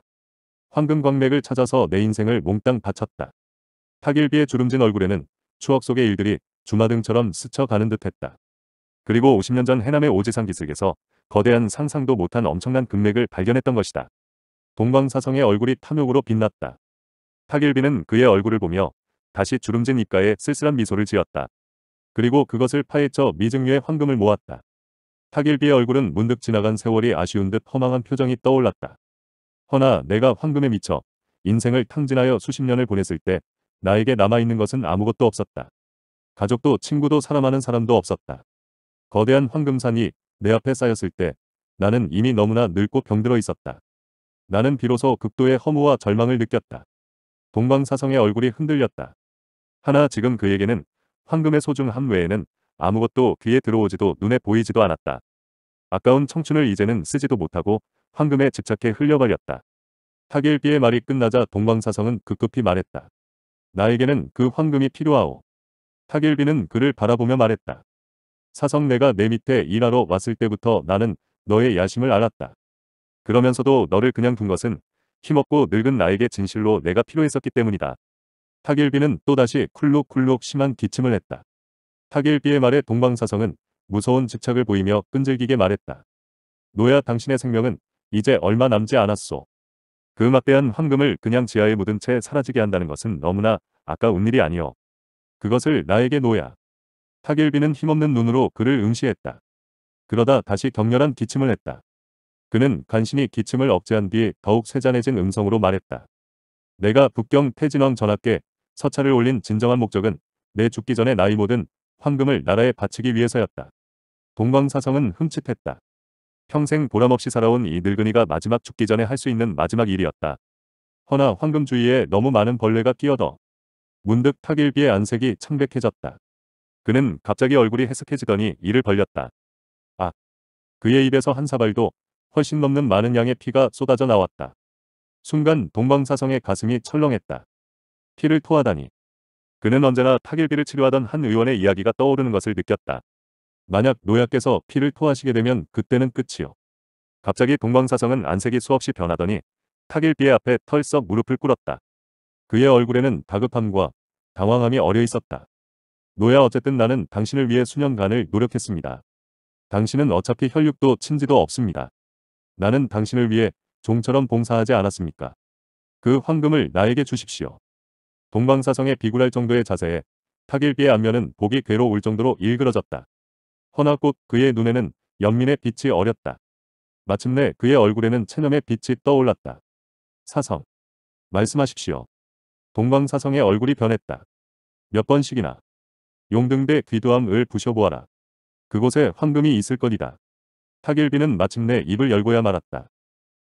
황금 광맥을 찾아서 내 인생을 몽땅 바쳤다. 타길비의 주름진 얼굴에는 추억 속의 일들이 주마등처럼 스쳐가는 듯했다. 그리고 50년 전 해남의 오지산 기슭에서 거대한 상상도 못한 엄청난 금맥을 발견했던 것이다. 동방사성의 얼굴이 탐욕으로 빛났다. 타길비는 그의 얼굴을 보며 다시 주름진 입가에 쓸쓸한 미소를 지었다. 그리고 그것을 파헤쳐 미증류의 황금을 모았다. 탁일비의 얼굴은 문득 지나간 세월이 아쉬운 듯 허망한 표정이 떠올랐다. 허나 내가 황금에 미쳐 인생을 탕진하여 수십 년을 보냈을 때 나에게 남아있는 것은 아무것도 없었다. 가족도 친구도 사랑하는 사람도 없었다. 거대한 황금산이 내 앞에 쌓였을 때 나는 이미 너무나 늙고 병들어 있었다. 나는 비로소 극도의 허무와 절망을 느꼈다. 동방사성의 얼굴이 흔들렸다. 하나 지금 그에게는 황금의 소중함 외에는 아무것도 귀에 들어오지도 눈에 보이지도 않았다. 아까운 청춘을 이제는 쓰지도 못하고 황금에 집착해 흘려버렸다. 타길비의 말이 끝나자 동방사성은 급급히 말했다. 나에게는 그 황금이 필요하오. 타길비는 그를 바라보며 말했다. 사성 내가 내 밑에 일하러 왔을 때부터 나는 너의 야심을 알았다. 그러면서도 너를 그냥 둔 것은 힘없고 늙은 나에게 진실로 내가 필요했었기 때문이다. 타길비는 또다시 쿨룩쿨룩 심한 기침을 했다. 타길비의 말에 동방사성은 무서운 집착을 보이며 끈질기게 말했다. 노야 당신의 생명은 이제 얼마 남지 않았소. 그 막대한 황금을 그냥 지하에 묻은 채 사라지게 한다는 것은 너무나 아까운 일이 아니오. 그것을 나에게 놓야. 타길비는 힘없는 눈으로 그를 응시했다. 그러다 다시 격렬한 기침을 했다. 그는 간신히 기침을 억제한 뒤 더욱 세잔해진 음성으로 말했다. 내가 북경 태진왕 전하께 서찰을 올린 진정한 목적은 내 죽기 전에 나의 모든 황금을 나라에 바치기 위해서였다. 동방사성은 흠칫했다. 평생 보람없이 살아온 이 늙은이가 마지막 죽기 전에 할 수 있는 마지막 일이었다. 허나 황금 주위에 너무 많은 벌레가 끼어더 문득 탁일비의 안색이 창백해졌다. 그는 갑자기 얼굴이 해석해지더니 이를 벌렸다. 아! 그의 입에서 한 사발도 훨씬 넘는 많은 양의 피가 쏟아져 나왔다. 순간 동방사성의 가슴이 철렁했다. 피를 토하다니. 그는 언제나 타길비를 치료하던 한 의원의 이야기가 떠오르는 것을 느꼈다. 만약 노약께서 피를 토하시게 되면 그때는 끝이요. 갑자기 동방사성은 안색이 수없이 변하더니 타길비의 앞에 털썩 무릎을 꿇었다. 그의 얼굴에는 다급함과 당황함이 어려 있었다. 노야 어쨌든 나는 당신을 위해 수년간을 노력했습니다. 당신은 어차피 혈육도 친지도 없습니다. 나는 당신을 위해 종처럼 봉사하지 않았습니까? 그 황금을 나에게 주십시오. 동방사성에 비굴할 정도의 자세에 타길비의 안면은 보기 괴로울 정도로 일그러졌다. 허나 꽃 그의 눈에는 연민의 빛이 어렸다. 마침내 그의 얼굴에는 체념의 빛이 떠올랐다. 사성. 말씀하십시오. 동방사성의 얼굴이 변했다. 몇 번씩이나. 용등대 귀두암을 부셔보아라. 그곳에 황금이 있을 것이다. 타길비는 마침내 입을 열고야 말았다.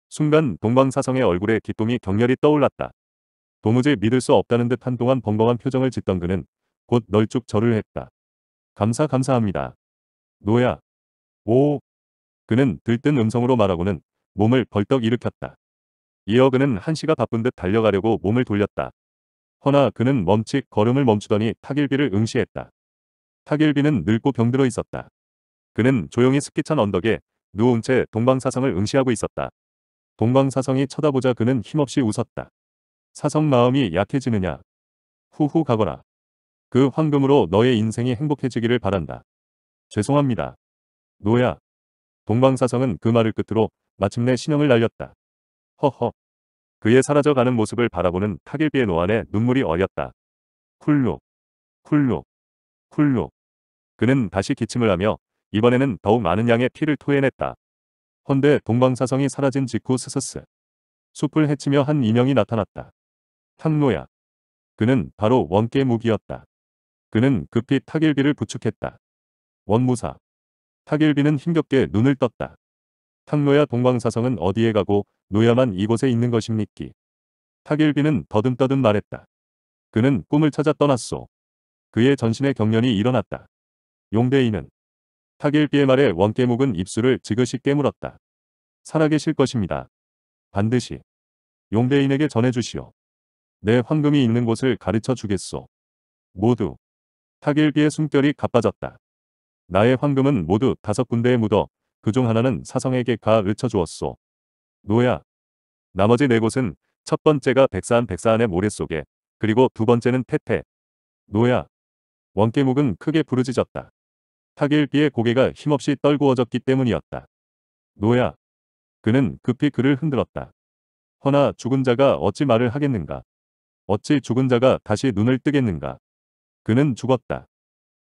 순간 동방사성의 얼굴에 기쁨이 격렬히 떠올랐다. 도무지 믿을 수 없다는 듯 한동안 벙벙한 표정을 짓던 그는 곧 널쭉 절을 했다. 감사 감사합니다. 노야. 오. 그는 들뜬 음성으로 말하고는 몸을 벌떡 일으켰다. 이어 그는 한시가 바쁜 듯 달려가려고 몸을 돌렸다. 허나 그는 멈칫 걸음을 멈추더니 타길비를 응시했다. 타길비는 늙고 병들어 있었다. 그는 조용히 습기찬 언덕에 누운 채 동방사성을 응시하고 있었다. 동방사성이 쳐다보자 그는 힘없이 웃었다. 사성 마음이 약해지느냐. 후후 가거라. 그 황금으로 너의 인생이 행복해지기를 바란다. 죄송합니다. 노야. 동방사성은 그 말을 끝으로 마침내 신형을 날렸다. 허허. 그의 사라져가는 모습을 바라보는 타길비의 노안에 눈물이 얼렸다. 훌룩. 훌룩. 훌룩. 그는 다시 기침을 하며 이번에는 더욱 많은 양의 피를 토해냈다. 헌데 동방사성이 사라진 직후 스스스. 숲을 헤치며 한 인형이 나타났다. 탕로야. 그는 바로 원깨무기였다. 그는 급히 타길비를 부축했다. 원무사. 타길비는 힘겹게 눈을 떴다. 탕로야 동광사성은 어디에 가고 노야만 이곳에 있는 것입니까? 타길비는 더듬더듬 말했다. 그는 꿈을 찾아 떠났소. 그의 전신에 경련이 일어났다. 용대인은 타길비의 말에 원깨묵은 입술을 지그시 깨물었다. 살아계실 것입니다. 반드시 용대인에게 전해주시오. 내 황금이 있는 곳을 가르쳐 주겠소. 모두 타길비의 숨결이 가빠졌다. 나의 황금은 모두 다섯 군데에 묻어 그 중 하나는 사성에게 가르쳐 주었소. 노야. 나머지 네 곳은 첫 번째가 백사한 백사한의 모래 속에 그리고 두 번째는 태태. 노야. 원깨묵은 크게 부르짖었다. 타길비의 고개가 힘없이 떨구어졌기 때문이었다. 노야. 그는 급히 그를 흔들었다. 허나 죽은 자가 어찌 말을 하겠는가. 어찌 죽은 자가 다시 눈을 뜨겠는가. 그는 죽었다.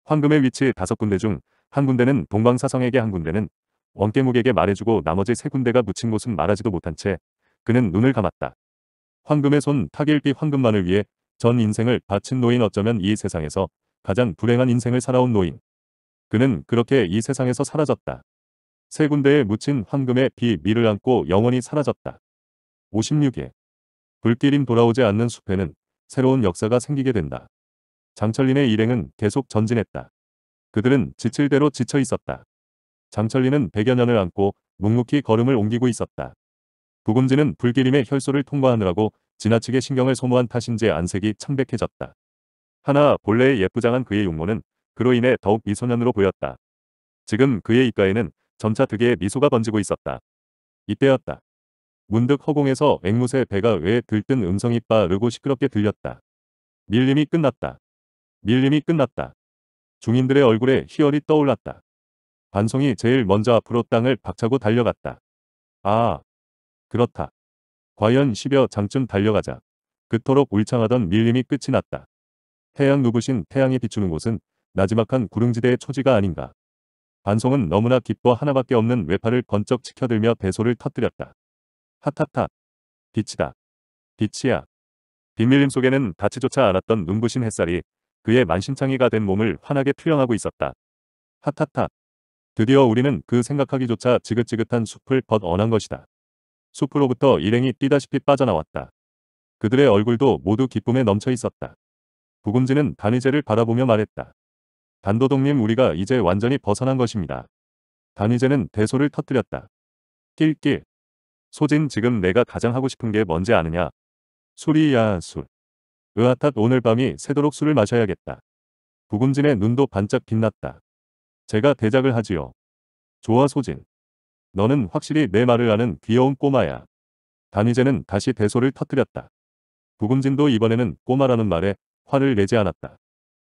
황금의 위치 다섯 군데 중 한 군데는 동방사성에게 한 군데는 원깨묵에게 말해주고 나머지 세 군데가 묻힌 곳은 말하지도 못한 채 그는 눈을 감았다. 황금의 손 타길비 황금만을 위해 전 인생을 바친 노인 어쩌면 이 세상에서 가장 불행한 인생을 살아온 노인. 그는 그렇게 이 세상에서 사라졌다. 세 군데에 묻힌 황금의 비 미를 안고 영원히 사라졌다. 56일 불길인 돌아오지 않는 숲에는 새로운 역사가 생기게 된다. 장철린의 일행은 계속 전진했다. 그들은 지칠 대로 지쳐 있었다. 장철린은 백여 년을 안고 묵묵히 걸음을 옮기고 있었다. 부금지는 불길림의 혈소를 통과하느라고 지나치게 신경을 소모한 탓인지 안색이 창백해졌다. 하나 본래의 예쁘장한 그의 용모는 그로 인해 더욱 미소년으로 보였다. 지금 그의 입가에는 점차 득의 미소가 번지고 있었다. 이때였다. 문득 허공에서 앵무새 배가 왜 들뜬 음성이 빠르고 시끄럽게 들렸다. 밀림이 끝났다. 밀림이 끝났다. 중인들의 얼굴에 희열이 떠올랐다. 반송이 제일 먼저 앞으로 땅을 박차고 달려갔다. 아, 그렇다. 과연 10여 장쯤 달려가자. 그토록 울창하던 밀림이 끝이 났다. 태양 누부신 태양이 비추는 곳은 나지막한 구릉지대의 초지가 아닌가. 반송은 너무나 기뻐 하나밖에 없는 외파를 번쩍 치켜들며 배소를 터뜨렸다. 핫핫타 빛이다. 빛이야. 비밀림 속에는 닿지조차 않았던 눈부신 햇살이 그의 만신창이가 된 몸을 환하게 투영하고 있었다. 핫핫타 드디어 우리는 그 생각하기조차 지긋지긋한 숲을 벗어난 것이다. 숲으로부터 일행이 뛰다시피 빠져나왔다. 그들의 얼굴도 모두 기쁨에 넘쳐 있었다. 부금지는 단위제를 바라보며 말했다. 단도동님 우리가 이제 완전히 벗어난 것입니다. 단위제는 대소를 터뜨렸다. 낄낄. 소진 지금 내가 가장 하고 싶은 게 뭔지 아느냐? 술이야 술. 으아탓 오늘 밤이 새도록 술을 마셔야겠다. 부금진의 눈도 반짝 빛났다. 제가 대작을 하지요. 좋아 소진. 너는 확실히 내 말을 아는 귀여운 꼬마야. 단위제는 다시 대소를 터뜨렸다. 부금진도 이번에는 꼬마라는 말에 화를 내지 않았다.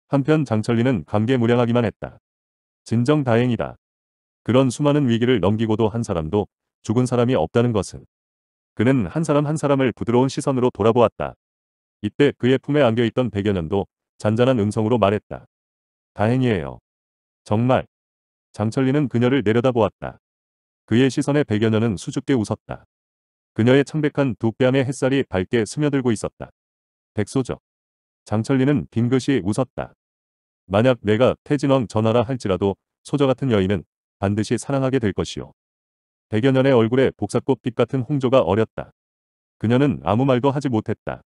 한편 장철리는 감개무량하기만 했다. 진정 다행이다. 그런 수많은 위기를 넘기고도 한 사람도 죽은 사람이 없다는 것은 그는 한 사람 한 사람을 부드러운 시선으로 돌아보았다. 이때 그의 품에 안겨있던 백여년도 잔잔한 음성으로 말했다. 다행이에요. 정말. 장철리는 그녀를 내려다보았다. 그의 시선에 백여년은 수줍게 웃었다. 그녀의 창백한 두 뺨에 햇살이 밝게 스며들고 있었다. 백소적. 장철리는 빙긋이 웃었다. 만약 내가 태진왕 전하라 할지라도 소저 같은 여인은 반드시 사랑하게 될 것이오. 백여 년의 얼굴에 복사꽃빛 같은 홍조가 어렸다. 그녀는 아무 말도 하지 못했다.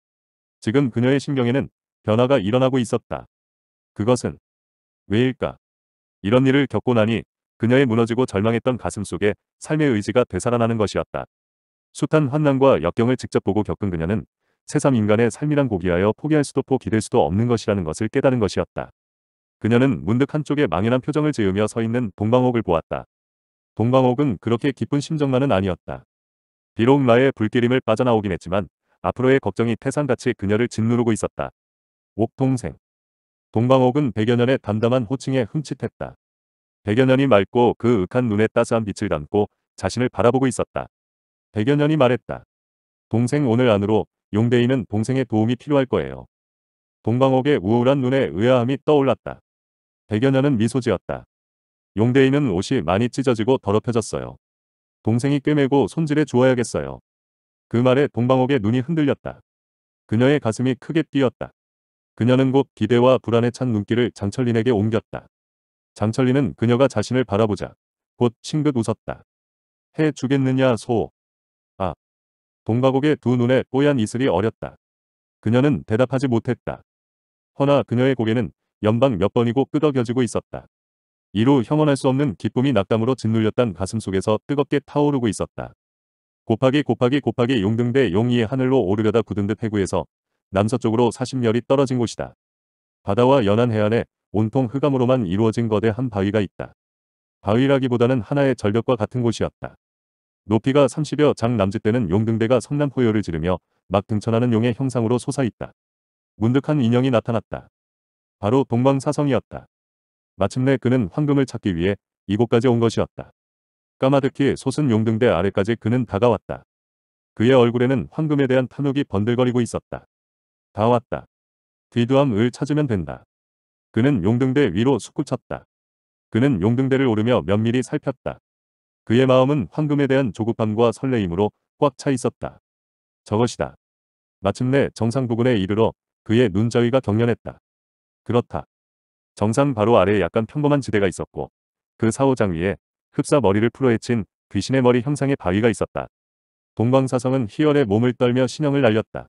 지금 그녀의 신경에는 변화가 일어나고 있었다. 그것은 왜일까? 이런 일을 겪고 나니 그녀의 무너지고 절망했던 가슴 속에 삶의 의지가 되살아나는 것이었다. 숱한 환난과 역경을 직접 보고 겪은 그녀는 새삼 인간의 삶이란 고기하여 포기할 수도 포기댈 수도 없는 것이라는 것을 깨달은 것이었다. 그녀는 문득 한쪽에 망연한 표정을 지으며 서 있는 동방옥을 보았다. 동광옥은 그렇게 기쁜 심정만은 아니었다. 비록 나의 불길임을 빠져나오긴 했지만 앞으로의 걱정이 태산같이 그녀를 짓누르고 있었다. 옥동생 동광옥은 백여년의 담담한 호칭에 흠칫했다. 백여년이 맑고 그 윽한 눈에 따스한 빛을 담고 자신을 바라보고 있었다. 백여년이 말했다. 동생 오늘 안으로 용대인은 동생의 도움이 필요할 거예요. 동광옥의 우울한 눈에 의아함이 떠올랐다. 백여년은 미소 지었다. 용대인은 옷이 많이 찢어지고 더럽혀졌어요. 동생이 꿰매고 손질해 주어야겠어요. 그 말에 동방옥의 눈이 흔들렸다. 그녀의 가슴이 크게 뛰었다. 그녀는 곧 기대와 불안에 찬 눈길을 장철린에게 옮겼다. 장철린은 그녀가 자신을 바라보자 곧 싱긋 웃었다. 해 주겠느냐 소. 아. 동방옥의 두 눈에 뽀얀 이슬이 어렸다. 그녀는 대답하지 못했다. 허나 그녀의 고개는 연방 몇 번이고 끄덕여지고 있었다. 이로 형언할 수 없는 기쁨이 낙담으로 짓눌렸던 가슴 속에서 뜨겁게 타오르고 있었다. 곱하기 곱하기 곱하기 용등대 용이의 하늘로 오르려다 굳은 듯 해구에서 남서쪽으로 40열이 떨어진 곳이다. 바다와 연안 해안에 온통 흑암으로만 이루어진 거대한 바위가 있다. 바위라기보다는 하나의 절벽과 같은 곳이었다. 높이가 30여 장남짓대는 용등대가 성남포효를 지르며 막 등천하는 용의 형상으로 솟아있다. 문득한 인형이 나타났다. 바로 동방사성이었다. 마침내 그는 황금을 찾기 위해 이곳까지 온 것이었다. 까마득히 솟은 용등대 아래까지 그는 다가왔다. 그의 얼굴에는 황금에 대한 탐욕이 번들거리고 있었다. 다 왔다. 뒤두암을 찾으면 된다. 그는 용등대 위로 숙구쳤다 그는 용등대를 오르며 면밀히 살폈다. 그의 마음은 황금에 대한 조급함과 설레임으로 꽉 차 있었다. 저것이다. 마침내 정상 부근에 이르러 그의 눈자위가 경련했다. 그렇다. 정상 바로 아래에 약간 평범한 지대가 있었고 그 사오장 위에 흡사 머리를 풀어헤친 귀신의 머리 형상의 바위가 있었다. 동방사성은 희열의 몸을 떨며 신형을 날렸다.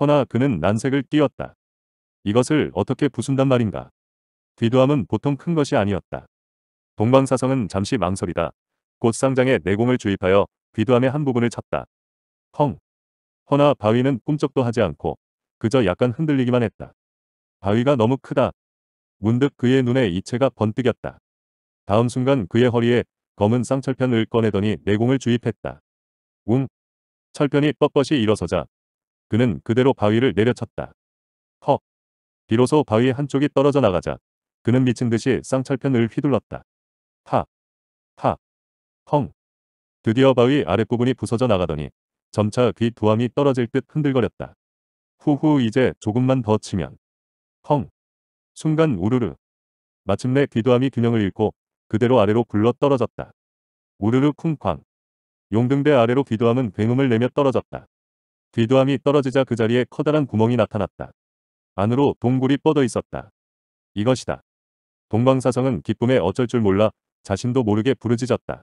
허나 그는 난색을 띄었다. 이것을 어떻게 부순단 말인가. 귀두함은 보통 큰 것이 아니었다. 동방사성은 잠시 망설이다. 곧 상장에 내공을 주입하여 귀두함의한 부분을 찼다. 펑. 허나 바위는 꿈쩍도 하지 않고 그저 약간 흔들리기만 했다. 바위가 너무 크다 문득 그의 눈에 이체가 번뜩였다. 다음 순간 그의 허리에 검은 쌍철편을 꺼내더니 내공을 주입했다. 웅! 철편이 뻣뻣이 일어서자 그는 그대로 바위를 내려쳤다. 헉! 비로소 바위 한쪽이 떨어져 나가자 그는 미친 듯이 쌍철편을 휘둘렀다. 파! 파! 펑! 드디어 바위 아랫부분이 부서져 나가더니 점차 귀 두함이 떨어질 듯 흔들거렸다. 후후 이제 조금만 더 치면. 펑! 순간 우르르. 마침내 비도함이 균형을 잃고 그대로 아래로 굴러 떨어졌다. 우르르 쿵쾅. 용등대 아래로 비도함은 굉음을 내며 떨어졌다. 비도함이 떨어지자 그 자리에 커다란 구멍이 나타났다. 안으로 동굴이 뻗어 있었다. 이것이다. 동방사성은 기쁨에 어쩔 줄 몰라 자신도 모르게 부르짖었다.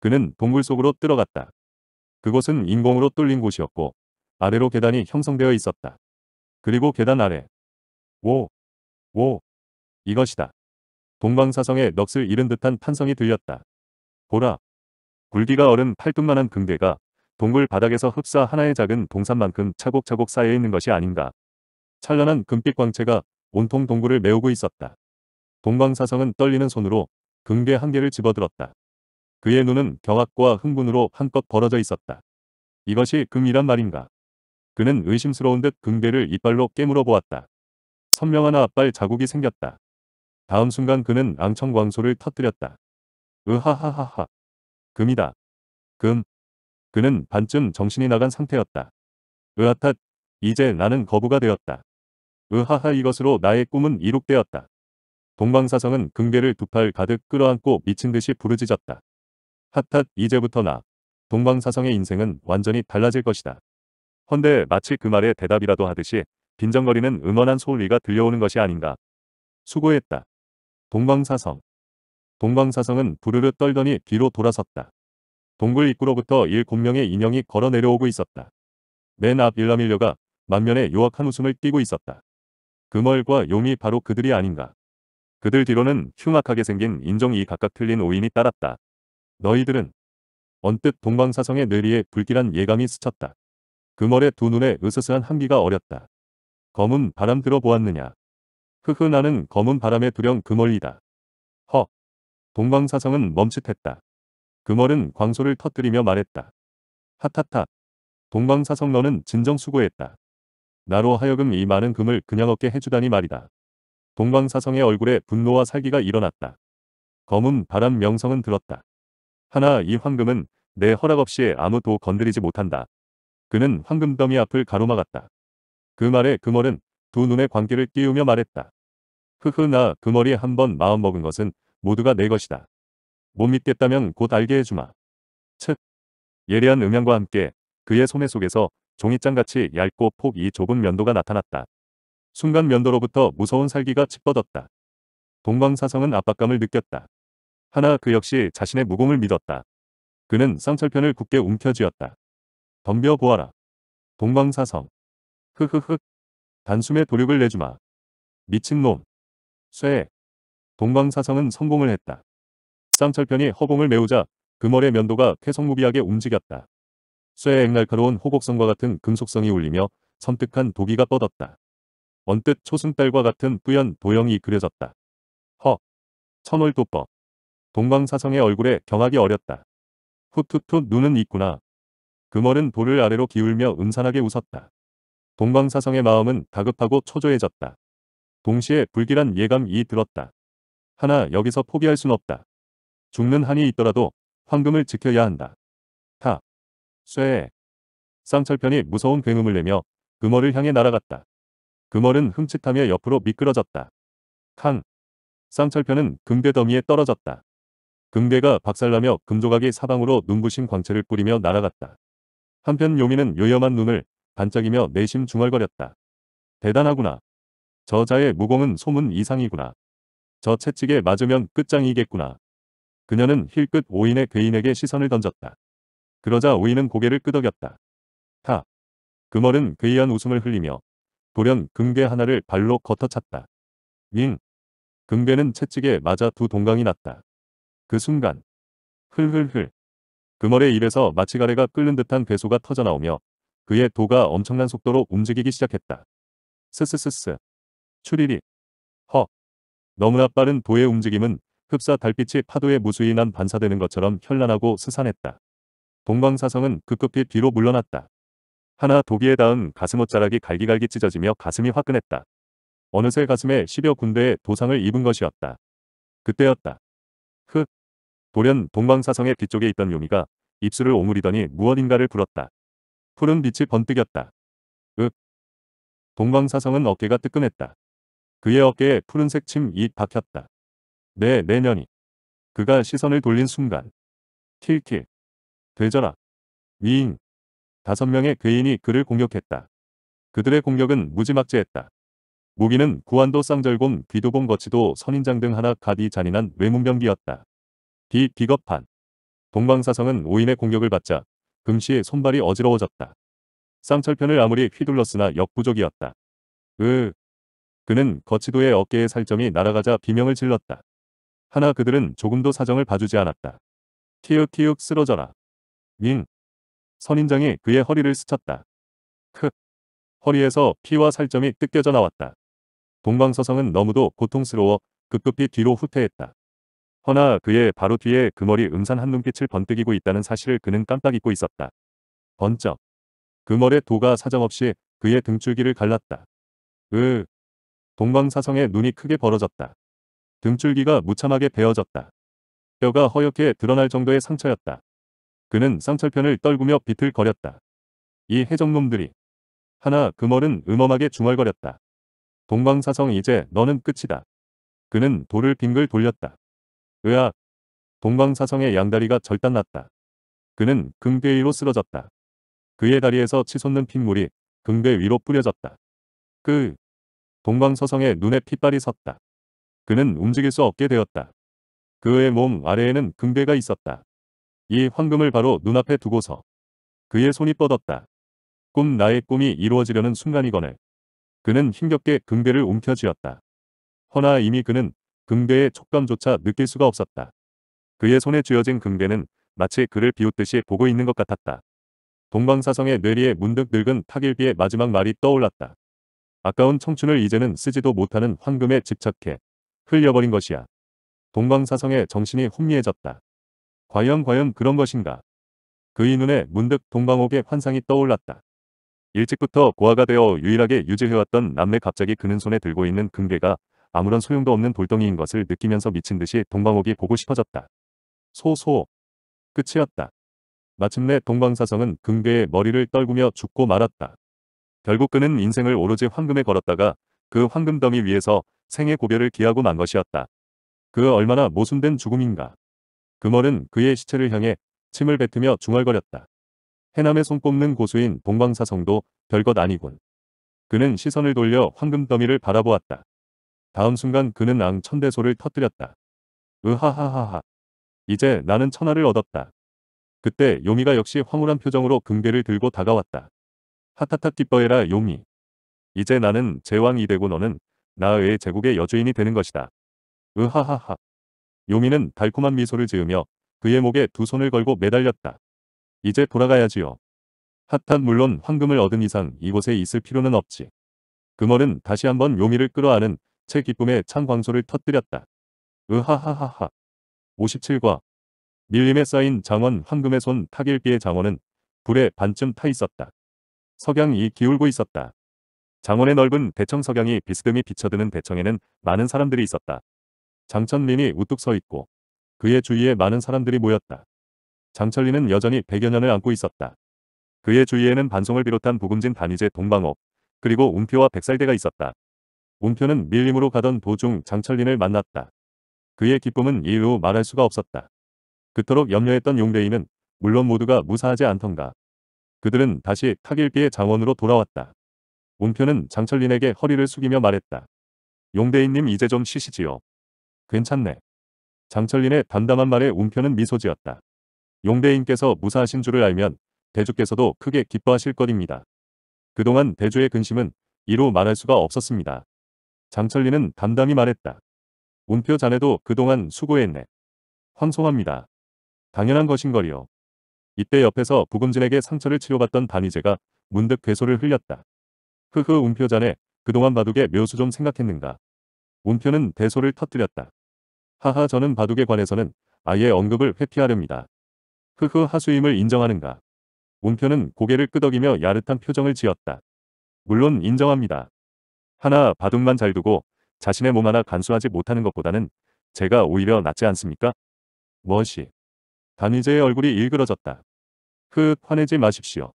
그는 동굴 속으로 들어갔다. 그곳은 인공으로 뚫린 곳이었고 아래로 계단이 형성되어 있었다. 그리고 계단 아래 5, 오. 이것이다. 동방사성의 넋을 잃은 듯한 판성이 들렸다. 보라. 굴기가 얼은 팔뚝만한 금괴가 동굴 바닥에서 흡사 하나의 작은 동산만큼 차곡차곡 쌓여있는 것이 아닌가. 찬란한 금빛 광채가 온통 동굴을 메우고 있었다. 동방사성은 떨리는 손으로 금괴 한 개를 집어들었다. 그의 눈은 경악과 흥분으로 한껏 벌어져 있었다. 이것이 금이란 말인가. 그는 의심스러운 듯 금괴를 이빨로 깨물어 보았다. 선명한 앞발 자국이 생겼다. 다음 순간 그는 앙청광소를 터뜨렸다. 으하하하하. 금이다. 금. 그는 반쯤 정신이 나간 상태였다. 으하탓. 이제 나는 거부가 되었다. 으하하 이것으로 나의 꿈은 이룩되었다. 동방사성은 금괴를 두 팔 가득 끌어안고 미친 듯이 부르짖었다. 핫핫 이제부터 나. 동방사성의 인생은 완전히 달라질 것이다. 헌데 마치 그 말에 대답이라도 하듯이 빈정거리는 응원한 소울리가 들려오는 것이 아닌가. 수고했다. 동방사성. 동방사성은 부르르 떨더니 뒤로 돌아섰다. 동굴 입구로부터 일곱 명의 인형이 걸어 내려오고 있었다. 맨 앞 일라밀려가 만면에 요악한 웃음을 띠고 있었다. 그멀과 용이 바로 그들이 아닌가. 그들 뒤로는 흉악하게 생긴 인종이 각각 틀린 오인이 따랐다. 너희들은 언뜻 동방사성의 뇌리에 불길한 예감이 스쳤다. 그멀의두 눈에 으스스한 한기가 어렸다. 검은 바람 들어보았느냐. 흐흐 나는 검은 바람에 두령 그멀이다. 허. 동방사성은 멈칫했다. 그멀은 광소를 터뜨리며 말했다. 하타타. 동방사성 너는 진정 수고했다. 나로 하여금 이 많은 금을 그냥 얻게 해주다니 말이다. 동방사성의 얼굴에 분노와 살기가 일어났다. 검은 바람 명성은 들었다. 하나 이 황금은 내 허락 없이 아무도 건드리지 못한다. 그는 황금더미 앞을 가로막았다. 그 말에 금월은 두 눈의 광기를 띄우며 말했다. 흐흐 나 금월이 한 번 마음먹은 것은 모두가 내 것이다. 못 믿겠다면 곧 알게 해주마. 측. 예리한 음향과 함께 그의 소매 속에서 종이장같이 얇고 폭이 좁은 면도가 나타났다. 순간 면도로부터 무서운 살기가 치뻗었다. 동방사성은 압박감을 느꼈다. 하나 그 역시 자신의 무공을 믿었다. 그는 쌍철편을 굳게 움켜쥐었다. 덤벼보아라. 동방사성. 흑흑흑. 단숨에 도륙을 내주마. 미친놈. 쇠. 동방사성은 성공을 했다. 쌍철편이 허공을 메우자 그머의 면도가 쾌성무비하게 움직였다. 쇠의 날카로운 호곡성과 같은 금속성이 울리며 섬뜩한 도기가 뻗었다. 언뜻 초승달과 같은 뿌연 도형이 그려졌다. 허. 천월도법. 동방사성의 얼굴에 경악이 어렸다. 후투투 눈은 있구나. 그머은 돌을 아래로 기울며 음산하게 웃었다. 동방사성의 마음은 다급하고 초조해졌다. 동시에 불길한 예감이 들었다. 하나 여기서 포기할 순 없다. 죽는 한이 있더라도 황금을 지켜야 한다. 하! 쇠. 쌍철편이 무서운 굉음을 내며 금어를 향해 날아갔다. 금어는 흠칫하며 옆으로 미끄러졌다. 캉. 쌍철편은 금대 더미에 떨어졌다. 금대가 박살나며 금조각이 사방으로 눈부신 광채를 뿌리며 날아갔다. 한편 요인은 요염한 눈을 반짝이며 내심 중얼거렸다. 대단하구나. 저자의 무공은 소문 이상이구나. 저 채찍에 맞으면 끝장이겠구나. 그녀는 힐끗 오인의 괴인에게 시선을 던졌다. 그러자 오인은 고개를 끄덕였다. 하! 그멀은 괴이한 웃음을 흘리며 돌연 금괴 하나를 발로 걷어찼다. 윙! 금괴는 채찍에 맞아 두 동강이 났다. 그 순간 흘흘흘 그멀의 입에서 마치가래가 끓는 듯한 괴소가 터져나오며 그의 도가 엄청난 속도로 움직이기 시작했다. 스스스스. 추리리. 허. 너무나 빠른 도의 움직임은 흡사 달빛이 파도에 무수히 난 반사되는 것처럼 현란하고 스산했다. 동방사성은 급급히 뒤로 물러났다. 하나 도기에 닿은 가슴 옷자락이 갈기갈기 찢어지며 가슴이 화끈했다. 어느새 가슴에 10여 군데의 도상을 입은 것이었다. 그때였다. 흑. 돌연 동방사성의 뒤쪽에 있던 요미가 입술을 오므리더니 무언인가를 불었다. 푸른 빛이 번뜩였다. 윽. 동방사성은 어깨가 뜨끈했다. 그의 어깨에 푸른색 침이 박혔다. 내 네, 내년이. 그가 시선을 돌린 순간. 킬킬. 되져라. 위인. 다섯 명의 괴인이 그를 공격했다. 그들의 공격은 무지막지했다. 무기는 구안도 쌍절곤 귀도봉 거치도 선인장 등 하나 가디 잔인한 외문병기였다. 비 비겁한. 동방사성은 오인의 공격을 받자 금시 손발이 어지러워졌다. 쌍철편을 아무리 휘둘렀으나 역부족이었다. 으. 그는 거치도의 어깨에 살점이 날아가자 비명을 질렀다. 하나 그들은 조금도 사정을 봐주지 않았다. 티윽티윽 쓰러져라. 윙. 선인장이 그의 허리를 스쳤다. 크. 허리에서 피와 살점이 뜯겨져 나왔다. 동방서성은 너무도 고통스러워 급급히 뒤로 후퇴했다. 허나 그의 바로 뒤에 그머리 음산 한 눈빛을 번뜩이고 있다는 사실을 그는 깜빡 잊고 있었다. 번쩍. 그머의 도가 사정없이 그의 등줄기를 갈랐다. 으. 동방사성의 눈이 크게 벌어졌다. 등줄기가 무참하게 베어졌다. 뼈가 허옇게 드러날 정도의 상처였다. 그는 쌍철편을 떨구며 비틀거렸다. 이 해적놈들이. 하나 그머는 음험하게 중얼거렸다. 동방사성 이제 너는 끝이다. 그는 돌을 빙글 돌렸다. 으아! 동방사성의 양다리가 절단났다. 그는 금괴 위로 쓰러졌다. 그의 다리에서 치솟는 핏물이 금괴 위로 뿌려졌다. 그 동방서성의 눈에 핏발이 섰다. 그는 움직일 수 없게 되었다. 그의 몸 아래에는 금괴가 있었다. 이 황금을 바로 눈앞에 두고서 그의 손이 뻗었다. 꿈 나의 꿈이 이루어지려는 순간이거늘. 그는 힘겹게 금괴를 움켜쥐었다. 허나 이미 그는 금괴의 촉감조차 느낄 수가 없었다. 그의 손에 쥐어진 금괴는 마치 그를 비웃듯이 보고 있는 것 같았다. 동방사성의 뇌리에 문득 늙은 타길비의 마지막 말이 떠올랐다. 아까운 청춘을 이제는 쓰지도 못하는 황금에 집착해 흘려버린 것이야. 동방사성의 정신이 혼미해졌다. 과연 과연 그런 것인가? 그의 눈에 문득 동방옥의 환상이 떠올랐다. 일찍부터 고아가 되어 유일하게 유지해왔던 남매 갑자기 그는 손에 들고 있는 금괴가 아무런 소용도 없는 돌덩이인 것을 느끼면서 미친 듯이 동방옥이 보고 싶어졌다. 소소. 끝이었다. 마침내 동방사성은 금괴의 머리를 떨구며 죽고 말았다. 결국 그는 인생을 오로지 황금에 걸었다가 그 황금 덩이 위에서 생의 고별을 기하고 만 것이었다. 그 얼마나 모순된 죽음인가. 금월은 그의 시체를 향해 침을 뱉으며 중얼거렸다. 해남의 손꼽는 고수인 동방사성도 별것 아니군. 그는 시선을 돌려 황금 더미를 바라보았다. 다음 순간 그는 앙 천대소를 터뜨렸다. 으하하하하. 이제 나는 천하를 얻었다. 그때 요미가 역시 황홀한 표정으로 금괴를 들고 다가왔다. 하타타 기뻐해라 요미. 이제 나는 제왕이 되고 너는 나의 제국의 여주인이 되는 것이다. 으하하하. 요미는 달콤한 미소를 지으며 그의 목에 두 손을 걸고 매달렸다. 이제 돌아가야지요. 핫한 물론 황금을 얻은 이상 이곳에 있을 필요는 없지. 금월은 다시 한번 요미를 끌어안은 제 기쁨에 찬 광소를 터뜨렸다. 으하하하하. 57과 밀림에 쌓인 장원 황금의 손 타길비의 장원은 불에 반쯤 타 있었다. 석양이 기울고 있었다. 장원의 넓은 대청 석양이 비스듬히 비쳐드는 대청에는 많은 사람들이 있었다. 장천린이 우뚝 서 있고 그의 주위에 많은 사람들이 모였다. 장천린은 여전히 백여 년을 안고 있었다. 그의 주위에는 반송을 비롯한 부금진 단위제 동방옥 그리고 운표와 백살대가 있었다. 운표는 밀림으로 가던 도중 장철린을 만났다. 그의 기쁨은 일로 말할 수가 없었다. 그토록 염려했던 용대인은 물론 모두가 무사하지 않던가. 그들은 다시 타길비의 장원으로 돌아왔다. 운표는 장철린에게 허리를 숙이며 말했다. 용대인님 이제 좀 쉬시지요. 괜찮네. 장철린의 담담한 말에 운표는 미소 지었다. 용대인께서 무사하신 줄을 알면 대주께서도 크게 기뻐하실 것입니다. 그동안 대주의 근심은 이로 말할 수가 없었습니다. 장철리는 담담히 말했다. 운표 자네도 그동안 수고했네. 황송합니다. 당연한 것인걸요. 이때 옆에서 부금진에게 상처를 치료받던 단희제가 문득 괴소를 흘렸다. 흐흐 운표 자네 그동안 바둑에 묘수 좀 생각했는가. 운표는 대소를 터뜨렸다. 하하 저는 바둑에 관해서는 아예 언급을 회피하렵니다. 흐흐 하수임을 인정하는가. 운표는 고개를 끄덕이며 야릇한 표정을 지었다. 물론 인정합니다. 하나 바둑만 잘 두고 자신의 몸 하나 간수하지 못하는 것보다는 제가 오히려 낫지 않습니까? 멋이. 단위제의 얼굴이 일그러졌다. 그 화내지 마십시오.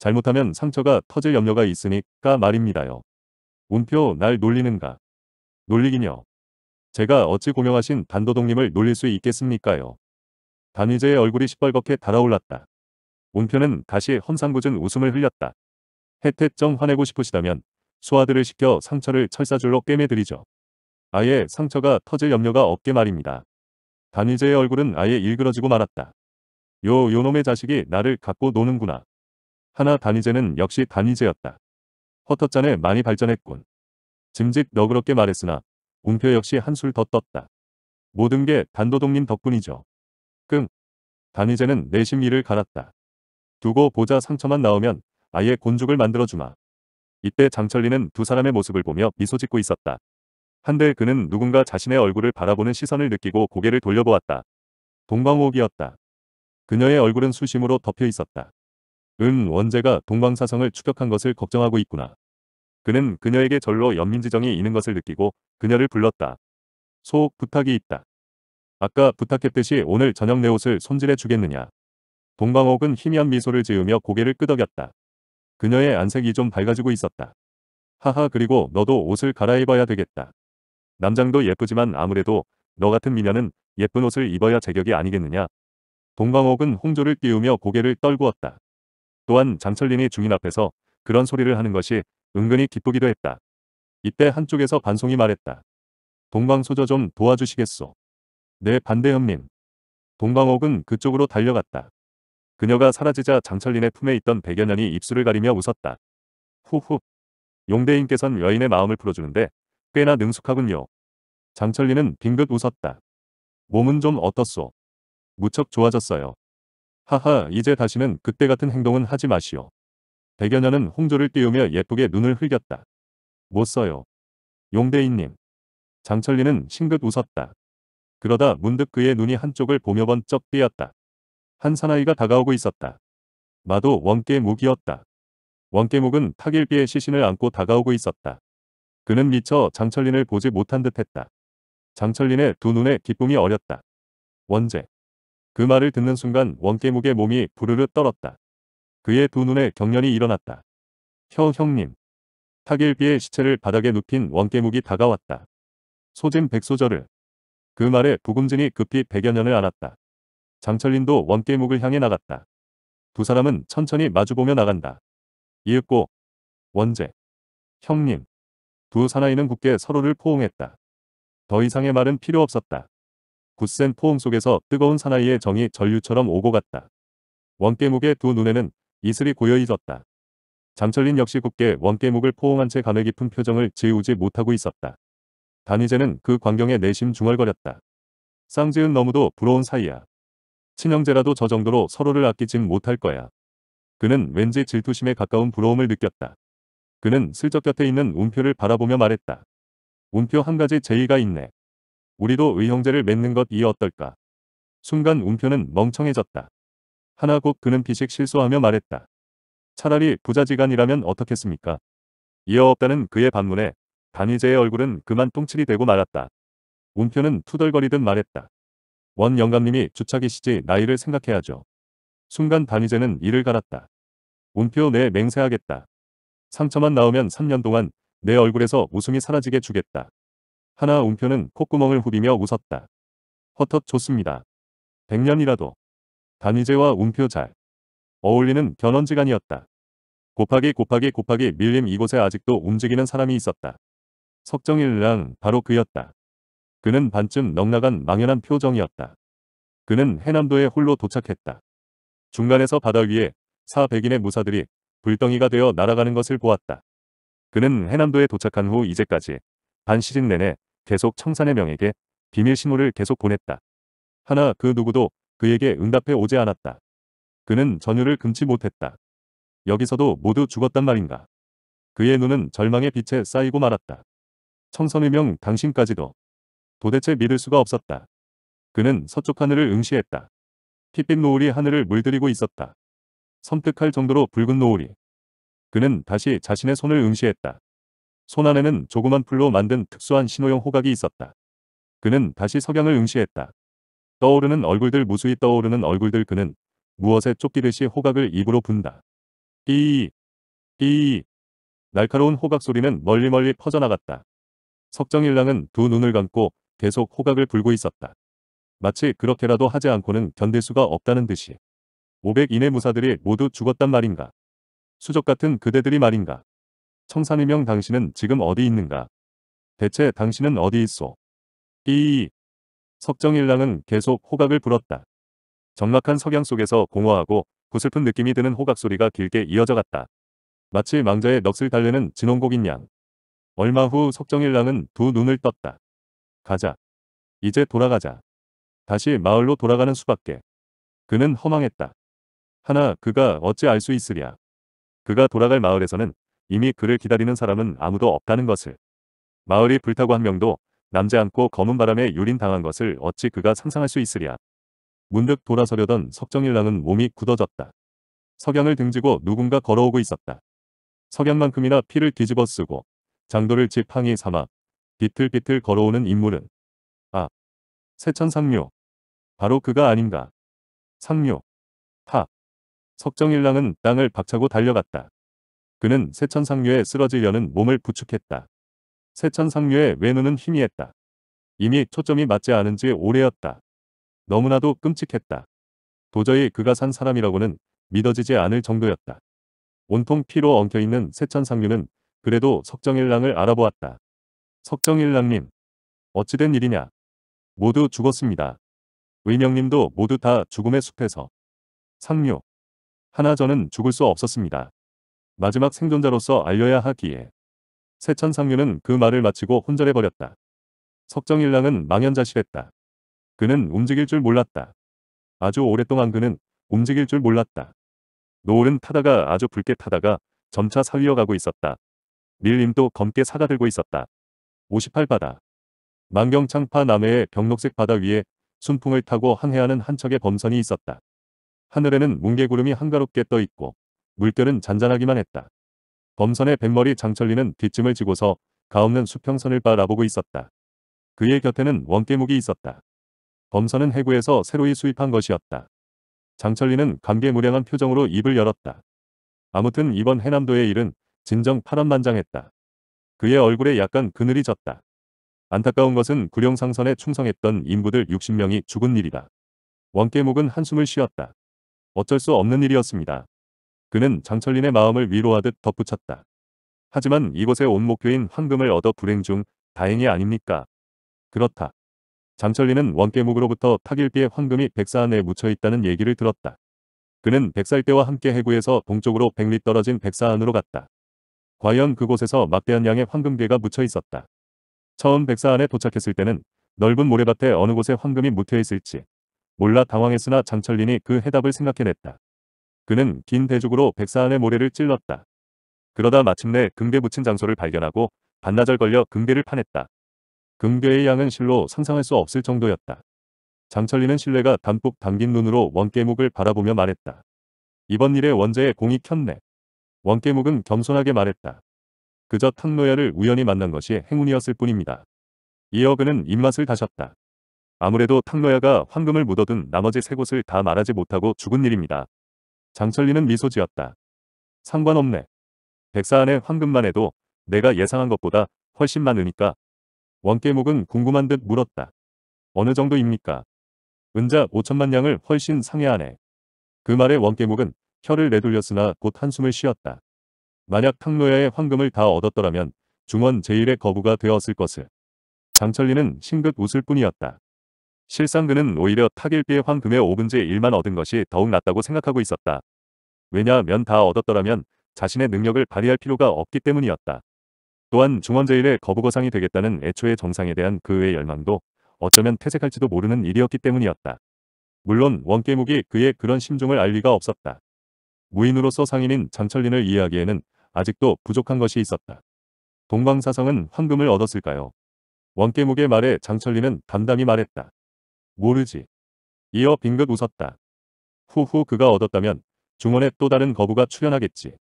잘못하면 상처가 터질 염려가 있으니까 말입니다요. 운표 날 놀리는가. 놀리긴요. 제가 어찌 고명하신 단도동님을 놀릴 수 있겠습니까요. 단위제의 얼굴이 시뻘겋게 달아올랐다. 운표는 다시 험상궂은 웃음을 흘렸다. 혜택정 화내고 싶으시다면 소화들을 시켜 상처를 철사줄로 꿰매드리죠. 아예 상처가 터질 염려가 없게 말입니다. 단위제의 얼굴은 아예 일그러지고 말았다. 요 요놈의 자식이 나를 갖고 노는구나. 하나 단위제는 역시 단위제였다. 허터짠에 많이 발전했군. 짐짓 너그럽게 말했으나 운표 역시 한술 더 떴다. 모든 게 단도독님 덕분이죠. 끙. 단위제는 내심 이를 갈았다. 두고 보자 상처만 나오면 아예 곤죽을 만들어주마. 이때 장철리는 두 사람의 모습을 보며 미소 짓고 있었다. 한데 그는 누군가 자신의 얼굴을 바라보는 시선을 느끼고 고개를 돌려보았다. 동방옥이었다 그녀의 얼굴은 수심으로 덮여 있었다. 음 원재가 동방사성을 추격한 것을 걱정하고 있구나. 그는 그녀에게 절로 연민지정이 있는 것을 느끼고 그녀를 불렀다. 소 부탁이 있다. 아까 부탁했듯이 오늘 저녁 내 옷을 손질해 주겠느냐. 동방옥은 희미한 미소를 지으며 고개를 끄덕였다. 그녀의 안색이 좀 밝아지고 있었다. 하하 그리고 너도 옷을 갈아입어야 되겠다. 남장도 예쁘지만 아무래도 너 같은 미녀는 예쁜 옷을 입어야 제격이 아니겠느냐. 동광옥은 홍조를 띄우며 고개를 떨구었다. 또한 장철린이 중인 앞에서 그런 소리를 하는 것이 은근히 기쁘기도 했다. 이때 한쪽에서 반송이 말했다. 동광소저 좀 도와주시겠소. 네 반대현민. 동광옥은 그쪽으로 달려갔다. 그녀가 사라지자 장철린의 품에 있던 백여년이 입술을 가리며 웃었다. 후후. 용대인께선 여인의 마음을 풀어주는데 꽤나 능숙하군요. 장철린은 빙긋 웃었다. 몸은 좀 어떻소? 무척 좋아졌어요. 하하 이제 다시는 그때 같은 행동은 하지 마시오. 백여년은 홍조를 띄우며 예쁘게 눈을 흘겼다. 못 써요. 용대인님. 장철리은 싱긋 웃었다. 그러다 문득 그의 눈이 한쪽을 보며 번쩍 띄었다. 한 사나이가 다가오고 있었다. 마도 원깨묵이었다. 원깨묵은 타길비의 시신을 안고 다가오고 있었다. 그는 미처 장철린을 보지 못한 듯했다. 장철린의 두 눈에 기쁨이 어렸다. 원제그 말을 듣는 순간 원깨묵의 몸이 부르르 떨었다. 그의 두 눈에 경련이 일어났다. 혀 형님. 타길비의 시체를 바닥에 눕힌 원깨묵이 다가왔다. 소진 백소절을. 그 말에 부금진이 급히 백여 년을 안았다. 장철린도 원길묵을 향해 나갔다. 두 사람은 천천히 마주보며 나간다. 이윽고 원재 형님 두 사나이는 굳게 서로를 포옹했다. 더 이상의 말은 필요 없었다. 굳센 포옹 속에서 뜨거운 사나이의 정이 전류처럼 오고 갔다. 원깨묵의 두 눈에는 이슬이 고여 있었다. 장철린 역시 굳게 원깨묵을 포옹한 채 감회 깊은 표정을 지우지 못하고 있었다. 단희재는 그 광경에 내심 중얼거렸다. 쌍지은 너무도 부러운 사이야. 친형제라도 저 정도로 서로를 아끼지 못할 거야. 그는 왠지 질투심에 가까운 부러움을 느꼈다. 그는 슬쩍 곁에 있는 운표를 바라보며 말했다. 운표 한 가지 제의가 있네. 우리도 의형제를 맺는 것 이 어떨까? 순간 운표는 멍청해졌다. 하나 곧 그는 피식 실수하며 말했다. 차라리 부자지간이라면 어떻겠습니까? 이어 없다는 그의 반문에 단위제의 얼굴은 그만 똥칠이 되고 말았다. 운표는 투덜거리듯 말했다. 원 영감님이 주차기 시지 나이를 생각해야죠. 순간 단위제는 이를 갈았다. 운표 내 맹세하겠다. 상처만 나오면 3년 동안 내 얼굴에서 웃음이 사라지게 주겠다. 하나 운표는 콧구멍을 후비며 웃었다. 헛헛 좋습니다. 100년이라도. 단위제와 운표 잘. 어울리는 견원지간이었다. 곱하기 곱하기 곱하기 밀림 이곳에 아직도 움직이는 사람이 있었다. 석정일랑 바로 그였다. 그는 반쯤 넉나간 망연한 표정이었다. 그는 해남도에 홀로 도착했다. 중간에서 바다 위에 사 백인의 무사들이 불덩이가 되어 날아가는 것을 보았다. 그는 해남도에 도착한 후 이제까지 반 시즌 내내 계속 청산의 명에게 비밀 신호를 계속 보냈다. 하나 그 누구도 그에게 응답해 오지 않았다. 그는 전율을 금치 못했다. 여기서도 모두 죽었단 말인가. 그의 눈은 절망의 빛에 쌓이고 말았다. 청선의명 당신까지도 도대체 믿을 수가 없었다. 그는 서쪽 하늘을 응시했다. 핏빛 노을이 하늘을 물들이고 있었다. 섬뜩할 정도로 붉은 노을이. 그는 다시 자신의 손을 응시했다. 손 안에는 조그만 풀로 만든 특수한 신호용 호각이 있었다. 그는 다시 석양을 응시했다. 떠오르는 얼굴들 무수히 떠오르는 얼굴들 그는 무엇에 쫓기듯이 호각을 입으로 분다. 삐이 삐이 날카로운 호각 소리는 멀리멀리 퍼져나갔다. 석정일랑은 두 눈을 감고 계속 호각을 불고 있었다. 마치 그렇게라도 하지 않고는 견딜 수가 없다는 듯이. 500인의 무사들이 모두 죽었단 말인가. 수족 같은 그대들이 말인가. 청산의명 당신은 지금 어디 있는가. 대체 당신은 어디 있소. 이이이. 석정일랑은 계속 호각을 불었다. 정막한 석양 속에서 공허하고 구슬픈 느낌이 드는 호각 소리가 길게 이어져갔다. 마치 망자의 넋을 달래는 진홍곡인 양. 얼마 후 석정일랑은 두 눈을 떴다. 가자. 이제 돌아가자. 다시 마을로 돌아가는 수밖에. 그는 허망했다. 하나 그가 어찌 알 수 있으랴. 그가 돌아갈 마을에서는 이미 그를 기다리는 사람은 아무도 없다는 것을. 마을이 불타고 한 명도 남지 않고 검은 바람에 유린당한 것을 어찌 그가 상상할 수 있으랴. 문득 돌아서려던 석정일랑은 몸이 굳어졌다. 석양을 등지고 누군가 걸어오고 있었다. 석양만큼이나 피를 뒤집어 쓰고 장도를 지팡이 삼아 비틀비틀 걸어오는 인물은 아, 세천 상묘. 바로 그가 아닌가. 상묘. 파. 석정일랑은 땅을 박차고 달려갔다. 그는 세천상류에 쓰러지려는 몸을 부축했다. 세천상류의 외눈은 희미했다. 이미 초점이 맞지 않은 지 오래였다. 너무나도 끔찍했다. 도저히 그가 산 사람이라고는 믿어지지 않을 정도였다. 온통 피로 엉켜있는 세천상류는 그래도 석정일랑을 알아보았다. 석정일랑님 어찌된 일이냐. 모두 죽었습니다. 의명님도 모두 다 죽음의 숲에서. 상류. 하나 저는 죽을 수 없었습니다. 마지막 생존자로서 알려야 하기에. 세천상류는 그 말을 마치고 혼절해버렸다. 석정일랑은 망연자실했다. 그는 움직일 줄 몰랐다. 아주 오랫동안 그는 움직일 줄 몰랐다. 노을은 타다가 아주 붉게 타다가 점차 사위어가고 있었다. 릴림도 검게 사다들고 있었다. 58바다. 만경창파 남해의 병록색 바다 위에 순풍을 타고 항해하는 한 척의 범선이 있었다. 하늘에는 뭉게구름이 한가롭게 떠 있고 물결은 잔잔하기만 했다. 범선의 뱃머리 장철리는 뒷짐을 지고서 가없는 수평선을 바라보고 있었다. 그의 곁에는 원깨묵이 있었다. 범선은 해구에서 새로이 수입한 것이었다. 장철리는 감개무량한 표정으로 입을 열었다. 아무튼 이번 해남도의 일은 진정 파란만장했다. 그의 얼굴에 약간 그늘이 졌다. 안타까운 것은 구룡상선에 충성했던 인부들 60명이 죽은 일이다. 원깨목은 한숨을 쉬었다. 어쩔 수 없는 일이었습니다. 그는 장철린의 마음을 위로하듯 덧붙였다. 하지만 이곳에 온 목표인 황금을 얻어 불행 중 다행이 아닙니까? 그렇다. 장철린은 원깨목으로부터 타길비의 황금이 백사 안에 묻혀있다는 얘기를 들었다. 그는 백살 대와 함께 해구에서 동쪽으로 100리 떨어진 백사 안으로 갔다. 과연 그곳에서 막대한 양의 황금괴가 묻혀 있었다. 처음 백사 안에 도착했을 때는 넓은 모래밭에 어느 곳에 황금이 묻혀 있을지 몰라 당황했으나 장철린이 그 해답을 생각해냈다. 그는 긴 대죽으로 백사 안의 모래를 찔렀다. 그러다 마침내 금괴 묻힌 장소를 발견하고 반나절 걸려 금괴를 파냈다. 금괴의 양은 실로 상상할 수 없을 정도였다. 장철리는 신뢰가 담뿍 담긴 눈으로 원깨묵을 바라보며 말했다. 이번 일의 원죄에 공이 켰네. 원깨묵은 겸손하게 말했다. 그저 탕노야를 우연히 만난 것이 행운이었을 뿐입니다. 이어 그는 입맛을 다셨다. 아무래도 탕노야가 황금을 묻어둔 나머지 세 곳을 다 말하지 못하고 죽은 일입니다. 장철리는 미소 지었다. 상관없네. 백사 안에 황금만 해도 내가 예상한 것보다 훨씬 많으니까. 원깨목은 궁금한 듯 물었다. 어느 정도입니까? 은자 5천만 양을 훨씬 상회하네. 그 말에 원깨목은 혀를 내돌렸으나 곧 한숨을 쉬었다. 만약 탕로야의 황금을 다 얻었더라면 중원 제일의 거부가 되었을 것을. 장철리는 싱긋 웃을 뿐이었다. 실상 그는 오히려 타길비의 황금의 5분제 1만 얻은 것이 더욱 낫다고 생각하고 있었다. 왜냐하면 다 얻었더라면 자신의 능력을 발휘할 필요가 없기 때문이었다. 또한 중원제일의 거부거상이 되겠다는 애초의 정상에 대한 그의 열망도 어쩌면 퇴색할지도 모르는 일이었기 때문이었다. 물론 원깨묵이 그의 그런 심중을 알 리가 없었다. 무인으로서 상인인 장철린을 이해하기에는 아직도 부족한 것이 있었다. 동방사성은 황금을 얻었을까요? 원깨묵의 말에 장철린은 담담히 말했다. 모르지. 이어 빙긋 웃었다. 후후 그가 얻었다면 중원에 또 다른 거부가 출현하겠지.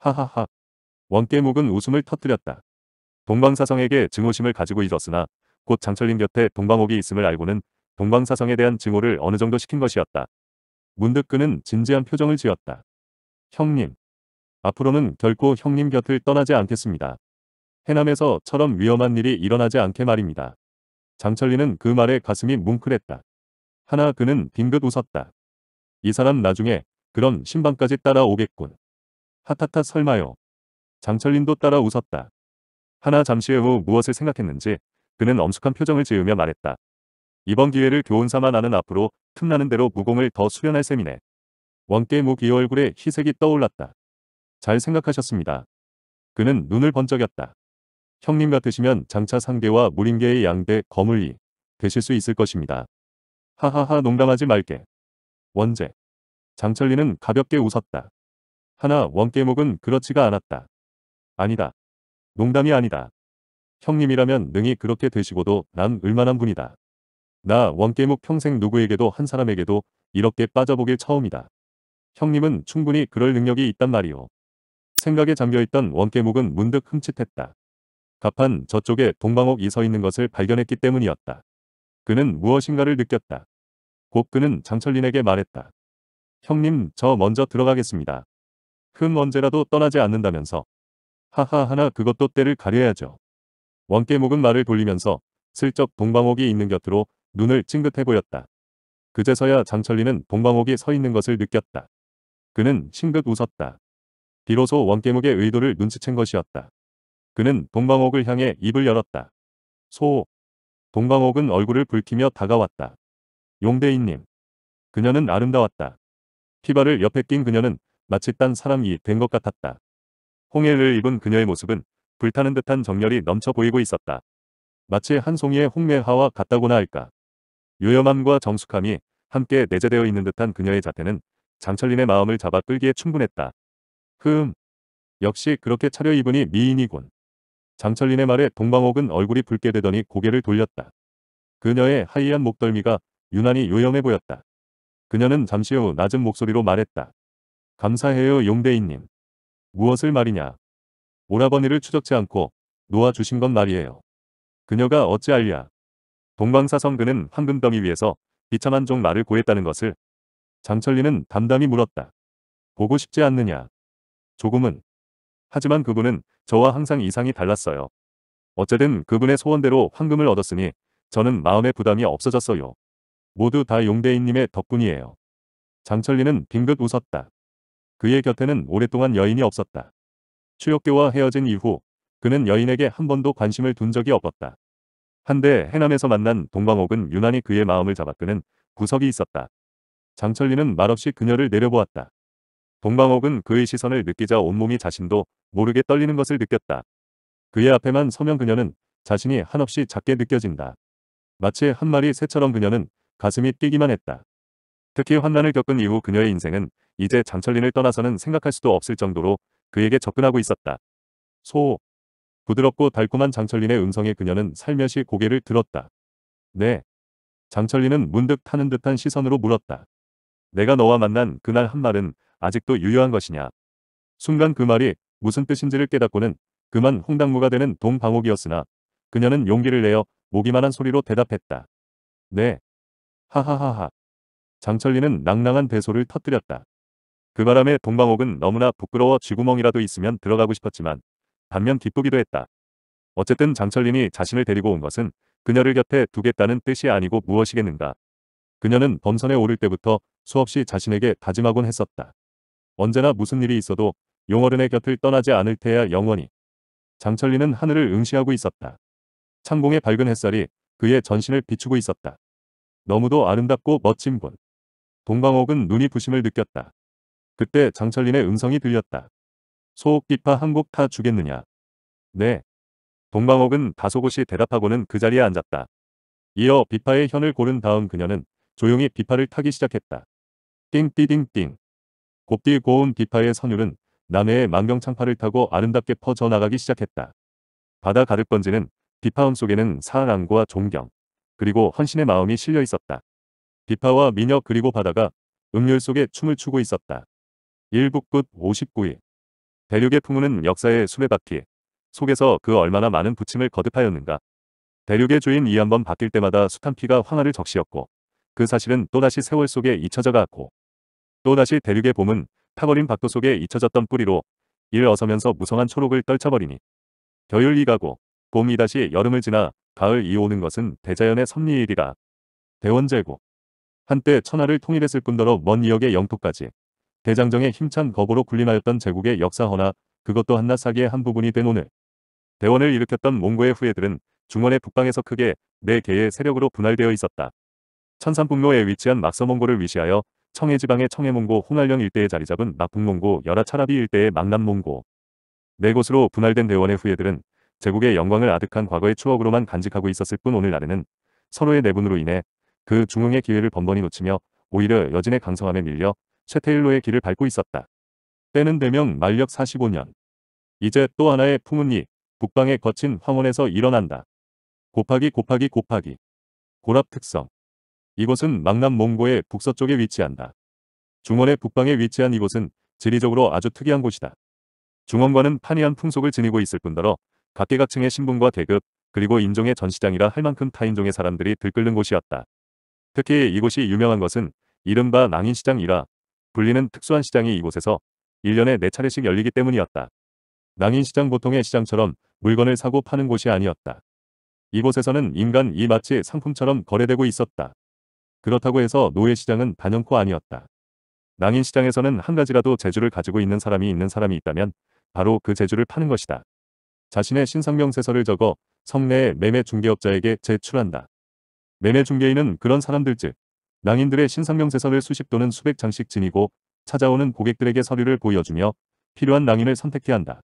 하하하. 원깨묵은 웃음을 터뜨렸다. 동방사성에게 증오심을 가지고 있었으나 곧 장철린 곁에 동방옥이 있음을 알고는 동방사성에 대한 증오를 어느 정도 시킨 것이었다. 문득 그는 진지한 표정을 지었다. 형님. 앞으로는 결코 형님 곁을 떠나지 않겠습니다. 해남에서처럼 위험한 일이 일어나지 않게 말입니다. 장철리는 그 말에 가슴이 뭉클했다. 하나 그는 빙긋 웃었다. 이 사람 나중에 그런 신방까지 따라오겠군. 하타타 설마요. 장철린도 따라 웃었다. 하나 잠시 후 무엇을 생각했는지 그는 엄숙한 표정을 지으며 말했다. 이번 기회를 교훈삼아 나는 앞으로 틈나는 대로 무공을 더 수련할 셈이네. 원깨묵 이 얼굴에 희색이 떠올랐다. 잘 생각하셨습니다. 그는 눈을 번쩍였다. 형님 같으시면 장차 상대와 무림계의 양대 거물이 되실 수 있을 것입니다. 하하하 농담하지 말게. 원제 장철리는 가볍게 웃었다. 하나 원깨목은 그렇지가 않았다. 아니다. 농담이 아니다. 형님이라면 능이 그렇게 되시고도 난 을만한 분이다. 나 원깨목 평생 누구에게도 한 사람에게도 이렇게 빠져보길 처음이다. 형님은 충분히 그럴 능력이 있단 말이오. 생각에 잠겨있던 원깨목은 문득 흠칫했다. 갑판 저쪽에 동방옥이 서 있는 것을 발견했기 때문이었다. 그는 무엇인가를 느꼈다. 곧 그는 장철린에게 말했다. 형님 저 먼저 들어가겠습니다. 흠 언제라도 떠나지 않는다면서. 하하 하나 그것도 때를 가려야죠. 원깨목은 말을 돌리면서 슬쩍 동방옥이 있는 곁으로 눈을 찡긋해 보였다. 그제서야 장철리는 동방옥이 서 있는 것을 느꼈다. 그는 싱긋 웃었다. 비로소 원개묵의 의도를 눈치챈 것이었다. 그는 동방옥을 향해 입을 열었다. 소. 동방옥은 얼굴을 붉히며 다가왔다. 용대인님. 그녀는 아름다웠다. 피발을 옆에 낀 그녀는 마치 딴 사람이 된 것 같았다. 홍해를 입은 그녀의 모습은 불타는 듯한 정렬이 넘쳐 보이고 있었다. 마치 한 송이의 홍매화와 같다고나 할까. 요염함과 정숙함이 함께 내재되어 있는 듯한 그녀의 자태는 장철림의 마음을 잡아 끌기에 충분했다. 흠. 역시 그렇게 차려입으니 미인이군. 장철린의 말에 동방옥은 얼굴이 붉게 되더니 고개를 돌렸다. 그녀의 하이한 목덜미가 유난히 요염해 보였다. 그녀는 잠시 후 낮은 목소리로 말했다. 감사해요 용대인님. 무엇을 말이냐. 오라버니를 추적치 않고 놓아주신 건 말이에요. 그녀가 어찌 알랴. 동방사성 그는 황금덩이 위에서 비참한 종 말을 고했다는 것을 장철리는 담담히 물었다. 보고 싶지 않느냐? 조금은. 하지만 그분은 저와 항상 이상이 달랐어요. 어쨌든 그분의 소원대로 황금을 얻었으니 저는 마음의 부담이 없어졌어요. 모두 다 용대인님의 덕분이에요. 장철리는 빙긋 웃었다. 그의 곁에는 오랫동안 여인이 없었다. 추역교와 헤어진 이후 그는 여인에게 한 번도 관심을 둔 적이 없었다. 한데 해남에서 만난 동광옥은 유난히 그의 마음을 잡아끄는 구석이 있었다. 장철리는 말없이 그녀를 내려보았다. 동방옥은 그의 시선을 느끼자 온몸이 자신도 모르게 떨리는 것을 느꼈다. 그의 앞에만 서면 그녀는 자신이 한없이 작게 느껴진다. 마치 한 마리 새처럼 그녀는 가슴이 뛰기만 했다. 특히 환란을 겪은 이후 그녀의 인생은 이제 장철린을 떠나서는 생각할 수도 없을 정도로 그에게 접근하고 있었다. 소 부드럽고 달콤한 장철린의 음성에 그녀는 살며시 고개를 들었다. 네. 장철린은 문득 타는 듯한 시선으로 물었다. 내가 너와 만난 그날 한 말은 아직도 유효한 것이냐. 순간 그 말이 무슨 뜻인지를 깨닫고는 그만 홍당무가 되는 동방옥이었으나 그녀는 용기를 내어 모기만한 소리로 대답했다. 네. 하하하하. 장철리는 낭낭한 대소를 터뜨렸다. 그 바람에 동방옥은 너무나 부끄러워 쥐구멍이라도 있으면 들어가고 싶었지만 반면 기쁘기도 했다. 어쨌든 장철린이 자신을 데리고 온 것은 그녀를 곁에 두겠다는 뜻이 아니고 무엇이겠는가. 그녀는 범선에 오를 때부터 수없이 자신에게 다짐하곤 했었다. 언제나 무슨 일이 있어도 용어른의 곁을 떠나지 않을 테야 영원히. 장철리는 하늘을 응시하고 있었다. 창공의 밝은 햇살이 그의 전신을 비추고 있었다. 너무도 아름답고 멋진 분. 동방옥은 눈이 부심을 느꼈다. 그때 장철린의 음성이 들렸다. 소옥기파 한곡타 주겠느냐? 네. 동방옥은 다소곳이 대답하고는 그 자리에 앉았다. 이어 비파의 현을 고른 다음 그녀는 조용히 비파를 타기 시작했다. 띵띠띵띵. 곱디 고운 비파의 선율은 남해의 망경창파를 타고 아름답게 퍼져나가기 시작했다. 바다 가득 번지는 비파음 속에는 사랑과 존경, 그리고 헌신의 마음이 실려 있었다. 비파와 미녀 그리고 바다가 음률 속에 춤을 추고 있었다. 일북끝 59일 대륙의 풍우는 역사의 수레바퀴 속에서 그 얼마나 많은 부침을 거듭하였는가. 대륙의 주인 이 한번 바뀔 때마다 숱한 피가 황하를 적시었고 그 사실은 또다시 세월 속에 잊혀져갔고 또다시 대륙의 봄은 타버린 박도 속에 잊혀졌던 뿌리로 일 어서면서 무성한 초록을 떨쳐버리니 겨울이 가고 봄이 다시 여름을 지나 가을이 오는 것은 대자연의 섭리일이라 대원제고 한때 천하를 통일했을 뿐더러 먼 이역의 영토까지 대장정의 힘찬 거부로 군림하였던 제국의 역사허나 그것도 한낱사기의 한 부분이 된 오늘 대원을 일으켰던 몽고의 후예들은 중원의 북방에서 크게 네 개의 세력으로 분할되어 있었다. 천산북로에 위치한 막서몽고를 위시하여 청해지방의 청해몽고 홍알령 일대에 자리잡은 나북몽고 열하차라비 일대의 망남몽고 네 곳으로 분할된 대원의 후예들은 제국의 영광을 아득한 과거의 추억으로만 간직하고 있었을 뿐 오늘날에는 서로의 내분으로 인해 그 중흥의 기회를 번번이 놓치며 오히려 여진의 강성함에 밀려 최태일로의 길을 밟고 있었다. 때는 대명 만력 45년. 이제 또 하나의 풍운이 북방의 거친 황혼에서 일어난다. 곱하기 곱하기 곱하기. 고랍 특성. 이곳은 망남 몽고의 북서쪽에 위치한다. 중원의 북방에 위치한 이곳은 지리적으로 아주 특이한 곳이다. 중원과는 판이한 풍속을 지니고 있을 뿐더러 각계각층의 신분과 대급 그리고 인종의 전시장이라 할 만큼 타인종의 사람들이 들끓는 곳이었다. 특히 이곳이 유명한 것은 이른바 낭인시장이라 불리는 특수한 시장이 이곳에서 1년에 4차례씩 열리기 때문이었다. 낭인시장 보통의 시장처럼 물건을 사고 파는 곳이 아니었다. 이곳에서는 인간 이 마치 상품처럼 거래되고 있었다. 그렇다고 해서 노예시장은 단연코 아니었다. 낭인시장에서는 한 가지라도 재주를 가지고 있는 사람이 있는 사람이 있다면 바로 그 재주를 파는 것이다. 자신의 신상명세서를 적어 성내의 매매 중개업자에게 제출한다. 매매 중개인은 그런 사람들 즉 낭인들의 신상명세서를 수십 또는 수백 장씩 지니고 찾아오는 고객들에게 서류를 보여주며 필요한 낭인을 선택해야 한다.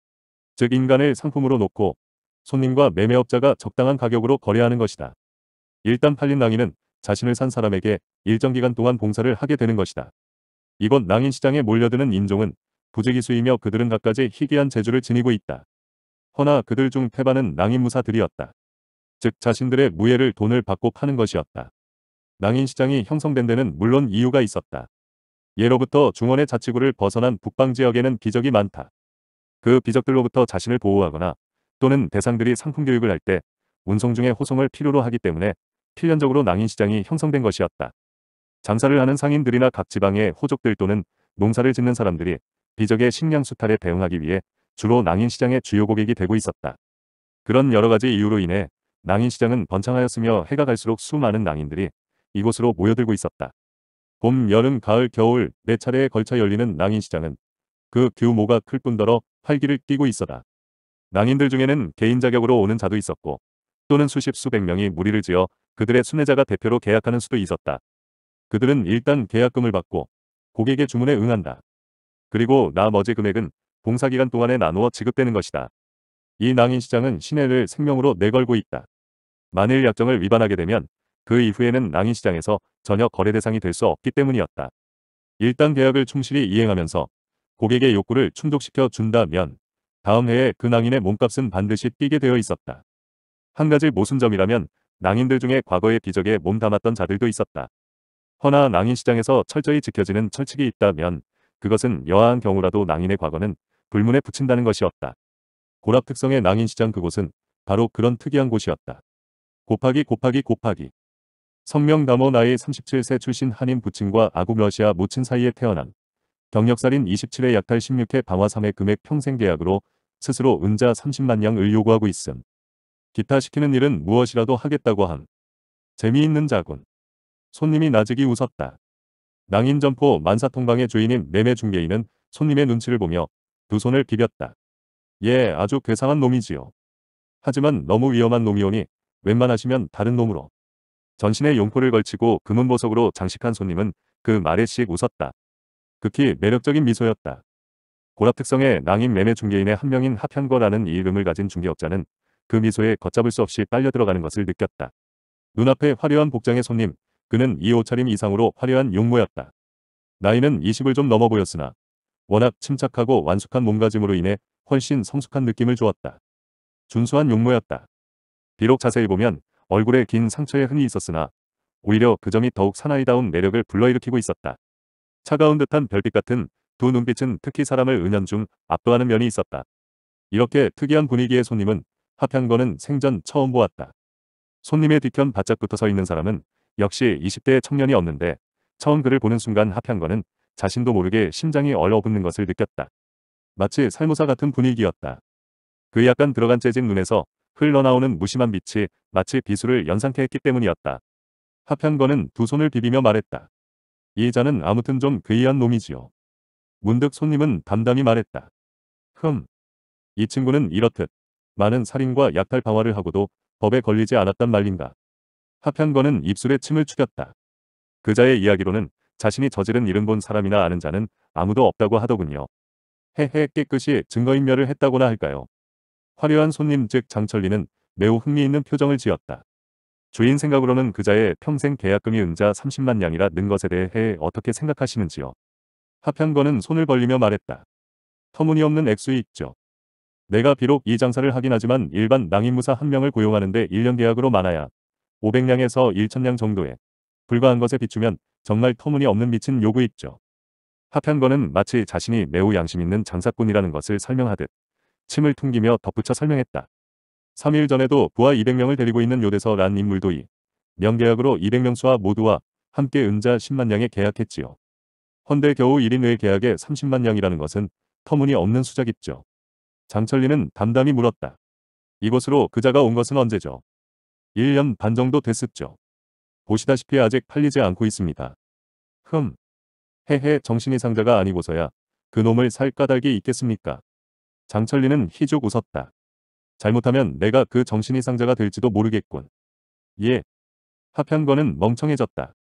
즉 인간을 상품으로 놓고 손님과 매매업자가 적당한 가격으로 거래하는 것이다. 일단 팔린 낭인은 자신을 산 사람에게 일정 기간 동안 봉사를 하게 되는 것이다. 이번 낭인시장에 몰려드는 인종은 부재기수이며 그들은 갖가지 희귀한 재주를 지니고 있다. 허나 그들 중 태반은 낭인무사들이었다. 즉 자신들의 무예를 돈을 받고 파는 것이었다. 낭인시장이 형성된 데는 물론 이유가 있었다. 예로부터 중원의 자치구를 벗어난 북방 지역에는 비적이 많다. 그 비적들로부터 자신을 보호하거나 또는 대상들이 상품 교육을 할 때 운송 중에 호송을 필요로 하기 때문에 필연적으로 낭인시장이 형성된 것이었다. 장사를 하는 상인들이나 각 지방의 호족들 또는 농사를 짓는 사람들이 비적의 식량 수탈에 대응하기 위해 주로 낭인시장의 주요 고객이 되고 있었다. 그런 여러 가지 이유로 인해 낭인시장은 번창하였으며 해가 갈수록 수많은 낭인들이 이곳으로 모여들고 있었다. 봄, 여름, 가을, 겨울 네 차례에 걸쳐 열리는 낭인시장은 그 규모가 클 뿐더러 활기를 띠고 있어다. 낭인들 중에는 개인 자격으로 오는 자도 있었고 또는 수십 수백 명이 무리를 지어 그들의 순회자가 대표로 계약하는 수도 있었다. 그들은 일단 계약금을 받고 고객의 주문에 응한다. 그리고 나머지 금액은 봉사기간 동안에 나누어 지급되는 것이다. 이 낭인시장은 신뢰를 생명으로 내걸고 있다. 만일 약정을 위반하게 되면 그 이후에는 낭인시장에서 전혀 거래 대상이 될 수 없기 때문이었다. 일단 계약을 충실히 이행하면서 고객의 욕구를 충족시켜 준다면 다음 해에 그 낭인의 몸값은 반드시 뛰게 되어 있었다. 한 가지 모순점이라면 낭인들 중에 과거의 비적에 몸 담았던 자들도 있었다. 허나 낭인 시장에서 철저히 지켜지는 철칙이 있다면 그것은 여하한 경우라도 낭인의 과거는 불문에 붙인다는 것이었다. 고락 특성의 낭인 시장 그곳은 바로 그런 특이한 곳이었다. 곱하기 곱하기 곱하기 성명 담어 나이 37세 출신 한인 부친과 아구 러시아 모친 사이에 태어난 경력살인 27회 약탈 16회 방화 3회 금액 평생 계약으로 스스로 은자 30만냥을 요구하고 있음. 기타 시키는 일은 무엇이라도 하겠다고 함. 재미있는 자군. 손님이 나직이 웃었다. 낭인점포 만사통방의 주인인 매매 중개인은 손님의 눈치를 보며 두 손을 비볐다. 예, 아주 괴상한 놈이지요. 하지만 너무 위험한 놈이오니 웬만하시면 다른 놈으로. 전신에 용포를 걸치고 금은보석으로 장식한 손님은 그 말에 씩 웃었다. 극히 매력적인 미소였다. 고랍특성의 낭인 매매 중개인의 한 명인 하편거라는 이름을 가진 중개업자는 그 미소에 걷잡을 수 없이 빨려 들어가는 것을 느꼈다. 눈앞에 화려한 복장의 손님, 그는 이 옷차림 이상으로 화려한 용모였다. 나이는 20을 좀 넘어 보였으나 워낙 침착하고 완숙한 몸가짐으로 인해 훨씬 성숙한 느낌을 주었다. 준수한 용모였다. 비록 자세히 보면 얼굴에 긴 상처에 흔히 있었으나 오히려 그 점이 더욱 사나이다운 매력을 불러일으키고 있었다. 차가운 듯한 별빛 같은 두 눈빛은 특히 사람을 은연중 압도하는 면이 있었다. 이렇게 특이한 분위기의 손님은 하편거는 생전 처음 보았다. 손님의 뒤편 바짝 붙어 서 있는 사람은 역시 20대의 청년이 없는데 처음 그를 보는 순간 하편거는 자신도 모르게 심장이 얼어붙는 것을 느꼈다. 마치 살모사 같은 분위기였다. 그 약간 들어간 재진 눈에서 흘러나오는 무심한 빛이 마치 비수를 연상케 했기 때문이었다. 하편거는 두 손을 비비며 말했다. 이 자는 아무튼 좀 괴이한 놈이지요. 문득 손님은 담담히 말했다. 흠. 이 친구는 이렇듯 많은 살인과 약탈 방화를 하고도 법에 걸리지 않았단 말인가. 하편거는 입술에 침을 추겼다. 그자의 이야기로는 자신이 저지른 일은 본 사람이나 아는 자는 아무도 없다고 하더군요. 헤헤 깨끗이 증거인멸을 했다고나 할까요. 화려한 손님 즉 장철리는 매우 흥미있는 표정을 지었다. 주인 생각으로는 그자의 평생 계약금이 은자 30만 양이라 는 것에 대해 어떻게 생각하시는지요. 하편거는 손을 벌리며 말했다. 터무니없는 액수 있죠. 내가 비록 이 장사를 하긴 하지만 일반 낭인무사 한 명을 고용하는데 1년 계약으로 많아야 500량에서 1000량 정도에 불과한 것에 비추면 정말 터무니없는 미친 요구 있죠. 합한 거는 마치 자신이 매우 양심있는 장사꾼이라는 것을 설명하듯 침을 퉁기며 덧붙여 설명했다. 3일 전에도 부하 200명을 데리고 있는 요대서 란 인물도 이 명계약으로 200명수와 모두와 함께 은자 10만량에 계약했지요. 헌데 겨우 1인 외 계약에 30만량이라는 것은 터무니없는 수작이죠. 장철리는 담담히 물었다. 이곳으로 그자가 온 것은 언제죠? 1년 반 정도 됐었죠 보시다시피 아직 팔리지 않고 있습니다. 흠. 헤헤 정신이 상자가 아니고서야 그놈을 살 까닭이 있겠습니까? 장철리는 희죽 웃었다. 잘못하면 내가 그 정신이 상자가 될지도 모르겠군. 예. 하편관은 멍청해졌다.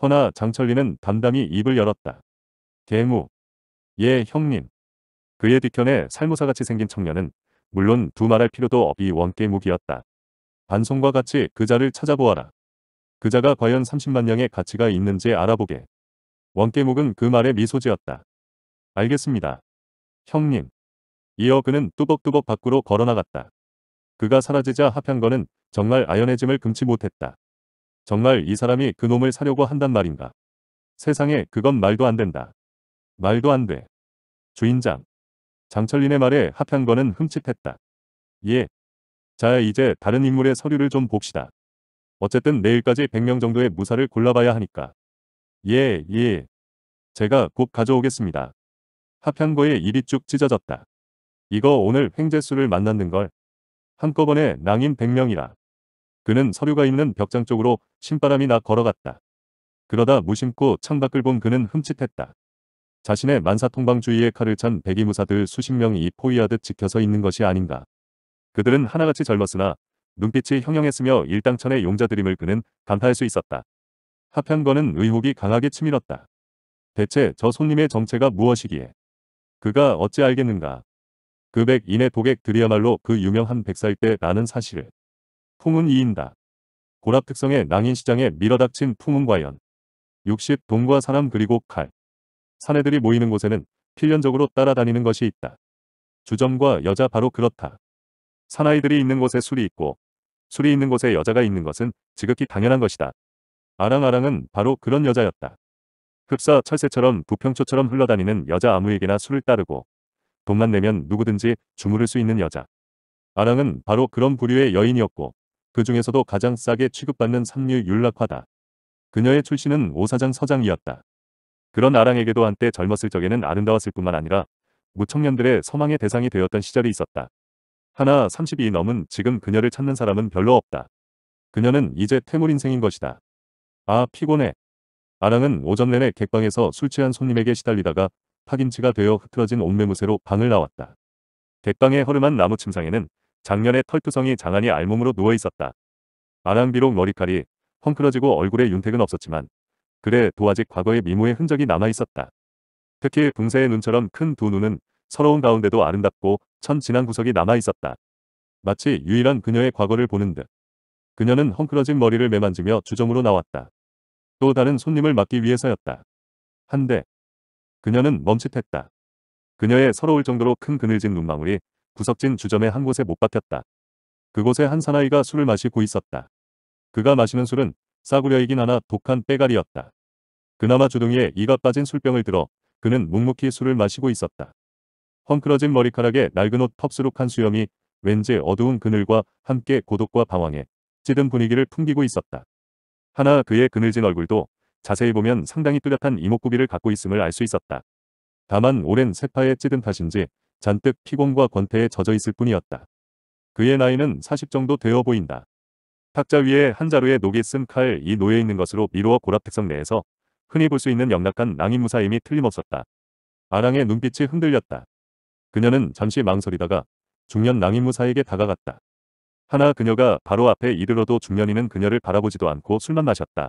허나 장철리는 담담히 입을 열었다. 개무. 예 형님. 그의 뒤편에 살모사같이 생긴 청년은 물론 두 말할 필요도 없이 원깨무기였다. 반송과 같이 그자를 찾아보아라. 그자가 과연 30만냥의 가치가 있는지 알아보게. 원깨묵은 그 말에 미소지었다. 알겠습니다. 형님. 이어 그는 뚜벅뚜벅 밖으로 걸어나갔다. 그가 사라지자 하편거는 정말 아연의 짐을 금치 못했다. 정말 이 사람이 그 놈을 사려고 한단 말인가. 세상에 그건 말도 안 된다. 말도 안 돼. 주인장. 장철린의 말에 하평관은 흠칫했다. 예. 자 이제 다른 인물의 서류를 좀 봅시다. 어쨌든 내일까지 100명 정도의 무사를 골라봐야 하니까. 예, 예. 제가 곧 가져오겠습니다. 하평거의 일이 쭉 찢어졌다. 이거 오늘 횡재수를 만났는걸. 한꺼번에 낭인 100명이라. 그는 서류가 있는 벽장 쪽으로 신바람이 나 걸어갔다. 그러다 무심코 창밖을 본 그는 흠칫했다. 자신의 만사통방주의에 칼을 찬 백의무사들 수십 명이 포위하듯 지켜서 있는 것이 아닌가. 그들은 하나같이 젊었으나 눈빛이 형형했으며 일당천의 용자들임을 그는 감탄할 수 있었다. 하편거는 의혹이 강하게 치밀었다. 대체 저 손님의 정체가 무엇이기에 그가 어찌 알겠는가. 그 백인의 도객들이야말로 그 유명한 백살때라는 사실을 풍은이인다 고랍 특성의 낭인시장에 밀어닥친 풍은과연60 돈과 사람 그리고 칼 사내들이 모이는 곳에는 필연적으로 따라다니는 것이 있다. 주점과 여자 바로 그렇다. 사나이들이 있는 곳에 술이 있고 술이 있는 곳에 여자가 있는 것은 지극히 당연한 것이다. 아랑아랑은 바로 그런 여자였다. 흡사 철새처럼 부평초처럼 흘러다니는 여자 아무에게나 술을 따르고 돈만 내면 누구든지 주무를 수 있는 여자. 아랑은 바로 그런 부류의 여인이었고 그 중에서도 가장 싸게 취급받는 삼류 윤락화다. 그녀의 출신은 오사장 서장이었다. 그런 아랑에게도 한때 젊었을 적에는 아름다웠을 뿐만 아니라 무청년들의 소망의 대상이 되었던 시절이 있었다. 하나 32이 넘은 지금 그녀를 찾는 사람은 별로 없다. 그녀는 이제 퇴물 인생인 것이다. 아 피곤해. 아랑은 오전 내내 객방에서 술 취한 손님에게 시달리다가 파김치가 되어 흐트러진 옷매무새로 방을 나왔다. 객방의 허름한 나무 침상에는 작년의 털투성이 장안이 알몸으로 누워있었다. 아랑 비록 머리칼이 헝클어지고 얼굴에 윤택은 없었지만 그래 도 아직 과거의 미모의 흔적이 남아있었다. 특히 붕새의 눈처럼 큰 두 눈은 서러운 가운데도 아름답고 천 진한 구석이 남아있었다. 마치 유일한 그녀의 과거를 보는 듯. 그녀는 헝클어진 머리를 매만지며 주점으로 나왔다. 또 다른 손님을 막기 위해서였다. 한데 그녀는 멈칫했다. 그녀의 서러울 정도로 큰 그늘진 눈망울이 구석진 주점의 한 곳에 못 박혔다. 그곳에 한 사나이가 술을 마시고 있었다. 그가 마시는 술은 싸구려이긴 하나 독한 빼갈이었다 그나마 주둥이에 이가 빠진 술병을 들어 그는 묵묵히 술을 마시고 있었다. 헝클어진 머리카락에 낡은 옷텁스룩한 수염이 왠지 어두운 그늘과 함께 고독과 방황에 찌든 분위기를 풍기고 있었다. 하나 그의 그늘진 얼굴도 자세히 보면 상당히 뚜렷한 이목구비를 갖고 있음을 알 수 있었다. 다만 오랜 세파에 찌든 탓인지 잔뜩 피곤과 권태에 젖어 있을 뿐이었다. 그의 나이는 40 정도 되어 보인다. 탁자 위에 한 자루에 녹이 쓴 칼이 놓여 있는 것으로 미루어 고라택성 내에서 흔히 볼 수 있는 영락한 낭인무사임이 틀림없었다. 아랑의 눈빛이 흔들렸다. 그녀는 잠시 망설이다가 중년 낭인무사에게 다가갔다. 하나 그녀가 바로 앞에 이르러도 중년이는 그녀를 바라보지도 않고 술만 마셨다.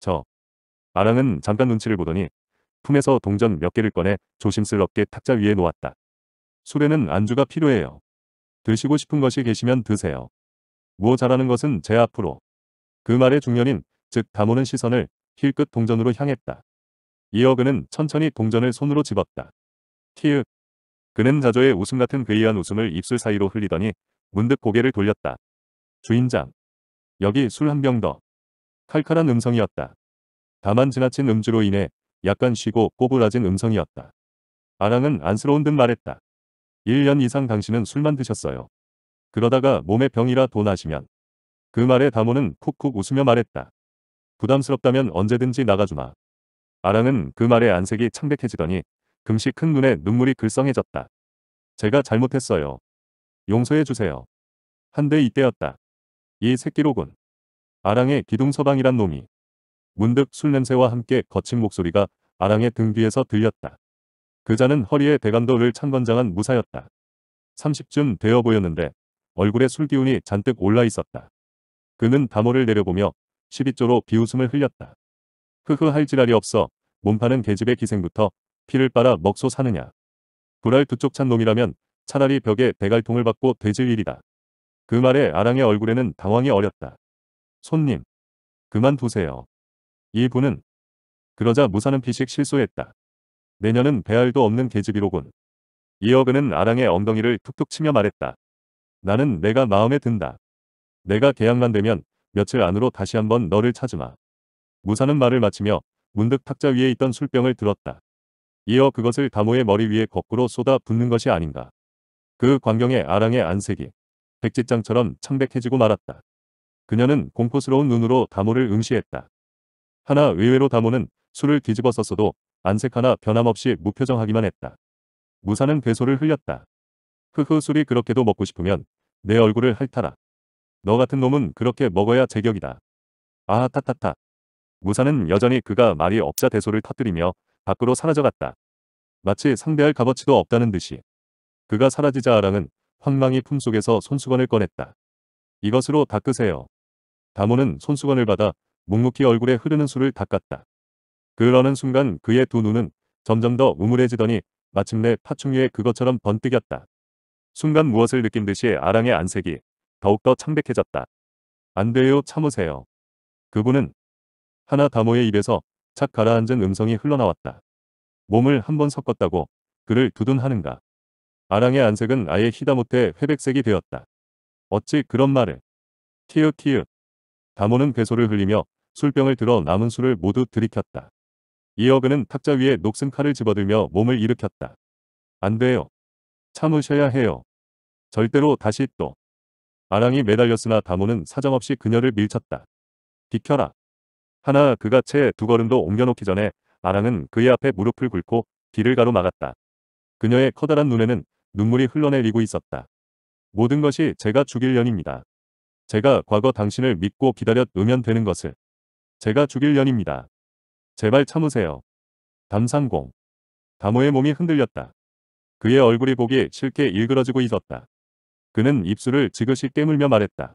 저. 아랑은 잠깐 눈치를 보더니 품에서 동전 몇 개를 꺼내 조심스럽게 탁자 위에 놓았다. 술에는 안주가 필요해요. 드시고 싶은 것이 계시면 드세요. 뭐 잘하는 것은 제 앞으로. 그말의 중년인 즉 다모는 시선을 힐끗 동전으로 향했다. 이어 그는 천천히 동전을 손으로 집었다. 티읕. 그는 자조의 웃음 같은 괴이한 웃음을 입술 사이로 흘리더니 문득 고개를 돌렸다. 주인장. 여기 술 한 병 더. 칼칼한 음성이었다. 다만 지나친 음주로 인해 약간 쉬고 꼬부라진 음성이었다. 아랑은 안쓰러운 듯 말했다. 1년 이상 당신은 술만 드셨어요. 그러다가 몸에 병이라 도나시면그 말에 다모는 쿡쿡 웃으며 말했다. 부담스럽다면 언제든지 나가주마. 아랑은 그 말에 안색이 창백해지더니 금시 큰 눈에 눈물이 글썽해졌다. 제가 잘못했어요. 용서해주세요. 한데 이때였다. 이 새끼로군. 아랑의 기둥서방이란 놈이. 문득 술 냄새와 함께 거친 목소리가 아랑의 등 뒤에서 들렸다. 그자는 허리에 대감도를 찬 건장한 무사였다. 30쯤 되어 보였는데 얼굴에 술기운이 잔뜩 올라 있었다. 그는 담호를 내려보며 12조로 비웃음을 흘렸다. 흐흐 할 지랄이 없어 몸파는 계집의 기생부터 피를 빨아 먹소 사느냐. 불알 두쪽 찬 놈이라면 차라리 벽에 대갈통을 받고 되질 일이다. 그 말에 아랑의 얼굴에는 당황이 어렸다. 손님. 그만두세요. 이 분은 그러자 무사는 피식 실소했다. 내년은 배알도 없는 계집이로군. 이어그는 아랑의 엉덩이를 툭툭 치며 말했다. 나는 내가 마음에 든다. 내가 계약만 되면 며칠 안으로 다시 한번 너를 찾으마. 무사는 말을 마치며 문득 탁자 위에 있던 술병을 들었다. 이어 그것을 다모의 머리 위에 거꾸로 쏟아 붓는 것이 아닌가. 그 광경에 아랑의 안색이 백지장처럼 창백해지고 말았다. 그녀는 공포스러운 눈으로 다모를 응시했다. 하나 의외로 다모는 술을 뒤집어 썼어도 안색 하나 변함없이 무표정하기만 했다. 무사는 괴소를 흘렸다. 흐흐 술이 그렇게도 먹고 싶으면 내 얼굴을 핥아라. 너 같은 놈은 그렇게 먹어야 제격이다. 아 타타타. 무사는 여전히 그가 말이 없자 대소를 터뜨리며 밖으로 사라져갔다. 마치 상대할 값어치도 없다는 듯이. 그가 사라지자 아랑은 황망이 품속에서 손수건을 꺼냈다. 이것으로 닦으세요. 다모는 손수건을 받아 묵묵히 얼굴에 흐르는 술을 닦았다. 그러는 순간 그의 두 눈은 점점 더 우물해지더니 마침내 파충류의 그것처럼 번뜩였다. 순간 무엇을 느낀 듯이 아랑의 안색이 더욱더 창백해졌다. 안 돼요 참으세요. 그분은 하나 다모의 입에서 착 가라앉은 음성이 흘러나왔다. 몸을 한번 섞었다고 그를 두둔하는가. 아랑의 안색은 아예 희다못해 회백색이 되었다. 어찌 그런 말을. 티읕티읕. 다모는 괴소를 흘리며 술병을 들어 남은 술을 모두 들이켰다. 이어 그는 탁자 위에 녹슨 칼을 집어들며 몸을 일으켰다. 안 돼요. 참으셔야 해요. 절대로 다시 또. 아랑이 매달렸으나 다모는 사정없이 그녀를 밀쳤다. 비켜라. 하나 그가 채 두 걸음도 옮겨놓기 전에 아랑은 그의 앞에 무릎을 꿇고 길을 가로막았다. 그녀의 커다란 눈에는 눈물이 흘러내리고 있었다. 모든 것이 제가 죽일 년입니다. 제가 과거 당신을 믿고 기다렸으면 되는 것을. 제가 죽일 년입니다. 제발 참으세요. 담상공. 다모의 몸이 흔들렸다. 그의 얼굴이 보기 싫게 일그러지고 있었다. 그는 입술을 지그시 깨물며 말했다.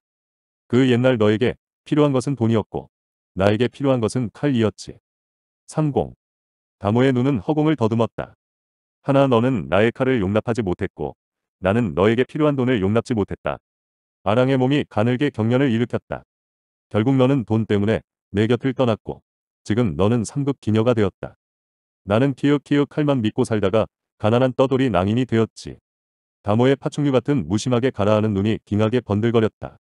그 옛날 너에게 필요한 것은 돈이었고 나에게 필요한 것은 칼이었지. 30. 다모의 눈은 허공을 더듬었다. 하나 너는 나의 칼을 용납하지 못했고 나는 너에게 필요한 돈을 용납지 못했다. 아랑의 몸이 가늘게 경련을 일으켰다. 결국 너는 돈 때문에 내 곁을 떠났고 지금 너는 상극 기녀가 되었다. 나는 키읔키읔 칼만 믿고 살다가 가난한 떠돌이 낭인이 되었지. 다모의 파충류같은 무심하게 가라앉은 눈이 빙하게 번들거렸다.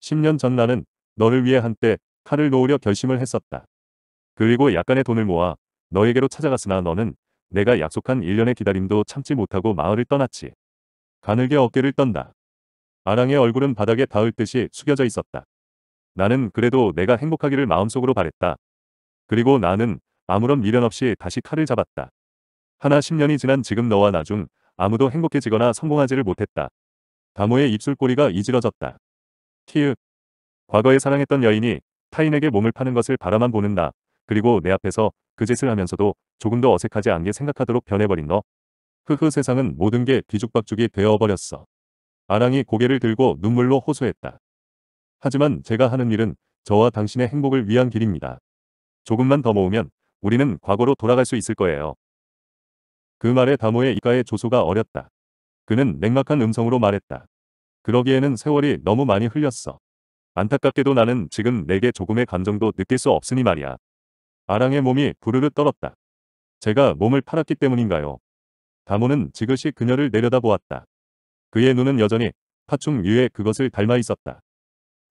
10년 전 나는 너를 위해 한때 칼을 놓으려 결심을 했었다. 그리고 약간의 돈을 모아 너에게로 찾아갔으나 너는 내가 약속한 1년의 기다림도 참지 못하고 마을을 떠났지. 가늘게 어깨를 떤다. 아랑의 얼굴은 바닥에 닿을 듯이 숙여져 있었다. 나는 그래도 내가 행복하기를 마음속으로 바랬다. 그리고 나는 아무런 미련 없이 다시 칼을 잡았다. 하나 10년이 지난 지금 너와 나중 아무도 행복해지거나 성공하지를 못했다. 다모의 입술꼬리가 이질어졌다. 티읕. 과거에 사랑했던 여인이 타인에게 몸을 파는 것을 바라만 보는 나. 그리고 내 앞에서 그 짓을 하면서도 조금도 어색하지 않게 생각하도록 변해버린 너. 흐흐 세상은 모든 게 뒤죽박죽이 되어버렸어. 아랑이 고개를 들고 눈물로 호소했다. 하지만 제가 하는 일은 저와 당신의 행복을 위한 길입니다. 조금만 더 모으면 우리는 과거로 돌아갈 수 있을 거예요. 그 말에 다모의 입가에 조소가 어렸다. 그는 냉막한 음성으로 말했다. 그러기에는 세월이 너무 많이 흘렸어. 안타깝게도 나는 지금 내게 조금의 감정도 느낄 수 없으니 말이야. 아랑의 몸이 부르르 떨었다. 제가 몸을 팔았기 때문인가요? 다모는 지그시 그녀를 내려다보았다. 그의 눈은 여전히 파충 유에 그것을 닮아 있었다.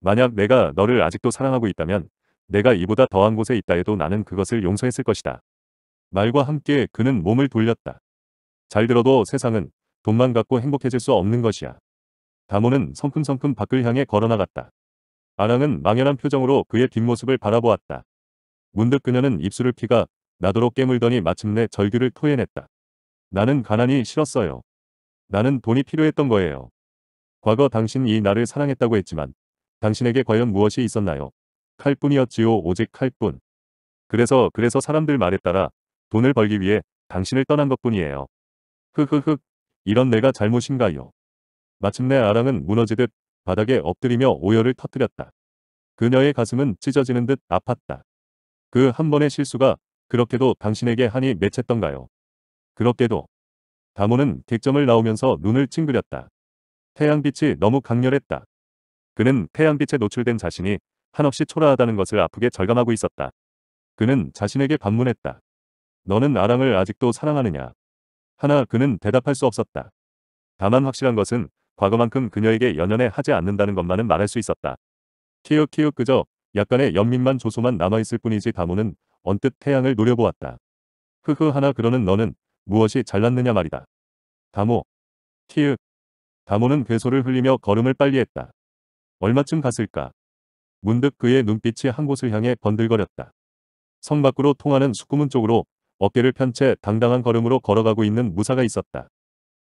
만약 내가 너를 아직도 사랑하고 있다면 내가 이보다 더한 곳에 있다 해도 나는 그것을 용서했을 것이다. 말과 함께 그는 몸을 돌렸다. 잘 들어도 세상은 돈만 갖고 행복해질 수 없는 것이야. 다모는 성큼성큼 밖을 향해 걸어나갔다. 아랑은 망연한 표정으로 그의 뒷모습을 바라보았다. 문득 그녀는 입술을 피가 나도록 깨물더니 마침내 절규를 토해냈다. 나는 가난이 싫었어요. 나는 돈이 필요했던 거예요. 과거 당신이 나를 사랑했다고 했지만 당신에게 과연 무엇이 있었나요? 칼뿐이었지요 오직 칼뿐. 그래서 그래서 사람들 말에 따라 돈을 벌기 위해 당신을 떠난 것뿐이에요. 흑흑흑 이런 내가 잘못인가요. 마침내 아랑은 무너지듯 바닥에 엎드리며 오열을 터뜨렸다. 그녀의 가슴은 찢어지는 듯 아팠다. 그 한 번의 실수가 그렇게도 당신에게 한이 맺혔던가요. 그렇게도 다모는 객점을 나오면서 눈을 찡그렸다. 태양빛이 너무 강렬했다. 그는 태양빛에 노출된 자신이 한없이 초라하다는 것을 아프게 절감하고 있었다. 그는 자신에게 반문했다. 너는 아랑을 아직도 사랑하느냐? 하나 그는 대답할 수 없었다. 다만 확실한 것은 과거만큼 그녀에게 연연해 하지 않는다는 것만은 말할 수 있었다. 키읔키읔 그저 약간의 연민만 조소만 남아있을 뿐이지 다모는 언뜻 태양을 노려보았다. 흐흐 하나 그러는 너는 무엇이 잘났느냐 말이다. 다모. 키읔. 다모는 괴소를 흘리며 걸음을 빨리 했다. 얼마쯤 갔을까? 문득 그의 눈빛이 한 곳을 향해 번들거렸다. 성 밖으로 통하는 숙구문 쪽으로 어깨를 편 채 당당한 걸음으로 걸어가고 있는 무사가 있었다.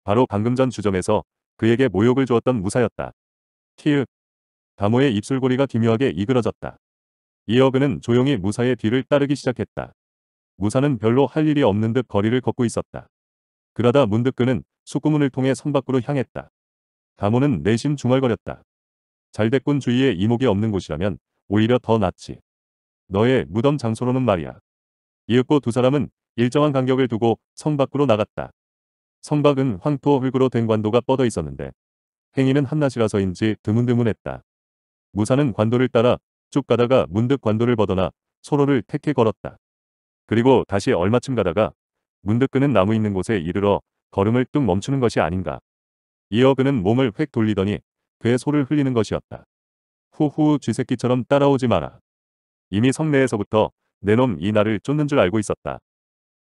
바로 방금 전 주점에서 그에게 모욕을 주었던 무사였다. 티읕. 다모의 입술고리가 기묘하게 이그러졌다. 이어그는 조용히 무사의 뒤를 따르기 시작했다. 무사는 별로 할 일이 없는 듯 거리를 걷고 있었다. 그러다 문득 그는 숙구문을 통해 선 밖으로 향했다. 다모는 내심 중얼거렸다. 잘됐군 주위에 이목이 없는 곳이라면 오히려 더 낫지. 너의 무덤 장소로는 말이야. 이윽고 두 사람은 일정한 간격을 두고 성 밖으로 나갔다. 성 밖은 황토 흙으로 된 관도가 뻗어 있었는데 행인은 한낮이라서인지 드문드문했다. 무사는 관도를 따라 쭉 가다가 문득 관도를 벗어나 소로를 택해 걸었다. 그리고 다시 얼마쯤 가다가 문득 그는 나무 있는 곳에 이르러 걸음을 뚝 멈추는 것이 아닌가. 이어 그는 몸을 획 돌리더니 그의 소를 흘리는 것이었다. 후후 쥐새끼처럼 따라오지 마라. 이미 성내에서부터 내놈 이 나를 쫓는 줄 알고 있었다.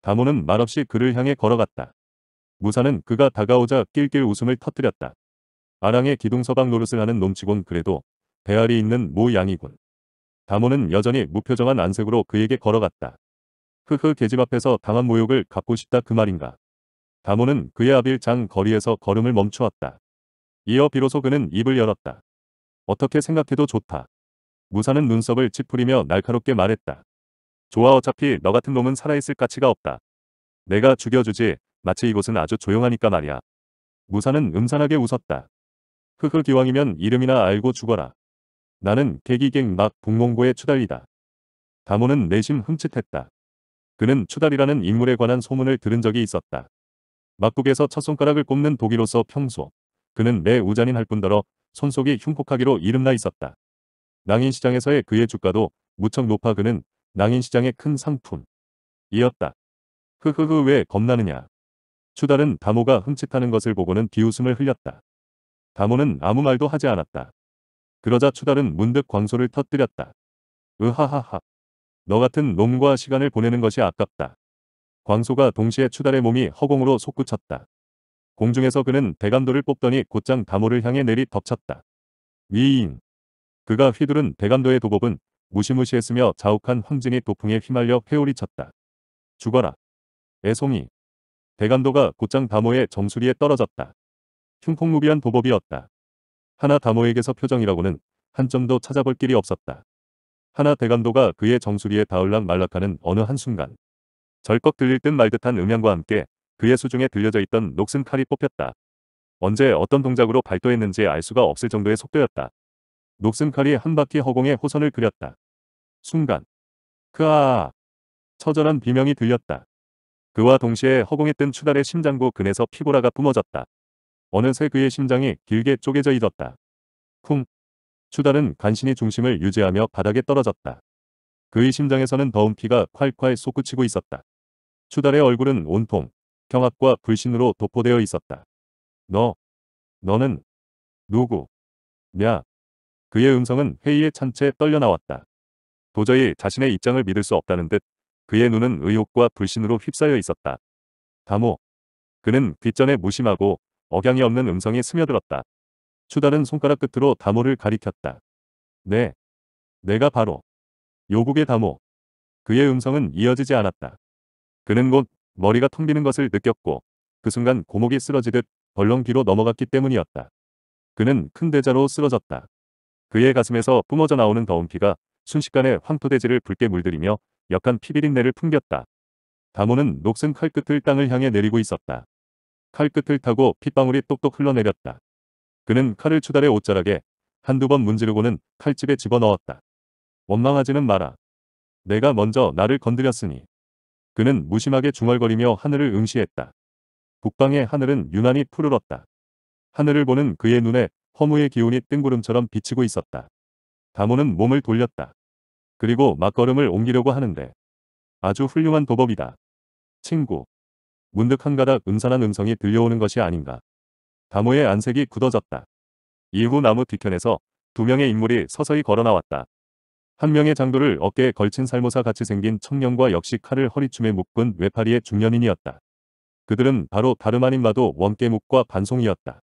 다모는 말없이 그를 향해 걸어갔다. 무사는 그가 다가오자 낄낄 웃음을 터뜨렸다. 아랑의 기둥서방 노릇을 하는 놈치곤 그래도 배알이 있는 모양이군. 다모는 여전히 무표정한 안색으로 그에게 걸어갔다. 흐흐 계집 앞에서 당한 모욕을 갚고 싶다 그 말인가. 다모는 그의 아빌장 거리에서 걸음을 멈추었다. 이어 비로소 그는 입을 열었다. 어떻게 생각해도 좋다. 무사는 눈썹을 찌푸리며 날카롭게 말했다. 좋아 어차피 너 같은 놈은 살아있을 가치가 없다. 내가 죽여주지 마치 이곳은 아주 조용하니까 말이야. 무사는 음산하게 웃었다. 흑흑 기왕이면 이름이나 알고 죽어라. 나는 개기갱 막 북몽고의 추달리다. 다모는 내심 흠칫했다. 그는 추달이라는 인물에 관한 소문을 들은 적이 있었다. 막국에서 첫 손가락을 꼽는 독이로서 평소 그는 내 우잔인 할 뿐더러 손속이 흉폭하기로 이름나 있었다. 낭인시장에서의 그의 주가도 무척 높아 그는 낭인시장의 큰 상품. 이었다. 흐흐흐 왜 겁나느냐. 추달은 다모가 흠칫하는 것을 보고는 비웃음을 흘렸다. 다모는 아무 말도 하지 않았다. 그러자 추달은 문득 광소를 터뜨렸다. 으하하하. 너 같은 놈과 시간을 보내는 것이 아깝다. 광소가 동시에 추달의 몸이 허공으로 솟구쳤다. 공중에서 그는 대감도를 뽑더니 곧장 다모를 향해 내리 덮쳤다. 위인. 그가 휘두른 대감도의 도복은 무시무시했으며 자욱한 황진이 도풍에 휘말려 회오리쳤다. 죽어라. 애송이. 대감도가 곧장 다모의 정수리에 떨어졌다. 흉폭무비한 도법이었다. 하나 다모에게서 표정이라고는 한 점도 찾아볼 길이 없었다. 하나 대감도가 그의 정수리에 닿을락 말락하는 어느 한순간 절꺽 들릴 듯 말듯한 음향과 함께 그의 수중에 들려져 있던 녹슨 칼이 뽑혔다. 언제 어떤 동작으로 발도했는지 알 수가 없을 정도의 속도였다. 녹슨 칼이 한 바퀴 허공에 호선을 그렸다. 순간 크아 처절한 비명이 들렸다. 그와 동시에 허공에 뜬 추달의 심장고 근에서 피보라가 뿜어졌다. 어느새 그의 심장이 길게 쪼개져 있었다. 쿵. 추달은 간신히 중심을 유지하며 바닥에 떨어졌다. 그의 심장에서는 더운 피가 콸콸 솟구치고 있었다. 추달의 얼굴은 온통 경악과 불신으로 도포되어 있었다. 너, 너는 누구? 냐? 그의 음성은 회의에 찬 채 떨려 나왔다. 도저히 자신의 입장을 믿을 수 없다는 듯 그의 눈은 의혹과 불신으로 휩싸여 있었다. 다모. 그는 귓전에 무심하고 억양이 없는 음성이 스며들었다. 추다른 손가락 끝으로 다모를 가리켰다. 네. 내가 바로 요국의 다모. 그의 음성은 이어지지 않았다. 그는 곧 머리가 텅 비는 것을 느꼈고 그 순간 고목이 쓰러지듯 벌렁 뒤로 넘어갔기 때문이었다. 그는 큰 대자로 쓰러졌다. 그의 가슴에서 뿜어져 나오는 더운 피가 순식간에 황토대지를 붉게 물들이며 약간 피비린내를 풍겼다. 다모는 녹슨 칼끝을 땅을 향해 내리고 있었다. 칼끝을 타고 핏방울이 똑똑 흘러내렸다. 그는 칼을 추달해 옷자락에 한두 번 문지르고는 칼집에 집어넣었다. 원망하지는 마라. 내가 먼저 나를 건드렸으니. 그는 무심하게 중얼거리며 하늘을 응시했다. 북방의 하늘은 유난히 푸르렀다. 하늘을 보는 그의 눈에 허무의 기운이 뜬구름처럼 비치고 있었다. 다모는 몸을 돌렸다. 그리고 막걸음을 옮기려고 하는데 아주 훌륭한 도법이다. 친구. 문득 한 가닥 음산한 음성이 들려오는 것이 아닌가. 다모의 안색이 굳어졌다. 이후 나무 뒤편에서 두 명의 인물이 서서히 걸어나왔다. 한 명의 장도를 어깨에 걸친 살모사 같이 생긴 청년과 역시 칼을 허리춤에 묶은 외파리의 중년인이었다. 그들은 바로 다름 아닌 마도 원깨묵과 반송이었다.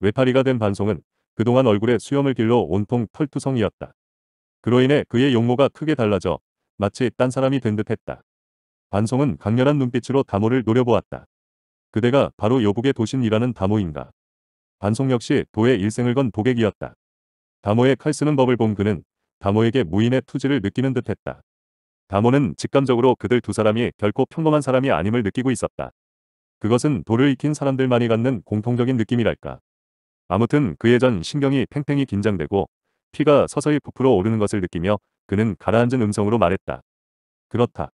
외파리가 된 반송은 그동안 얼굴에 수염을 길러 온통 털투성이었다. 그로 인해 그의 용모가 크게 달라져 마치 딴 사람이 된 듯했다. 반송은 강렬한 눈빛으로 다모를 노려보았다. 그대가 바로 여북의 도신이라는 다모인가. 반송 역시 도의 일생을 건 도객이었다. 다모의 칼 쓰는 법을 본 그는 다모에게 무인의 투지를 느끼는 듯했다. 다모는 직감적으로 그들 두 사람이 결코 평범한 사람이 아님을 느끼고 있었다. 그것은 도를 익힌 사람들만이 갖는 공통적인 느낌이랄까. 아무튼 그의 전 신경이 팽팽히 긴장되고 피가 서서히 부풀어 오르는 것을 느끼며 그는 가라앉은 음성으로 말했다. 그렇다.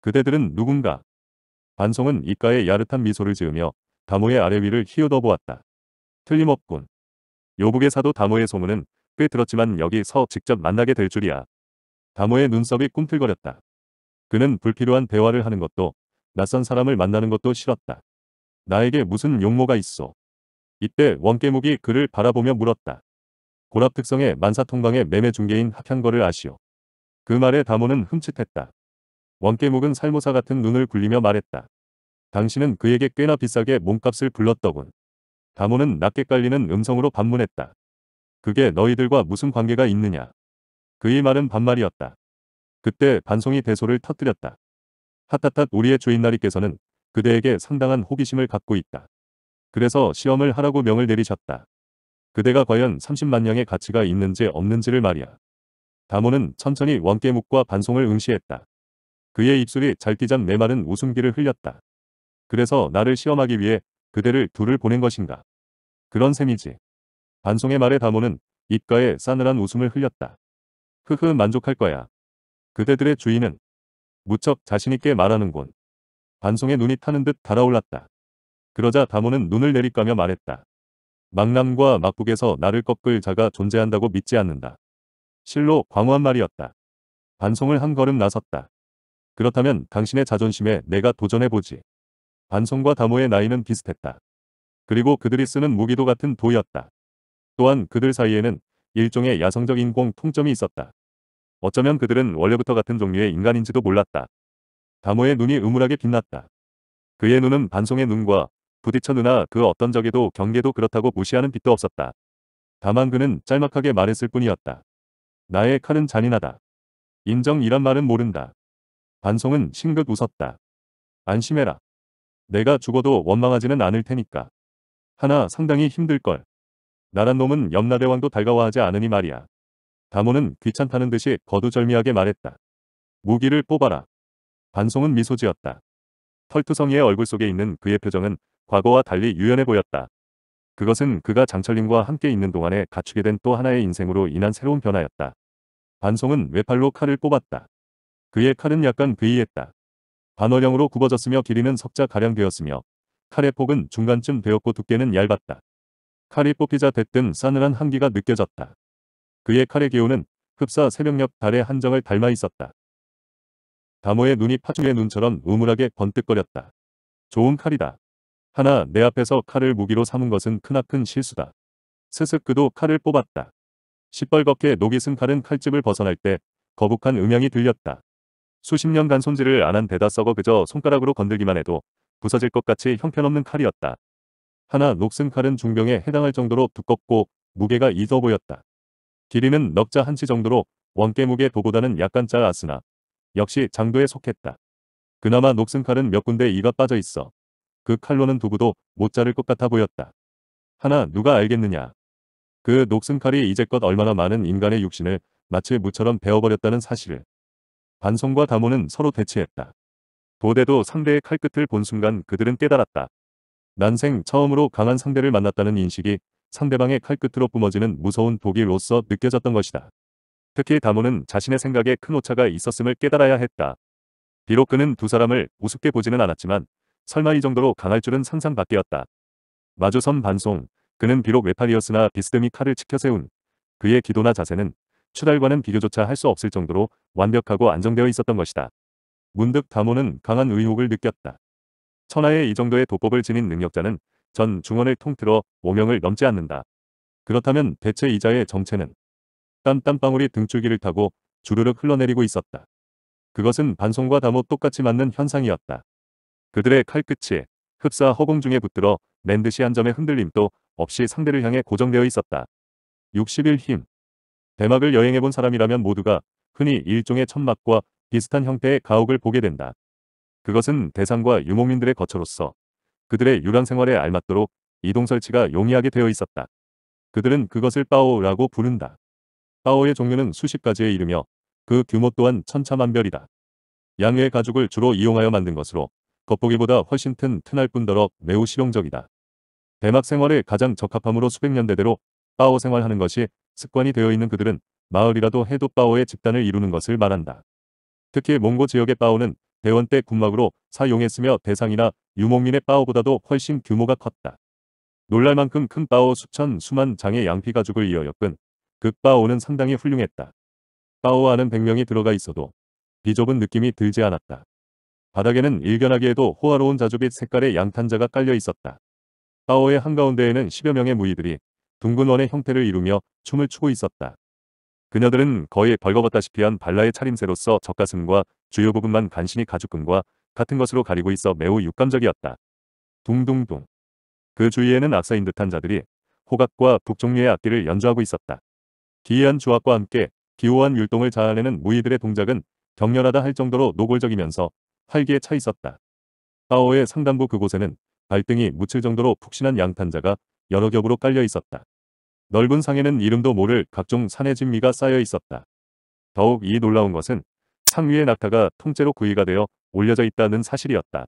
그대들은 누군가. 반성은 입가에 야릇한 미소를 지으며 다모의 아래 위를 휘어더 보았다. 틀림없군. 요북의 사도 다모의 소문은 꽤 들었지만 여기 서 직접 만나게 될 줄이야. 다모의 눈썹이 꿈틀거렸다. 그는 불필요한 대화를 하는 것도 낯선 사람을 만나는 것도 싫었다. 나에게 무슨 용모가 있어. 이때 원깨묵이 그를 바라보며 물었다. 고랍 특성의 만사통방의 매매 중개인 합향거를 아시오. 그 말에 다모는 흠칫했다. 원깨묵은 살모사 같은 눈을 굴리며 말했다. 당신은 그에게 꽤나 비싸게 몸값을 불렀더군. 다모는 낮게 깔리는 음성으로 반문했다. 그게 너희들과 무슨 관계가 있느냐. 그의 말은 반말이었다. 그때 반송이 대소를 터뜨렸다. 하타탓 우리의 주인나리께서는 그대에게 상당한 호기심을 갖고 있다. 그래서 시험을 하라고 명을 내리셨다. 그대가 과연 30만 냥의 가치가 있는지 없는지를 말이야. 다모는 천천히 원깨묵과 반송을 응시했다. 그의 입술이 잘뛰잔 메마른 웃음기를 흘렸다. 그래서 나를 시험하기 위해 그대를 둘을 보낸 것인가. 그런 셈이지. 반송의 말에 다모는 입가에 싸늘한 웃음을 흘렸다. 흐흐 만족할 거야. 그대들의 주인은 무척 자신있게 말하는군. 반송의 눈이 타는 듯 달아올랐다. 그러자 다모는 눈을 내리까며 말했다. 막남과 막북에서 나를 꺾을 자가 존재한다고 믿지 않는다. 실로 광호한 말이었다. 반송을 한 걸음 나섰다. 그렇다면 당신의 자존심에 내가 도전해보지. 반송과 다모의 나이는 비슷했다. 그리고 그들이 쓰는 무기도 같은 도였다. 또한 그들 사이에는 일종의 야성적 인공 통점이 있었다. 어쩌면 그들은 원래부터 같은 종류의 인간인지도 몰랐다. 다모의 눈이 음울하게 빛났다. 그의 눈은 반송의 눈과 부딪혀 누나 그 어떤 적에도 경계도 그렇다고 무시하는 빛도 없었다. 다만 그는 짤막하게 말했을 뿐이었다. 나의 칼은 잔인하다. 인정이란 말은 모른다. 반송은 싱긋 웃었다. 안심해라. 내가 죽어도 원망하지는 않을 테니까. 하나 상당히 힘들걸. 나란 놈은 염라대왕도 달가워하지 않으니 말이야. 다모는 귀찮다는 듯이 거두절미하게 말했다. 무기를 뽑아라. 반송은 미소지었다. 털투성이의 얼굴 속에 있는 그의 표정은 과거와 달리 유연해 보였다. 그것은 그가 장철림과 함께 있는 동안에 갖추게 된 또 하나의 인생으로 인한 새로운 변화였다. 반송은 외팔로 칼을 뽑았다 그의 칼은 약간 그이했다. 반월형으로 굽어졌으며 길이는 석자가량 되었으며 칼의 폭은 중간쯤 되었고 두께는 얇았다. 칼이 뽑히자 대뜸 싸늘한 한기가 느껴졌다. 그의 칼의 기호는 흡사 새벽녘 달의 한정을 닮아 있었다. 다모의 눈이 파충의 눈처럼 우물하게 번뜩거렸다. 좋은 칼이다. 하나 내 앞에서 칼을 무기로 삼은 것은 크나큰 실수다. 스스 그도 칼을 뽑았다. 시뻘겋게 녹이 쓴 칼은 칼집을 벗어날 때 거북한 음향이 들렸다. 수십 년간 손질을 안 한 데다 썩어 그저 손가락으로 건들기만 해도 부서질 것 같이 형편없는 칼이었다. 하나 녹슨 칼은 중병에 해당할 정도로 두껍고 무게가 잊어 보였다. 길이는 넉자 한치 정도로 원깨 무게 도보다는 약간 짜았으나 역시 장도에 속했다. 그나마 녹슨 칼은 몇 군데 이가 빠져 있어 그 칼로는 두구도못 자를 것 같아 보였다. 하나 누가 알겠느냐. 그 녹슨 칼이 이제껏 얼마나 많은 인간의 육신을 마치 무처럼 베어버렸다는 사실을. 반성과 다모는 서로 대치했다. 도대도 상대의 칼끝을 본 순간 그들은 깨달았다. 난생 처음으로 강한 상대를 만났다는 인식이 상대방의 칼끝으로 뿜어지는 무서운 독일로서 느껴졌던 것이다. 특히 다모는 자신의 생각에 큰 오차가 있었음을 깨달아야 했다. 비록 그는 두 사람을 우습게 보지는 않았지만 설마 이 정도로 강할 줄은 상상 밖이었다. 마주선 반송, 그는 비록 외팔이었으나 비스듬히 칼을 치켜세운 그의 기도나 자세는 추달과는 비교조차 할 수 없을 정도로 완벽하고 안정되어 있었던 것이다. 문득 다모는 강한 의혹을 느꼈다. 천하의 이 정도의 도법을 지닌 능력자는 전 중원을 통틀어 5명을 넘지 않는다. 그렇다면 대체 이자의 정체는 땀 땀방울이 등줄기를 타고 주르륵 흘러내리고 있었다. 그것은 반송과 다모 똑같이 맞는 현상이었다. 그들의 칼끝이 흡사 허공중에 붙들어 낸 듯이 한 점의 흔들림도 없이 상대를 향해 고정되어 있었다. 6 1힘 대막을 여행해본 사람이라면 모두가 흔히 일종의 천막과 비슷한 형태의 가옥을 보게 된다. 그것은 대상과 유목민들의 거처로서 그들의 유랑 생활에 알맞도록 이동 설치가 용이하게 되어 있었다. 그들은 그것을 빠오라고 부른다. 빠오의 종류는 수십 가지에 이르며 그 규모 또한 천차만별이다. 양의 가죽을 주로 이용하여 만든 것으로 겉보기보다 훨씬 튼튼할 뿐더러 매우 실용적이다. 대막 생활에 가장 적합함으로 수백 년대대로 바오 생활하는 것이 습관이 되어 있는 그들은 마을이라도 해도 바오의 집단을 이루는 것을 말한다. 특히 몽고 지역의 바오는 대원 때 군막으로 사용했으며 대상이나 유목민의 바오보다도 훨씬 규모가 컸다. 놀랄 만큼 큰바오 수천 수만 장의 양피 가죽을 이어 엮은 그바오는 상당히 훌륭했다. 바오와는 100명이 들어가 있어도 비좁은 느낌이 들지 않았다. 바닥에는 일견하기에도 호화로운 자주빛 색깔의 양탄자가 깔려 있었다. 타워의 한가운데에는 10여 명의 무희들이 둥근 원의 형태를 이루며 춤을 추고 있었다. 그녀들은 거의 벌거벗다시피 한 발라의 차림새로서 젖가슴과 주요 부분만 간신히 가죽끈과 같은 것으로 가리고 있어 매우 육감적이었다. 둥둥둥. 그 주위에는 악사인 듯한 자들이 호각과 북종류의 악기를 연주하고 있었다. 기이한 주악과 함께 기호한 율동을 자아내는 무희들의 동작은 격렬하다 할 정도로 노골적이면서 활기에 차 있었다. 타워의 상단부 그곳에는 발등이 묻힐 정도로 푹신한 양탄자가 여러 겹으로 깔려 있었다. 넓은 상에는 이름도 모를 각종 산의 진미가 쌓여 있었다. 더욱 이 놀라운 것은 상 위의 낙타가 통째로 구이가 되어 올려져 있다는 사실이었다.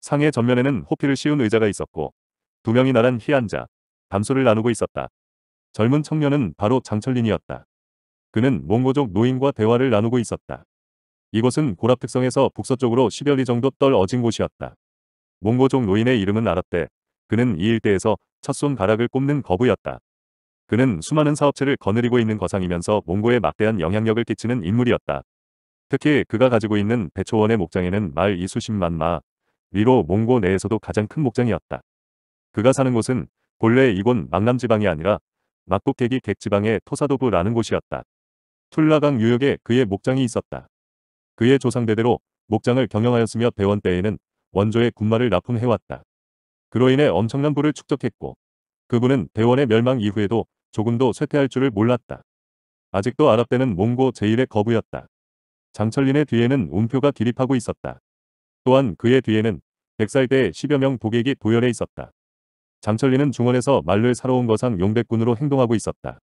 상의 전면에는 호피를 씌운 의자가 있었고 두 명이 나란 희한자, 담소를 나누고 있었다. 젊은 청년은 바로 장철린이었다. 그는 몽고족 노인과 대화를 나누고 있었다. 이곳은 고랍 특성에서 북서쪽으로 10여 리 정도 떨어진 곳이었다. 몽고족 노인의 이름은 알았대. 그는 이 일대에서 첫손 가락을 꼽는 거부였다. 그는 수많은 사업체를 거느리고 있는 거상이면서 몽고에 막대한 영향력을 끼치는 인물이었다. 특히 그가 가지고 있는 배초원의 목장에는 말 이수십만 마, 위로 몽고 내에서도 가장 큰 목장이었다. 그가 사는 곳은 본래 이곳 망남지방이 아니라 막국계기 객지방의 토사도부라는 곳이었다. 툴라강 유역에 그의 목장이 있었다. 그의 조상대대로 목장을 경영하였으며 대원 때에는 원조의 군마를 납품해왔다. 그로 인해 엄청난 부를 축적했고 그분은 대원의 멸망 이후에도 조금도 쇠퇴할 줄을 몰랐다. 아직도 아랍 대는 몽고 제일의 거부였다. 장철린의 뒤에는 운표가 기립하고 있었다. 또한 그의 뒤에는 백살 대에 10여 명독객이 도열해 있었다. 장철린은 중원에서 말을 사러온 거상 용백군으로 행동하고 있었다.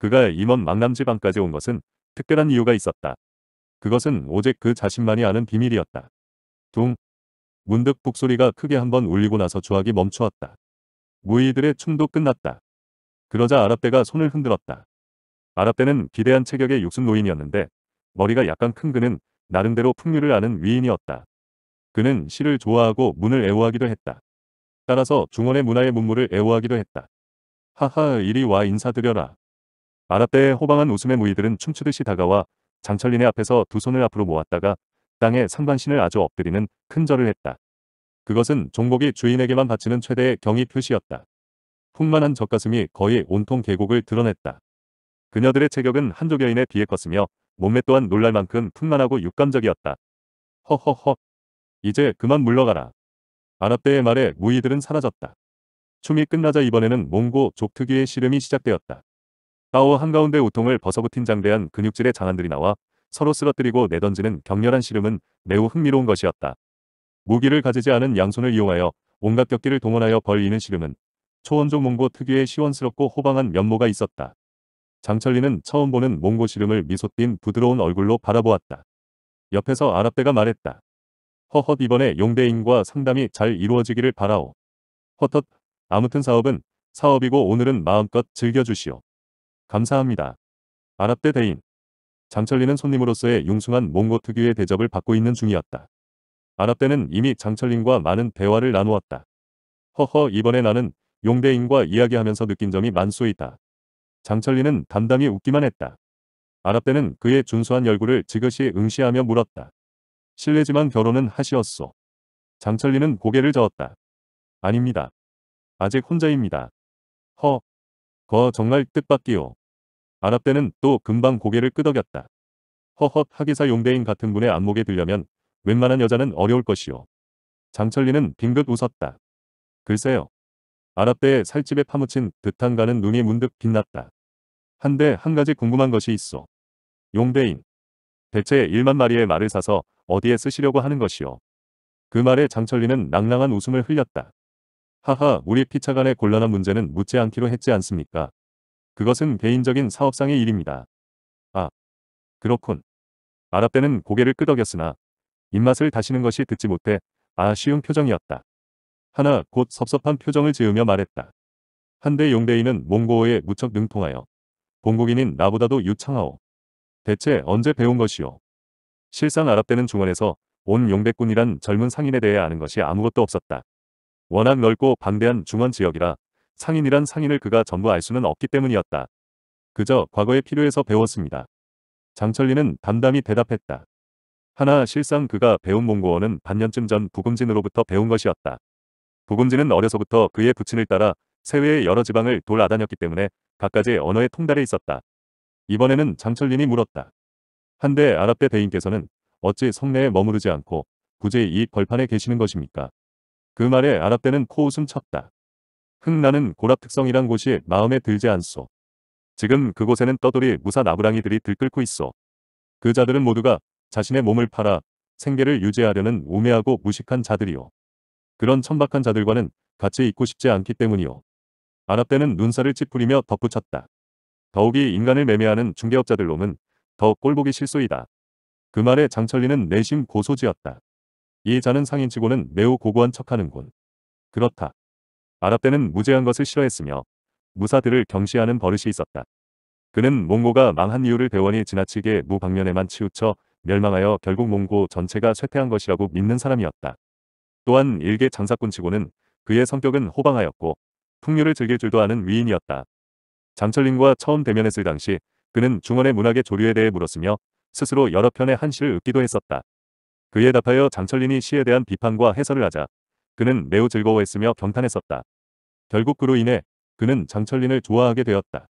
그가 임원 망남지방까지 온 것은 특별한 이유가 있었다. 그것은 오직 그 자신만이 아는 비밀이었다. 둥. 문득 북소리가 크게 한 번 울리고 나서 주악이 멈추었다. 무의들의 춤도 끝났다. 그러자 아랍대가 손을 흔들었다. 아랍대는 기대한 체격의 육순 노인이었는데 머리가 약간 큰 그는 나름대로 풍류를 아는 위인이었다. 그는 시를 좋아하고 문을 애호하기도 했다. 따라서 중원의 문화의 문물을 애호하기도 했다. 하하 이리 와 인사드려라. 아랍대의 호방한 웃음의 무이들은 춤추듯이 다가와 장철린의 앞에서 두 손을 앞으로 모았다가 땅에 상반신을 아주 엎드리는 큰 절을 했다. 그것은 종복이 주인에게만 바치는 최대의 경의 표시였다. 풍만한 젖가슴이 거의 온통 계곡을 드러냈다. 그녀들의 체격은 한족 여인에 비해 컸으며 몸매 또한 놀랄 만큼 풍만하고 육감적이었다. 허허허. 이제 그만 물러가라. 아랍대의 말에 무이들은 사라졌다. 춤이 끝나자 이번에는 몽고 족 특유의 씨름이 시작되었다. 따오 한가운데 우통을 벗어붙인 장대한 근육질의 장안들이 나와 서로 쓰러뜨리고 내던지는 격렬한 씨름은 매우 흥미로운 것이었다. 무기를 가지지 않은 양손을 이용하여 온갖 격기를 동원하여 벌이는 씨름은 초원조 몽고 특유의 시원스럽고 호방한 면모가 있었다. 장철리는 처음 보는 몽고 씨름을 미소 띤 부드러운 얼굴로 바라보았다. 옆에서 아랍대가 말했다. 허헛 이번에 용대인과 상담이 잘 이루어지기를 바라오. 허헛 아무튼 사업은 사업이고 오늘은 마음껏 즐겨주시오. 감사합니다. 아랍대 대인. 장철리는 손님으로서의 융숭한 몽고 특유의 대접을 받고 있는 중이었다. 아랍대는 이미 장철린과 많은 대화를 나누었다. 허허 이번에 나는 용대인과 이야기하면서 느낀 점이 만수있다. 장철리는 담담히 웃기만 했다. 아랍대는 그의 준수한 열구를 지그시 응시하며 물었다. 실례지만 결혼은 하시었소. 장철리는 고개를 저었다. 아닙니다. 아직 혼자입니다. 허. 거 정말 뜻밖이요. 아랍대는 또 금방 고개를 끄덕였다. 허헛 하기사 용대인 같은 분의 안목에 들려면 웬만한 여자는 어려울 것이오. 장철리는 빙긋 웃었다. 글쎄요. 아랍대의 살집에 파묻힌 듯한 가는 눈이 문득 빛났다. 한데 한 가지 궁금한 것이 있어. 용대인. 대체 1만 마리의 말을 사서 어디에 쓰시려고 하는 것이오. 그 말에 장철리는 낭랑한 웃음을 흘렸다. 하하 우리 피차간의 곤란한 문제는 묻지 않기로 했지 않습니까. 그것은 개인적인 사업상의 일입니다. 아, 그렇군. 아랍대는 고개를 끄덕였으나 입맛을 다시는 것이 듣지 못해 아쉬운 표정이었다. 하나 곧 섭섭한 표정을 지으며 말했다. 한대 용대인은 몽고어에 무척 능통하여 본국인인 나보다도 유창하오. 대체 언제 배운 것이오? 실상 아랍대는 중원에서 온 용백군이란 젊은 상인에 대해 아는 것이 아무것도 없었다. 워낙 넓고 방대한 중원 지역이라 상인이란 상인을 그가 전부 알 수는 없기 때문이었다. 그저 과거의 필요에서 배웠습니다. 장철리는 담담히 대답했다. 하나 실상 그가 배운 몽고어는 반년쯤 전 부금진으로부터 배운 것이었다. 부금진은 어려서부터 그의 부친을 따라 세외의 여러 지방을 돌아다녔기 때문에 각가지 언어에통달해 있었다. 이번에는 장철린이 물었다. 한데 아랍대 대인께서는 어찌 성내에 머무르지 않고 굳이 이 벌판에 계시는 것입니까? 그 말에 아랍대는 코웃음 쳤다. 흥나는 고락특성이란 곳이 마음에 들지 않소. 지금 그곳에는 떠돌이 무사 나부랑이들이 들끓고 있어. 그 자들은 모두가 자신의 몸을 팔아 생계를 유지하려는 우매하고 무식한 자들이요. 그런 천박한 자들과는 같이 있고 싶지 않기 때문이요. 아랍대는 눈살을 찌푸리며 덧붙였다. 더욱이 인간을 매매하는 중개업자들놈은 더 꼴보기 실소이다. 그 말에 장철리는 내심 고소지었다. 이 자는 상인치고는 매우 고고한 척하는군. 그렇다. 아랍 대는 무죄한 것을 싫어했으며 무사들을 경시하는 버릇이 있었다. 그는 몽고가 망한 이유를 대원이 지나치게 무방면에만 치우쳐 멸망하여 결국 몽고 전체가 쇠퇴한 것이라고 믿는 사람이었다. 또한 일개 장사꾼치고는 그의 성격은 호방하였고 풍류를 즐길 줄도 아는 위인이었다. 장철린과 처음 대면했을 당시 그는 중원의 문학의 조류에 대해 물었으며 스스로 여러 편의 한시를 읊기도 했었다. 그에 답하여 장철린이 시에 대한 비판과 해설을 하자 그는 매우 즐거워했으며 경탄했었다. 결국 그로 인해 그는 장철린을 좋아하게 되었다.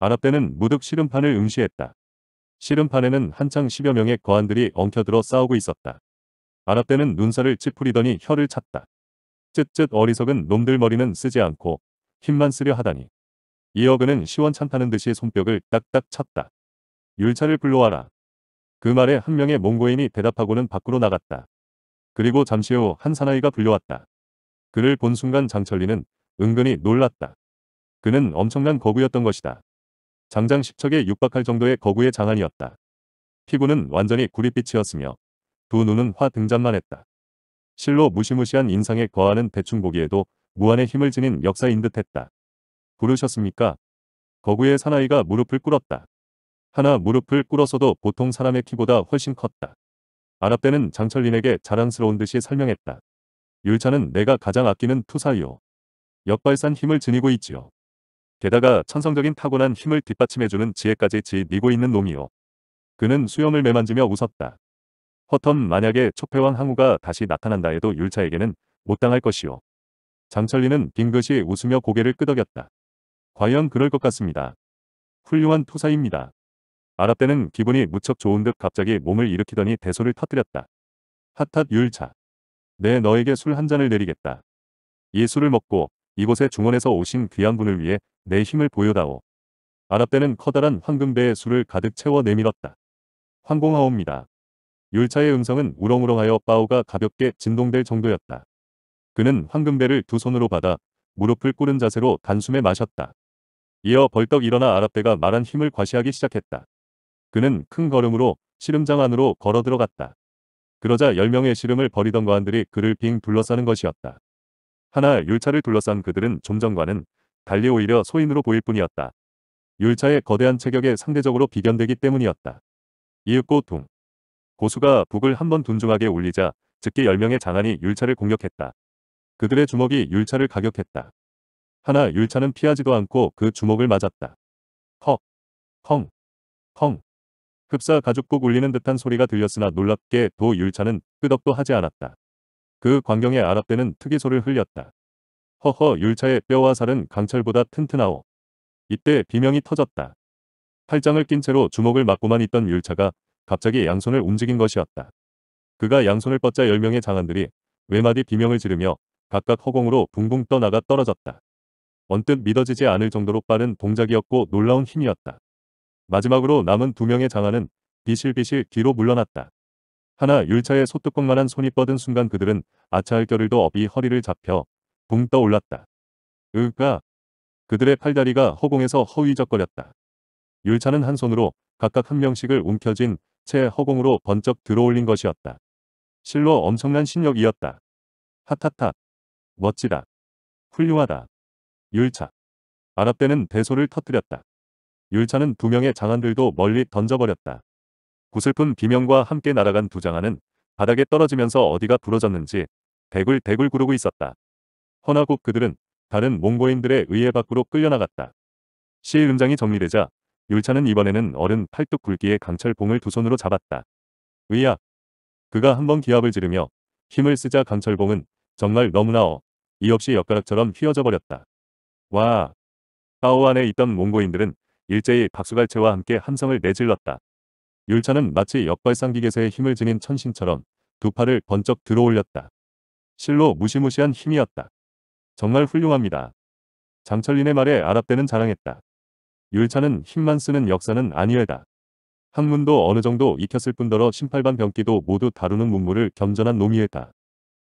아랍 대는 무득 씨름판을 응시했다. 씨름판에는 한창 10여 명의 거한들이 엉켜들어 싸우고 있었다. 아랍 대는 눈살을 찌푸리더니 혀를 찼다. 쯧쯧 어리석은 놈들 머리는 쓰지 않고 힘만 쓰려 하다니. 이어 그는 시원찮다는 듯이 손뼉을 딱딱 쳤다. 율차를 불러와라. 그 말에 한 명의 몽고인이 대답하고는 밖으로 나갔다. 그리고 잠시 후 한 사나이가 불려왔다. 그를 본 순간 장철리는 은근히 놀랐다. 그는 엄청난 거구였던 것이다. 장장 10척에 육박할 정도의 거구의 장안이었다. 피부는 완전히 구릿빛이었으며 두 눈은 화 등잔만 했다. 실로 무시무시한 인상에 거하는 대충 보기에도 무한의 힘을 지닌 역사인 듯 했다. 부르셨습니까? 거구의 사나이가 무릎을 꿇었다. 하나 무릎을 꿇어서도 보통 사람의 키보다 훨씬 컸다. 아랍대는 장철린에게 자랑스러운 듯이 설명했다. 율차는 내가 가장 아끼는 투사요. 역발산 힘을 지니고 있지요. 게다가 천성적인 타고난 힘을 뒷받침해주는 지혜까지 지니고 있는 놈이요. 그는 수염을 매만지며 웃었다. 허텀 만약에 초패왕 항우가 다시 나타난다 해도 율차에게는 못 당할 것이요. 장철리는 빙긋이 웃으며 고개를 끄덕였다. 과연 그럴 것 같습니다. 훌륭한 투사입니다. 아랍대는 기분이 무척 좋은 듯 갑자기 몸을 일으키더니 대소를 터뜨렸다. 핫핫 율차. 내 네, 너에게 술 한 잔을 내리겠다. 이 술을 먹고 이곳의 중원에서 오신 귀한 분을 위해 내 힘을 보여다오. 아랍대는 커다란 황금배에 술을 가득 채워 내밀었다. 황공하옵니다. 율차의 음성은 우렁우렁하여 바오가 가볍게 진동될 정도였다. 그는 황금배를 두 손으로 받아 무릎을 꿇은 자세로 단숨에 마셨다. 이어 벌떡 일어나 아랍대가 말한 힘을 과시하기 시작했다. 그는 큰 걸음으로 씨름장 안으로 걸어 들어갔다. 그러자 10명의 씨름을 벌이던 과들이 그를 빙 둘러싸는 것이었다. 하나 율차를 둘러싼 그들은 좀 전과는 달리 오히려 소인으로 보일 뿐이었다. 율차의 거대한 체격에 상대적으로 비견되기 때문이었다. 이윽고 둥. 고수가 북을 한 번 둔중하게 올리자 즉기 10명의 장안이 율차를 공격했다. 그들의 주먹이 율차를 가격했다. 하나 율차는 피하지도 않고 그 주먹을 맞았다. 헉, 펑, 헝. 흡사 가죽국 울리는 듯한 소리가 들렸으나 놀랍게 도 율차는 끄덕도 하지 않았다. 그 광경에 아랍대는 특이소를 흘렸다. 허허 율차의 뼈와 살은 강철보다 튼튼하오. 이때 비명이 터졌다. 팔짱을 낀 채로 주먹을 맞고만 있던 율차가 갑자기 양손을 움직인 것이었다. 그가 양손을 뻗자 10명의 장안들이 외마디 비명을 지르며 각각 허공으로 붕붕 떠나가 떨어졌다. 언뜻 믿어지지 않을 정도로 빠른 동작이었고 놀라운 힘이었다. 마지막으로 남은 두 명의 장안은 비실비실 뒤로 물러났다. 하나 율차의 소뚜껑만한 손이 뻗은 순간 그들은 아차할 겨를도 없이 허리를 잡혀 붕 떠올랐다. 으가 그들의 팔다리가 허공에서 허위적거렸다. 율차는 한 손으로 각각 한 명씩을 움켜쥔 채 허공으로 번쩍 들어올린 것이었다. 실로 엄청난 신력이었다. 핫핫핫. 멋지다. 훌륭하다. 율차. 아랍대는 대소를 터뜨렸다. 율차는 두 명의 장안들도 멀리 던져버렸다. 구슬픈 비명과 함께 날아간 두 장안은 바닥에 떨어지면서 어디가 부러졌는지 대굴대굴 구르고 있었다. 허나국 그들은 다른 몽고인들의 의해 밖으로 끌려나갔다. 시의 음장이 정리되자 율차는 이번에는 어른 팔뚝 굵기의 강철봉을 두 손으로 잡았다. 의야! 그가 한 번 기합을 지르며 힘을 쓰자 강철봉은 정말 너무나 어. 이없이 엿가락처럼 휘어져 버렸다. 와! 파오 안에 있던 몽고인들은 일제히 박수갈채와 함께 함성을 내질렀다. 율차는 마치 역발상기계세의 힘을 지닌 천신처럼 두 팔을 번쩍 들어올렸다. 실로 무시무시한 힘이었다. 정말 훌륭합니다. 장철린의 말에 아랍대는 자랑했다. 율차는 힘만 쓰는 역사는 아니외다. 학문도 어느 정도 익혔을 뿐더러 심팔반 병기도 모두 다루는 문물을 겸전한 놈이었다.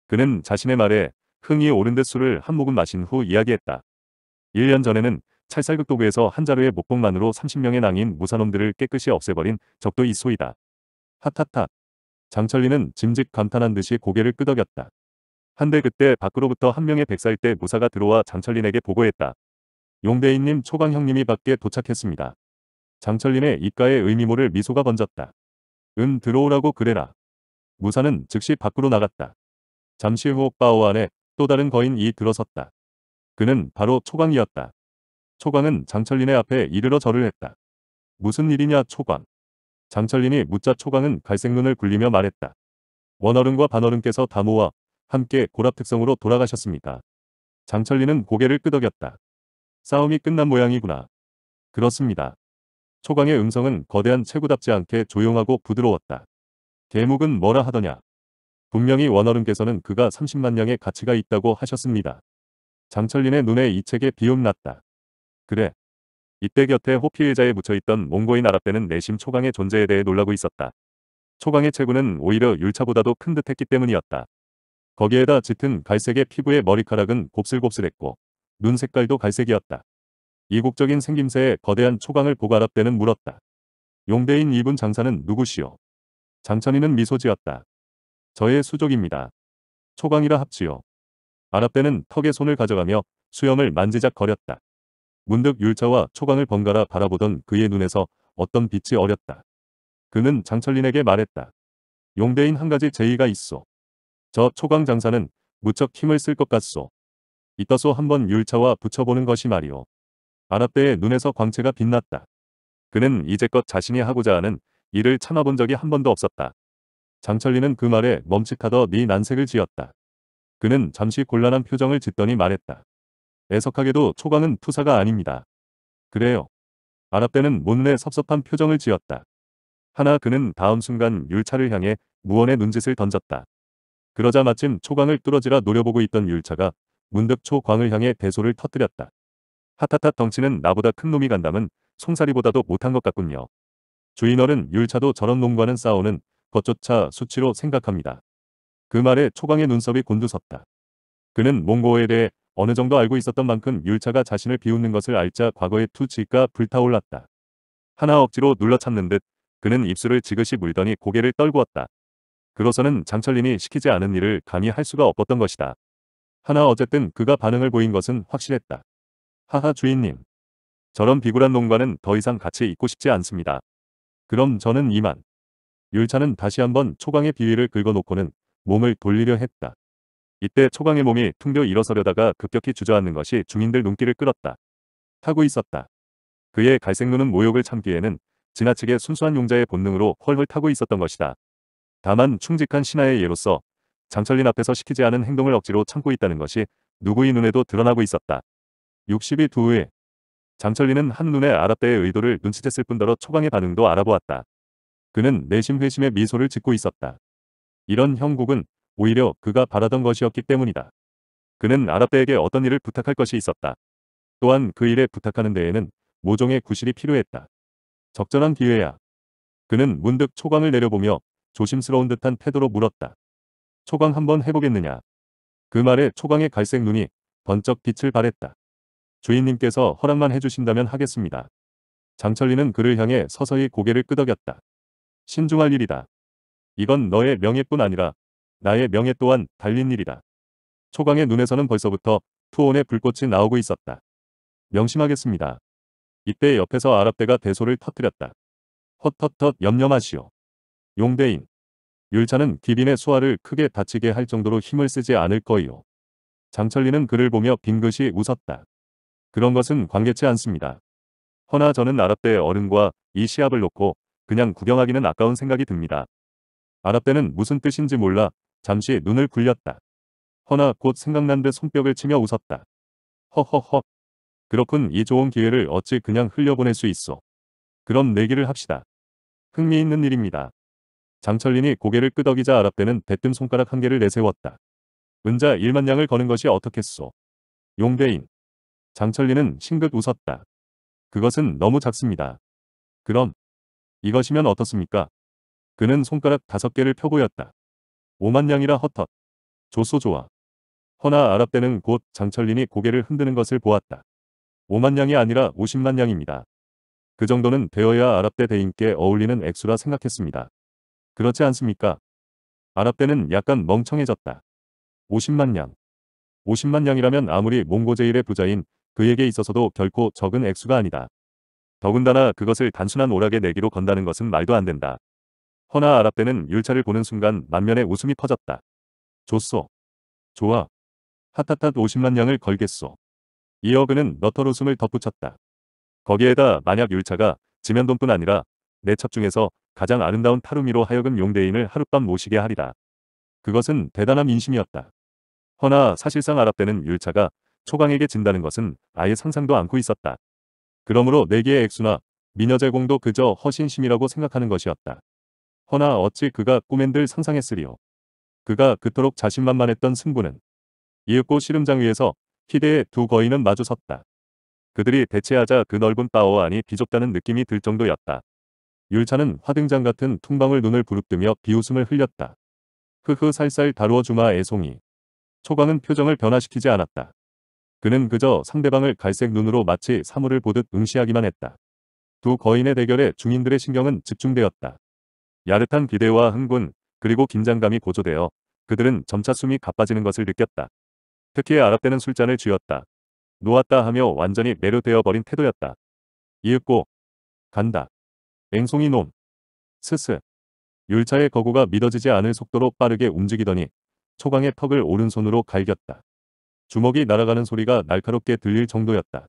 그는 자신의 말에 흥이 오른 듯 술을 한 모금 마신 후 이야기했다. 1년 전에는 찰살극도구에서한 자루의 목봉만으로 30명의 낭인 무사놈들을 깨끗이 없애버린 적도 있소이다. 하타타. 장철리는 짐즉 감탄한 듯이 고개를 끄덕였다. 한데 그때 밖으로부터 한 명의 백살때 무사가 들어와 장철린에게 보고했다. 용대인님 초강 형님이 밖에 도착했습니다. 장철린의 입가에 의미모를 미소가 번졌다. 응 들어오라고 그래라. 무사는 즉시 밖으로 나갔다. 잠시 후 바오 안에 또 다른 거인이 들어섰다. 그는 바로 초강이었다. 초광은 장철린의 앞에 이르러 절을 했다. 무슨 일이냐 초광. 장철린이 묻자 초광은 갈색 눈을 굴리며 말했다. 원어른과 반어른께서 다 모아 함께 고랍 특성으로 돌아가셨습니다. 장철린은 고개를 끄덕였다. 싸움이 끝난 모양이구나. 그렇습니다. 초광의 음성은 거대한 체구답지 않게 조용하고 부드러웠다. 대목은 뭐라 하더냐. 분명히 원어른께서는 그가 30만 냥의 가치가 있다고 하셨습니다. 장철린의 눈에 이 책에 비움났다. 그래. 이때 곁에 호피 의자에 묻혀있던 몽고인 아랍대는 내심 초강의 존재에 대해 놀라고 있었다. 초강의 체구는 오히려 율차보다도 큰 듯했기 때문이었다. 거기에다 짙은 갈색의 피부에 머리카락은 곱슬곱슬했고 눈 색깔도 갈색이었다. 이국적인 생김새에 거대한 초강을 보고 아랍대는 물었다. 용대인 이분 장사는 누구시오? 장천이는 미소 지었다. 저의 수족입니다. 초강이라 합지요. 아랍대는 턱에 손을 가져가며 수염을 만지작 거렸다. 문득 율차와 초광을 번갈아 바라보던 그의 눈에서 어떤 빛이 어렸다. 그는 장철린에게 말했다. 용대인 한 가지 제의가 있어. 저 초광 장사는 무척 힘을 쓸 것 같소. 이따소 한번 율차와 붙여보는 것이 말이오. 아랍대의 눈에서 광채가 빛났다. 그는 이제껏 자신이 하고자 하는 일을 참아본 적이 한 번도 없었다. 장철리는 그 말에 멈칫하더 네 난색을 지었다. 그는 잠시 곤란한 표정을 짓더니 말했다. 애석하게도 초강은 투사가 아닙니다. 그래요. 아랍대는 못내 섭섭한 표정을 지었다. 하나 그는 다음 순간 율차를 향해 무언의 눈짓을 던졌다. 그러자 마침 초광을 뚫어지라 노려보고 있던 율차가 문득 초광을 향해 대소를 터뜨렸다. 하타타 덩치는 나보다 큰 놈이 간담은 송사리보다도 못한 것 같군요. 주인어른 율차도 저런 놈과는 싸우는 것조차 수치로 생각합니다. 그 말에 초광의 눈썹이 곤두섰다. 그는 몽고에 대해 어느 정도 알고 있었던 만큼 율차가 자신을 비웃는 것을 알자 과거의 투지가 불타올랐다. 하나 억지로 눌러참는 듯 그는 입술을 지그시 물더니 고개를 떨구었다. 그로서는 장철림이 시키지 않은 일을 감히 할 수가 없었던 것이다. 하나 어쨌든 그가 반응을 보인 것은 확실했다. 하하 주인님. 저런 비굴한 농가는 더 이상 같이 있고 싶지 않습니다. 그럼 저는 이만. 율차는 다시 한번 초강의 비위를 긁어놓고는 몸을 돌리려 했다. 이때 초강의 몸이 퉁벼 일어서려다가 급격히 주저앉는 것이 중인들 눈길을 끌었다. 타고 있었다. 그의 갈색 눈은 모욕을 참기에는 지나치게 순수한 용자의 본능으로 헐헐 타고 있었던 것이다. 다만 충직한 신하의 예로서 장철린 앞에서 시키지 않은 행동을 억지로 참고 있다는 것이 누구의 눈에도 드러나고 있었다. 60이 두후에 장철린은 한눈에 아랍대의 의도를 눈치챘을 뿐더러 초강의 반응도 알아보았다. 그는 내심 회심의 미소를 짓고 있었다. 이런 형국은 오히려 그가 바라던 것이었기 때문이다. 그는 아랍대에게 어떤 일을 부탁할 것이 있었다. 또한 그 일에 부탁하는 데에는 모종의 구실이 필요했다. 적절한 기회야. 그는 문득 초광을 내려보며 조심스러운 듯한 태도로 물었다. 초광 한번 해보겠느냐. 그 말에 초광의 갈색 눈이 번쩍 빛을 발했다. 주인님께서 허락만 해주신다면 하겠습니다. 장철리는 그를 향해 서서히 고개를 끄덕였다. 신중할 일이다. 이건 너의 명예뿐 아니라 나의 명예 또한 달린 일이다. 초강의 눈에서는 벌써부터 투혼의 불꽃이 나오고 있었다. 명심하겠습니다. 이때 옆에서 아랍대가 대소를 터뜨렸다. 헛헛헛 염려마시오. 용대인. 율차는 기빈의 수화를 크게 다치게 할 정도로 힘을 쓰지 않을 거이오. 장철리는 그를 보며 빙긋이 웃었다. 그런 것은 관계치 않습니다. 허나 저는 아랍대의 어른과 이 시합을 놓고 그냥 구경하기는 아까운 생각이 듭니다. 아랍대는 무슨 뜻인지 몰라 잠시 눈을 굴렸다. 허나 곧 생각난 듯 손뼉을 치며 웃었다. 허허허. 그렇군 이 좋은 기회를 어찌 그냥 흘려보낼 수 있어. 그럼 내기를 합시다. 흥미있는 일입니다. 장철린이 고개를 끄덕이자 아랍대는 대뜸 손가락 한 개를 내세웠다. 은자 1만 냥을 거는 것이 어떻겠소. 용대인. 장철린은 싱긋 웃었다. 그것은 너무 작습니다. 그럼 이것이면 어떻습니까? 그는 손가락 다섯 개를 펴보였다. 오만냥이라 헛헛. 조소조아. 허나 아랍대는 곧 장철린이 고개를 흔드는 것을 보았다. 오만냥이 아니라 오십만냥입니다. 그 정도는 되어야 아랍대 대인께 어울리는 액수라 생각했습니다. 그렇지 않습니까? 아랍대는 약간 멍청해졌다. 5 0만냥5 0만냥이라면 아무리 몽고제일의 부자인 그에게 있어서도 결코 적은 액수가 아니다. 더군다나 그것을 단순한 오락의 내기로 건다는 것은 말도 안 된다. 허나 아랍대는 율차를 보는 순간 만면에 웃음이 퍼졌다. 좋소. 좋아. 핫핫핫 50만 양을 걸겠소. 이어 그는 너털 웃음을 덧붙였다. 거기에다 만약 율차가 지면돈뿐 아니라 내첩 중에서 가장 아름다운 타루미로 하여금 용대인을 하룻밤 모시게 하리라. 그것은 대단한 인심이었다. 허나 사실상 아랍대는 율차가 초강에게 진다는 것은 아예 상상도 않고 있었다. 그러므로 내게의 액수나 미녀 제공도 그저 허신심이라고 생각하는 것이었다. 허나 어찌 그가 꾸맨들 상상했으리요. 그가 그토록 자신만만했던 승부는 이윽고 씨름장 위에서 희대의 두 거인은 마주 섰다. 그들이 대체하자 그 넓은 바오 안이 비좁다는 느낌이 들 정도였다. 율차는 화등장 같은 퉁방울 눈을 부릅뜨며 비웃음을 흘렸다. 흐흐 살살 다루어 주마 애송이. 초광은 표정을 변화시키지 않았다. 그는 그저 상대방을 갈색 눈으로 마치 사물을 보듯 응시하기만 했다. 두 거인의 대결에 중인들의 신경은 집중되었다. 야릇한 비대와 흥분, 그리고 긴장감이 고조되어 그들은 점차 숨이 가빠지는 것을 느꼈다. 특히 아랍대는 술잔을 쥐었다. 놓았다 하며 완전히 매료되어 버린 태도였다. 이윽고 간다. 앵송이 놈. 스스. 율차의 거구가 믿어지지 않을 속도로 빠르게 움직이더니 초강의 턱을 오른손으로 갈겼다. 주먹이 날아가는 소리가 날카롭게 들릴 정도였다.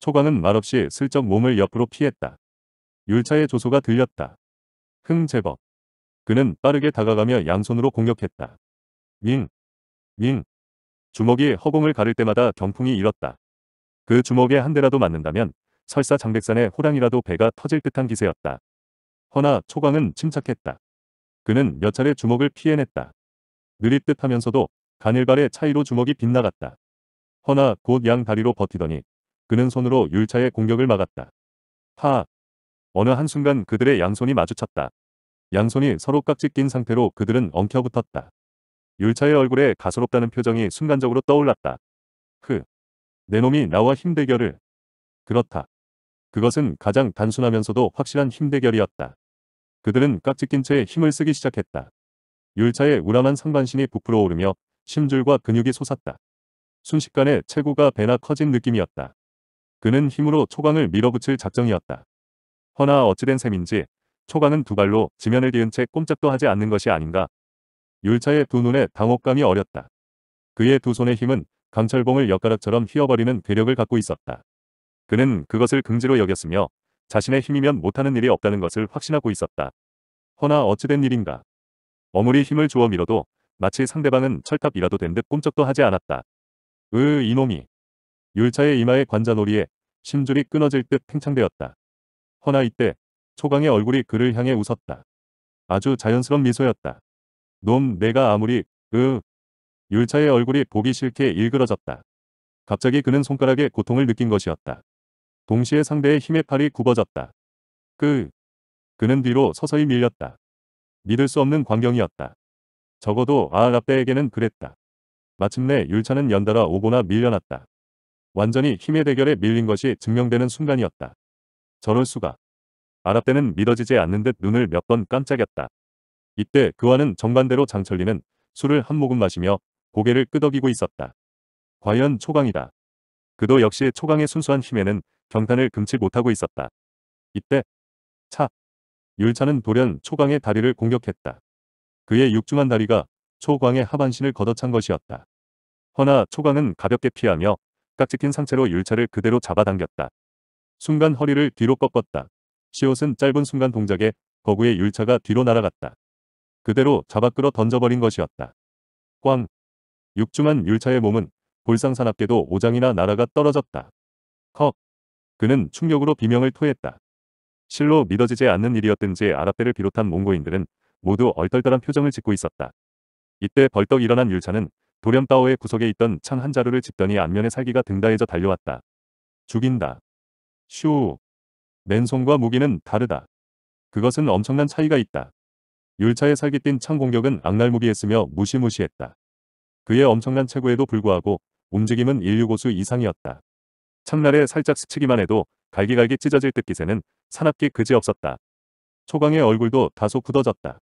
초강은 말없이 슬쩍 몸을 옆으로 피했다. 율차의 조소가 들렸다. 흥 제법. 그는 빠르게 다가가며 양손으로 공격했다. 윙. 윙. 주먹이 허공을 가를 때마다 경풍이 일었다. 그 주먹에 한 대라도 맞는다면 설사 장백산의 호랑이라도 배가 터질 듯한 기세였다. 허나 초광은 침착했다. 그는 몇 차례 주먹을 피해냈다. 느릿 듯 하면서도 간일발의 차이로 주먹이 빗나갔다. 허나 곧 양 다리로 버티더니 그는 손으로 율차의 공격을 막았다. 하 파, 어느 한순간 그들의 양손이 마주쳤다. 양손이 서로 깍지 낀 상태로 그들은 엉켜붙었다. 율차의 얼굴에 가소롭다는 표정이 순간적으로 떠올랐다. 흐. 내 놈이 나와 힘대결을. 그렇다. 그것은 가장 단순하면서도 확실한 힘대결이었다. 그들은 깍지 낀 채 힘을 쓰기 시작했다. 율차의 우람한 상반신이 부풀어 오르며 심줄과 근육이 솟았다. 순식간에 체구가 배나 커진 느낌이었다. 그는 힘으로 초강을 밀어붙일 작정이었다. 허나 어찌된 셈인지 초간은 두 발로 지면을 기은 채 꼼짝도 하지 않는 것이 아닌가. 율차의 두 눈에 당혹감이 어렸다. 그의 두 손의 힘은 강철봉을 엿가락처럼 휘어버리는 괴력을 갖고 있었다. 그는 그것을 긍지로 여겼으며 자신의 힘이면 못하는 일이 없다는 것을 확신하고 있었다. 허나 어찌된 일인가. 어물이 힘을 주어 밀어도 마치 상대방은 철탑이라도 된 듯 꼼짝도 하지 않았다. 으 이놈이. 율차의 이마의 관자놀이에 심줄이 끊어질 듯 팽창되었다. 허나 이때 초강의 얼굴이 그를 향해 웃었다. 아주 자연스러운 미소였다. 놈 내가 아무리 으 율차의 얼굴이 보기 싫게 일그러졌다. 갑자기 그는 손가락에 고통을 느낀 것이었다. 동시에 상대의 힘의 팔이 굽어졌다. 그 그는 뒤로 서서히 밀렸다. 믿을 수 없는 광경이었다. 적어도 아랍대에게는 그랬다. 마침내 율차는 연달아 오보나 밀려났다. 완전히 힘의 대결에 밀린 것이 증명되는 순간이었다. 저럴 수가. 아랍대는 믿어지지 않는 듯 눈을 몇 번 깜짝였다. 이때 그와는 정반대로 장철리는 술을 한 모금 마시며 고개를 끄덕이고 있었다. 과연 초강이다. 그도 역시 초강의 순수한 힘에는 경탄을 금치 못하고 있었다. 이때 차 율차는 돌연 초강의 다리를 공격했다. 그의 육중한 다리가 초광의 하반신을 걷어찬 것이었다. 허나 초강은 가볍게 피하며 깍지낀 상체로 율차를 그대로 잡아당겼다. 순간 허리를 뒤로 꺾었다. 시옷은 짧은 순간 동작에 거구의 율차가 뒤로 날아갔다. 그대로 잡아 끌어 던져버린 것이었다. 꽝! 육중한 율차의 몸은 볼상사납게도 오장이나 나라가 떨어졌다. 헉! 그는 충격으로 비명을 토했다. 실로 믿어지지 않는 일이었든지 아랍대를 비롯한 몽고인들은 모두 얼떨떨한 표정을 짓고 있었다. 이때 벌떡 일어난 율차는 돌연따오의 구석에 있던 창 한 자루를 집더니 안면에 살기가 등다해져 달려왔다. 죽인다. 쇼. 맨손과 무기는 다르다. 그것은 엄청난 차이가 있다. 율차의 살기 뛴 창공격은 악랄무기했으며 무시무시했다. 그의 엄청난 체구에도 불구하고 움직임은 인류 고수 이상이었다. 창날에 살짝 스치기만 해도 갈기갈기 찢어질 듯 기세는 사납기 그지없었다. 초강의 얼굴도 다소 굳어졌다.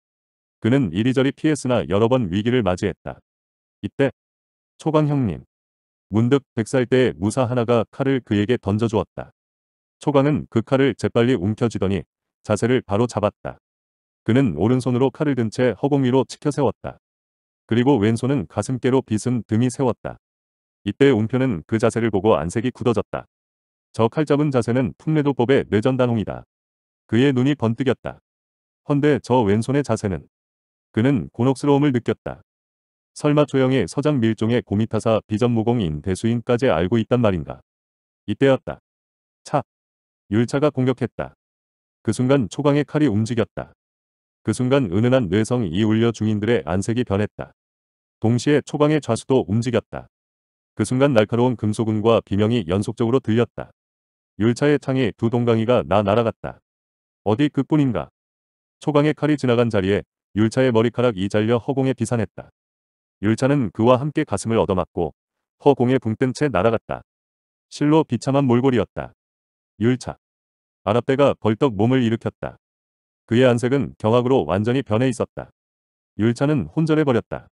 그는 이리저리 피했으나 여러 번 위기를 맞이했다. 이때 초강 형님 문득 백살 때 무사 하나가 칼을 그에게 던져주었다. 초건은 그 칼을 재빨리 움켜쥐더니 자세를 바로 잡았다. 그는 오른손으로 칼을 든 채 허공 위로 치켜 세웠다. 그리고 왼손은 가슴께로 빗은 등이 세웠다. 이때 운표는 그 자세를 보고 안색이 굳어졌다. 저 칼 잡은 자세는 풍래도법의 뇌전단홍이다. 그의 눈이 번뜩였다. 헌데 저 왼손의 자세는 그는 곤혹스러움을 느꼈다. 설마 조영의 서장 밀종의 고미타사 비전무공인 대수인까지 알고 있단 말인가. 이때였다. 차. 율차가 공격했다. 그 순간 초강의 칼이 움직였다. 그 순간 은은한 뇌성이 울려 중인들의 안색이 변했다. 동시에 초강의 좌수도 움직였다. 그 순간 날카로운 금속음과 비명이 연속적으로 들렸다. 율차의 창이 두 동강이가 나 날아갔다. 어디 그뿐인가. 초강의 칼이 지나간 자리에 율차의 머리카락이 잘려 허공에 비산했다. 율차는 그와 함께 가슴을 얻어맞고 허공에 붕 뜬 채 날아갔다. 실로 비참한 몰골이었다. 율차. 아랍대가 벌떡 몸을 일으켰다. 그의 안색은 경악으로 완전히 변해 있었다. 율차는 혼절해버렸다.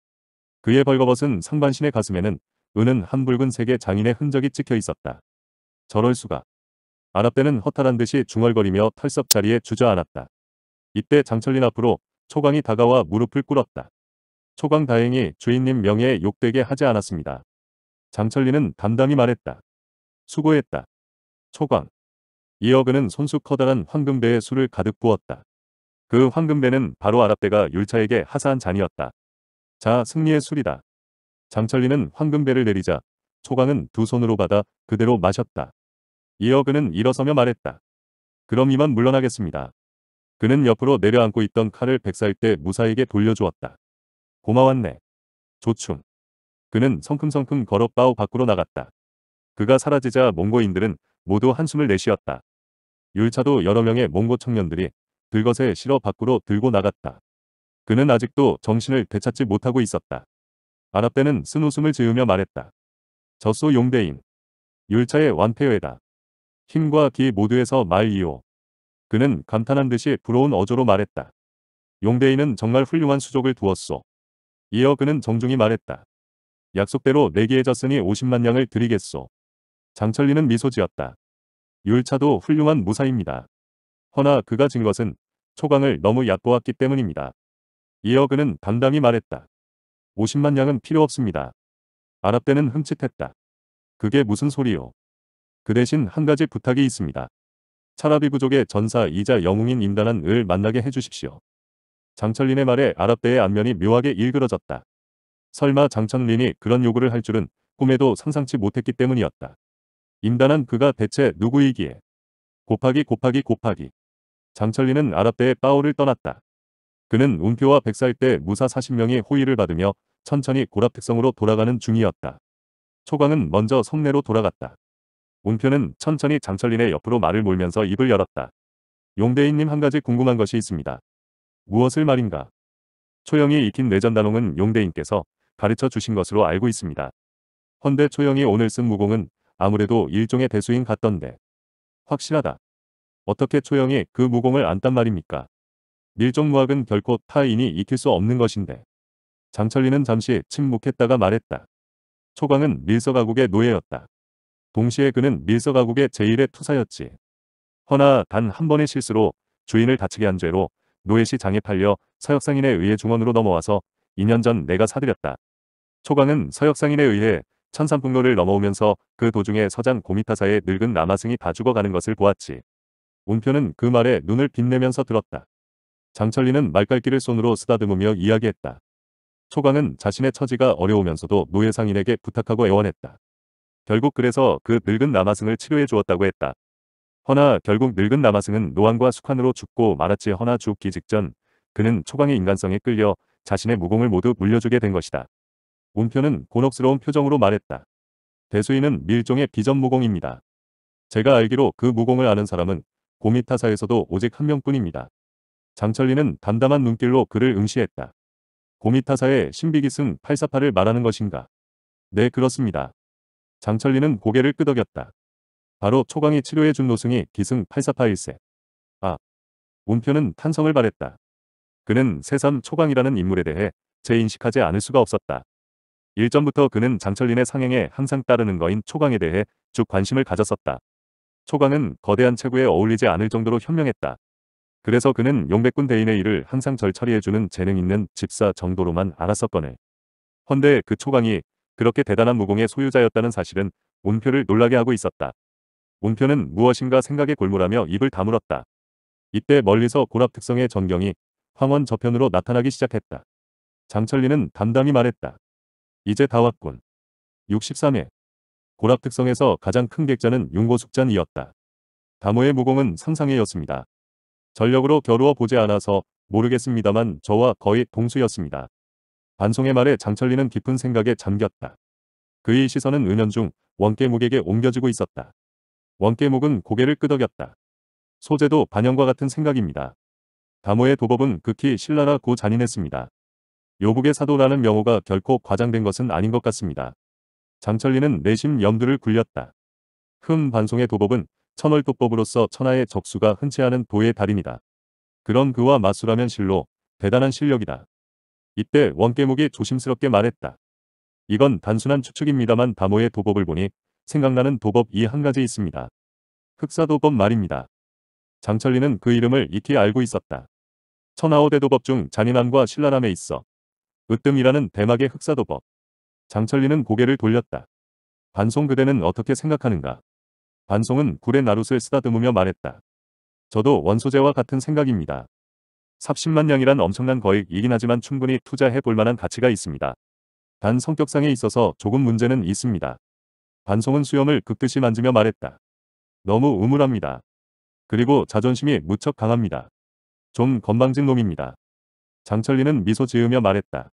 그의 벌거벗은 상반신의 가슴에는 은은 한 붉은 색의 장인의 흔적이 찍혀 있었다. 저럴 수가. 아랍대는 허탈한 듯이 중얼거리며 털썩 자리에 주저앉았다. 이때 장철린 앞으로 초광이 다가와 무릎을 꿇었다. 초광 다행히 주인님 명예에 욕되게 하지 않았습니다. 장철리은 담담히 말했다. 수고했다. 초광. 이어 그는 손수 커다란 황금배에 술을 가득 부었다. 그 황금배는 바로 아랍대가 율차에게 하사한 잔이었다. 자, 승리의 술이다. 장철리는 황금배를 내리자 초강은 두 손으로 받아 그대로 마셨다. 이어 그는 일어서며 말했다. 그럼 이만 물러나겠습니다. 그는 옆으로 내려앉고 있던 칼을 백살때 무사에게 돌려주었다. 고마웠네. 조충. 그는 성큼성큼 걸어 빠오 밖으로 나갔다. 그가 사라지자 몽고인들은 모두 한숨을 내쉬었다. 율차도 여러 명의 몽고 청년들이 들것에 실어 밖으로 들고 나갔다. 그는 아직도 정신을 되찾지 못하고 있었다. 아랍대는 쓴 웃음을 지으며 말했다. 저소 용대인. 율차의 완패여에다. 힘과 기 모두에서 말이오. 그는 감탄한 듯이 부러운 어조로 말했다. 용대인은 정말 훌륭한 수족을 두었소. 이어 그는 정중히 말했다. 약속대로 내기해졌으니 50만 냥을 드리겠소. 장철리는 미소 지었다. 율차도 훌륭한 무사입니다. 허나 그가 진 것은 초강을 너무 얕보았기 때문입니다. 이어 그는 담담히 말했다. 50만 냥은 필요 없습니다. 아랍대는 흠칫했다. 그게 무슨 소리요? 그 대신 한 가지 부탁이 있습니다. 차라비 부족의 전사이자 영웅인 임단한 을 만나게 해주십시오. 장철린의 말에 아랍대의 안면이 묘하게 일그러졌다. 설마 장철린이 그런 요구를 할 줄은 꿈에도 상상치 못했기 때문이었다. 임단한 그가 대체 누구이기에 곱하기 곱하기 곱하기 장철리는 아랍대의 빠오를 떠났다. 그는 운표와 백살 때 무사 40명의 호의를 받으며 천천히 고랍특성으로 돌아가는 중이었다. 초광은 먼저 성내로 돌아갔다. 운표는 천천히 장철린의 옆으로 말을 몰면서 입을 열었다. 용대인님 한 가지 궁금한 것이 있습니다. 무엇을 말인가? 초영이 익힌 내전단홍은 용대인께서 가르쳐 주신 것으로 알고 있습니다. 헌데 초영이 오늘 쓴 무공은 아무래도 일종의 대수인 같던데. 확실하다. 어떻게 초영이 그 무공을 안단 말입니까? 밀종무학은 결코 타인이 익힐 수 없는 것인데. 장철리는 잠시 침묵했다가 말했다. 초광은 밀서가국의 노예였다. 동시에 그는 밀서가국의 제1의 투사였지. 허나 단 한 번의 실수로 주인을 다치게 한 죄로 노예시 장에 팔려 서역상인에 의해 중원으로 넘어와서 2년 전 내가 사들였다. 초광은 서역상인에 의해 천산풍로를 넘어오면서 그 도중에 서장 고미타사의 늙은 남아승이 다 죽어가는 것을 보았지. 운표는 그 말에 눈을 빛내면서 들었다. 장철리는 말갈기를 손으로 쓰다듬으며 이야기했다. 초강은 자신의 처지가 어려우면서도 노예상인에게 부탁하고 애원했다. 결국 그래서 그 늙은 남아승을 치료해 주었다고 했다. 허나 결국 늙은 남아승은 노안과 숙환으로 죽고 말았지 허나 죽기 직전 그는 초강의 인간성에 끌려 자신의 무공을 모두 물려주게 된 것이다. 문표는 곤혹스러운 표정으로 말했다. 대수인은 밀종의 비전무공입니다. 제가 알기로 그 무공을 아는 사람은 고미타사에서도 오직 한 명뿐입니다. 장철리는 담담한 눈길로 그를 응시했다. 고미타사의 신비기승 848을 말하는 것인가? 네 그렇습니다. 장철리는 고개를 끄덕였다. 바로 초강이 치료해준 노승이 기승 848일세. 아. 문표는 탄성을 발했다. 그는 새삼 초강이라는 인물에 대해 재인식하지 않을 수가 없었다. 일전부터 그는 장철린의 상행에 항상 따르는 거인 초강에 대해 쭉 관심을 가졌었다. 초강은 거대한 체구에 어울리지 않을 정도로 현명했다. 그래서 그는 용백군 대인의 일을 항상 절 처리해주는 재능 있는 집사 정도로만 알았었거늘. 헌데 그 초강이 그렇게 대단한 무공의 소유자였다는 사실은 온표를 놀라게 하고 있었다. 온표는 무엇인가 생각에 골몰하며 입을 다물었다. 이때 멀리서 고랍 특성의 전경이 황원 저편으로 나타나기 시작했다. 장철리는 담담히 말했다. 이제 다 왔군. 63회 고락 특성에서 가장 큰 객자는 윤고숙잔이었다. 다모의 무공은 상상해였습니다. 전력으로 겨루어 보지 않아서 모르겠습니다만 저와 거의 동수였습니다. 반송의 말에 장철리는 깊은 생각에 잠겼다. 그의 시선은 은연중 원깨목에게 옮겨지고 있었다. 원깨목은 고개를 끄덕였다. 소재도 반영과 같은 생각입니다. 다모의 도법은 극히 신랄하고 잔인했습니다. 요국의 사도라는 명호가 결코 과장된 것은 아닌 것 같습니다. 장철리는 내심 염두를 굴렸다. 흠 반송의 도법은 천월도법으로서 천하의 적수가 흔치 않은 도의 달입니다. 그런 그와 마수라면 실로 대단한 실력이다. 이때 원깨묵이 조심스럽게 말했다. 이건 단순한 추측입니다만 다모의 도법을 보니 생각나는 도법 이한 가지 있습니다. 흑사도법 말입니다. 장철리는 그 이름을 익히 알고 있었다. 천하오대도법 중 잔인함과 신랄함에 있어 으뜸이라는 대막의 흑사도법. 장철리는 고개를 돌렸다. 반송 그대는 어떻게 생각하는가? 반송은 굴의 나룻을 쓰다듬으며 말했다. 저도 원소재와 같은 생각입니다. 30만 냥이란 엄청난 거액이긴 하지만 충분히 투자해 볼 만한 가치가 있습니다. 단 성격상에 있어서 조금 문제는 있습니다. 반송은 수염을 극듯이 만지며 말했다. 너무 우물합니다. 그리고 자존심이 무척 강합니다. 좀 건방진 놈입니다. 장철리는 미소 지으며 말했다.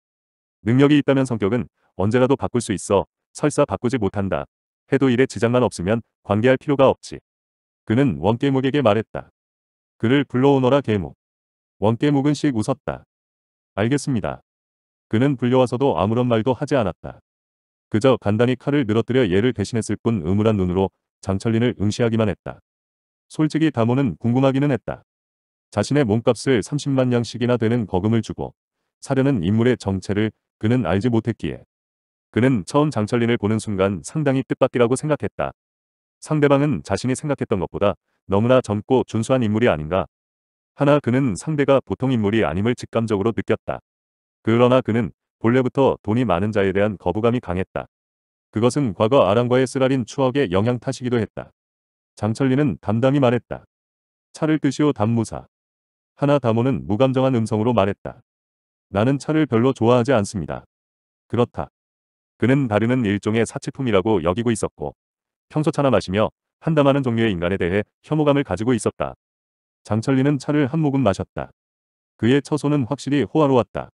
능력이 있다면 성격은 언제라도 바꿀 수 있어 설사 바꾸지 못한다. 해도 일에 지장만 없으면 관계할 필요가 없지. 그는 원깨묵에게 말했다. 그를 불러오너라 계묵 원깨묵은 씩 웃었다. 알겠습니다. 그는 불려와서도 아무런 말도 하지 않았다. 그저 간단히 칼을 늘어뜨려 얘를 대신했을 뿐 음울한 눈으로 장철린을 응시하기만 했다. 솔직히 다모는 궁금하기는 했다. 자신의 몸값을 30만 양씩이나 되는 거금을 주고 사려는 인물의 정체를 그는 알지 못했기에. 그는 처음 장철린을 보는 순간 상당히 뜻밖이라고 생각했다. 상대방은 자신이 생각했던 것보다 너무나 젊고 준수한 인물이 아닌가. 하나 그는 상대가 보통 인물이 아님을 직감적으로 느꼈다. 그러나 그는 본래부터 돈이 많은 자에 대한 거부감이 강했다. 그것은 과거 아랑과의 쓰라린 추억의 영향 탓이기도 했다. 장철리는 담담히 말했다. 차를 드시오 담무사. 하나 담호는 무감정한 음성으로 말했다. 나는 차를 별로 좋아하지 않습니다. 그렇다. 그는 다르는 일종의 사치품이라고 여기고 있었고 평소 차나 마시며 한담하는 종류의 인간에 대해 혐오감을 가지고 있었다. 장철리는 차를 한 모금 마셨다. 그의 처소는 확실히 호화로웠다.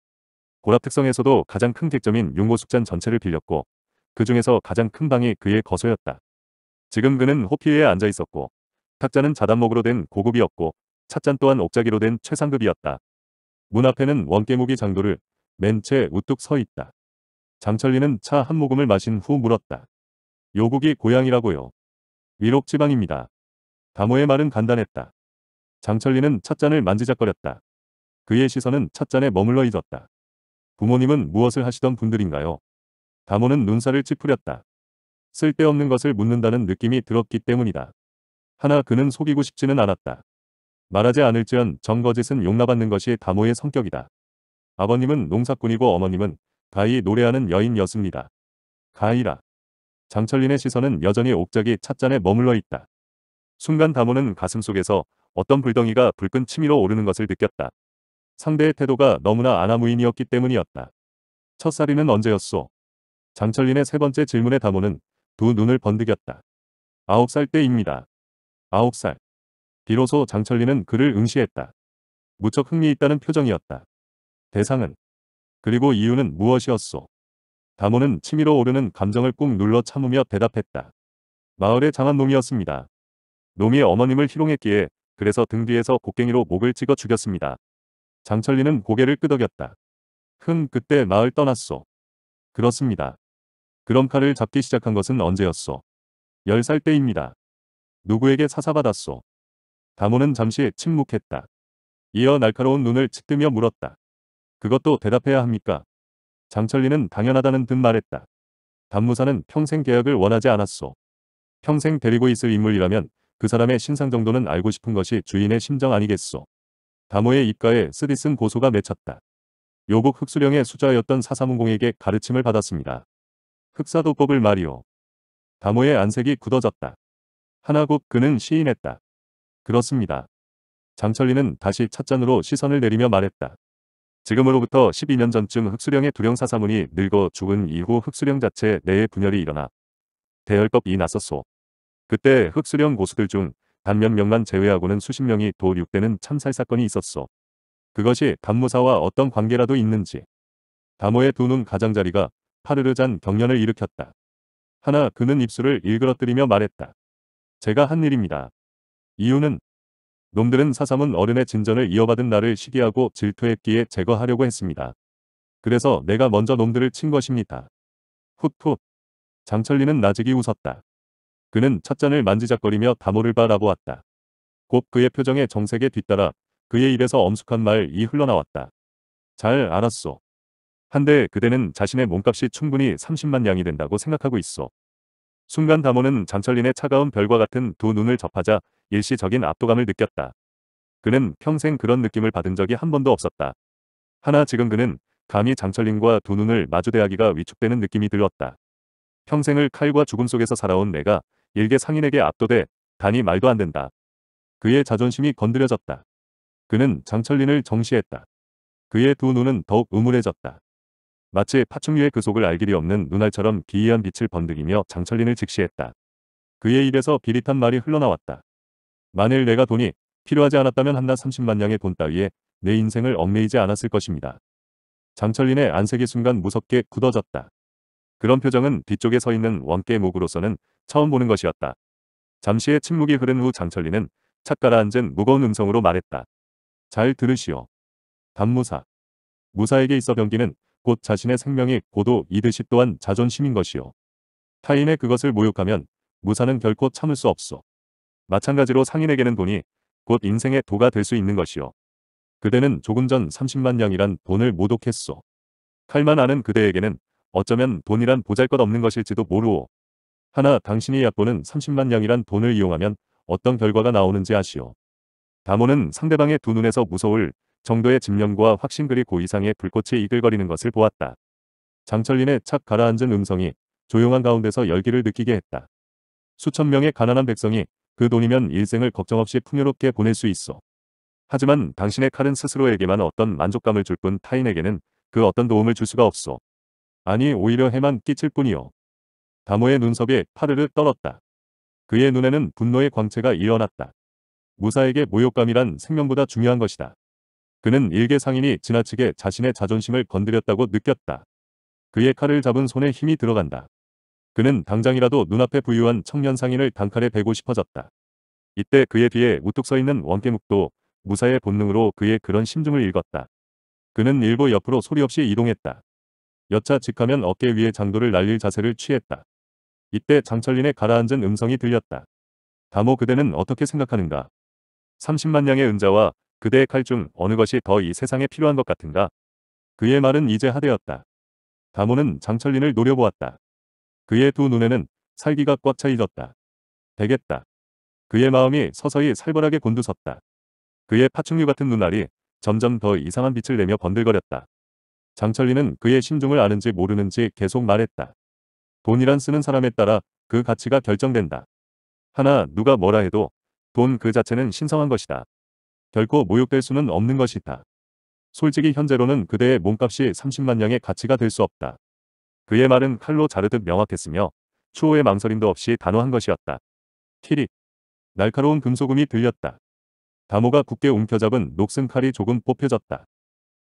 고압 특성에서도 가장 큰 득점인 용고숙잔 전체를 빌렸고 그 중에서 가장 큰 방이 그의 거소였다. 지금 그는 호피에 앉아 있었고 탁자는 자단목으로 된 고급이었고 찻잔 또한 옥자기로 된 최상급이었다. 문 앞에는 원깨무기 장도를 맨 채 우뚝 서 있다. 장철리는 차 한 모금을 마신 후 물었다. 요국이 고향이라고요. 위록 지방입니다. 다모의 말은 간단했다. 장철리는 찻잔을 만지작거렸다. 그의 시선은 찻잔에 머물러 있었다. 부모님은 무엇을 하시던 분들인가요? 다모는 눈살을 찌푸렸다. 쓸데없는 것을 묻는다는 느낌이 들었기 때문이다. 하나 그는 속이고 싶지는 않았다. 말하지 않을지언 정거짓은 용납받는 것이 다모의 성격이다. 아버님은 농사꾼이고 어머님은 가히 노래하는 여인이었습니다. 가이라 장철린의 시선은 여전히 옥자기 찻잔에 머물러 있다. 순간 다모는 가슴속에서 어떤 불덩이가 불끈 치밀어 오르는 것을 느꼈다. 상대의 태도가 너무나 아나무인이었기 때문이었다. 첫 살이는 언제였소? 장철린의 세 번째 질문에 다모는 두 눈을 번득였다. 아홉 살 때입니다. 아홉 살. 비로소 장철리는 그를 응시했다. 무척 흥미있다는 표정이었다. 대상은 그리고 이유는 무엇이었소? 다모는 치밀어 오르는 감정을 꾹 눌러 참으며 대답했다. 마을의 장한 놈이었습니다. 놈이 어머님을 희롱했기에 그래서 등 뒤에서 곡괭이로 목을 찍어 죽였습니다. 장철리는 고개를 끄덕였다. 흥 그때 마을 떠났소. 그렇습니다. 그럼 칼을 잡기 시작한 것은 언제였소? 10살 때입니다. 누구에게 사사받았소? 다모는 잠시 침묵했다. 이어 날카로운 눈을 치뜨며 물었다. 그것도 대답해야 합니까? 장철리는 당연하다는 듯 말했다. 담무사는 평생 계약을 원하지 않았소. 평생 데리고 있을 인물이라면 그 사람의 신상 정도는 알고 싶은 것이 주인의 심정 아니겠소. 다모의 입가에 쓰디쓴 고소가 맺혔다. 요국 흑수령의 수자였던 사사문공에게 가르침을 받았습니다. 흑사도법을 말이오. 다모의 안색이 굳어졌다. 하나곧 그는 시인했다. 그렇습니다. 장철리는 다시 찻잔으로 시선을 내리며 말했다. 지금으로부터 12년 전쯤 흑수령의 두령사사문이 늙어 죽은 이후 흑수령 자체 내에 분열이 일어나 대열법이 났었소. 그때 흑수령 고수들 중단몇 명만 제외하고는 수십 명이 도륙되는 참살 사건이 있었소. 그것이 단무사와 어떤 관계라도 있는지. 다모의 두 눈 가장자리가 파르르 잔 경련을 일으켰다. 하나 그는 입술을 일그러뜨리며 말했다. 제가 한 일입니다. 이유는 놈들은 사삼은 어른의 진전을 이어받은 나를 시기하고 질투했기에 제거하려고 했습니다. 그래서 내가 먼저 놈들을 친 것입니다. 훗훗. 장철리는 나직이 웃었다. 그는 찻잔을 만지작거리며 다모를 바라보았다. 곧 그의 표정에 정색에 뒤따라 그의 입에서 엄숙한 말이 흘러나왔다. 잘 알았소. 한데 그대는 자신의 몸값이 충분히 30만 양이 된다고 생각하고 있어. 순간 다모는 장철린의 차가운 별과 같은 두 눈을 접하자 일시적인 압도감을 느꼈다. 그는 평생 그런 느낌을 받은 적이 한 번도 없었다. 하나 지금 그는 감히 장철린과 두 눈을 마주대하기가 위축되는 느낌이 들었다. 평생을 칼과 죽음 속에서 살아온 내가 일개 상인에게 압도돼 단이 말도 안 된다. 그의 자존심이 건드려졌다. 그는 장철린을 정시했다. 그의 두 눈은 더욱 우물해졌다. 마치 파충류의 그 속을 알 길이 없는 눈알처럼 기이한 빛을 번득이며 장철린을 직시했다. 그의 입에서 비릿한 말이 흘러나왔다. 만일 내가 돈이 필요하지 않았다면 한나 30만냥의 돈 따위에 내 인생을 얽매이지 않았을 것입니다. 장철린의 안색이 순간 무섭게 굳어졌다. 그런 표정은 뒤쪽에 서 있는 원께 목으로서는 처음 보는 것이었다. 잠시의 침묵이 흐른 후 장철린은 착 가라앉은 무거운 음성으로 말했다. 잘 들으시오. 단무사. 무사에게 있어 병기는 곧 자신의 생명이 고도 이듯이 또한 자존심인 것이요. 타인의 그것을 모욕하면 무사는 결코 참을 수 없소. 마찬가지로 상인에게는 돈이 곧 인생의 도가 될 수 있는 것이요. 그대는 조금 전 30만 냥이란 돈을 모독했소. 칼만 아는 그대에게는 어쩌면 돈이란 보잘것없는 것일지도 모르오. 하나 당신이 약보는 30만 냥이란 돈을 이용하면 어떤 결과가 나오는지 아시오. 다모는 상대방의 두 눈에서 무서울 정도의 집념과 확신 그리 고 이상의 불꽃이 이글거리는 것을 보았다. 장철린의 착 가라앉은 음성이 조용한 가운데서 열기를 느끼게 했다. 수천 명의 가난한 백성이 그 돈이면 일생을 걱정 없이 풍요롭게 보낼 수 있어. 하지만 당신의 칼은 스스로에게만 어떤 만족감을 줄 뿐 타인에게는 그 어떤 도움을 줄 수가 없어. 아니 오히려 해만 끼칠 뿐이요. 다모의 눈썹이 파르르 떨었다. 그의 눈에는 분노의 광채가 일어났다. 무사에게 모욕감이란 생명보다 중요한 것이다. 그는 일개 상인이 지나치게 자신의 자존심을 건드렸다고 느꼈다. 그의 칼을 잡은 손에 힘이 들어간다. 그는 당장이라도 눈앞에 부유한 청년 상인을 단칼에 베고 싶어졌다. 이때 그의 뒤에 우뚝 서 있는 원깨묵도 무사의 본능으로 그의 그런 심중을 읽었다. 그는 일부 옆으로 소리 없이 이동했다. 여차 직하면 어깨 위에 장도를 날릴 자세를 취했다. 이때 장철린의 가라앉은 음성이 들렸다. 다모 그대는 어떻게 생각하는가? 30만 냥의 은자와 그대의 칼 중 어느 것이 더 이 세상에 필요한 것 같은가? 그의 말은 이제 하되었다. 다모는 장철린을 노려보았다. 그의 두 눈에는 살기가 꽉 차 있었다. 되겠다. 그의 마음이 서서히 살벌하게 곤두섰다. 그의 파충류 같은 눈알이 점점 더 이상한 빛을 내며 번들거렸다. 장철리은 그의 심중을 아는지 모르는지 계속 말했다. 돈이란 쓰는 사람에 따라 그 가치가 결정된다. 하나 누가 뭐라 해도 돈 그 자체는 신성한 것이다. 결코 모욕될 수는 없는 것이다. 솔직히 현재로는 그대의 몸값이 30만냥의 가치가 될 수 없다. 그의 말은 칼로 자르듯 명확했으며 추호의 망설임도 없이 단호한 것이었다. 티릭 날카로운 금소금이 들렸다. 다모가 굳게 움켜잡은 녹슨 칼이 조금 뽑혀졌다.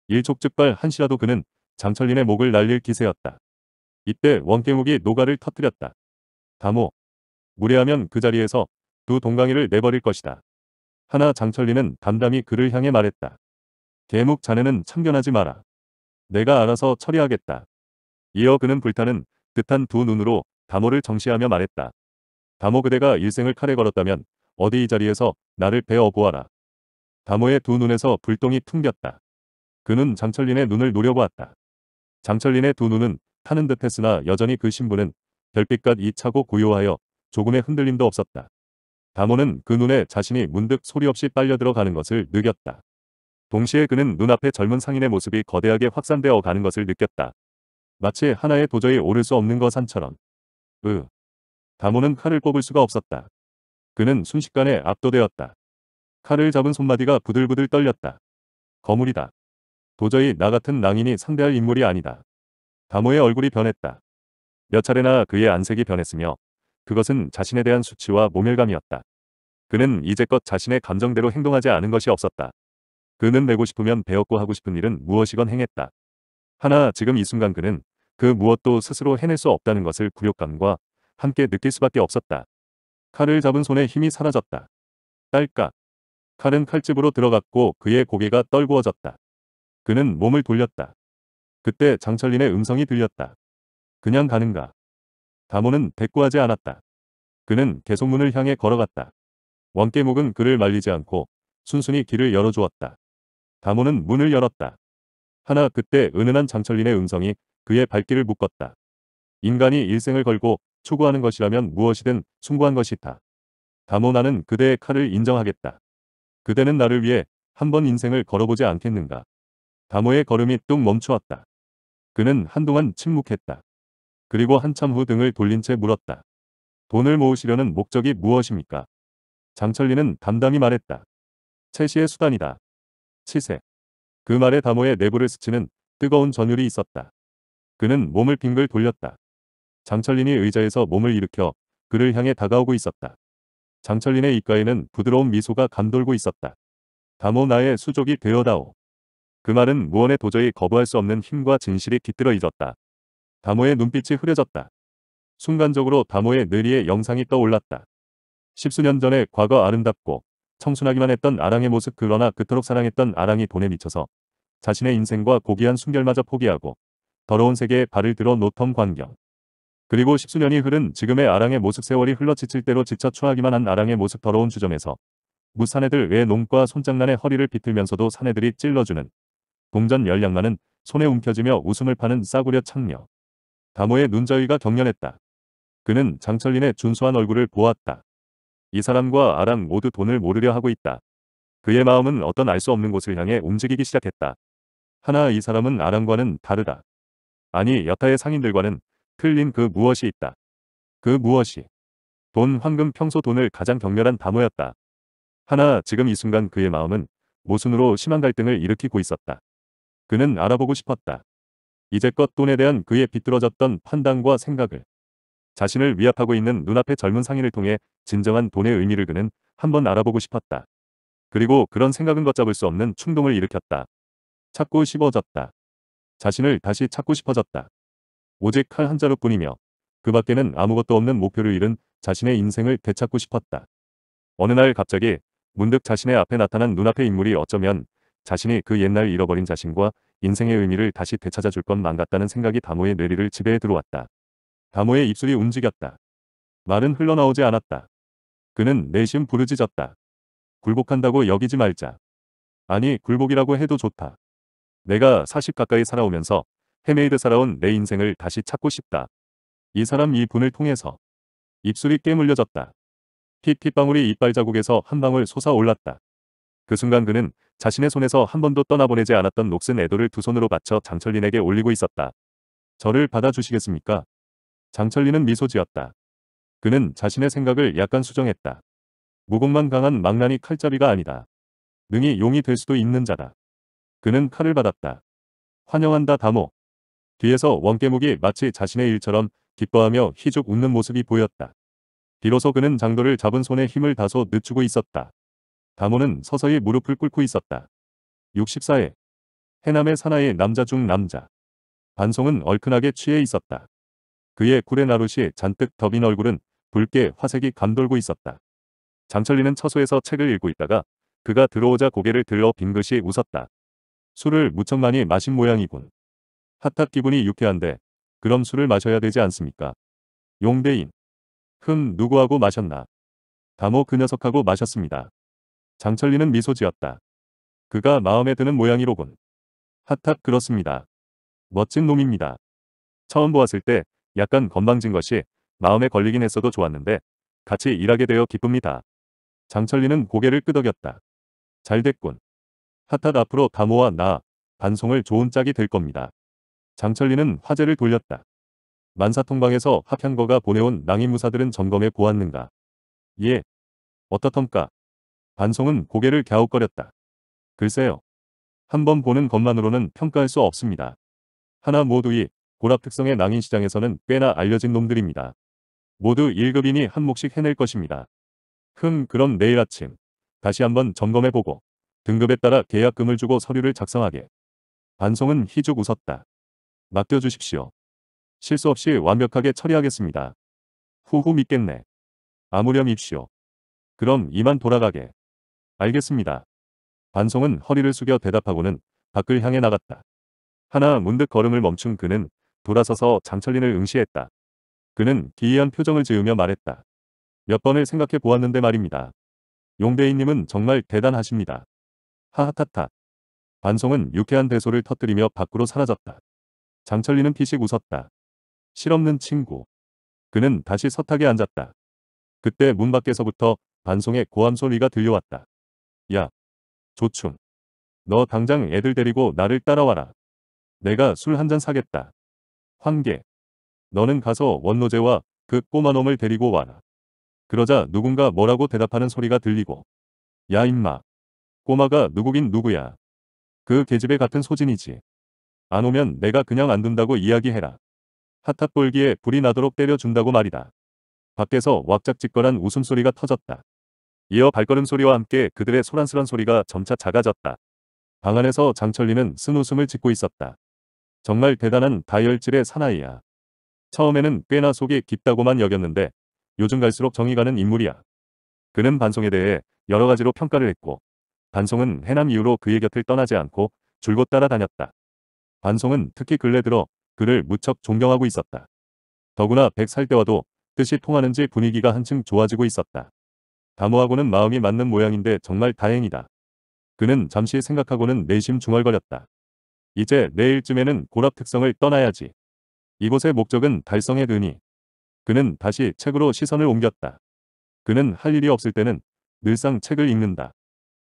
일촉즉발 한시라도 그는 장철린의 목을 날릴 기세였다. 이때 원깨묵이 노가를 터뜨렸다. 다모. 무례하면 그 자리에서 두 동강이를 내버릴 것이다. 하나 장철리는 담담히 그를 향해 말했다. 개묵 자네는 참견하지 마라. 내가 알아서 처리하겠다. 이어 그는 불타는 듯한 두 눈으로 다모를 정시하며 말했다. 다모 그대가 일생을 칼에 걸었다면 어디 이 자리에서 나를 베어보아라. 다모의 두 눈에서 불똥이 풍겼다 그는 장철린의 눈을 노려보았다. 장철린의 두 눈은 타는 듯 했으나 여전히 그 신부는 별빛같 이차고 고요하여 조금의 흔들림도 없었다. 다모는 그 눈에 자신이 문득 소리 없이 빨려들어가는 것을 느꼈다. 동시에 그는 눈앞에 젊은 상인의 모습이 거대하게 확산되어 가는 것을 느꼈다. 마치 하나의 도저히 오를 수 없는 거 산처럼. 으. 다모는 칼을 꼽을 수가 없었다. 그는 순식간에 압도되었다. 칼을 잡은 손마디가 부들부들 떨렸다. 거물이다. 도저히 나 같은 낭인이 상대할 인물이 아니다. 다모의 얼굴이 변했다. 몇 차례나 그의 안색이 변했으며 그것은 자신에 대한 수치와 모멸감이었다. 그는 이제껏 자신의 감정대로 행동하지 않은 것이 없었다. 그는 내고 싶으면 배웠고 하고 싶은 일은 무엇이건 행했다. 하나 지금 이 순간 그는 그 무엇도 스스로 해낼 수 없다는 것을 굴욕감과 함께 느낄 수밖에 없었다. 칼을 잡은 손에 힘이 사라졌다. 딸깍. 칼은 칼집으로 들어갔고 그의 고개가 떨구어졌다. 그는 몸을 돌렸다. 그때 장철린의 음성이 들렸다. 그냥 가는가. 다모는 대꾸하지 않았다. 그는 계속 문을 향해 걸어갔다. 왕깨목은 그를 말리지 않고 순순히 길을 열어주었다. 다모는 문을 열었다. 하나 그때 은은한 장철린의 음성이 그의 발길을 묶었다. 인간이 일생을 걸고 추구하는 것이라면 무엇이든 숭고한 것이다. 다모 나는 그대의 칼을 인정하겠다. 그대는 나를 위해 한 번 인생을 걸어보지 않겠는가. 다모의 걸음이 뚝 멈추었다. 그는 한동안 침묵했다. 그리고 한참 후 등을 돌린 채 물었다. 돈을 모으시려는 목적이 무엇입니까? 장철리는 담담히 말했다. 채씨의 수단이다. 치세. 그말에담호의 내부를 스치는 뜨거운 전율이 있었다. 그는 몸을 빙글 돌렸다. 장철린이 의자에서 몸을 일으켜 그를 향해 다가오고 있었다. 장철린의 입가에는 부드러운 미소가 감돌고 있었다. 담호 나의 수족이 되어다오. 그 말은 무언의 도저히 거부할 수 없는 힘과 진실이 깃들어 있었다. 다모의 눈빛이 흐려졌다. 순간적으로 다모의 느리의 영상이 떠올랐다. 십수년 전에 과거 아름답고 청순하기만 했던 아랑의 모습 그러나 그토록 사랑했던 아랑이 돈에 미쳐서 자신의 인생과 고귀한 순결마저 포기하고 더러운 세계에 발을 들어 놓던 광경. 그리고 십수년이 흐른 지금의 아랑의 모습 세월이 흘러 지칠 대로 지쳐 추하기만 한 아랑의 모습 더러운 주점에서 무사내들 외 농과 손장난의 허리를 비틀면서도 사내들이 찔러주는 동전 열량만은 손에 움켜쥐며 웃음을 파는 싸구려 창녀. 다모의 눈자위가 경련했다. 그는 장철린의 준수한 얼굴을 보았다. 이 사람과 아랑 모두 돈을 모르려 하고 있다. 그의 마음은 어떤 알 수 없는 곳을 향해 움직이기 시작했다. 하나 이 사람은 아랑과는 다르다. 아니 여타의 상인들과는 틀린 그 무엇이 있다. 그 무엇이 돈 황금 평소 돈을 가장 격렬한 다모였다. 하나 지금 이 순간 그의 마음은 모순으로 심한 갈등을 일으키고 있었다. 그는 알아보고 싶었다. 이제껏 돈에 대한 그의 비뚤어졌던 판단과 생각을 자신을 위협하고 있는 눈앞의 젊은 상인을 통해 진정한 돈의 의미를 그는 한번 알아보고 싶었다. 그리고 그런 생각은 걷잡을 수 없는 충동을 일으켰다. 찾고 싶어졌다. 자신을 다시 찾고 싶어졌다. 오직 칼 한 자루뿐이며 그 밖에는 아무것도 없는 목표를 잃은 자신의 인생을 되찾고 싶었다. 어느 날 갑자기 문득 자신의 앞에 나타난 눈앞의 인물이 어쩌면 자신이 그 옛날 잃어버린 자신과 인생의 의미를 다시 되찾아 줄 것만 같다는 생각이 다모의 뇌리를 지배해 들어왔다. 다모의 입술이 움직였다. 말은 흘러나오지 않았다. 그는 내심 부르짖었다. 굴복한다고 여기지 말자. 아니 굴복이라고 해도 좋다. 내가 40 가까이 살아오면서 헤메이드 살아온 내 인생을 다시 찾고 싶다. 이 사람 이 분을 통해서 입술이 깨물려졌다. 핏핏방울이 이빨 자국에서 한 방울 솟아올랐다. 그 순간 그는 자신의 손에서 한 번도 떠나보내지 않았던 녹슨 애도를 두 손으로 받쳐 장철린에게 올리고 있었다. 저를 받아주시겠습니까? 장철린은 미소 지었다. 그는 자신의 생각을 약간 수정했다. 무공만 강한 망나니 칼잡이가 아니다. 능이 용이 될 수도 있는 자다. 그는 칼을 받았다. 환영한다 다모. 뒤에서 원깨묵이 마치 자신의 일처럼 기뻐하며 희죽 웃는 모습이 보였다. 비로소 그는 장도를 잡은 손에 힘을 다소 늦추고 있었다. 다모는 서서히 무릎을 꿇고 있었다. 64회 해남의 사나이 남자 중 남자 반송은 얼큰하게 취해 있었다. 그의 구레나룻이 잔뜩 더빈 얼굴은 붉게 화색이 감돌고 있었다. 장철리는 처소에서 책을 읽고 있다가 그가 들어오자 고개를 들러 빙긋이 웃었다. 술을 무척 많이 마신 모양이군. 핫핫 기분이 유쾌한데 그럼 술을 마셔야 되지 않습니까? 용대인. 흠 누구하고 마셨나? 다모 그 녀석하고 마셨습니다. 장철리는 미소 지었다. 그가 마음에 드는 모양이로군. 핫핫 그렇습니다. 멋진 놈입니다. 처음 보았을 때 약간 건방진 것이 마음에 걸리긴 했어도 좋았는데 같이 일하게 되어 기쁩니다. 장철리는 고개를 끄덕였다. 잘 됐군. 핫핫 앞으로 다모와 나 반송을 좋은 짝이 될 겁니다. 장철리는 화제를 돌렸다. 만사통방에서 학향거가 보내온 낭인 무사들은 점검해 보았는가. 예. 어떻던니까 반송은 고개를 갸웃거렸다. 글쎄요. 한번 보는 것만으로는 평가할 수 없습니다. 하나 모두이 고랍 특성의 낭인 시장에서는 꽤나 알려진 놈들입니다. 모두 1급인이 한몫씩 해낼 것입니다. 흠 그럼 내일 아침 다시 한번 점검해보고 등급에 따라 계약금을 주고 서류를 작성하게. 반송은 희죽 웃었다. 맡겨주십시오. 실수 없이 완벽하게 처리하겠습니다. 후후 믿겠네. 아무렴 입시오. 그럼 이만 돌아가게. 알겠습니다. 반성은 허리를 숙여 대답하고는 밖을 향해 나갔다. 하나 문득 걸음을 멈춘 그는 돌아서서 장철린을 응시했다. 그는 기이한 표정을 지으며 말했다. 몇 번을 생각해 보았는데 말입니다. 용대인님은 정말 대단하십니다. 하하타타. 반송은 유쾌한 대소를 터뜨리며 밖으로 사라졌다. 장철리는 피식 웃었다. 실없는 친구. 그는 다시 서탁에 앉았다. 그때 문 밖에서부터 반송의 고함 소리가 들려왔다. 야. 조춘너 당장 애들 데리고 나를 따라와라. 내가 술 한잔 사겠다. 황계. 너는 가서 원노제와 그 꼬마놈을 데리고 와라. 그러자 누군가 뭐라고 대답하는 소리가 들리고 야 임마. 꼬마가 누구긴 누구야. 그 계집애 같은 소진이지. 안 오면 내가 그냥 안 둔다고 이야기해라. 핫핫 돌기에 불이 나도록 때려준다고 말이다. 밖에서 왁짝지껄한 웃음소리가 터졌다. 이어 발걸음 소리와 함께 그들의 소란스런 소리가 점차 작아졌다. 방 안에서 장철리는 쓴 웃음을 짓고 있었다. 정말 대단한 다혈질의 사나이야. 처음에는 꽤나 속이 깊다고만 여겼는데 요즘 갈수록 정이 가는 인물이야. 그는 반송에 대해 여러 가지로 평가를 했고 반송은 해남 이후로 그의 곁을 떠나지 않고 줄곧 따라다녔다. 반송은 특히 근래 들어 그를 무척 존경하고 있었다. 더구나 100살 때와도 뜻이 통하는지 분위기가 한층 좋아지고 있었다. 다모하고는 마음이 맞는 모양인데 정말 다행이다. 그는 잠시 생각하고는 내심 중얼거렸다. 이제 내일쯤에는 고랍 특성을 떠나야지. 이곳의 목적은 달성의 은이. 그는 다시 책으로 시선을 옮겼다. 그는 할 일이 없을 때는 늘상 책을 읽는다.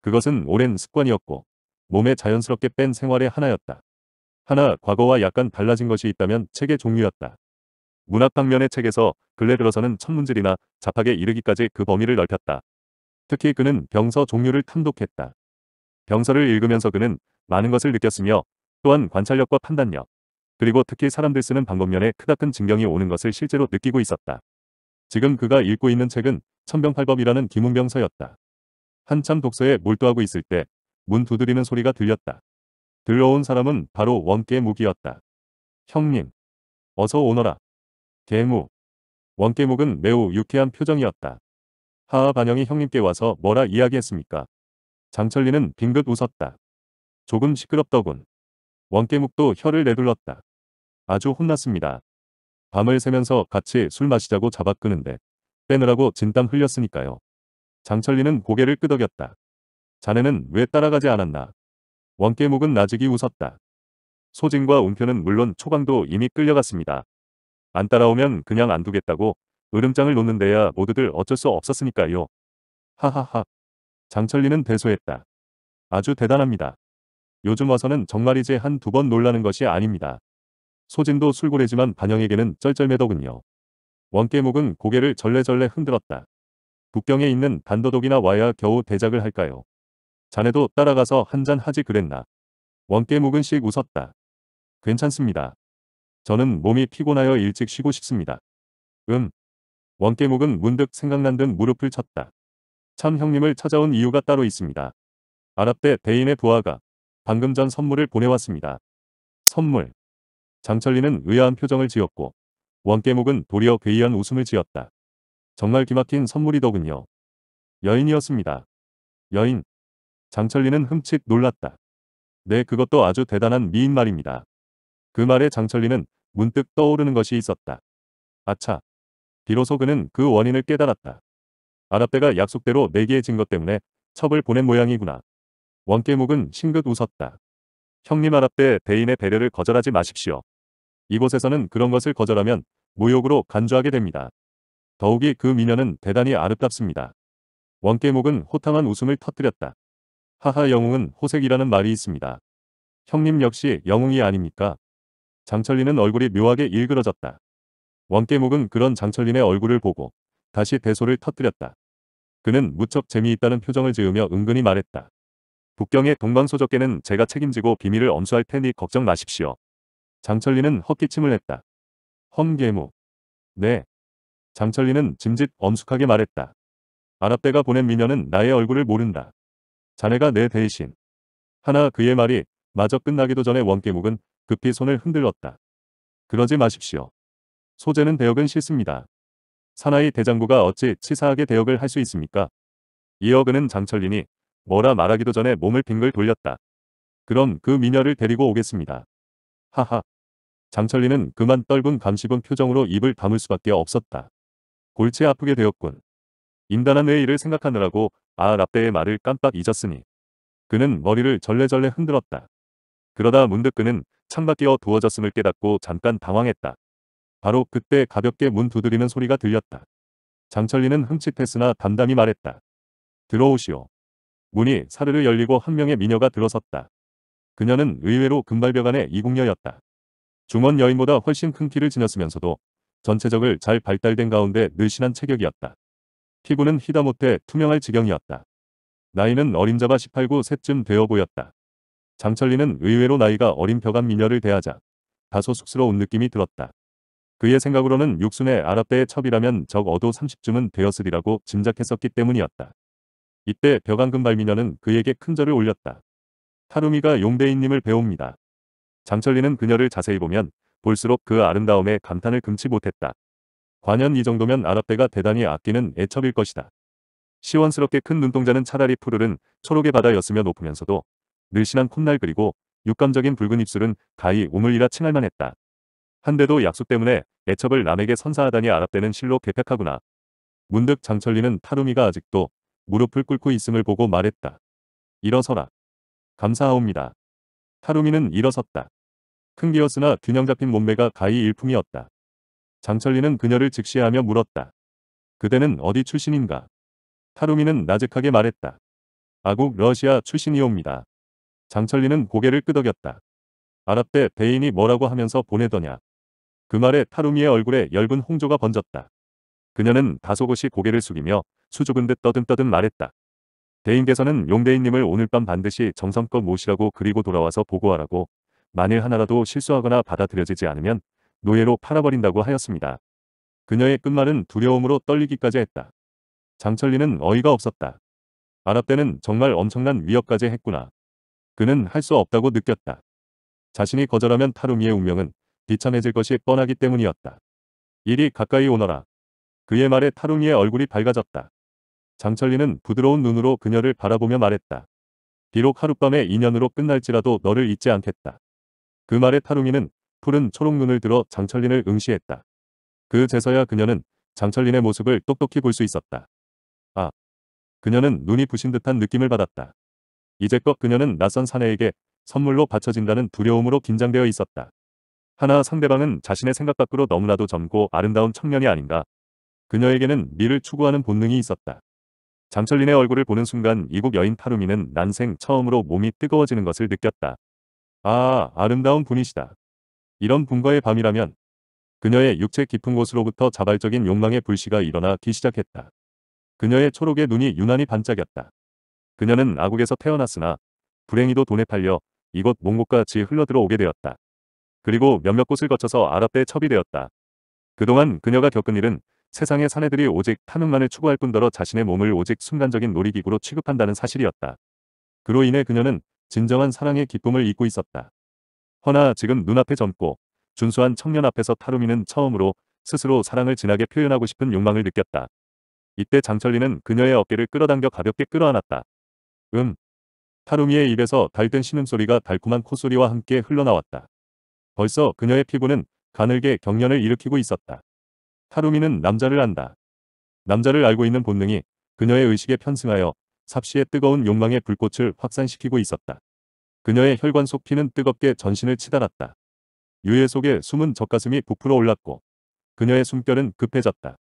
그것은 오랜 습관이었고 몸에 자연스럽게 뺀 생활의 하나였다. 하나 과거와 약간 달라진 것이 있다면 책의 종류였다. 문학 방면의 책에서 근래 들어서는 천문질이나 자학에 이르기까지 그 범위를 넓혔다. 특히 그는 병서 종류를 탐독했다. 병서를 읽으면서 그는 많은 것을 느꼈으며 또한 관찰력과 판단력, 그리고 특히 사람들 쓰는 방법면에 크다큰 진경이 오는 것을 실제로 느끼고 있었다. 지금 그가 읽고 있는 책은 천병팔법이라는 김문병서였다 한참 독서에 몰두하고 있을 때 문 두드리는 소리가 들렸다. 들러온 사람은 바로 원께 무기였다. 형님, 어서 오너라. 계무원계목은 매우 유쾌한 표정이었다. 하하 반영이 형님께 와서 뭐라 이야기했습니까? 장철리는 빙긋 웃었다. 조금 시끄럽더군. 원계목도 혀를 내둘렀다. 아주 혼났습니다. 밤을 새면서 같이 술 마시자고 잡아끄는데 빼느라고 진땀 흘렸으니까요. 장철리는 고개를 끄덕였다. 자네는 왜 따라가지 않았나? 원계목은 나직이 웃었다. 소진과 운표는 물론 초방도 이미 끌려갔습니다. 안 따라오면 그냥 안 두겠다고 으름장을 놓는 데야 모두들 어쩔 수 없었으니까요. 하하하. 장철리는 대소했다. 아주 대단합니다. 요즘 와서는 정말이지 한두 번 놀라는 것이 아닙니다. 소진도 술고래지만 반영에게는 쩔쩔매더군요. 원깨목은 고개를 절레절레 흔들었다. 북경에 있는 단도독이나 와야 겨우 대작을 할까요. 자네도 따라가서 한 잔 하지 그랬나. 원깨묵은씩 웃었다. 괜찮습니다. 저는 몸이 피곤하여 일찍 쉬고 싶습니다. 음. 원깨묵은 문득 생각난 듯 무릎을 쳤다. 참 형님을 찾아온 이유가 따로 있습니다. 아랍대 대인의 부하가 방금 전 선물을 보내왔습니다. 선물. 장철리는 의아한 표정을 지었고 원깨묵은 도리어 괴이한 웃음을 지었다. 정말 기막힌 선물이더군요. 여인이었습니다. 여인. 장철리는 흠칫 놀랐다. 네 그것도 아주 대단한 미인 말입니다. 그 말에 장철리는 문득 떠오르는 것이 있었다. 아차. 비로소 그는 그 원인을 깨달았다. 아랍대가 약속대로 내기에 진것 때문에 첩을 보낸 모양이구나. 원깨묵은 싱긋 웃었다. 형님 아랍대 대인의 배려를 거절하지 마십시오. 이곳에서는 그런 것을 거절하면 모욕으로 간주하게 됩니다. 더욱이 그 미녀는 대단히 아름답습니다. 원깨목은 호탕한 웃음을 터뜨렸다. 하하 영웅은 호색이라는 말이 있습니다. 형님 역시 영웅이 아닙니까? 장철리은 얼굴이 묘하게 일그러졌다. 원깨목은 그런 장철린의 얼굴을 보고 다시 대소를 터뜨렸다. 그는 무척 재미있다는 표정을 지으며 은근히 말했다. 북경의 동방소적계는 제가 책임지고 비밀을 엄수할 테니 걱정 마십시오. 장철리은 헛기침을 했다. 험계무. 네. 장철리은 짐짓 엄숙하게 말했다. 아랍대가 보낸 미녀는 나의 얼굴을 모른다. 자네가 내 대신. 하나 그의 말이 마저 끝나기도 전에 원깨묵은 급히 손을 흔들었다. 그러지 마십시오. 소재는 대역은 싫습니다. 사나이 대장부가 어찌 치사하게 대역을 할 수 있습니까? 이어 그는 장철린이 뭐라 말하기도 전에 몸을 빙글 돌렸다. 그럼 그 미녀를 데리고 오겠습니다. 하하. 장철린은 그만 떨군 감시은 표정으로 입을 다물 수밖에 없었다. 골치 아프게 되었군. 임단한 회의를 생각하느라고 아 랍대의 말을 깜빡 잊었으니. 그는 머리를 절레절레 흔들었다. 그러다 문득 그는 창밖이어 두어졌음을 깨닫고 잠깐 당황했다. 바로 그때 가볍게 문 두드리는 소리가 들렸다. 장철리는 흠칫했으나 담담히 말했다. 들어오시오. 문이 사르르 열리고 한 명의 미녀가 들어섰다. 그녀는 의외로 금발벽 안의 이국녀였다. 중원 여인보다 훨씬 큰 키를 지녔으면서도 전체적을 잘 발달된 가운데 늘씬한 체격이었다. 피부는 희다못해 투명할 지경이었다. 나이는 어림잡아 18, 9세쯤 되어 보였다. 장철리는 의외로 나이가 어린 벼간 미녀를 대하자 다소 쑥스러운 느낌이 들었다. 그의 생각으로는 육순의 아랍대의 첩이라면 적어도 30쯤은 되었으리라고 짐작했었기 때문이었다. 이때 벼강금발 미녀는 그에게 큰 절을 올렸다. 타루미가 용대인님을 배웁니다. 장철리는 그녀를 자세히 보면 볼수록 그 아름다움에 감탄을 금치 못했다. 관연 이 정도면 아랍대가 대단히 아끼는 애첩일 것이다. 시원스럽게 큰 눈동자는 차라리 푸르른 초록의 바다였으며 높으면서도 늘씬한 콧날 그리고 육감적인 붉은 입술은 가히 우물이라 칭할만 했다. 한데도 약속 때문에 애첩을 남에게 선사하다니 아랍대는 실로 개팩하구나. 문득 장철리는 타루미가 아직도 무릎을 꿇고 있음을 보고 말했다. 일어서라. 감사하옵니다. 타루미는 일어섰다. 큰기어스나 균형 잡힌 몸매가 가히 일품이었다. 장철리는 그녀를 즉시하며 물었다. 그대는 어디 출신인가? 타루미는 나직하게 말했다. 아국 러시아 출신이옵니다. 장철리는 고개를 끄덕였다. 아랍대 대인이 뭐라고 하면서 보내더냐. 그 말에 타루미의 얼굴에 엷은 홍조가 번졌다. 그녀는 다소곳이 고개를 숙이며 수줍은 듯 떠듬떠듬 말했다. 대인께서는 용대인님을 오늘 밤 반드시 정성껏 모시라고 그리고 돌아와서 보고하라고 만일 하나라도 실수하거나 받아들여지지 않으면 노예로 팔아버린다고 하였습니다. 그녀의 끝말은 두려움으로 떨리기까지 했다. 장철리는 어이가 없었다. 아랍대는 정말 엄청난 위협까지 했구나. 그는 할 수 없다고 느꼈다. 자신이 거절하면 타루미의 운명은 비참해질 것이 뻔하기 때문이었다. 일이 가까이 오너라. 그의 말에 타루미의 얼굴이 밝아졌다. 장철리는 부드러운 눈으로 그녀를 바라보며 말했다. 비록 하룻밤에 인연으로 끝날지라도 너를 잊지 않겠다. 그 말에 타루미는 푸른 초록 눈을 들어 장철린을 응시했다. 그 제서야 그녀는 장철린의 모습을 똑똑히 볼 수 있었다. 아. 그녀는 눈이 부신 듯한 느낌을 받았다. 이제껏 그녀는 낯선 사내에게 선물로 바쳐진다는 두려움으로 긴장되어 있었다. 하나 상대방은 자신의 생각 밖으로 너무나도 젊고 아름다운 청년이 아닌가. 그녀에게는 미를 추구하는 본능이 있었다. 장철린의 얼굴을 보는 순간 이국 여인 타루미는 난생 처음으로 몸이 뜨거워지는 것을 느꼈다. 아, 아름다운 분이시다. 이런 분과의 밤이라면 그녀의 육체 깊은 곳으로부터 자발적인 욕망의 불씨가 일어나기 시작했다. 그녀의 초록의 눈이 유난히 반짝였다. 그녀는 아국에서 태어났으나 불행히도 돈에 팔려 이곳 몽고까지 흘러들어오게 되었다. 그리고 몇몇 곳을 거쳐서 아랍대에 첩이되었다. 그동안 그녀가 겪은 일은 세상의 사내들이 오직 탄욕만을 추구할 뿐더러 자신의 몸을 오직 순간적인 놀이기구로 취급한다는 사실이었다. 그로 인해 그녀는 진정한 사랑의 기쁨을 잊고 있었다. 허나 지금 눈앞에 젊고 준수한 청년 앞에서 타루미는 처음으로 스스로 사랑을 진하게 표현하고 싶은 욕망을 느꼈다. 이때 장철리는 그녀의 어깨를 끌어당겨 가볍게 끌어안았다. 음. 타루미의 입에서 달뜬 신음 소리가 달콤한 콧소리와 함께 흘러나왔다. 벌써 그녀의 피부는 가늘게 경련을 일으키고 있었다. 타루미는 남자를 안다. 남자를 알고 있는 본능이 그녀의 의식에 편승하여 삽시의 뜨거운 욕망의 불꽃을 확산시키고 있었다. 그녀의 혈관 속 피는 뜨겁게 전신을 치달았다. 유예 속에 숨은 젖가슴이 부풀어 올랐고 그녀의 숨결은 급해졌다.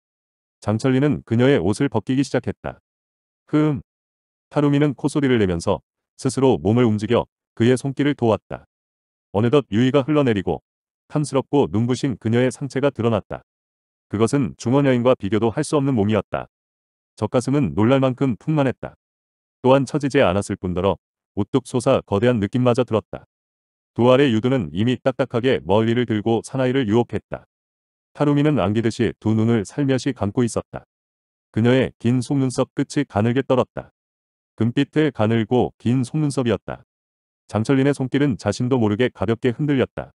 장철리는 그녀의 옷을 벗기기 시작했다. 흠, 타루미는 코소리를 내면서 스스로 몸을 움직여 그의 손길을 도왔다. 어느덧 유의가 흘러내리고 탐스럽고 눈부신 그녀의 상체가 드러났다. 그것은 중원여인과 비교도 할 수 없는 몸이었다. 젖가슴은 놀랄 만큼 풍만했다. 또한 처지지 않았을 뿐더러 우뚝 솟아 거대한 느낌마저 들었다. 두 알의 유두는 이미 딱딱하게 멀리를 들고 사나이를 유혹했다. 타루미는 안기듯이 두 눈을 살며시 감고 있었다. 그녀의 긴 속눈썹 끝이 가늘게 떨었다. 금빛의 가늘고 긴 속눈썹이었다. 장철린의 손길은 자신도 모르게 가볍게 흔들렸다.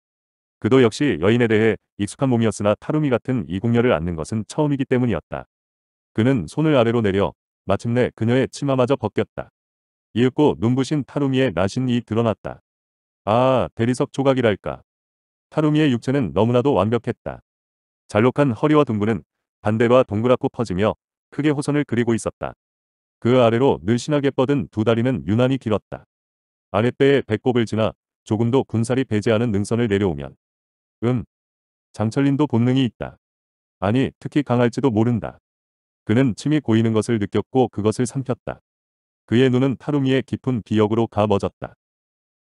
그도 역시 여인에 대해 익숙한 몸이었으나 타루미 같은 이궁녀를 안는 것은 처음이기 때문이었다. 그는 손을 아래로 내려 마침내 그녀의 치마마저 벗겼다. 이윽고 눈부신 타루미의 나신이 드러났다. 아, 대리석 조각이랄까. 타루미의 육체는 너무나도 완벽했다. 잘록한 허리와 등근은반대와 동그랗고 퍼지며 크게 호선을 그리고 있었다. 그 아래로 늘씬하게 뻗은 두 다리는 유난히 길었다. 아랫배에 배꼽을 지나 조금도 군살이 배제하는 능선을 내려오면 음 장철린도 본능이 있다. 아니 특히 강할지도 모른다. 그는 침이 고이는 것을 느꼈고 그것을 삼켰다. 그의 눈은 타루미의 깊은 비역으로 가어졌다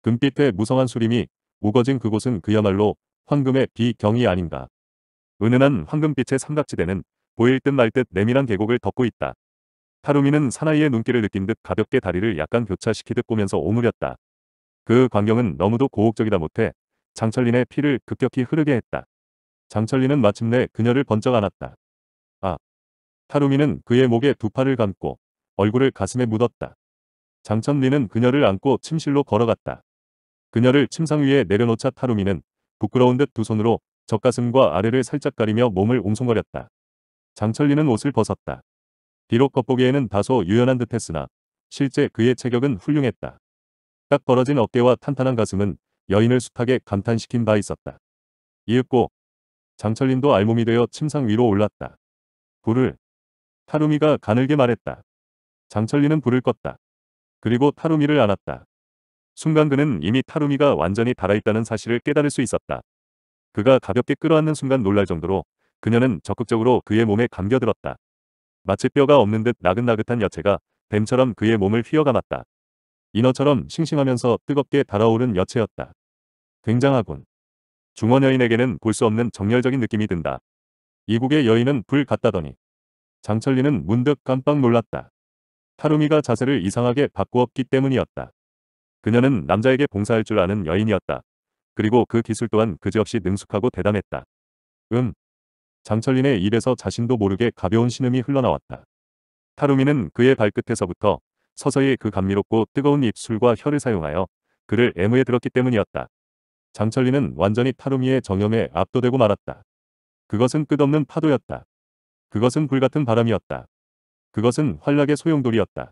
금빛의 무성한 수림이 우거진 그곳은 그야말로 황금의 비경이 아닌가. 은은한 황금빛의 삼각지대는 보일 듯 말 듯 내밀한 계곡을 덮고 있다. 타루미는 사나이의 눈길을 느낀 듯 가볍게 다리를 약간 교차시키듯 꼬면서 오므렸다. 그 광경은 너무도 고혹적이다 못해 장철린의 피를 급격히 흐르게 했다. 장철린은 마침내 그녀를 번쩍 안았다. 아. 타루미는 그의 목에 두 팔을 감고 얼굴을 가슴에 묻었다. 장철린은 그녀를 안고 침실로 걸어갔다. 그녀를 침상 위에 내려놓자 타루미는 부끄러운 듯 두 손으로 젖가슴과 아래를 살짝 가리며 몸을 웅성거렸다 장철리는 옷을 벗었다. 비록 겉보기에는 다소 유연한 듯 했으나 실제 그의 체격은 훌륭했다. 딱 벌어진 어깨와 탄탄한 가슴은 여인을 숱하게 감탄시킨 바 있었다. 이윽고 장철린도 알몸이 되어 침상 위로 올랐다. 불을 타루미가 가늘게 말했다. 장철리는 불을 껐다. 그리고 타루미를 안았다. 순간 그는 이미 타루미가 완전히 달아있다는 사실을 깨달을 수 있었다. 그가 가볍게 끌어안는 순간 놀랄 정도로 그녀는 적극적으로 그의 몸에 감겨들었다. 마치 뼈가 없는 듯 나긋나긋한 여체가 뱀처럼 그의 몸을 휘어감았다. 인어처럼 싱싱하면서 뜨겁게 달아오른 여체였다. 굉장하군. 중원 여인에게는 볼 수 없는 정열적인 느낌이 든다. 이국의 여인은 불 같다더니 장철리는 문득 깜빡 놀랐다. 타루미가 자세를 이상하게 바꾸었기 때문이었다. 그녀는 남자에게 봉사할 줄 아는 여인이었다. 그리고 그 기술 또한 그지없이 능숙하고 대담했다. 음, 장철린의 입에서 자신도 모르게 가벼운 신음이 흘러나왔다. 타루미는 그의 발끝에서부터 서서히 그 감미롭고 뜨거운 입술과 혀를 사용하여 그를 애무에 들었기 때문이었다. 장철린은 완전히 타루미의 정염에 압도되고 말았다. 그것은 끝없는 파도였다. 그것은 불같은 바람이었다. 그것은 활락의 소용돌이였다.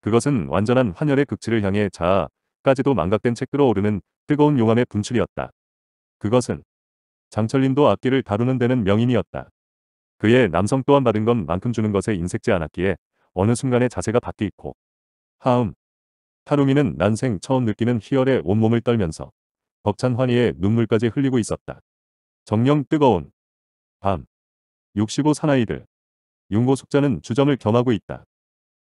그것은 완전한 환열의 극치를 향해 자아까지도 망각된 채 끌어오르는 뜨거운 용암의 분출이었다. 그것은 장철림도 악기를 다루는 데는 명인이었다. 그의 남성 또한 받은 건 만큼 주는 것에 인색지 않았기에 어느 순간에 자세가 바뀌 있고 하음 타루미는 난생 처음 느끼는 희열에 온몸을 떨면서 벅찬 환희에 눈물까지 흘리고 있었다. 정령 뜨거운 밤65 사나이들 윤고 숙자는 주점을 겸하고 있다.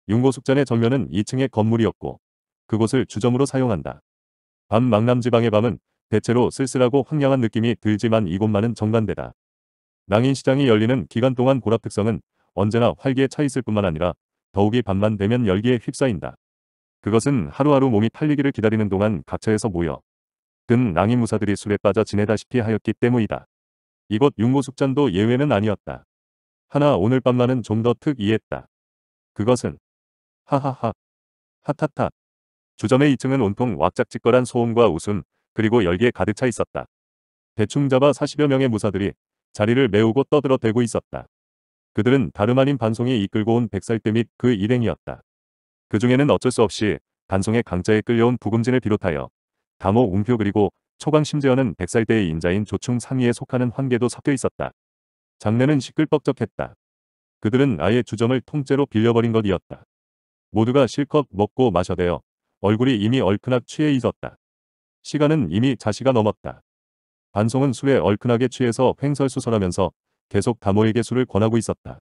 윤고 숙잔의 정면은 2층의 건물이었고 그곳을 주점으로 사용한다. 밤 망남지방의 밤은 대체로 쓸쓸하고 황량한 느낌이 들지만 이곳만은 정반대다. 낭인시장이 열리는 기간 동안 고랍 특성은 언제나 활기에 차 있을 뿐만 아니라 더욱이 밤만 되면 열기에 휩싸인다. 그것은 하루하루 몸이 팔리기를 기다리는 동안 각처에서 모여 든 낭인 무사들이 술에 빠져 지내다시피 하였기 때문이다. 이곳 육모숙잔도 예외는 아니었다. 하나 오늘 밤만은 좀 더 특이했다. 그것은 하하하 하타타 주점의 2층은 온통 왁짝지껄한 소음과 웃음 그리고 열기에 가득 차 있었다. 대충 잡아 40여 명의 무사들이 자리를 메우고 떠들어 대고 있었다. 그들은 다름 아닌 반송이 이끌고 온 백살대 및 그 일행이었다. 그 중에는 어쩔 수 없이 반송의 강자에 끌려온 부금진을 비롯하여 담호 웅표 그리고 초강 심재현은 백살대의 인자인 조충 상위에 속하는 환계도 섞여 있었다. 장례는 시끌벅적했다. 그들은 아예 주점을 통째로 빌려버린 것이었다. 모두가 실컷 먹고 마셔대어 얼굴이 이미 얼큰악 취해 있었다. 시간은 이미 자시가 넘었다. 반송은 술에 얼큰하게 취해서 횡설수설하면서 계속 다모에게 술을 권하고 있었다.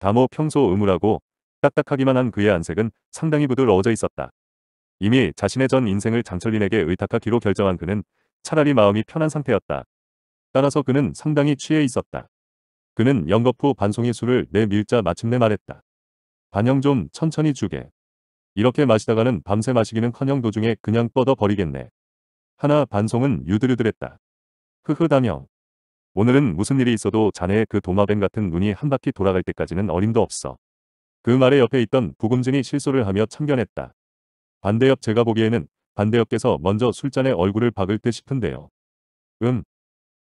다모 평소 음울하고 딱딱하기만 한 그의 안색은 상당히 부드러워져 있었다. 이미 자신의 전 인생을 장철린에게 의탁하기로 결정한 그는 차라리 마음이 편한 상태였다. 따라서 그는 상당히 취해 있었다. 그는 영거후 반송이 술을 내 밀자 마침내 말했다. 반영 좀 천천히 주게. 이렇게 마시다가는 밤새 마시기는커녕 도중에 그냥 뻗어버리겠네. 하나 반송은 유드류들했다 흐흐다며. 오늘은 무슨 일이 있어도 자네의 그 도마뱀 같은 눈이 한 바퀴 돌아갈 때까지는 어림도 없어. 그 말에 옆에 있던 부금진이 실소를 하며 참견했다. 반대옆 제가 보기에는 반대옆께서 먼저 술잔에 얼굴을 박을 듯 싶은데요. 음.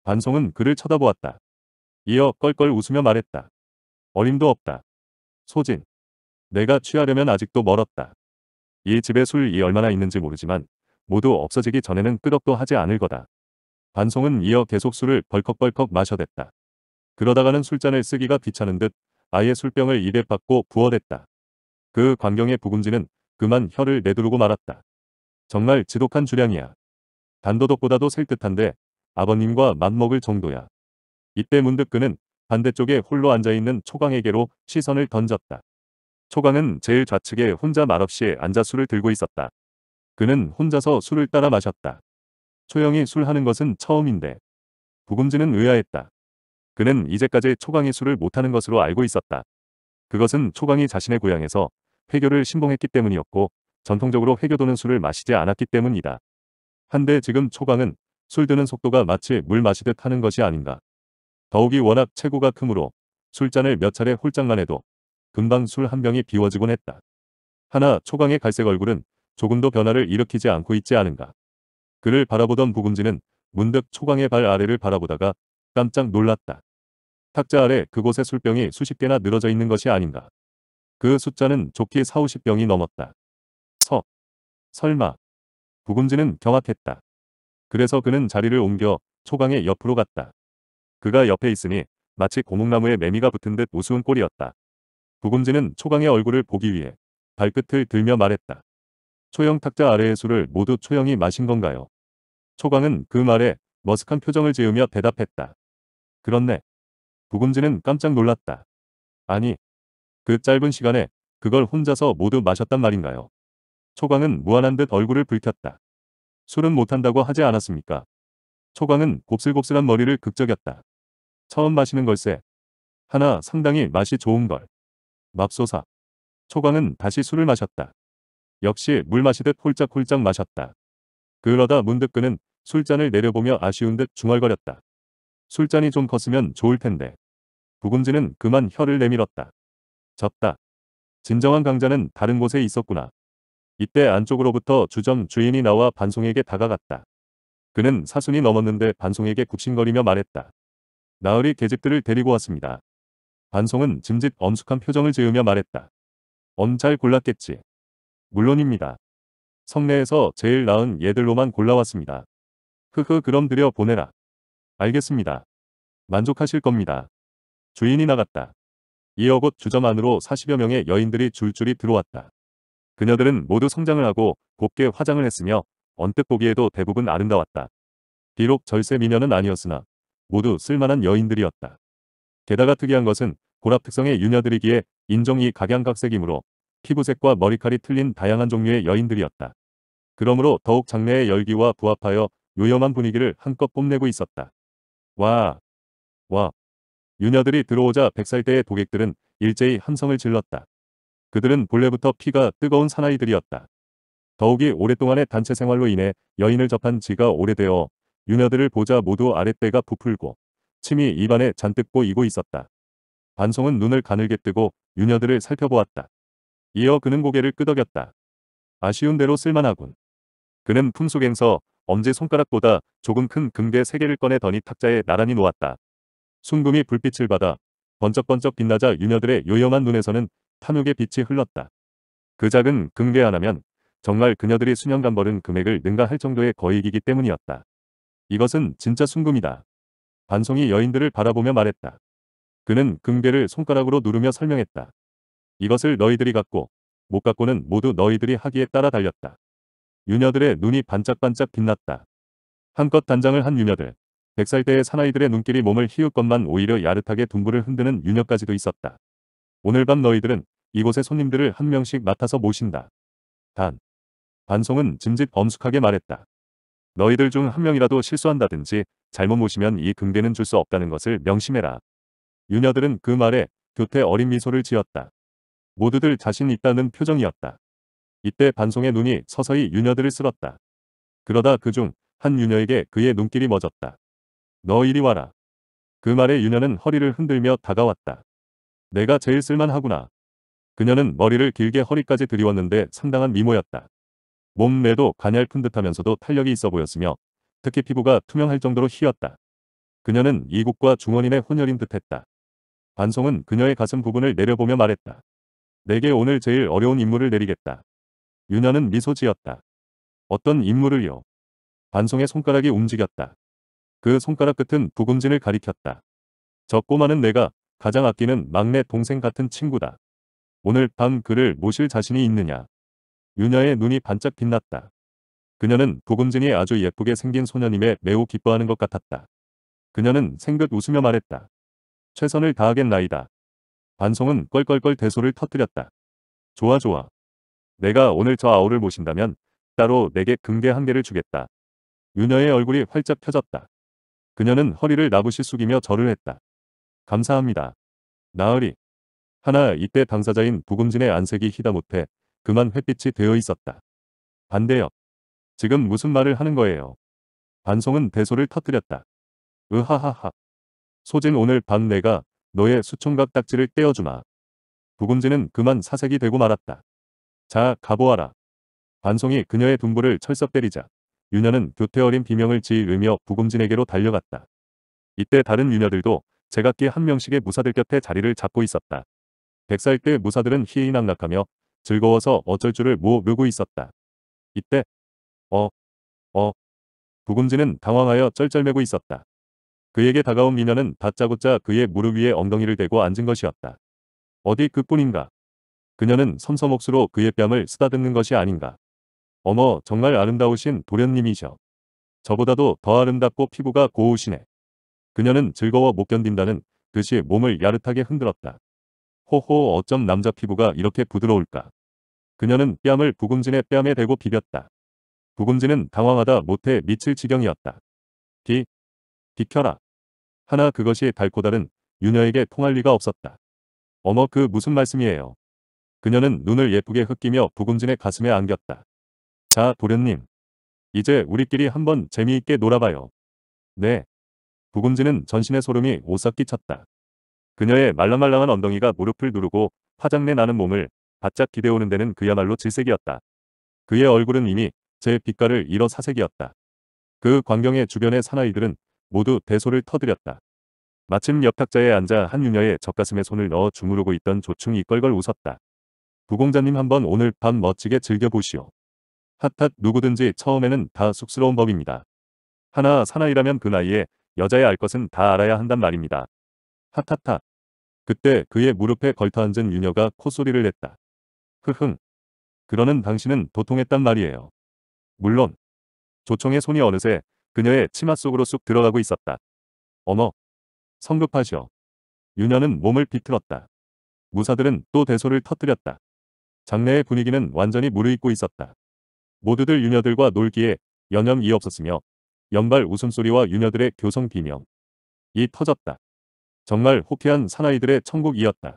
반송은 그를 쳐다보았다. 이어 껄껄 웃으며 말했다. 어림도 없다. 소진. 내가 취하려면 아직도 멀었다. 이 집에 술이 얼마나 있는지 모르지만 모두 없어지기 전에는 끄덕도 하지 않을 거다. 반송은 이어 계속 술을 벌컥벌컥 마셔댔다. 그러다가는 술잔을 쓰기가 귀찮은 듯 아예 술병을 입에 받고 부어댔다. 그광경의 부금지는 그만 혀를 내두르고 말았다. 정말 지독한 주량이야. 단도덕보다도 셀듯한데 아버님과 맞먹을 정도야. 이때 문득 그는 반대쪽에 홀로 앉아있는 초강에게로 시선을 던졌다. 초강은 제일 좌측에 혼자 말없이 앉아 술을 들고 있었다. 그는 혼자서 술을 따라 마셨다. 초영이 술 하는 것은 처음인데 부금지는 의아했다. 그는 이제까지 초강이 술을 못하는 것으로 알고 있었다. 그것은 초강이 자신의 고향에서 회교를 신봉했기 때문이었고 전통적으로 회교도는 술을 마시지 않았기 때문이다. 한데 지금 초강은 술 드는 속도가 마치 물 마시듯 하는 것이 아닌가. 더욱이 워낙 체구가 크므로 술잔을 몇 차례 홀짝만 해도 금방 술 한 병이 비워지곤 했다. 하나 초강의 갈색 얼굴은 조금도 변화를 일으키지 않고 있지 않은가. 그를 바라보던 부금지는 문득 초강의발 아래를 바라보다가 깜짝 놀랐다. 탁자 아래 그곳에 술병이 수십 개나 늘어져 있는 것이 아닌가. 그 숫자는 좋게 4, 50병이 넘었다. 서. 설마. 부금지는 경악했다. 그래서 그는 자리를 옮겨 초강의 옆으로 갔다. 그가 옆에 있으니 마치 고목나무에 매미가 붙은 듯 우스운 꼴이었다. 부금지는 초강의 얼굴을 보기 위해 발끝을 들며 말했다. 초영 탁자 아래의 술을 모두 초영이 마신 건가요? 초광은 그 말에 머쓱한 표정을 지으며 대답했다. 그렇네. 부금지는 깜짝 놀랐다. 아니, 그 짧은 시간에 그걸 혼자서 모두 마셨단 말인가요? 초광은 무한한 듯 얼굴을 붉혔다. 술은 못한다고 하지 않았습니까? 초광은 곱슬곱슬한 머리를 극적였다. 처음 마시는 걸세. 하나 상당히 맛이 좋은 걸. 맙소사. 초광은 다시 술을 마셨다. 역시 물 마시듯 홀짝홀짝 마셨다. 그러다 문득 그는 술잔을 내려보며 아쉬운 듯 중얼거렸다. 술잔이 좀 컸으면 좋을 텐데. 부금지는 그만 혀를 내밀었다. 졌다. 진정한 강자는 다른 곳에 있었구나. 이때 안쪽으로부터 주점 주인이 나와 반송에게 다가갔다. 그는 사순이 넘었는데 반송에게 굽신거리며 말했다. 나으리 계집들을 데리고 왔습니다. 반송은 짐짓 엄숙한 표정을 지으며 말했다. 엄 잘 골랐겠지. 물론입니다. 성내에서 제일 나은 예들로만 골라왔습니다. 흐흐 그럼 들여 보내라. 알겠습니다. 만족하실 겁니다. 주인이 나갔다. 이어 곧 주점 안으로 40여 명의 여인들이 줄줄이 들어왔다. 그녀들은 모두 성장을 하고 곱게 화장을 했으며 언뜻 보기에도 대부분 아름다웠다. 비록 절세 미녀는 아니었으나 모두 쓸만한 여인들이었다. 게다가 특이한 것은 고랍 특성의 유녀들이기에 인종이 각양각색이므로 피부색과 머리칼이 틀린 다양한 종류의 여인들이었다. 그러므로 더욱 장래의 열기와 부합하여 요염한 분위기를 한껏 뽐내고 있었다. 와! 와! 유녀들이 들어오자 백살대의 도객들은 일제히 함성을 질렀다. 그들은 본래부터 피가 뜨거운 사나이들이었다. 더욱이 오랫동안의 단체 생활로 인해 여인을 접한 지가 오래되어 유녀들을 보자 모두 아랫배가 부풀고 침이 입안에 잔뜩 보이고 있었다. 반송은 눈을 가늘게 뜨고 유녀들을 살펴보았다. 이어 그는 고개를 끄덕였다. 아쉬운 대로 쓸만하군. 그는 품속에서 엄지 손가락보다 조금 큰 금괴 세 개를 꺼내 더니 탁자에 나란히 놓았다. 순금이 불빛을 받아 번쩍번쩍 빛나자 유녀들의 요염한 눈에서는 탐욕의 빛이 흘렀다. 그 작은 금괴 하나면 정말 그녀들이 수년간 벌은 금액을 능가할 정도의 거액이기 때문이었다. 이것은 진짜 순금이다. 반송이 여인들을 바라보며 말했다. 그는 금괴를 손가락으로 누르며 설명했다. 이것을 너희들이 갖고 못 갖고는 모두 너희들이 하기에 따라 달렸다. 유녀들의 눈이 반짝반짝 빛났다. 한껏 단장을 한 유녀들. 백살 때의 사나이들의 눈길이 몸을 희울것만 오히려 야릇하게 둥부를 흔드는 유녀까지도 있었다. 오늘 밤 너희들은 이곳의 손님들을 한 명씩 맡아서 모신다. 단. 반송은 짐짓 엄숙하게 말했다. 너희들 중 한 명이라도 실수한다든지 잘못 모시면 이 금대는 줄 수 없다는 것을 명심해라. 유녀들은 그 말에 교태 어린 미소를 지었다. 모두들 자신 있다는 표정이었다. 이때 반송의 눈이 서서히 유녀들을 쓸었다. 그러다 그 중 한 유녀에게 그의 눈길이 멎었다. 너 이리 와라. 그 말에 유녀는 허리를 흔들며 다가왔다. 내가 제일 쓸만하구나. 그녀는 머리를 길게 허리까지 들이웠는데 상당한 미모였다. 몸매도 가냘픈 듯하면서도 탄력이 있어 보였으며 특히 피부가 투명할 정도로 희었다. 그녀는 이국과 중원인의 혼혈인 듯했다. 반송은 그녀의 가슴 부분을 내려보며 말했다. 내게 오늘 제일 어려운 임무를 내리겠다. 유나는 미소 지었다. 어떤 임무를요? 반송의 손가락이 움직였다. 그 손가락 끝은 부금진을 가리켰다. 저 꼬마는 내가 가장 아끼는 막내 동생 같은 친구다. 오늘 밤 그를 모실 자신이 있느냐. 유녀의 눈이 반짝 빛났다. 그녀는 부금진이 아주 예쁘게 생긴 소녀님에 매우 기뻐하는 것 같았다. 그녀는 생긋 웃으며 말했다. 최선을 다하겠나이다. 반송은 껄껄껄 대소를 터뜨렸다. 좋아 좋아. 내가 오늘 저 아우를 모신다면 따로 내게 금괴 한 개를 주겠다. 유녀의 얼굴이 활짝 펴졌다. 그녀는 허리를 나부시 숙이며 절을 했다. 감사합니다. 나으리. 하나 이때 당사자인 부금진의 안색이 희다못해 그만 햇빛이 되어 있었다. 반대역 지금 무슨 말을 하는 거예요. 반송은 대소를 터뜨렸다. 으하하하. 소진 오늘 밤 내가 너의 수총각 딱지를 떼어주마. 부금지는 그만 사색이 되고 말았다. 자, 가보아라. 반송이 그녀의 둔부를 철썩 때리자 유녀는 교태 어린 비명을 지으며 부금진에게로 달려갔다. 이때 다른 유녀들도 제각기 한 명씩의 무사들 곁에 자리를 잡고 있었다. 백살 때 무사들은 희희낙낙하며 즐거워서 어쩔 줄을 모르고 있었다. 이때 어, 어, 부금진은 당황하여 쩔쩔매고 있었다. 그에게 다가온 미녀는 다짜고짜 그의 무릎 위에 엉덩이를 대고 앉은 것이었다. 어디 그뿐인가? 그녀는 섬섬옥수로 그의 뺨을 쓰다듬는 것이 아닌가? 어머 정말 아름다우신 도련님이셔. 저보다도 더 아름답고 피부가 고우시네. 그녀는 즐거워 못 견딘다는 듯이 몸을 야릇하게 흔들었다. 호호 어쩜 남자 피부가 이렇게 부드러울까. 그녀는 뺨을 부금진의 뺨에 대고 비볐다. 부금진은 당황하다 못해 미칠 지경이었다. 비, 비켜라. 하나 그것이 달고 다른 유녀에게 통할 리가 없었다. 어머 그 무슨 말씀이에요. 그녀는 눈을 예쁘게 흑기며 부금진의 가슴에 안겼다. 자 도련님. 이제 우리끼리 한번 재미있게 놀아봐요. 네. 부금진은 전신에 소름이 오싹히 쳤다 그녀의 말랑말랑한 엉덩이가 무릎을 누르고 화장내 나는 몸을 바짝 기대오는 데는 그야말로 질색이었다. 그의 얼굴은 이미 제 빛깔을 잃어 사색이었다. 그 광경의 주변의 사나이들은 모두 대소를 터뜨렸다. 마침 옆 탁자에 앉아 한 유녀의 젖가슴에 손을 넣어 주무르고 있던 조충이 껄껄 웃었다. 부공자님 한번 오늘 밤 멋지게 즐겨보시오. 핫핫 누구든지 처음에는 다 쑥스러운 법입니다. 하나 사나이라면 그 나이에 여자의 알 것은 다 알아야 한단 말입니다. 핫핫핫. 그때 그의 무릎에 걸터앉은 유녀가 콧소리를 냈다. 흐흥. 그러는 당신은 도통했단 말이에요. 물론 조총의 손이 어느새 그녀의 치마 속으로 쑥 들어가고 있었다. 어머. 성급하시오. 유녀는 몸을 비틀었다. 무사들은 또 대소를 터뜨렸다. 장내의 분위기는 완전히 무르익고 있었다. 모두들 유녀들과 놀기에 여념이 없었으며 연발 웃음소리와 유녀들의 교성 비명. 이 터졌다. 정말 호쾌한 사나이들의 천국이었다.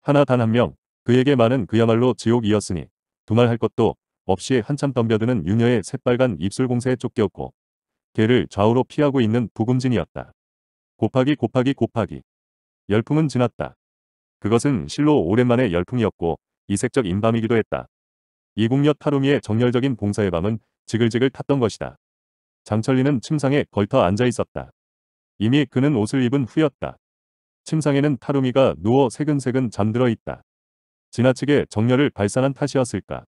하나 단 한 명, 그에게 많은 그야말로 지옥이었으니 두말할 것도 없이 한참 덤벼드는 유녀의 새빨간 입술 공세에 쫓겨었고 개를 좌우로 피하고 있는 부금진이었다 곱하기 곱하기 곱하기. 열풍은 지났다. 그것은 실로 오랜만에 열풍이었고 이색적 인밤이기도 했다. 이국녀 타루미의 정열적인 봉사의 밤은 지글지글 탔던 것이다. 장철리는 침상에 걸터 앉아 있었다. 이미 그는 옷을 입은 후였다. 침상에는 타루미가 누워 새근새근 잠들어 있다. 지나치게 정열을 발산한 탓이었을까.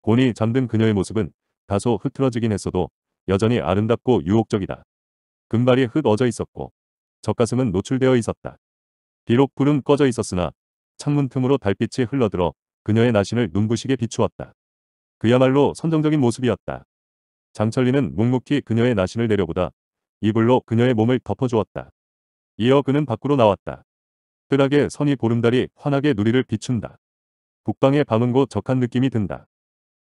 곤이 잠든 그녀의 모습은 다소 흐트러지긴 했어도 여전히 아름답고 유혹적이다. 금발이 흩어져 있었고 젖가슴은 노출되어 있었다. 비록 불은 꺼져 있었으나 창문 틈으로 달빛이 흘러들어 그녀의 나신을 눈부시게 비추었다. 그야말로 선정적인 모습이었다. 장철리는 묵묵히 그녀의 나신을 내려보다 이불로 그녀의 몸을 덮어주었다. 이어 그는 밖으로 나왔다. 뜨락의 선이 보름달이 환하게 누리를 비춘다. 북방의 밤은 곧 적한 느낌이 든다.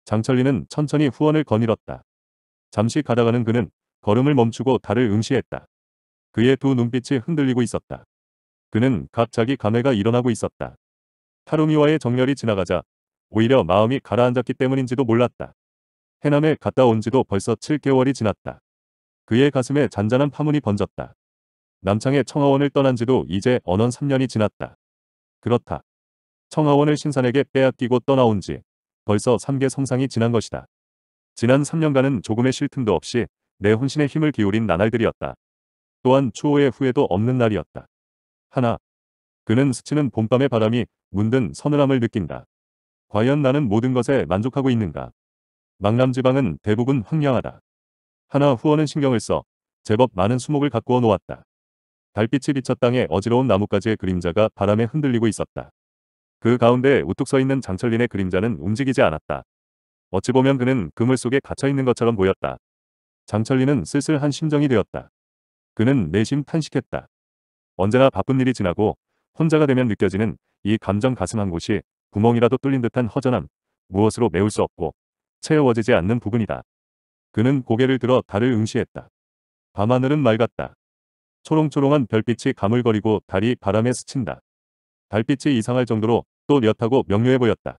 장철리는 천천히 후원을 거닐었다. 잠시 가다가는 그는 걸음을 멈추고 달을 응시했다. 그의 두 눈빛이 흔들리고 있었다. 그는 갑자기 감회가 일어나고 있었다. 타루미와의 정렬이 지나가자 오히려 마음이 가라앉았기 때문인지도 몰랐다. 해남에 갔다 온 지도 벌써 7개월이 지났다. 그의 가슴에 잔잔한 파문이 번졌다. 남창의 청하원을 떠난 지도 이제 언언 3년이 지났다. 그렇다. 청하원을 신산에게 빼앗기고 떠나온 지 벌써 3개 성상이 지난 것이다. 지난 3년간은 조금의 쉴 틈도 없이 내혼신의 힘을 기울인 나날들이었다. 또한 추호의 후회도 없는 날이었다. 하나. 그는 스치는 봄밤의 바람이 문든 서늘함을 느낀다. 과연 나는 모든 것에 만족하고 있는가? 망남지방은 대부분 황량하다. 하나 후원은 신경을 써 제법 많은 수목을 가꾸어 놓았다. 달빛이 비쳤 땅에 어지러운 나뭇가지의 그림자가 바람에 흔들리고 있었다. 그 가운데 우뚝 서 있는 장철린의 그림자는 움직이지 않았다. 어찌 보면 그는 그물 속에 갇혀있는 것처럼 보였다. 장철리는 쓸쓸한 심정이 되었다. 그는 내심 탄식했다. 언제나 바쁜 일이 지나고 혼자가 되면 느껴지는 이 감정 가슴 한 곳이 구멍이라도 뚫린 듯한 허전함, 무엇으로 메울 수 없고 채워지지 않는 부분이다. 그는 고개를 들어 달을 응시했다. 밤하늘은 맑았다. 초롱초롱한 별빛이 가물거리고 달이 바람에 스친다. 달빛이 이상할 정도로 또렷하고 명료해 보였다.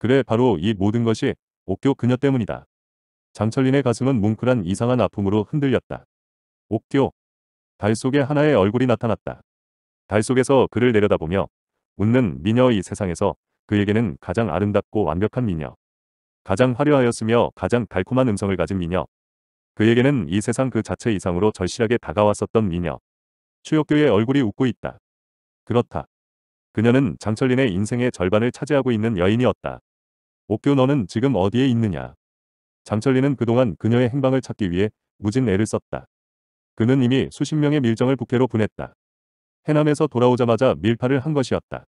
그래 바로 이 모든 것이 옥교 그녀 때문이다. 장철린의 가슴은 뭉클한 이상한 아픔으로 흔들렸다. 옥교. 달 속에 하나의 얼굴이 나타났다. 달 속에서 그를 내려다보며 웃는 미녀의 세상에서 그에게는 가장 아름답고 완벽한 미녀. 가장 화려하였으며 가장 달콤한 음성을 가진 미녀. 그에게는 이 세상 그 자체 이상으로 절실하게 다가왔었던 미녀. 추혁교의 얼굴이 웃고 있다. 그렇다. 그녀는 장철린의 인생의 절반을 차지하고 있는 여인이었다. 옥교 너는 지금 어디에 있느냐. 장철리는 그동안 그녀의 행방을 찾기 위해 무진 애를 썼다. 그는 이미 수십 명의 밀정을 북해로 보냈다. 해남에서 돌아오자마자 밀파를 한 것이었다.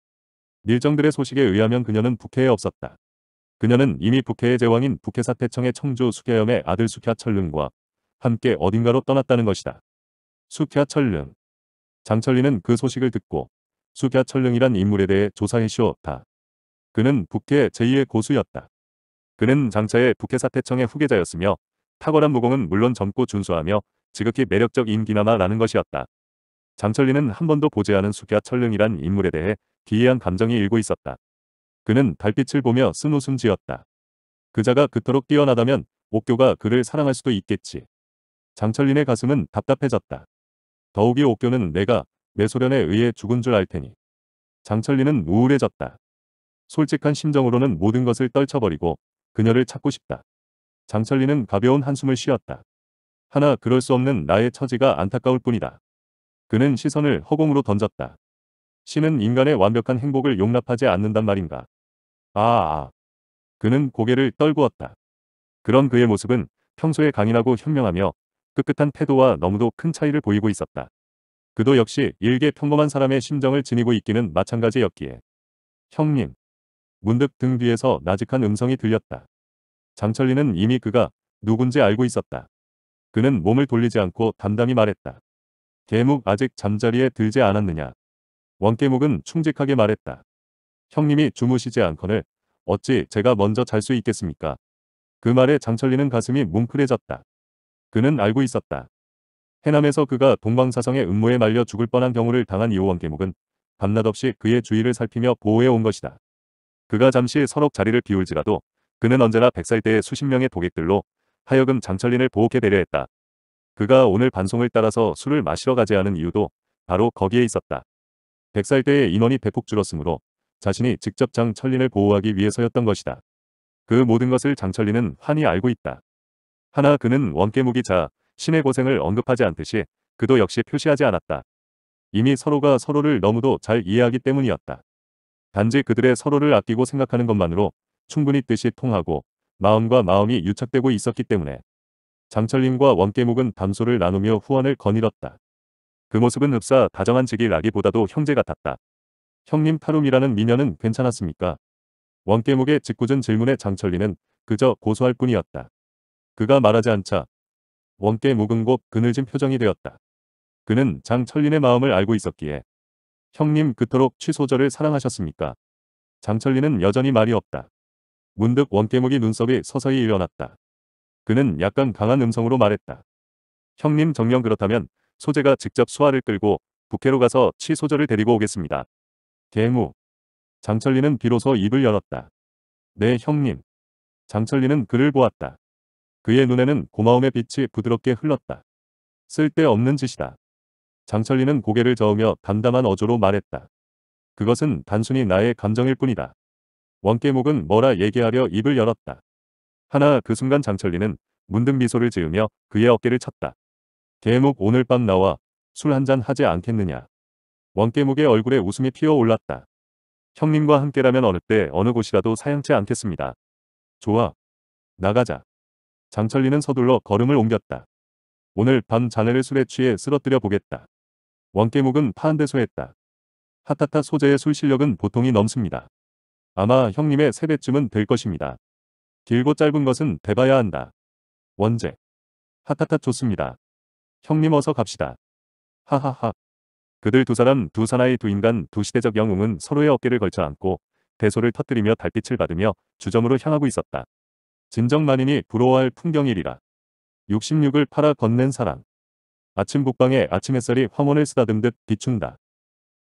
밀정들의 소식에 의하면 그녀는 북해에 없었다. 그녀는 이미 북해의 제왕인 북해사태청의 청주 숙야염의 아들 숙야철릉과 함께 어딘가로 떠났다는 것이다. 숙야철릉 장철리는 그 소식을 듣고 숙야철릉이란 인물에 대해 조사해쉬었다 그는 북해 제2의 고수였다. 그는 장차의 북해 사태청의 후계자였으며 탁월한 무공은 물론 젊고 준수하며 지극히 매력적 인기나마라는 것이었다. 장철리는 한 번도 보지 않은 숙야 철릉이란 인물에 대해 기이한 감정이 일고 있었다. 그는 달빛을 보며 쓴 웃음 지었다. 그자가 그토록 뛰어나다면 옥교가 그를 사랑할 수도 있겠지. 장철린의 가슴은 답답해졌다. 더욱이 옥교는 내가 내 소련에 의해 죽은 줄 알 테니. 장철린은 우울해졌다. 솔직한 심정으로는 모든 것을 떨쳐버리고 그녀를 찾고 싶다. 장철리는 가벼운 한숨을 쉬었다. 하나 그럴 수 없는 나의 처지가 안타까울 뿐이다. 그는 시선을 허공으로 던졌다. 신은 인간의 완벽한 행복을 용납하지 않는단 말인가. 아아. 아. 그는 고개를 떨구었다. 그런 그의 모습은 평소에 강인하고 현명하며 끗끗한 태도와 너무도 큰 차이를 보이고 있었다. 그도 역시 일개 평범한 사람의 심정을 지니고 있기는 마찬가지였기에. 형님. 문득 등 뒤에서 나직한 음성이 들렸다. 장철리는 이미 그가 누군지 알고 있었다. 그는 몸을 돌리지 않고 담담히 말했다. 계묵 아직 잠자리에 들지 않았느냐. 원계묵은 충직하게 말했다. 형님이 주무시지 않거늘 어찌 제가 먼저 잘 수 있겠습니까? 그 말에 장철리는 가슴이 뭉클해졌다. 그는 알고 있었다. 해남에서 그가 동방사성의 음모에 말려 죽을 뻔한 경우를 당한 이호원계목은 밤낮 없이 그의 주위를 살피며 보호해 온 것이다. 그가 잠시 선옥 자리를 비울지라도 그는 언제나 백살대의 수십 명의 도객들로 하여금 장철린을 보호해 배려했다. 그가 오늘 반송을 따라서 술을 마시러 가지 않은 이유도 바로 거기에 있었다. 백살대의 인원이 대폭 줄었으므로 자신이 직접 장철린을 보호하기 위해서였던 것이다. 그 모든 것을 장철린은 환히 알고 있다. 하나 그는 원깨무기자 신의 고생을 언급하지 않듯이 그도 역시 표시하지 않았다. 이미 서로가 서로를 너무도 잘 이해하기 때문이었다. 단지 그들의 서로를 아끼고 생각하는 것만으로 충분히 뜻이 통하고 마음과 마음이 유착되고 있었기 때문에 장철림과 원깨묵은 담소를 나누며 후원을 거닐었다. 그 모습은 흡사 다정한 직이라기보다도 형제 같았다. 형님 타룸이라는 미녀는 괜찮았습니까? 원깨묵의 짓궂은 질문에 장철리는 그저 고소할 뿐이었다. 그가 말하지 않자 원깨묵은 곧 그늘진 표정이 되었다. 그는 장철린의 마음을 알고 있었기에 형님 그토록 취소절을 사랑하셨습니까? 장철리는 여전히 말이 없다. 문득 원깨목이 눈썹이 서서히 일어났다. 그는 약간 강한 음성으로 말했다. 형님 정녕 그렇다면 소재가 직접 수화를 끌고 북해로 가서 취소절을 데리고 오겠습니다. 개무. 장철리는 비로소 입을 열었다. 네 형님. 장철리는 그를 보았다. 그의 눈에는 고마움의 빛이 부드럽게 흘렀다. 쓸데없는 짓이다. 장철리는 고개를 저으며 담담한 어조로 말했다. 그것은 단순히 나의 감정일 뿐이다. 원깨목은 뭐라 얘기하려 입을 열었다. 하나 그 순간 장철리는 문득 미소를 지으며 그의 어깨를 쳤다. 개목 오늘 밤 나와 술 한 잔 하지 않겠느냐. 원깨목의 얼굴에 웃음이 피어올랐다. 형님과 함께라면 어느 때 어느 곳이라도 사양치 않겠습니다. 좋아. 나가자. 장철리는 서둘러 걸음을 옮겼다. 오늘 밤 자네를 술에 취해 쓰러뜨려 보겠다. 원깨묵은 파한대소했다. 하타타 소재의 술 실력은 보통이 넘습니다. 아마 형님의 세배쯤은 될 것입니다. 길고 짧은 것은 대봐야 한다. 원제 하타타 좋습니다. 형님 어서 갑시다. 하하하. 그들 두 사람 두 사나이 두 인간 두 시대적 영웅은 서로의 어깨를 걸쳐 안고 대소를 터뜨리며 달빛을 받으며 주점으로 향하고 있었다. 진정 만인이 부러워할 풍경이리라. 66을 팔아 건넨 사람. 아침 북방에 아침 햇살이 황원을 쓰다듬듯 비춘다.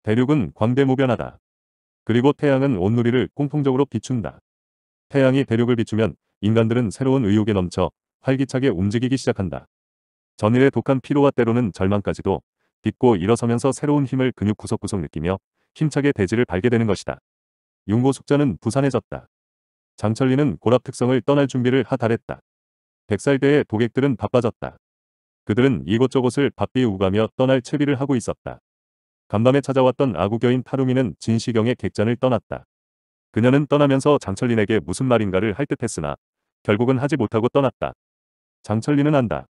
대륙은 광대무변하다. 그리고 태양은 온누리를 공통적으로 비춘다. 태양이 대륙을 비추면 인간들은 새로운 의욕에 넘쳐 활기차게 움직이기 시작한다. 전일의 독한 피로와 때로는 절망까지도 딛고 일어서면서 새로운 힘을 근육 구석구석 느끼며 힘차게 대지를 발게 되는 것이다. 융고 숙자는 부산해졌다. 장철리는 고랍 특성을 떠날 준비를 하달했다. 백살대의 도객들은 바빠졌다. 그들은 이곳저곳을 바삐 우가며 떠날 채비를 하고 있었다. 간밤에 찾아왔던 아구겨인 타루미는 진시경의 객잔을 떠났다. 그녀는 떠나면서 장철린에게 무슨 말인가를 할 듯했으나 결국은 하지 못하고 떠났다. 장철린은 안다.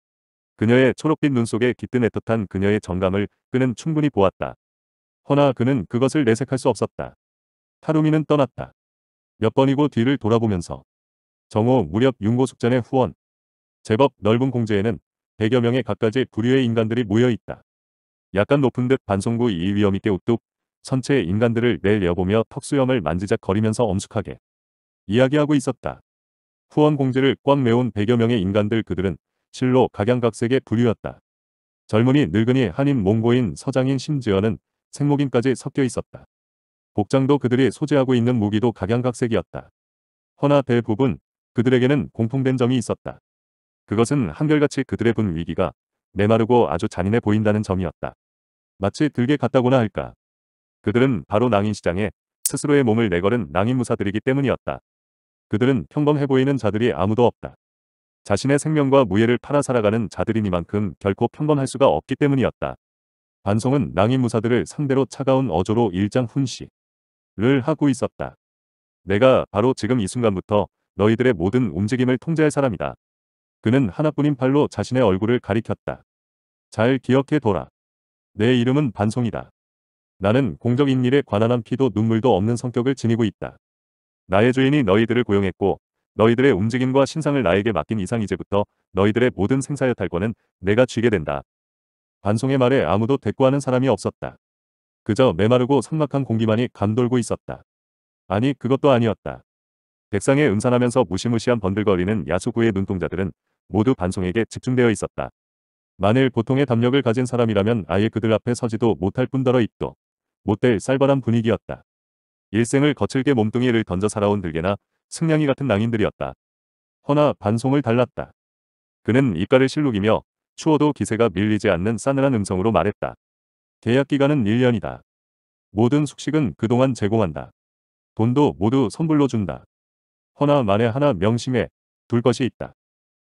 그녀의 초록빛 눈 속에 깃든 애틋한 그녀의 정감을 그는 충분히 보았다. 허나 그는 그것을 내색할 수 없었다. 타루미는 떠났다. 몇 번이고 뒤를 돌아보면서 정오 무렵 윤고숙전의 후원 제법 넓은 공제에는 100여 명의 각가지 부류의 인간들이 모여 있다. 약간 높은 듯 반송구 이 위험 이게 우뚝 선체의 인간들을 내려보며 턱수염을 만지작거리면서 엄숙하게 이야기하고 있었다. 후원 공제를 꽉 메운 100여 명의 인간들 그들은 실로 각양각색의 부류였다. 젊은이 늙은이 한인 몽고인 서장인 심지어는 생목인까지 섞여 있었다. 복장도 그들이 소재하고 있는 무기도 각양각색이었다. 허나 대부분 그들에게는 공통된 점이 있었다. 그것은 한결같이 그들의 분 위기가 메마르고 아주 잔인해 보인다는 점이었다. 마치 들개 같다고나 할까. 그들은 바로 낭인시장에 스스로의 몸을 내걸은 낭인무사들이기 때문이었다. 그들은 평범해 보이는 자들이 아무도 없다. 자신의 생명과 무예를 팔아 살아가는 자들이니만큼 결코 평범할 수가 없기 때문이었다. 반성은 낭인무사들을 상대로 차가운 어조로 일장 훈시를 하고 있었다. 내가 바로 지금 이 순간부터 너희들의 모든 움직임을 통제할 사람이다. 그는 하나뿐인 팔로 자신의 얼굴을 가리켰다. 잘 기억해둬라. 내 이름은 반송이다. 나는 공적인일에 관한한 피도 눈물도 없는 성격을 지니고 있다. 나의 주인이 너희들을 고용했고 너희들의 움직임과 신상을 나에게 맡긴 이상 이제부터 너희들의 모든 생사여 탈권은 내가 쥐게 된다. 반송의 말에 아무도 대꾸하는 사람이 없었다. 그저 메마르고 삭막한 공기만이 감돌고 있었다. 아니 그것도 아니었다. 백상에 음산하면서 무시무시한 번들거리는 야수구의 눈동자들은 모두 반송에게 집중되어 있었다. 만일 보통의 담력을 가진 사람이라면 아예 그들 앞에 서지도 못할 뿐더러 입도 못될 쌀벌한 분위기였다. 일생을 거칠게 몸뚱이를 던져 살아온 들개나 승냥이 같은 낭인들이었다. 허나 반송을 달랐다. 그는 입가를 실룩이며 추워도 기세가 밀리지 않는 싸늘한 음성으로 말했다. 계약 기간은 1년이다. 모든 숙식은 그동안 제공한다. 돈도 모두 선불로 준다. 허나 만에 하나 명심해 둘 것이 있다.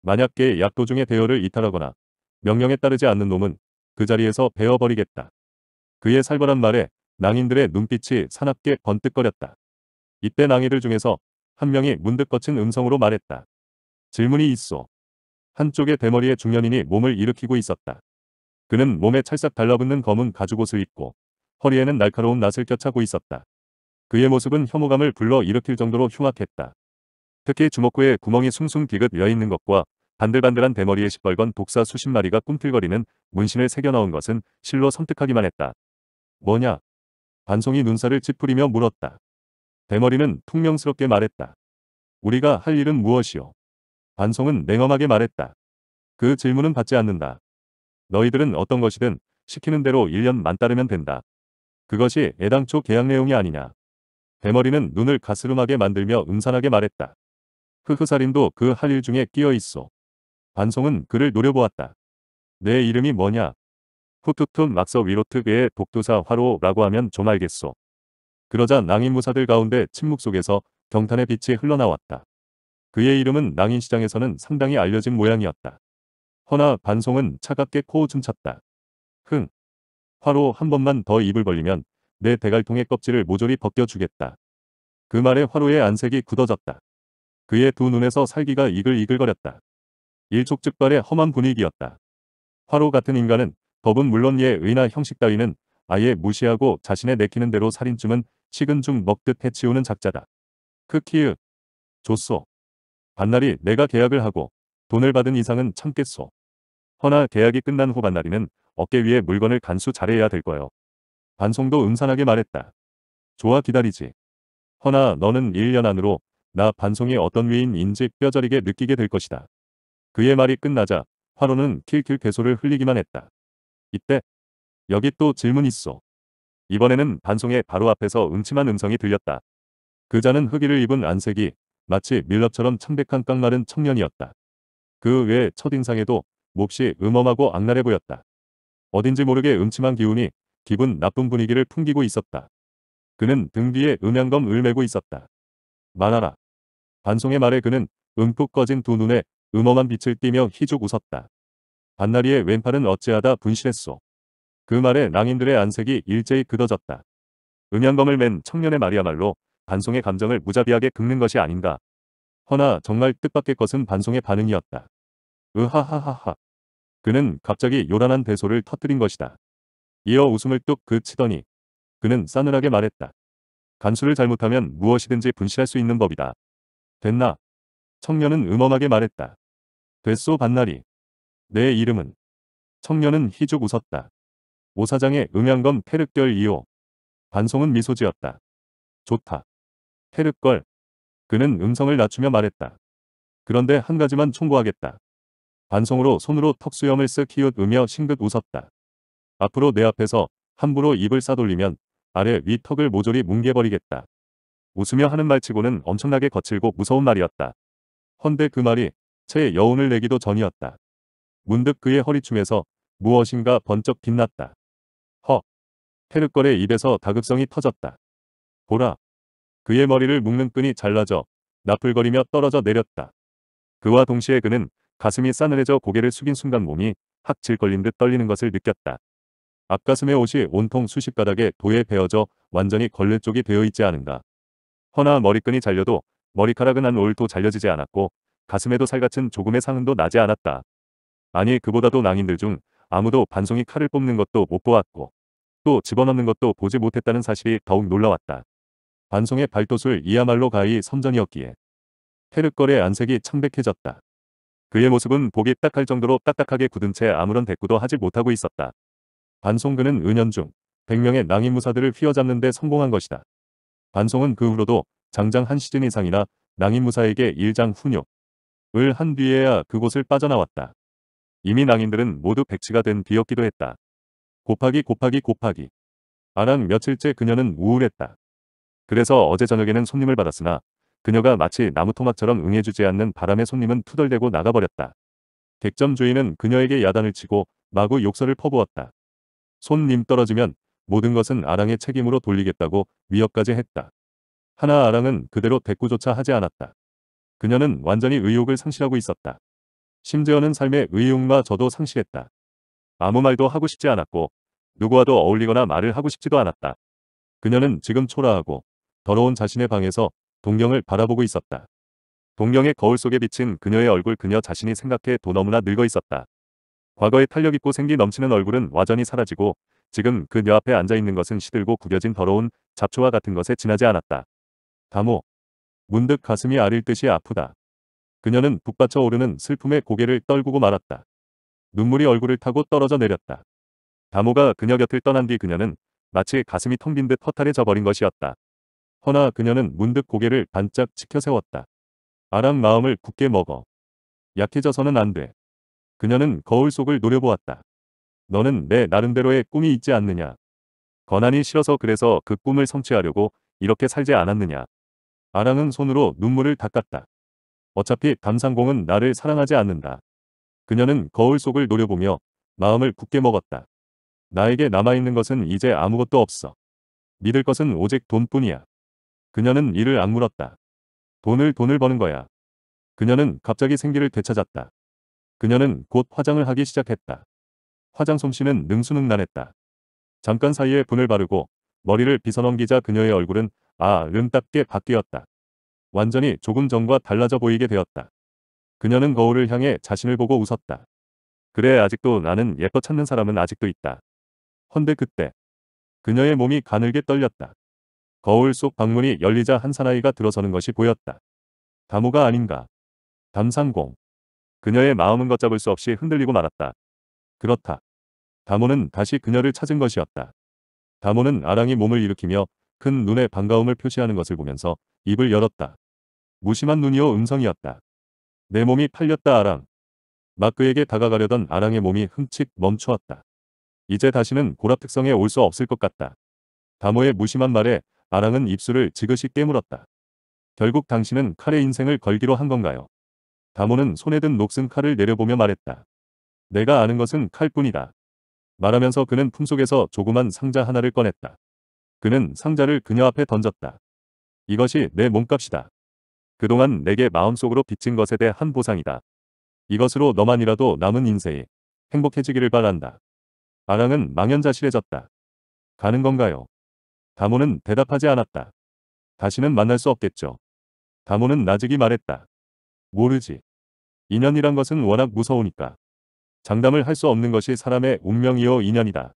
만약 에약 도중에 대여를 이탈하거나 명령에 따르지 않는 놈은 그 자리에서 베어버리겠다. 그의 살벌한 말에 낭인들의 눈빛이 사납게 번뜩거렸다. 이때 낭이들 중에서 한 명이 문득 거친 음성으로 말했다. 질문이 있소. 한쪽의 대머리의 중년인이 몸을 일으키고 있었다. 그는 몸에 찰싹 달라붙는 검은 가죽옷을 입고 허리에는 날카로운 낫을 껴차고 있었다. 그의 모습은 혐오감을 불러 일으킬 정도로 흉악했다. 특히 주먹구에 구멍이 숭숭 비긋 여있는 것과 반들반들한 대머리에 시뻘건 독사 수십 마리가 꿈틀거리는 문신을 새겨 넣은 것은 실로 섬뜩하기만 했다. 뭐냐? 반송이 눈살을 찌푸리며 물었다. 대머리는 퉁명스럽게 말했다. 우리가 할 일은 무엇이오? 반송은 냉엄하게 말했다. 그 질문은 받지 않는다. 너희들은 어떤 것이든 시키는 대로 1년만 따르면 된다. 그것이 애당초 계약 내용이 아니냐. 대머리는 눈을 가스름하게 만들며 음산하게 말했다. 흐흐 살인도 그 할 일 중에 끼어 있어. 반송은 그를 노려보았다. 내 이름이 뭐냐? 후투툼 막서 위로특의 독도사 화로라고 하면 좀 알겠소. 그러자 낭인 무사들 가운데 침묵 속에서 경탄의 빛이 흘러나왔다. 그의 이름은 낭인시장에서는 상당히 알려진 모양이었다. 허나 반송은 차갑게 코웃음쳤다 흥. 화로 한 번만 더 입을 벌리면 내 대갈통의 껍질을 모조리 벗겨주겠다. 그 말에 화로의 안색이 굳어졌다. 그의 두 눈에서 살기가 이글이글거렸다. 일촉즉발의 험한 분위기였다. 화로 같은 인간은 법은 물론 예의나 형식 따위는 아예 무시하고 자신의 내키는 대로 살인쯤은 식은죽 먹듯 해치우는 작자다. 크키읔. 조소. 반나리 내가 계약을 하고 돈을 받은 이상은 참겠소. 허나 계약이 끝난 후 반나리는 어깨 위에 물건을 간수 잘해야 될 거요. 반송도 음산하게 말했다. 좋아 기다리지. 허나 너는 1년 안으로 나 반송이 어떤 위인인지 뼈저리게 느끼게 될 것이다. 그의 말이 끝나자 환호는 킬킬 개소를 흘리기만 했다. 이때 여기 또 질문 있어. 이번에는 반송의 바로 앞에서 음침한 음성이 들렸다. 그자는 흑의를 입은 안색이 마치 밀랍처럼 창백한 깡마른 청년이었다. 그 외 첫인상에도 몹시 음험하고 악랄해 보였다. 어딘지 모르게 음침한 기운이 기분 나쁜 분위기를 풍기고 있었다. 그는 등 뒤에 음양검을 메고 있었다. 말하라. 반송의 말에 그는 음푹 꺼진 두 눈에 음험한 빛을 띠며 희죽 웃었다. 반나리의 왼팔은 어찌하다 분실했소. 그 말에 낭인들의 안색이 일제히 그어졌다 음양검을 맨 청년의 말이야말로 반송의 감정을 무자비하게 긁는 것이 아닌가. 허나 정말 뜻밖의 것은 반송의 반응이었다. 으하하하하. 그는 갑자기 요란한 대소를 터뜨린 것이다. 이어 웃음을 뚝 그치더니 그는 싸늘하게 말했다. 간수를 잘못하면 무엇이든지 분실할 수 있는 법이다. 됐나? 청년은 음험하게 말했다. 됐소 반나리. 내 이름은. 청년은 희죽 웃었다. 오 사장의 음향검 페륵결 2호. 반송은 미소 지었다. 좋다. 페륵걸. 그는 음성을 낮추며 말했다. 그런데 한 가지만 총고하겠다. 반송으로 손으로 턱수염을 쓱 히웃으며 싱긋 웃었다. 앞으로 내 앞에서 함부로 입을 싸돌리면 아래 위 턱을 모조리 뭉개버리겠다. 웃으며 하는 말치고는 엄청나게 거칠고 무서운 말이었다. 헌데 그 말이 채 여운을 내기도 전이었다. 문득 그의 허리춤에서 무엇인가 번쩍 빛났다. 허. 페르걸의 입에서 다급성이 터졌다. 보라. 그의 머리를 묶는 끈이 잘라져 나풀거리며 떨어져 내렸다. 그와 동시에 그는 가슴이 싸늘해져 고개를 숙인 순간 몸이 확 질걸린 듯 떨리는 것을 느꼈다. 앞가슴의 옷이 온통 수십 가닥의 도에 베어져 완전히 걸레 쪽이 되어 있지 않은가. 허나 머리끈이 잘려도 머리카락은 한 올도 잘려지지 않았고 가슴에도 살같은 조금의 상흔도 나지 않았다. 아니 그보다도 낭인들 중 아무도 반송이 칼을 뽑는 것도 못 보았고 또 집어넣는 것도 보지 못했다는 사실이 더욱 놀라웠다. 반송의 발도술 이야말로 가히 선전이었기에 태르거의 안색이 창백해졌다. 그의 모습은 보기 딱할 정도로 딱딱하게 굳은 채 아무런 대꾸도 하지 못하고 있었다. 반송근은 은연중 100명의 낭인 무사들을 휘어잡는 데 성공한 것이다. 반송은 그 후로도 장장 한 시즌 이상이나 낭인무사에게 일장 훈육을 한 뒤에야 그곳을 빠져나왔다. 이미 낭인들은 모두 백치가 된 뒤였기도 했다. 곱하기 곱하기 곱하기. 아랑 며칠째 그녀는 우울했다. 그래서 어제 저녁에는 손님을 받았으나 그녀가 마치 나무토막처럼 응해주지 않는 바람에 손님은 투덜대고 나가버렸다. 객점 주인은 그녀에게 야단을 치고 마구 욕설을 퍼부었다. 손님 떨어지면 모든 것은 아랑의 책임으로 돌리겠다고 위협까지 했다. 하나 아랑은 그대로 대꾸조차 하지 않았다. 그녀는 완전히 의욕을 상실하고 있었다. 심지어는 삶의 의욕마저도 상실했다. 아무 말도 하고 싶지 않았고 누구와도 어울리거나 말을 하고 싶지도 않았다. 그녀는 지금 초라하고 더러운 자신의 방에서 동경을 바라보고 있었다. 동경의 거울 속에 비친 그녀의 얼굴 그녀 자신이 생각해도 너무나 늙어 있었다. 과거의 탄력있고 생기 넘치는 얼굴은 와전히 사라지고 지금 그녀 앞에 앉아있는 것은 시들고 구겨진 더러운 잡초와 같은 것에 지나지 않았다. 다모. 문득 가슴이 아릴 듯이 아프다. 그녀는 북받쳐 오르는 슬픔에 고개를 떨구고 말았다. 눈물이 얼굴을 타고 떨어져 내렸다. 다모가 그녀 곁을 떠난 뒤 그녀는 마치 가슴이 텅 빈 듯 허탈해져 버린 것이었다. 허나 그녀는 문득 고개를 반짝 치켜 세웠다. 아랑 마음을 굳게 먹어. 약해져서는 안 돼. 그녀는 거울 속을 노려보았다. 너는 내 나름대로의 꿈이 있지 않느냐. 거난이 싫어서 그래서 그 꿈을 성취하려고 이렇게 살지 않았느냐. 아랑은 손으로 눈물을 닦았다. 어차피 감상공은 나를 사랑하지 않는다. 그녀는 거울 속을 노려보며 마음을 굳게 먹었다. 나에게 남아있는 것은 이제 아무것도 없어. 믿을 것은 오직 돈뿐이야. 그녀는 이를 악물었다. 돈을 돈을 버는 거야. 그녀는 갑자기 생기를 되찾았다. 그녀는 곧 화장을 하기 시작했다. 화장 솜씨는 능수능란했다. 잠깐 사이에 분을 바르고 머리를 빗어넘기자 그녀의 얼굴은 아, 은답게 바뀌었다. 완전히 조금 전과 달라져 보이게 되었다. 그녀는 거울을 향해 자신을 보고 웃었다. 그래 아직도 나는 예뻐 찾는 사람은 아직도 있다. 헌데 그때 그녀의 몸이 가늘게 떨렸다. 거울 속 방문이 열리자 한 사나이가 들어서는 것이 보였다. 다모가 아닌가. 담상공. 그녀의 마음은 걷잡을 수 없이 흔들리고 말았다. 그렇다. 다모는 다시 그녀를 찾은 것이었다. 다모는 아랑이 몸을 일으키며 큰 눈에 반가움을 표시하는 것을 보면서 입을 열었다. 무심한 눈이요 음성이었다. 내 몸이 팔렸다 아랑. 마크에게 다가가려던 아랑의 몸이 흠칫 멈추었다. 이제 다시는 고라 특성에 올 수 없을 것 같다. 다모의 무심한 말에 아랑은 입술을 지그시 깨물었다. 결국 당신은 칼의 인생을 걸기로 한 건가요? 다모는 손에 든 녹슨 칼을 내려보며 말했다. 내가 아는 것은 칼뿐이다. 말하면서 그는 품속에서 조그만 상자 하나를 꺼냈다. 그는 상자를 그녀 앞에 던졌다. 이것이 내 몸값이다. 그동안 내게 마음속으로 빚진 것에 대한 보상이다. 이것으로 너만이라도 남은 인생이 행복해지기를 바란다. 아랑은 망연자실해졌다. 가는 건가요? 다모는 대답하지 않았다. 다시는 만날 수 없겠죠. 다모는 나직이 말했다. 모르지. 인연이란 것은 워낙 무서우니까. 장담을 할 수 없는 것이 사람의 운명이요 인연이다.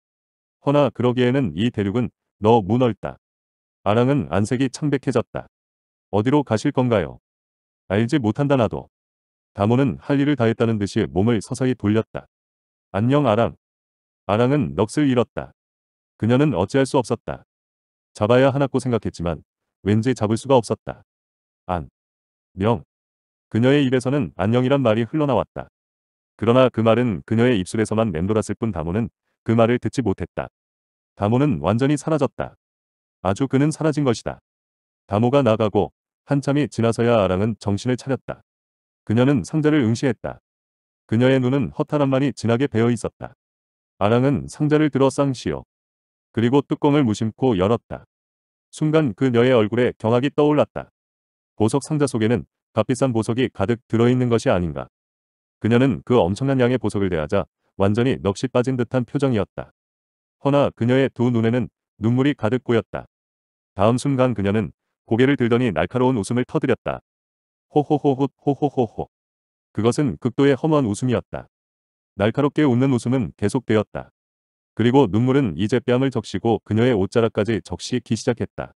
허나 그러기에는 이 대륙은 너무 넓다. 아랑은 안색이 창백해졌다. 어디로 가실 건가요? 알지 못한다 나도. 다모는 할 일을 다했다는 듯이 몸을 서서히 돌렸다. 안녕 아랑. 아랑은 넋을 잃었다. 그녀는 어찌할 수 없었다. 잡아야 하나고 생각했지만 왠지 잡을 수가 없었다. 안. 명. 그녀의 입에서는 안녕이란 말이 흘러나왔다. 그러나 그 말은 그녀의 입술에서만 맴돌았을 뿐 다모는 그 말을 듣지 못했다. 다모는 완전히 사라졌다. 아주 그는 사라진 것이다. 다모가 나가고 한참이 지나서야 아랑은 정신을 차렸다. 그녀는 상자를 응시했다. 그녀의 눈은 허탈한만이 진하게 배어 있었다. 아랑은 상자를 들어 쌍시오. 그리고 뚜껑을 무심코 열었다. 순간 그녀의 얼굴에 경악이 떠올랐다. 보석 상자 속에는 값비싼 보석이 가득 들어있는 것이 아닌가. 그녀는 그 엄청난 양의 보석을 대하자 완전히 넋이 빠진 듯한 표정이었다. 허나 그녀의 두 눈에는 눈물이 가득 고였다. 다음 순간 그녀는 고개를 들더니 날카로운 웃음을 터뜨렸다. 호호호호 호호호호. 그것은 극도의 허무한 웃음이었다. 날카롭게 웃는 웃음은 계속되었다. 그리고 눈물은 이제 뺨을 적시고 그녀의 옷자락까지 적시기 시작했다.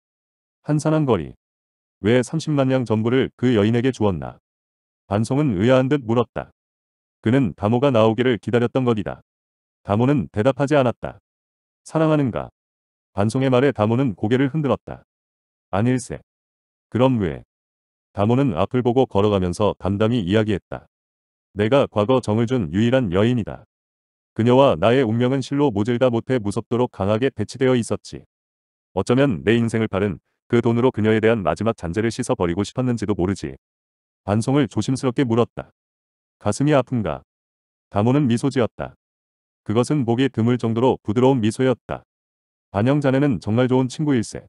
한산한 거리. 왜 30만냥 전부를 그 여인에게 주었나. 반송은 의아한 듯 물었다. 그는 다모가 나오기를 기다렸던 것이다. 다모는 대답하지 않았다. 사랑하는가? 반송의 말에 다모는 고개를 흔들었다. 아닐세. 그럼 왜? 다모는 앞을 보고 걸어가면서 담담히 이야기했다. 내가 과거 정을 준 유일한 여인이다. 그녀와 나의 운명은 실로 모질다 못해 무섭도록 강하게 배치되어 있었지. 어쩌면 내 인생을 팔은 그 돈으로 그녀에 대한 마지막 잔재를 씻어버리고 싶었는지도 모르지. 반송을 조심스럽게 물었다. 가슴이 아픈가? 다모는 미소 지었다. 그것은 목이 드물 정도로 부드러운 미소였다. 반영 자네는 정말 좋은 친구일세.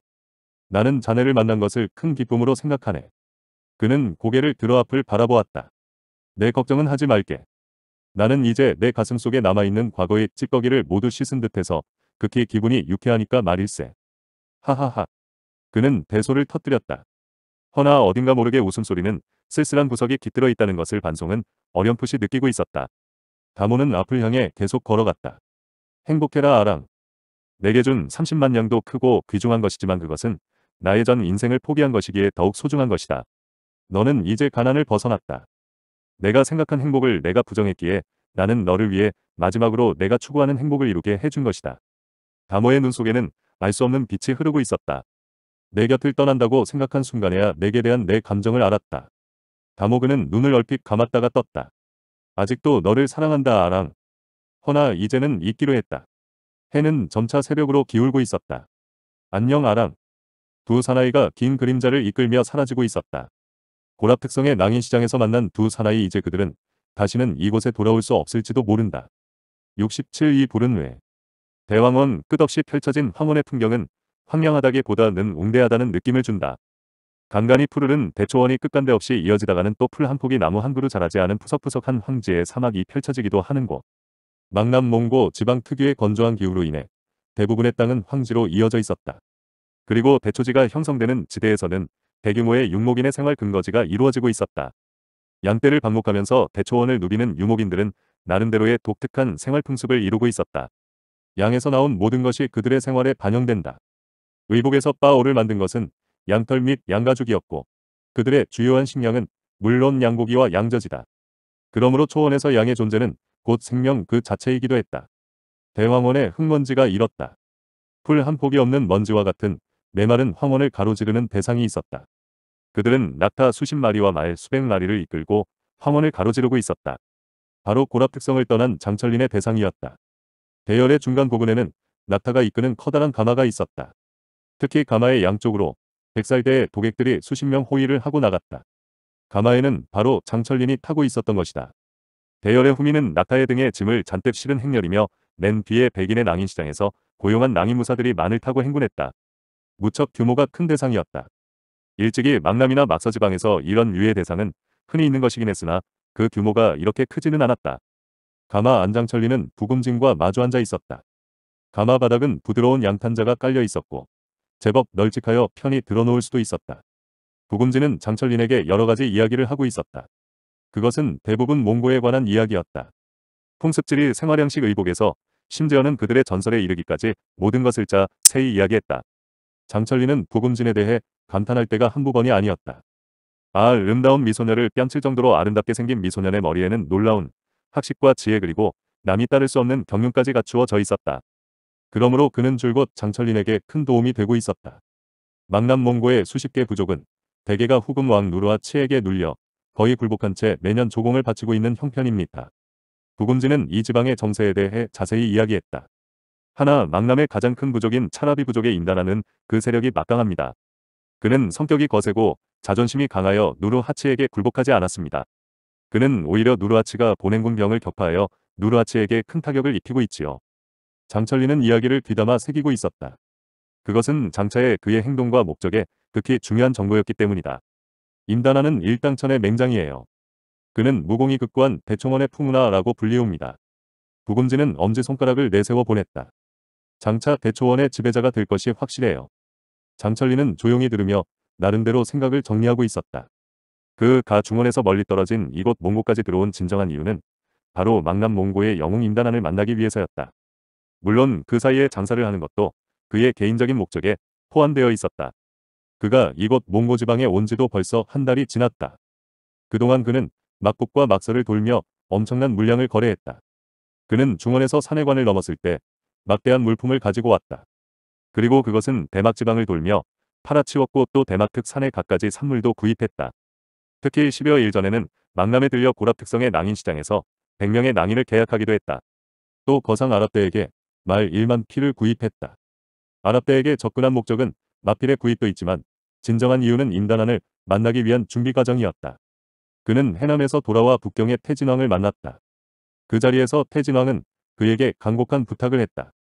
나는 자네를 만난 것을 큰 기쁨으로 생각하네. 그는 고개를 들어 앞을 바라보았다. 내 걱정은 하지 말게. 나는 이제 내 가슴 속에 남아있는 과거의 찌꺼기를 모두 씻은 듯해서 극히 기분이 유쾌하니까 말일세. 하하하. 그는 대소를 터뜨렸다. 허나 어딘가 모르게 웃음소리는 쓸쓸한 구석이 깃들어 있다는 것을 반송은 어렴풋이 느끼고 있었다. 다모는 앞을 향해 계속 걸어갔다. 행복해라 아랑. 내게 준 30만 냥도 크고 귀중한 것이지만 그것은 나의 전 인생을 포기한 것이기에 더욱 소중한 것이다. 너는 이제 가난을 벗어났다. 내가 생각한 행복을 내가 부정했기에 나는 너를 위해 마지막으로 내가 추구하는 행복을 이루게 해준 것이다. 다모의 눈 속에는 알 수 없는 빛이 흐르고 있었다. 내 곁을 떠난다고 생각한 순간에야 내게 대한 내 감정을 알았다. 다모그는 눈을 얼핏 감았다가 떴다. 아직도 너를 사랑한다 아랑. 허나 이제는 잊기로 했다. 해는 점차 새벽으로 기울고 있었다. 안녕 아랑. 두 사나이가 긴 그림자를 이끌며 사라지고 있었다. 고랍특성의 낭인시장에서 만난 두 사나이 이제 그들은 다시는 이곳에 돌아올 수 없을지도 모른다. 67이 부른 외 대왕원 끝없이 펼쳐진 황혼의 풍경은 황량하다기보다는 웅대하다는 느낌을 준다. 간간히 푸르른 대초원이 끝간데 없이 이어지다가는 또 풀 한 폭이 나무 한 그루 자라지 않은 푸석푸석한 황지의 사막이 펼쳐지기도 하는 곳. 망남 몽고 지방 특유의 건조한 기후로 인해 대부분의 땅은 황지로 이어져 있었다. 그리고 대초지가 형성되는 지대에서는 대규모의 육목인의 생활 근거지가 이루어지고 있었다. 양떼를 방목하면서 대초원을 누비는 유목인들은 나름대로의 독특한 생활 풍습을 이루고 있었다. 양에서 나온 모든 것이 그들의 생활에 반영된다. 의복에서 빠오를 만든 것은 양털 및 양가죽이었고 그들의 주요한 식량은 물론 양고기와 양저지다. 그러므로 초원에서 양의 존재는 곧 생명 그 자체이기도 했다. 대황원의 흙먼지가 일었다. 풀 한 폭이 없는 먼지와 같은 메마른 황원을 가로지르는 대상이 있었다. 그들은 낙타 수십 마리와 말 수백 마리를 이끌고 황원을 가로지르고 있었다. 바로 고랍 특성을 떠난 장철린의 대상이었다. 대열의 중간 부근에는 낙타가 이끄는 커다란 가마가 있었다. 특히 가마의 양쪽으로 백살대의 도객들이 수십 명 호위를 하고 나갔다. 가마에는 바로 장철린이 타고 있었던 것이다. 대열의 후미는 낙타의 등에 짐을 잔뜩 실은 행렬이며 맨 뒤에 백인의 낭인시장에서 고용한 낭인무사들이 만을 타고 행군했다. 무척 규모가 큰 대상이었다. 일찍이 망남이나 막서지방에서 이런 류의 대상은 흔히 있는 것이긴 했으나 그 규모가 이렇게 크지는 않았다. 가마 안장철리는 부금진과 마주 앉아 있었다. 가마 바닥은 부드러운 양탄자가 깔려 있었고 제법 널찍하여 편히 들어놓을 수도 있었다. 부금지는 장철린에게 여러가지 이야기를 하고 있었다. 그것은 대부분 몽고에 관한 이야기였다. 풍습질이 생활양식 의복에서 심지어는 그들의 전설에 이르기까지 모든 것을 짜 세이 이야기했다. 장철리은부금진에 대해 감탄할 때가 한두 번이 아니었다. 아 아름다운 미소녀를 뺨칠 정도로 아름답게 생긴 미소년의 머리에는 놀라운 학식과 지혜 그리고 남이 따를 수 없는 경륜까지 갖추어져 있었다. 그러므로 그는 줄곧 장철린에게 큰 도움이 되고 있었다. 망남몽고의 수십 개 부족은 대개가 후금 왕 누르와 치에게 눌려 거의 굴복한 채 매년 조공을 바치고 있는 형편입니다. 부금진은이 지방의 정세에 대해 자세히 이야기했다. 하나 망남의 가장 큰 부족인 차라비 부족에 인단하는그 세력이 막강합니다. 그는 성격이 거세고 자존심이 강하여 누르하치에게 굴복하지 않았습니다. 그는 오히려 누르하치가 보냉군병을 격파하여 누르하치에게 큰 타격을 입히고 있지요. 장철리는 이야기를 귀담아 새기고 있었다. 그것은 장차의 그의 행동과 목적에 극히 중요한 정보였기 때문이다. 임단하는 일당천의 맹장이에요. 그는 무공이 극구한 대청원의 풍문화라고 불리웁니다. 부금지는 엄지손가락을 내세워 보냈다. 장차 대초원의 지배자가 될 것이 확실해요. 장철리는 조용히 들으며 나름대로 생각을 정리하고 있었다. 그가 중원에서 멀리 떨어진 이곳 몽고까지 들어온 진정한 이유는 바로 망남 몽고의 영웅 임단안을 만나기 위해서였다. 물론 그 사이에 장사를 하는 것도 그의 개인적인 목적에 포함되어 있었다. 그가 이곳 몽고지방에 온 지도 벌써 한 달이 지났다. 그동안 그는 막국과 막서를 돌며 엄청난 물량을 거래했다. 그는 중원에서 산해관을 넘었을 때 막대한 물품을 가지고 왔다. 그리고 그것은 대막 지방을 돌며 팔아치웠고 또 대막 특산에 갖가지 산물도 구입했다. 특히 10여 일 전에는 망남에 들려 고랍 특성의 낭인 시장에서 100명의 낭인을 계약하기도 했다. 또 거상 아랍대에게 말 1만 피를 구입했다. 아랍대에게 접근한 목적은 마필의 구입도 있지만 진정한 이유는 임단안을 만나기 위한 준비 과정이었다. 그는 해남에서 돌아와 북경의 태진왕을 만났다. 그 자리에서 태진왕은 그에게 간곡한 부탁을 했다.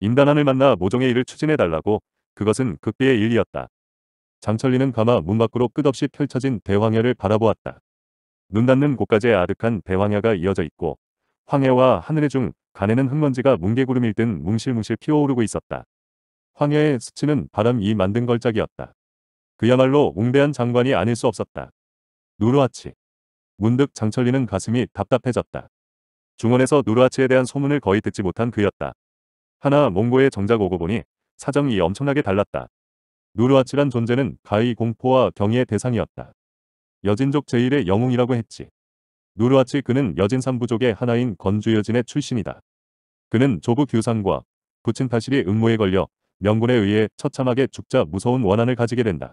임단안을 만나 모종의 일을 추진해달라고 그것은 극비의 일이었다. 장철리는 가마 문 밖으로 끝없이 펼쳐진 대황야를 바라보았다. 눈 닿는 곳까지 아득한 대황야가 이어져 있고 황해와 하늘의 중 간에는 흙먼지가 뭉게구름일 듯 뭉실뭉실 피어오르고 있었다. 황야의 수치는 바람이 만든 걸작이었다. 그야말로 웅대한 장관이 아닐 수 없었다. 누르하치. 문득 장철리는 가슴이 답답해졌다. 중원에서 누르하치에 대한 소문을 거의 듣지 못한 그였다. 하나 몽고의 정작 오고 보니 사정이 엄청나게 달랐다. 누르하치란 존재는 가히 공포와 경의의 대상이었다. 여진족 제1의 영웅이라고 했지. 누르아츠 그는 여진산 부족의 하나인 건주여진의 출신이다. 그는 조부 규상과 부친타실이 음모에 걸려 명군에 의해 처참하게 죽자 무서운 원한을 가지게 된다.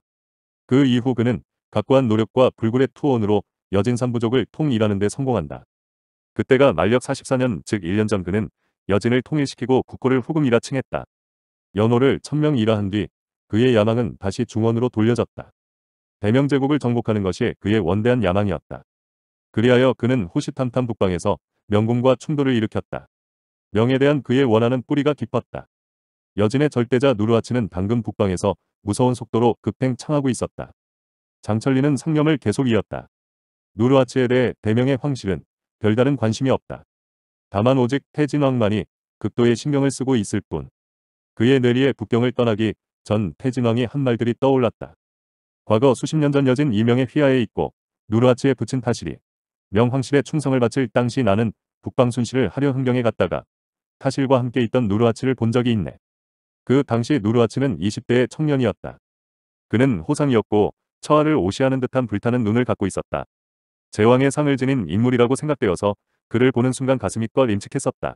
그 이후 그는 각고한 노력과 불굴의 투원으로 여진산 부족을 통일하는 데 성공한다. 그때가 만력 44년 즉 1년 전 그는 여진을 통일시키고 국고를 후금이라 칭했다. 연호를 천명이라 한 뒤 그의 야망은 다시 중원으로 돌려졌다. 대명제국을 정복하는 것이 그의 원대한 야망이었다. 그리하여 그는 호시탐탐 북방에서 명군과 충돌을 일으켰다. 명에 대한 그의 원하는 뿌리가 깊었다. 여진의 절대자 누르아치는 당금 북방에서 무서운 속도로 급행 창하고 있었다. 장철리는 상념을 계속 이었다. 누르아치에 대해 대명의 황실은 별다른 관심이 없다. 다만 오직 태진왕만이 극도의 신경을 쓰고 있을 뿐. 그의 내리에 북경을 떠나기 전 태진왕이 한 말들이 떠올랐다. 과거 수십 년 전 여진 이명의 휘하에 있고 누르아치에 붙인 타실이 명황실에 충성을 바칠 당시 나는 북방순실을 하려 흥경에 갔다가 타실과 함께 있던 누르아치를 본 적이 있네. 그 당시 누르아치는 20대의 청년이었다. 그는 호상이었고 처하를 오시하는 듯한 불타는 눈을 갖고 있었다. 제왕의 상을 지닌 인물이라고 생각되어서 그를 보는 순간 가슴이 껄림칙했었다.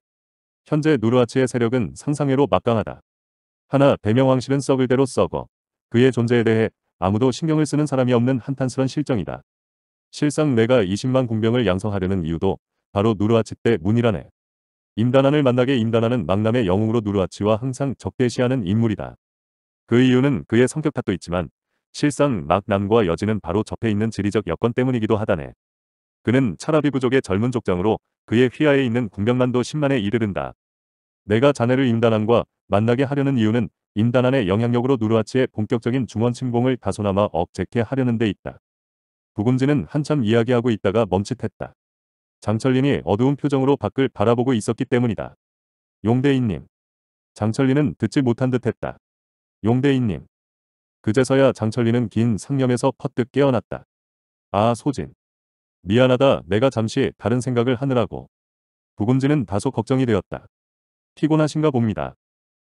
현재 누르아치의 세력은 상상외로 막강하다. 하나 배명왕실은 썩을 대로 썩어 그의 존재에 대해 아무도 신경을 쓰는 사람이 없는 한탄스런 실정이다. 실상 내가 20만 공병을 양성하려는 이유도 바로 누르하치 때 문이라네. 임단안을 만나게 임단안은 망남의 영웅으로 누르하치와 항상 적대시하는 인물이다. 그 이유는 그의 성격 탓도 있지만 실상 막남과 여지는 바로 접해 있는 지리적 여건 때문이기도 하다네. 그는 차라비 부족의 젊은 족장으로 그의 휘하에 있는 궁병만도 10만에 이르른다. 내가 자네를 임단안과 만나게 하려는 이유는 임단안의 영향력으로 누르하치의 본격적인 중원 침공을 다소나마 억제케 하려는 데 있다. 구금진은 한참 이야기하고 있다가 멈칫했다. 장철린이 어두운 표정으로 밖을 바라보고 있었기 때문이다. 용대인님. 장철린은 듣지 못한 듯했다. 용대인님. 그제서야 장철린은 긴 상념에서 퍼뜩 깨어났다. 아 소진. 미안하다 내가 잠시 다른 생각을 하느라고. 구금진은 다소 걱정이 되었다. 피곤하신가 봅니다.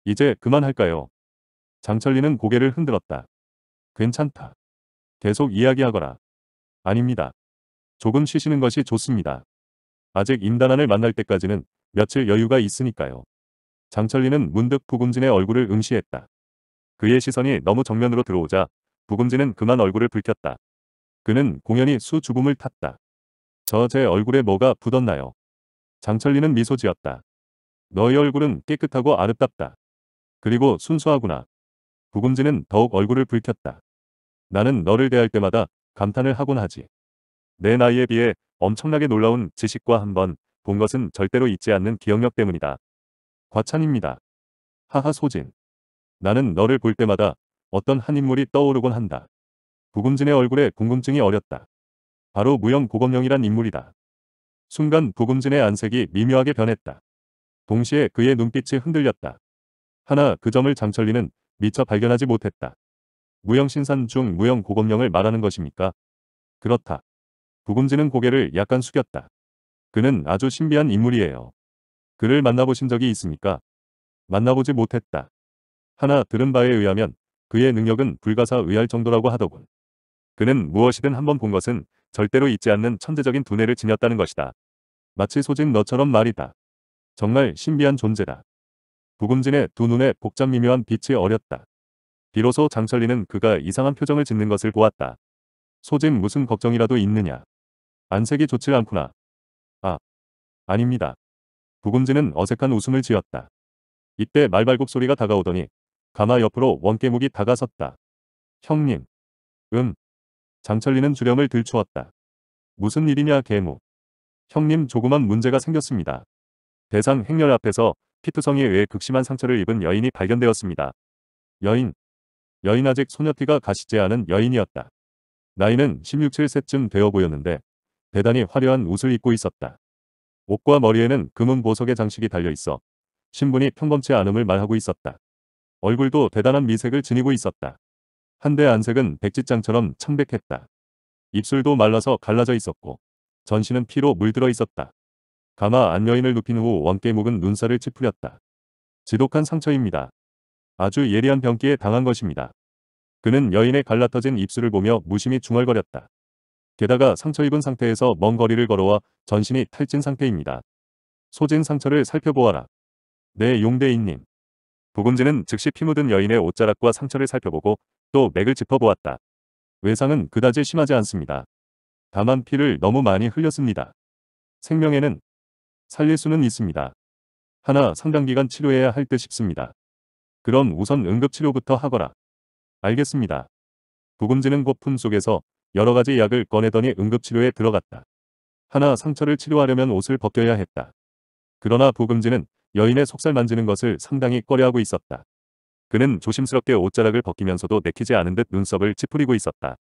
이제 그만할까요? 장철리는 고개를 흔들었다. 괜찮다. 계속 이야기하거라. 아닙니다. 조금 쉬시는 것이 좋습니다. 아직 임단안을 만날 때까지는 며칠 여유가 있으니까요. 장철리는 문득 부금진의 얼굴을 응시했다. 그의 시선이 너무 정면으로 들어오자 부금진은 그만 얼굴을 붉혔다. 그는 공연히 수죽음을 탔다. 저 제 얼굴에 뭐가 붙었나요? 장철리는 미소 지었다. 너의 얼굴은 깨끗하고 아름답다. 그리고 순수하구나. 부금진은 더욱 얼굴을 붉혔다. 나는 너를 대할 때마다 감탄을 하곤 하지. 내 나이에 비해 엄청나게 놀라운 지식과 한번 본 것은 절대로 잊지 않는 기억력 때문이다. 과찬입니다. 하하 소진. 나는 너를 볼 때마다 어떤 한 인물이 떠오르곤 한다. 부금진의 얼굴에 궁금증이 어렸다. 바로 무영 고검령이란 인물이다. 순간 부금진의 안색이 미묘하게 변했다. 동시에 그의 눈빛이 흔들렸다. 하나 그 점을 장철리는 미처 발견하지 못했다. 무형신산 중 무형고검령을 말하는 것입니까? 그렇다. 구금지는 고개를 약간 숙였다. 그는 아주 신비한 인물이에요. 그를 만나보신 적이 있습니까? 만나보지 못했다. 하나 들은 바에 의하면 그의 능력은 불가사의할 정도라고 하더군. 그는 무엇이든 한번 본 것은 절대로 잊지 않는 천재적인 두뇌를 지녔다는 것이다. 마치 소진 너처럼 말이다. 정말 신비한 존재다. 부금진의두 눈에 복잡 미묘한 빛이 어렸다. 비로소 장철리는 그가 이상한 표정을 짓는 것을 보았다. 소진 무슨 걱정이라도 있느냐. 안색이 좋지 않구나. 아, 아닙니다. 부금지는 어색한 웃음을 지었다. 이때 말발굽 소리가 다가오더니 가마 옆으로 원깨묵이 다가섰다. 형님. 음. 장철리는 주렴을 들추었다. 무슨 일이냐 개무. 형님 조그만 문제가 생겼습니다. 대상 행렬 앞에서 피투성이에 의해 극심한 상처를 입은 여인이 발견되었습니다. 여인, 여인 아직 소녀티가 가시지 않은 여인이었다. 나이는 16, 7세쯤 되어 보였는데 대단히 화려한 옷을 입고 있었다. 옷과 머리에는 금은 보석의 장식이 달려 있어 신분이 평범치 않음을 말하고 있었다. 얼굴도 대단한 미색을 지니고 있었다. 한데 안색은 백지장처럼 창백했다. 입술도 말라서 갈라져 있었고 전신은 피로 물들어 있었다. 가마 안여인을 눕힌 후 원께 묵은 눈살을 찌푸렸다. 지독한 상처입니다. 아주 예리한 병기에 당한 것입니다. 그는 여인의 갈라터진 입술을 보며 무심히 중얼거렸다. 게다가 상처 입은 상태에서 먼 거리를 걸어와 전신이 탈진 상태입니다. 소진 상처를 살펴보아라. 네 용대인님. 부금지는 즉시 피 묻은 여인의 옷자락과 상처를 살펴보고 또 맥을 짚어보았다. 외상은 그다지 심하지 않습니다. 다만 피를 너무 많이 흘렸습니다. 생명에는 살릴 수는 있습니다. 하나 상당 기간 치료해야 할 듯 싶습니다. 그럼 우선 응급치료부터 하거라. 알겠습니다. 부금지는고 품속에서 여러 가지 약을 꺼내더니 응급치료에 들어갔다. 하나 상처를 치료하려면 옷을 벗겨야 했다. 그러나 부금지는 여인의 속살 만지는 것을 상당히 꺼려하고 있었다. 그는 조심스럽게 옷자락을 벗기면서도 내키지 않은 듯 눈썹을 찌푸리고 있었다.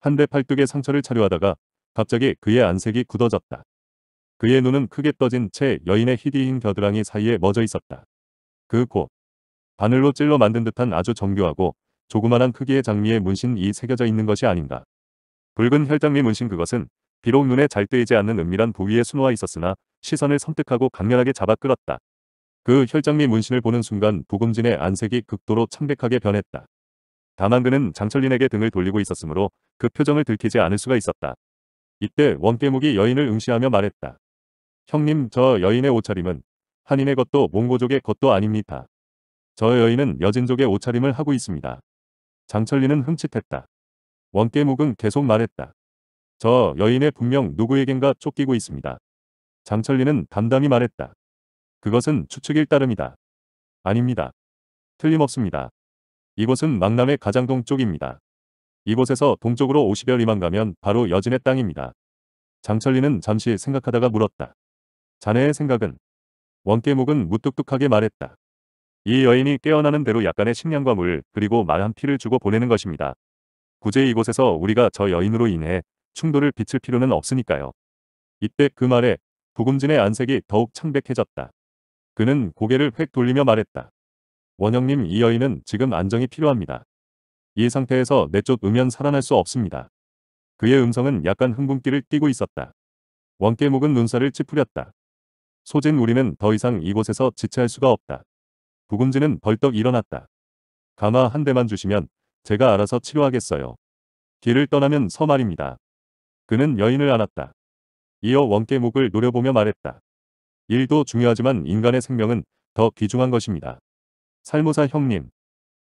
한 대 팔뚝에 상처를 차려하다가 갑자기 그의 안색이 굳어졌다. 그의 눈은 크게 떠진 채 여인의 히디인 겨드랑이 사이에 멎어 있었다. 그곧 바늘로 찔러 만든 듯한 아주 정교하고 조그만한 크기의 장미의 문신이 새겨져 있는 것이 아닌가. 붉은 혈장미 문신 그것은 비록 눈에 잘 떼이지 않는 은밀한 부위에 수놓아 있었으나 시선을 섬뜩하고 강렬하게 잡아 끌었다. 그 혈장미 문신을 보는 순간 부금진의 안색이 극도로 창백하게 변했다. 다만 그는 장철린에게 등을 돌리고 있었으므로 그 표정을 들키지 않을 수가 있었다. 이때 원깨묵이 여인을 응시하며 말했다. 형님 저 여인의 옷차림은 한인의 것도 몽고족의 것도 아닙니다. 저 여인은 여진족의 옷차림을 하고 있습니다. 장철리는 흠칫했다. 원깨묵은 계속 말했다. 저 여인의 분명 누구에겐가 쫓기고 있습니다. 장철리는 담담히 말했다. 그것은 추측일 따름이다. 아닙니다. 틀림없습니다. 이곳은 망남의 가장 동쪽입니다. 이곳에서 동쪽으로 50여리만 가면 바로 여진의 땅입니다. 장철리는 잠시 생각하다가 물었다. 자네의 생각은? 원깨묵은 무뚝뚝하게 말했다. 이 여인이 깨어나는 대로 약간의 식량과 물 그리고 말 한 피를 주고 보내는 것입니다. 구제 이곳에서 우리가 저 여인으로 인해 충돌을 비칠 필요는 없으니까요. 이때 그 말에 부금진의 안색이 더욱 창백해졌다. 그는 고개를 획 돌리며 말했다. 원형님 이 여인은 지금 안정이 필요합니다. 이 상태에서 내쫓으면 살아날 수 없습니다. 그의 음성은 약간 흥분기를 띠고 있었다. 원깨 묵은 눈살을 찌푸렸다. 소진 우리는 더 이상 이곳에서 지체할 수가 없다. 구금지는 벌떡 일어났다. 가마 한 대만 주시면 제가 알아서 치료하겠어요. 길을 떠나면서 말입니다. 그는 여인을 안았다. 이어 원깨목을 노려보며 말했다. 일도 중요하지만 인간의 생명은 더 귀중한 것입니다. 살모사 형님.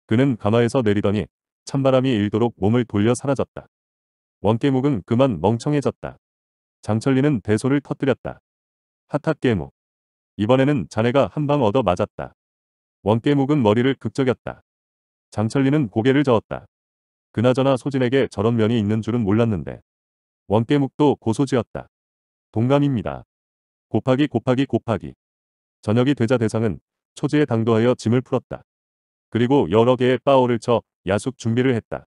그는 가마에서 내리더니 찬바람이 일도록 몸을 돌려 사라졌다. 원깨목은 그만 멍청해졌다. 장철리는 대소를 터뜨렸다. 핫핫깨목. 이번에는 자네가 한 방 얻어 맞았다. 원께 묵은 머리를 극적였다. 장철리는 고개를 저었다. 그나저나 소진에게 저런 면이 있는 줄은 몰랐는데. 원께묵도 고소지었다. 동감입니다. 곱하기 곱하기 곱하기. 저녁이 되자 대상은 초지에 당도하여 짐을 풀었다. 그리고 여러 개의 빠오를 쳐 야숙 준비를 했다.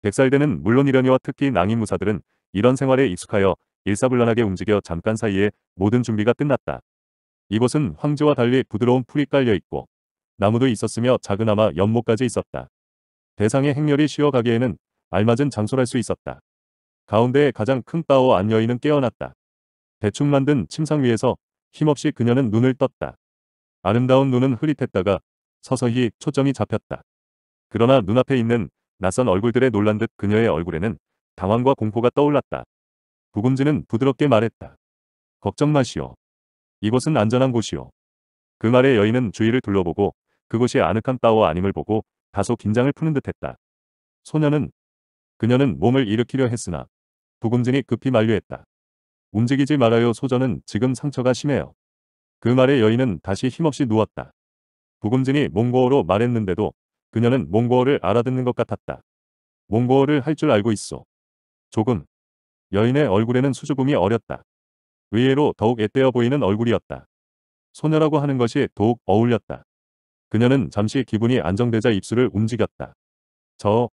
백살대는 물론이련이와 특히 낭인무사들은 이런 생활에 익숙하여 일사불란하게 움직여 잠깐 사이에 모든 준비가 끝났다. 이곳은 황제와 달리 부드러운 풀이 깔려있고 나무도 있었으며 작은아마 연못까지 있었다. 대상의 행렬이 쉬어가기에는 알맞은 장소랄 수 있었다. 가운데에 가장 큰 따오 안 여인은 깨어났다. 대충 만든 침상 위에서 힘없이 그녀는 눈을 떴다. 아름다운 눈은 흐릿했다가 서서히 초점이 잡혔다. 그러나 눈앞에 있는 낯선 얼굴들의 놀란 듯 그녀의 얼굴에는 당황과 공포가 떠올랐다. 부금지는 부드럽게 말했다. 걱정 마시오. 이곳은 안전한 곳이오. 그 말에 여인은 주위를 둘러보고 그곳이 아늑한 따오 아님을 보고 다소 긴장을 푸는 듯했다. 소녀는 그녀는 몸을 일으키려 했으나 부금진이 급히 만류했다. 움직이지 말아요 소저는 지금 상처가 심해요. 그 말에 여인은 다시 힘없이 누웠다. 부금진이 몽고어로 말했는데도 그녀는 몽고어를 알아듣는 것 같았다. 몽고어를 할 줄 알고 있어. 조금. 여인의 얼굴에는 수줍음이 어렸다. 의외로 더욱 애떼어 보이는 얼굴이었다. 소녀라고 하는 것이 더욱 어울렸다. 그녀는 잠시 기분이 안정되자 입술을 움직였다. 저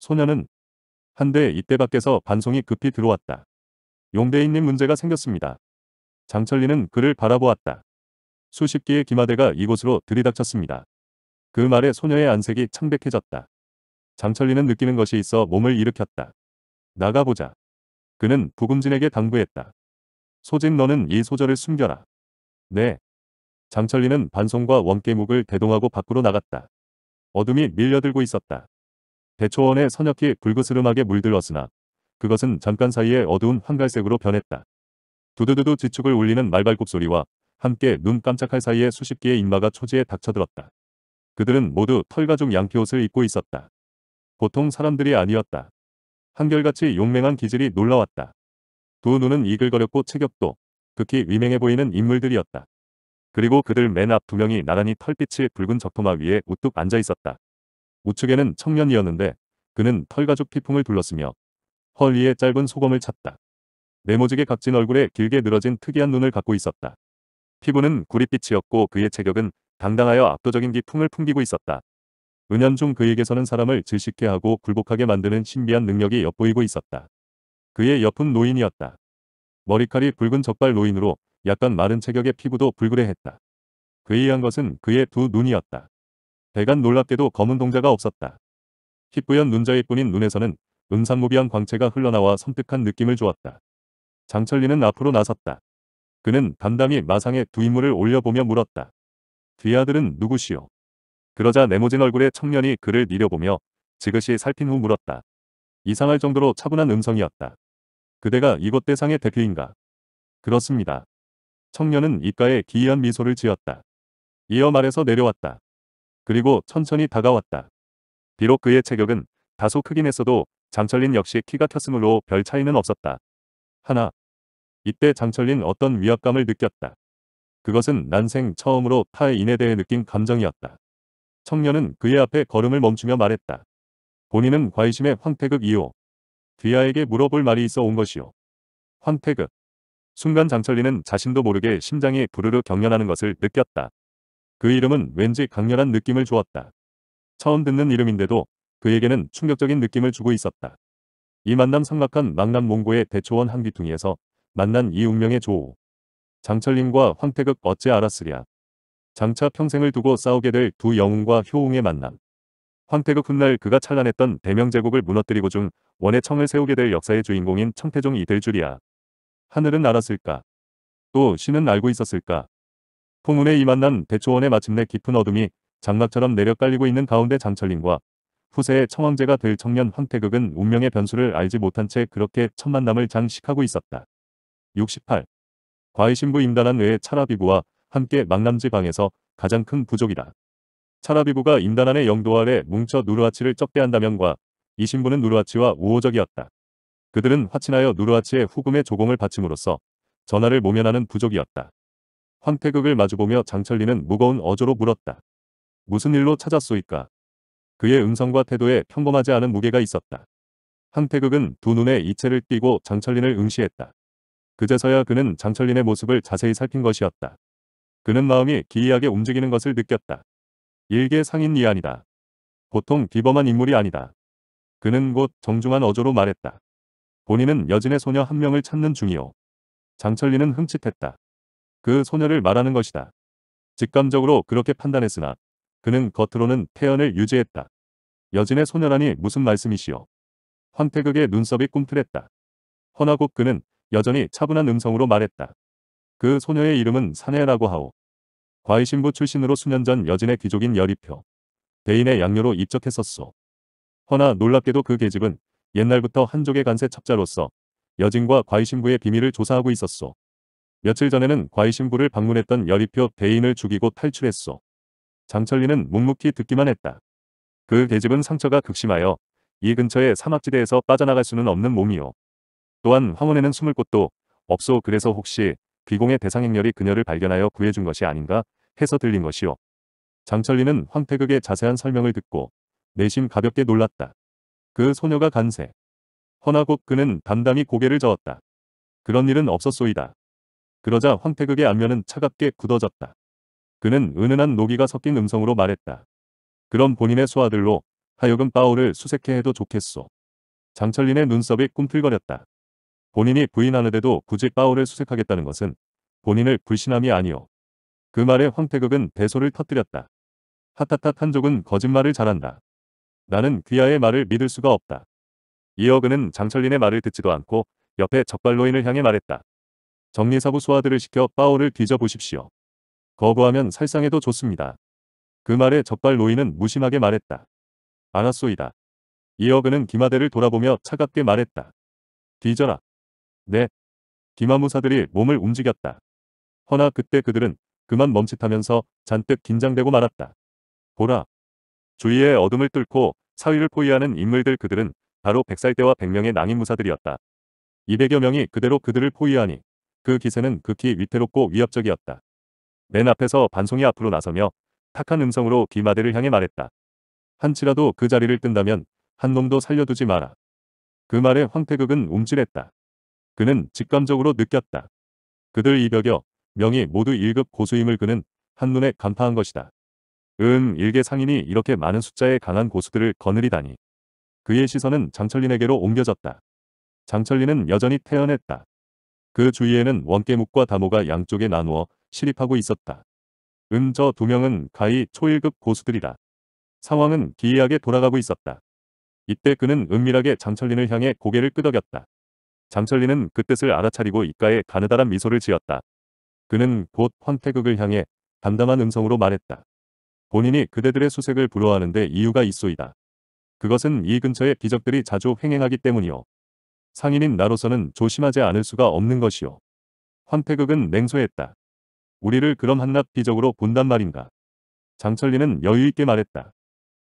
소녀는 한데 이때 밖에서 반송이 급히 들어왔다. 용대인님 문제가 생겼습니다. 장철리는 그를 바라보았다. 수십 개의 기마대가 이곳으로 들이닥쳤습니다. 그 말에 소녀의 안색이 창백해졌다. 장철리는 느끼는 것이 있어 몸을 일으켰다. 나가보자. 그는 부금진에게 당부했다. 소진 너는 이 소절을 숨겨라. 네. 장철리는 반송과 원깨묵을 대동하고 밖으로 나갔다. 어둠이 밀려들고 있었다. 대초원의 선역히 불그스름하게 물들었으나 그것은 잠깐 사이에 어두운 황갈색으로 변했다. 두두두두 지축을 울리는 말발굽 소리와 함께 눈 깜짝할 사이에 수십 개의 인마가 초지에 닥쳐들었다. 그들은 모두 털가죽 양키옷을 입고 있었다. 보통 사람들이 아니었다. 한결같이 용맹한 기질이 놀라웠다. 두 눈은 이글거렸고 체격도 극히 위맹해 보이는 인물들이었다. 그리고 그들 맨 앞 두 명이 나란히 털빛의 붉은 적토마 위에 우뚝 앉아 있었다. 우측에는 청년이었는데 그는 털가죽 피풍을 둘렀으며 헐 위에 짧은 소검을 찼다. 네모지게 각진 얼굴에 길게 늘어진 특이한 눈을 갖고 있었다. 피부는 구릿빛이었고 그의 체격은 당당하여 압도적인 기풍을 풍기고 있었다. 은연중 그에게서는 사람을 질식해 하고 굴복하게 만드는 신비한 능력이 엿보이고 있었다. 그의 옆은 노인이었다. 머리칼이 붉은 적발 노인으로 약간 마른 체격의 피부도 불그레했다. 괴이한 것은 그의 두 눈이었다. 배간 놀랍게도 검은 동자가 없었다. 희뿌연 눈자일 뿐인 눈에서는 은산무비한 광채가 흘러나와 섬뜩한 느낌을 주었다. 장철리는 앞으로 나섰다. 그는 담담히 마상의두 인물을 올려보며 물었다. 뒤아들은 누구시오? 그러자 네모진 얼굴의 청년이 그를 미려보며 지그시 살핀 후 물었다. 이상할 정도로 차분한 음성이었다. 그대가 이곳 대상의 대표인가? 그렇습니다. 청년은 입가에 기이한 미소를 지었다. 이어 말에서 내려왔다. 그리고 천천히 다가왔다. 비록 그의 체격은 다소 크긴 했어도 장철린 역시 키가 컸으므로 별 차이는 없었다. 하나. 이때 장철린 어떤 위압감을 느꼈다. 그것은 난생 처음으로 타인에 대해 느낀 감정이었다. 청년은 그의 앞에 걸음을 멈추며 말했다. 본인은 과의심의 황태극 이호 뒤아에게 물어볼 말이 있어 온것이요 황태극. 순간 장철리는 자신도 모르게 심장이 부르르 경련하는 것을 느꼈다. 그 이름은 왠지 강렬한 느낌을 주었다. 처음 듣는 이름인데도 그에게는 충격적인 느낌을 주고 있었다. 이 만남 상막한 망남 몽고의 대초원 한귀퉁이에서 만난 이 운명의 조우. 장철림과 황태극 어찌 알았으랴. 장차 평생을 두고 싸우게 될 두 영웅과 효웅의 만남. 황태극 훗날 그가 찬란했던 대명제국을 무너뜨리고 중 원의 청을 세우게 될 역사의 주인공인 청태종이 될 줄이야. 하늘은 알았을까? 또 신은 알고 있었을까? 풍운에 이만난대초원의 마침내 깊은 어둠이 장막처럼 내려 깔리고 있는 가운데 장철림과 후세의 청왕제가될 청년 황태극은 운명의 변수를 알지 못한 채 그렇게 첫 만남을 장식하고 있었다. 68. 과외신부 임단한 외에 차라비부와 함께 망남지 방에서 가장 큰 부족이다. 차라비부가 임단한의 영도 아래 뭉쳐 누르아치를 적대한다면과 이 신부는 누르아치와 우호적이었다. 그들은 화친하여 누르하치의 후금의 조공을 바침으로써 전하를 모면하는 부족이었다. 황태극을 마주보며 장철리는 무거운 어조로 물었다. 무슨 일로 찾았소이까? 그의 음성과 태도에 평범하지 않은 무게가 있었다. 황태극은 두 눈에 이채를 띠고 장철린을 응시했다. 그제서야 그는 장철린의 모습을 자세히 살핀 것이었다. 그는 마음이 기이하게 움직이는 것을 느꼈다. 일개 상인이 아니다. 보통 비범한 인물이 아니다. 그는 곧 정중한 어조로 말했다. 본인은 여진의 소녀 한 명을 찾는 중이오. 장철리는 흠칫했다. 그 소녀를 말하는 것이다. 직감적으로 그렇게 판단했으나 그는 겉으로는 태연을 유지했다. 여진의 소녀라니 무슨 말씀이시오. 황태극의 눈썹이 꿈틀했다. 허나 곧 그는 여전히 차분한 음성으로 말했다. 그 소녀의 이름은 사내라고 하오. 과이신부 출신으로 수년 전 여진의 귀족인 여리표. 대인의 양녀로 입적했었소. 허나 놀랍게도 그 계집은 옛날부터 한족의 간세 첩자로서 여진과 과이신부의 비밀을 조사하고 있었소. 며칠 전에는 과이신부를 방문했던 여리표 대인을 죽이고 탈출했소. 장철리는 묵묵히 듣기만 했다. 그 계집은 상처가 극심하여 이 근처의 사막지대에서 빠져나갈 수는 없는 몸이요. 또한 황혼에는 숨을 곳도 없소 그래서 혹시 귀공의 대상 행렬이 그녀를 발견하여 구해준 것이 아닌가 해서 들린 것이요. 장철리는 황태극의 자세한 설명을 듣고 내심 가볍게 놀랐다. 그 소녀가 간세. 허나 곧 그는 담담히 고개를 저었다. 그런 일은 없었소이다. 그러자 황태극의 안면은 차갑게 굳어졌다. 그는 은은한 노기가 섞인 음성으로 말했다. 그럼 본인의 소아들로 하여금 바오를 수색해 해도 좋겠소. 장철린의 눈썹이 꿈틀거렸다. 본인이 부인하는데도 굳이 바오를 수색하겠다는 것은 본인을 불신함이 아니오. 그 말에 황태극은 대소를 터뜨렸다. 하타타 탄족은 거짓말을 잘한다. 나는 귀하의 말을 믿을 수가 없다. 이어 그는 장철린의 말을 듣지도 않고 옆에 적발로인을 향해 말했다. 정리사부 소화들을 시켜 파오를 뒤져보십시오. 거부하면 살상해도 좋습니다. 그 말에 적발로인은 무심하게 말했다. 알았소이다. 이어 그는 김하대를 돌아보며 차갑게 말했다. 뒤져라. 네. 김하무사들이 몸을 움직였다. 허나 그때 그들은 그만 멈칫하면서 잔뜩 긴장되고 말았다. 보라, 주위의 어둠을 뚫고 사위를 포위하는 인물들 그들은 바로 백살대와 백명의 낭인무사들이었다. 200여 명이 그대로 그들을 포위하니 그 기세는 극히 위태롭고 위협적이었다. 맨 앞에서 반송이 앞으로 나서며 탁한 음성으로 기마대를 향해 말했다. 한치라도 그 자리를 뜬다면 한 놈도 살려두지 마라. 그 말에 황태극은 움찔했다. 그는 직감적으로 느꼈다. 그들 이벽여 명이 모두 1급 고수임을 그는 한눈에 간파한 것이다. 은 일개 상인이 이렇게 많은 숫자의 강한 고수들을 거느리다니. 그의 시선은 장철린에게로 옮겨졌다. 장철린은 여전히 태연했다. 그 주위에는 원깨묵과 다모가 양쪽에 나누어 실입하고 있었다. 은저두 명은 가히 초일급 고수들이다. 상황은 기이하게 돌아가고 있었다. 이때 그는 은밀하게 장철린을 향해 고개를 끄덕였다. 장철린은 그 뜻을 알아차리고 입가에 가느다란 미소를 지었다. 그는 곧 황태극을 향해 담담한 음성으로 말했다. 본인이 그대들의 수색을 불허하는데 이유가 있소이다. 그것은 이 근처에 비적들이 자주 횡행하기 때문이요. 상인인 나로서는 조심하지 않을 수가 없는 것이요. 황태극은 냉소했다. 우리를 그럼 한낱 비적으로 본단 말인가. 장철리는 여유있게 말했다.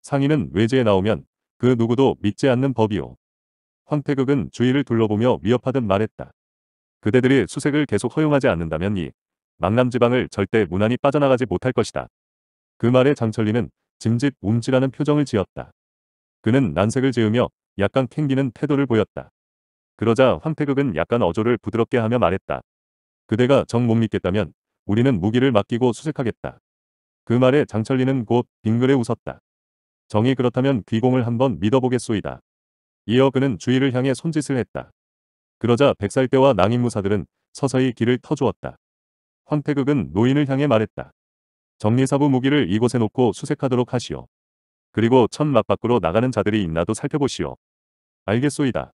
상인은 외제에 나오면 그 누구도 믿지 않는 법이요. 황태극은 주위를 둘러보며 위협하듯 말했다. 그대들이 수색을 계속 허용하지 않는다면 이 망남지방을 절대 무난히 빠져나가지 못할 것이다. 그 말에 장철리는 짐짓 움찔하는 표정을 지었다. 그는 난색을 지으며 약간 캥기는 태도를 보였다. 그러자 황태극은 약간 어조를 부드럽게 하며 말했다. 그대가 정 못 믿겠다면 우리는 무기를 맡기고 수색하겠다. 그 말에 장철리는 곧빙글에 웃었다. 정이 그렇다면 귀공을 한번 믿어보겠소이다. 이어 그는 주위를 향해 손짓을 했다. 그러자 백살대와 낭인무사들은 서서히 길을 터주었다. 황태극은 노인을 향해 말했다. 정리사부 무기를 이곳에 놓고 수색하도록 하시오. 그리고 천막 밖으로 나가는 자들이 있나도 살펴보시오. 알겠소이다.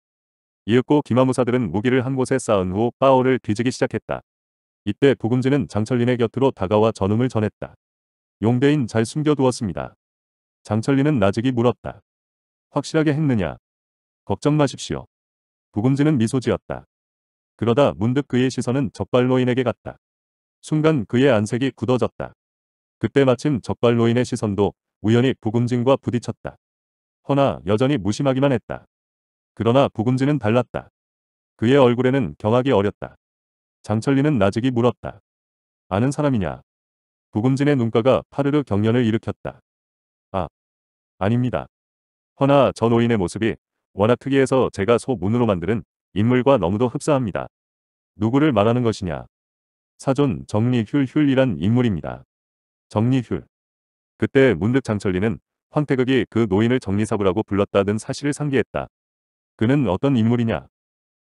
이윽고 기마무사들은 무기를 한 곳에 쌓은 후 빠오를 뒤지기 시작했다. 이때 부금진은 장철린의 곁으로 다가와 전음을 전했다. 용대인 잘 숨겨두었습니다. 장철린은 나직이 물었다. 확실하게 했느냐? 걱정 마십시오. 부금진은 미소 지었다. 그러다 문득 그의 시선은 적발로인에게 갔다. 순간 그의 안색이 굳어졌다. 그때 마침 적발노인의 시선도 우연히 부금진과 부딪혔다. 허나 여전히 무심하기만 했다. 그러나 부금진은 달랐다. 그의 얼굴에는 경악이 어렸다. 장철리는 나직이 물었다. 아는 사람이냐? 부금진의 눈가가 파르르 경련을 일으켰다. 아, 아닙니다. 허나 저 노인의 모습이 워낙 특이해서 제가 소문으로 만드는 인물과 너무도 흡사합니다. 누구를 말하는 것이냐? 사존 정리 휠휠이란 인물입니다. 정리휴. 그때 문득 장철리는 황태극이 그 노인을 정리사부라고 불렀다는 사실을 상기했다. 그는 어떤 인물이냐?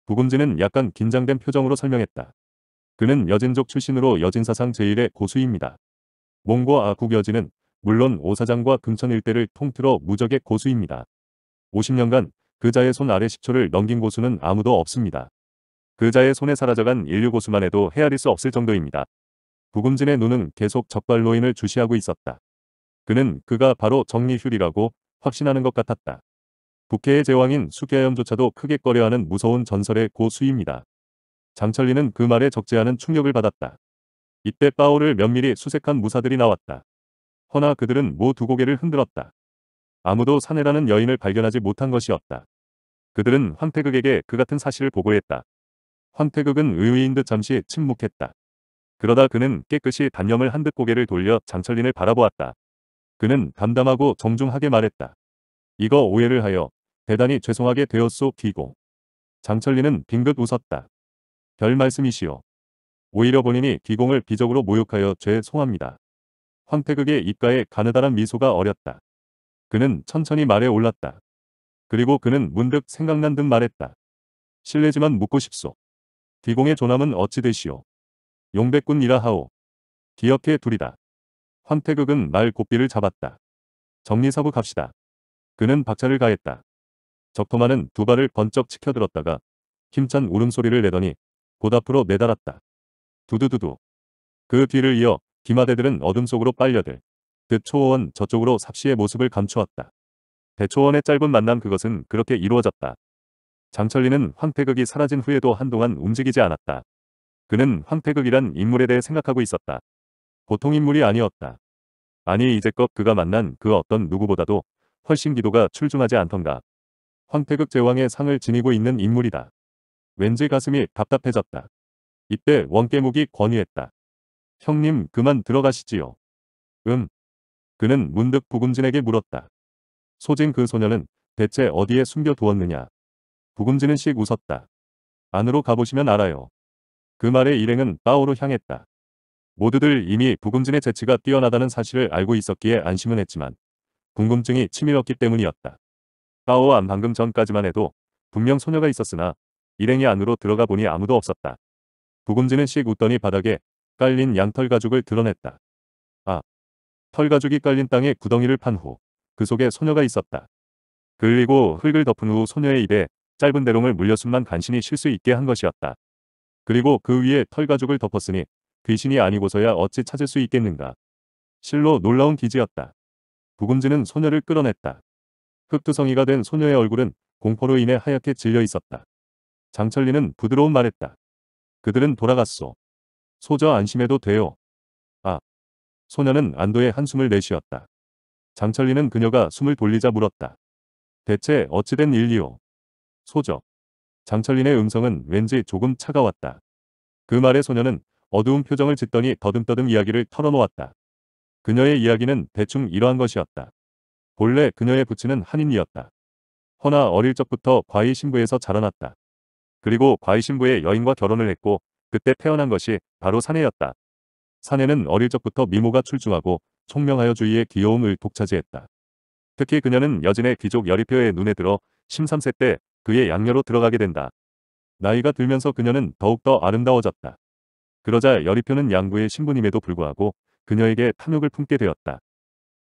부금지는 약간 긴장된 표정으로 설명했다. 그는 여진족 출신으로 여진사상 제1의 고수입니다. 몽고 아국 여진은 물론 오사장과 금천 일대를 통틀어 무적의 고수입니다. 50년간 그자의 손 아래 10초를 넘긴 고수는 아무도 없습니다. 그자의 손에 사라져간 인류 고수만 해도 헤아릴 수 없을 정도입니다. 구금진의 눈은 계속 적발로인을 주시하고 있었다. 그는 그가 바로 정리휴리라고 확신하는 것 같았다. 국회의 제왕인 수계염조차도 크게 꺼려하는 무서운 전설의 고수입니다. 장철리는 그 말에 적지 않은 충격을 받았다. 이때 빠오를 면밀히 수색한 무사들이 나왔다. 허나 그들은 모두 고개를 흔들었다. 아무도 사내라는 여인을 발견하지 못한 것이었다. 그들은 황태극에게 그 같은 사실을 보고했다. 황태극은 의외인 듯 잠시 침묵했다. 그러다 그는 깨끗이 단념을 한 듯 고개를 돌려 장철린을 바라보았다. 그는 담담하고 정중하게 말했다. 이거 오해를 하여 대단히 죄송하게 되었소 기고. 장철린은 빙긋 웃었다. 별 말씀이시오. 오히려 본인이 기공을 비적으로 모욕하여 죄송합니다. 황태극의 입가에 가느다란 미소가 어렸다. 그는 천천히 말에 올랐다. 그리고 그는 문득 생각난 듯 말했다. 실례지만 묻고 싶소. 기공의 존함은 어찌 되시오. 용백군이라 하오. 기억해 둘이다. 황태극은 말 곱비를 잡았다. 정리사부 갑시다. 그는 박차를 가했다. 적토마는 두 발을 번쩍 치켜들었다가 힘찬 울음소리를 내더니 곧 앞으로 내달았다. 두두두두. 그 뒤를 이어 기마대들은 어둠 속으로 빨려들 대 초원 저쪽으로 삽시의 모습을 감추었다. 대초원의 짧은 만남 그것은 그렇게 이루어졌다. 장철리는 황태극이 사라진 후에도 한동안 움직이지 않았다. 그는 황태극이란 인물에 대해 생각하고 있었다. 보통 인물이 아니었다. 아니 이제껏 그가 만난 그 어떤 누구보다도 훨씬 기도가 출중하지 않던가. 황태극 제왕의 상을 지니고 있는 인물이다. 왠지 가슴이 답답해졌다. 이때 원깨묵이 권유했다. 형님 그만 들어가시지요. 음. 그는 문득 부금진에게 물었다. 소진 그 소녀는 대체 어디에 숨겨두었느냐. 부금진은 씩 웃었다. 안으로 가보시면 알아요. 그 말의 일행은 따오로 향했다. 모두들 이미 부금진의 재치가 뛰어나다는 사실을 알고 있었기에 안심은 했지만 궁금증이 치밀었기 때문이었다. 따오 안 방금 전까지만 해도 분명 소녀가 있었으나 일행이 안으로 들어가 보니 아무도 없었다. 부금진은 씩 웃더니 바닥에 깔린 양털 가죽을 드러냈다. 아, 털 가죽이 깔린 땅에 구덩이를 판 후 그 속에 소녀가 있었다. 그리고 흙을 덮은 후 소녀의 입에 짧은 대롱을 물려숨만 간신히 쉴 수 있게 한 것이었다. 그리고 그 위에 털가죽을 덮었으니 귀신이 아니고서야 어찌 찾을 수 있겠는가. 실로 놀라운 기지였다. 부금지는 소녀를 끌어냈다. 흑두성이가된 소녀의 얼굴은 공포로 인해 하얗게 질려 있었다. 장철리는 부드러운 말했다. 그들은 돌아갔소. 소저 안심해도 돼요. 아. 소녀는 안도의 한숨을 내쉬었다. 장철리는 그녀가 숨을 돌리자 물었다. 대체 어찌된 일이오? 소저. 장철린의 음성은 왠지 조금 차가웠다. 그 말에 소녀는 어두운 표정을 짓더니 더듬더듬 이야기를 털어놓았다. 그녀의 이야기는 대충 이러한 것이었다. 본래 그녀의 부친은 한인이었다. 허나 어릴 적부터 과이 신부에서 자라났다. 그리고 과이 신부의 여인과 결혼을 했고 그때 태어난 것이 바로 사내였다. 사내는 어릴 적부터 미모가 출중하고 총명하여 주위의 귀여움을 독차지했다. 특히 그녀는 여진의 귀족 여리표의 눈에 들어 13세 때 그의 양녀로 들어가게 된다. 나이가 들면서 그녀는 더욱더 아름다워졌다. 그러자 여리표는 양부의 신부님에도 불구하고 그녀에게 탐욕을 품게 되었다.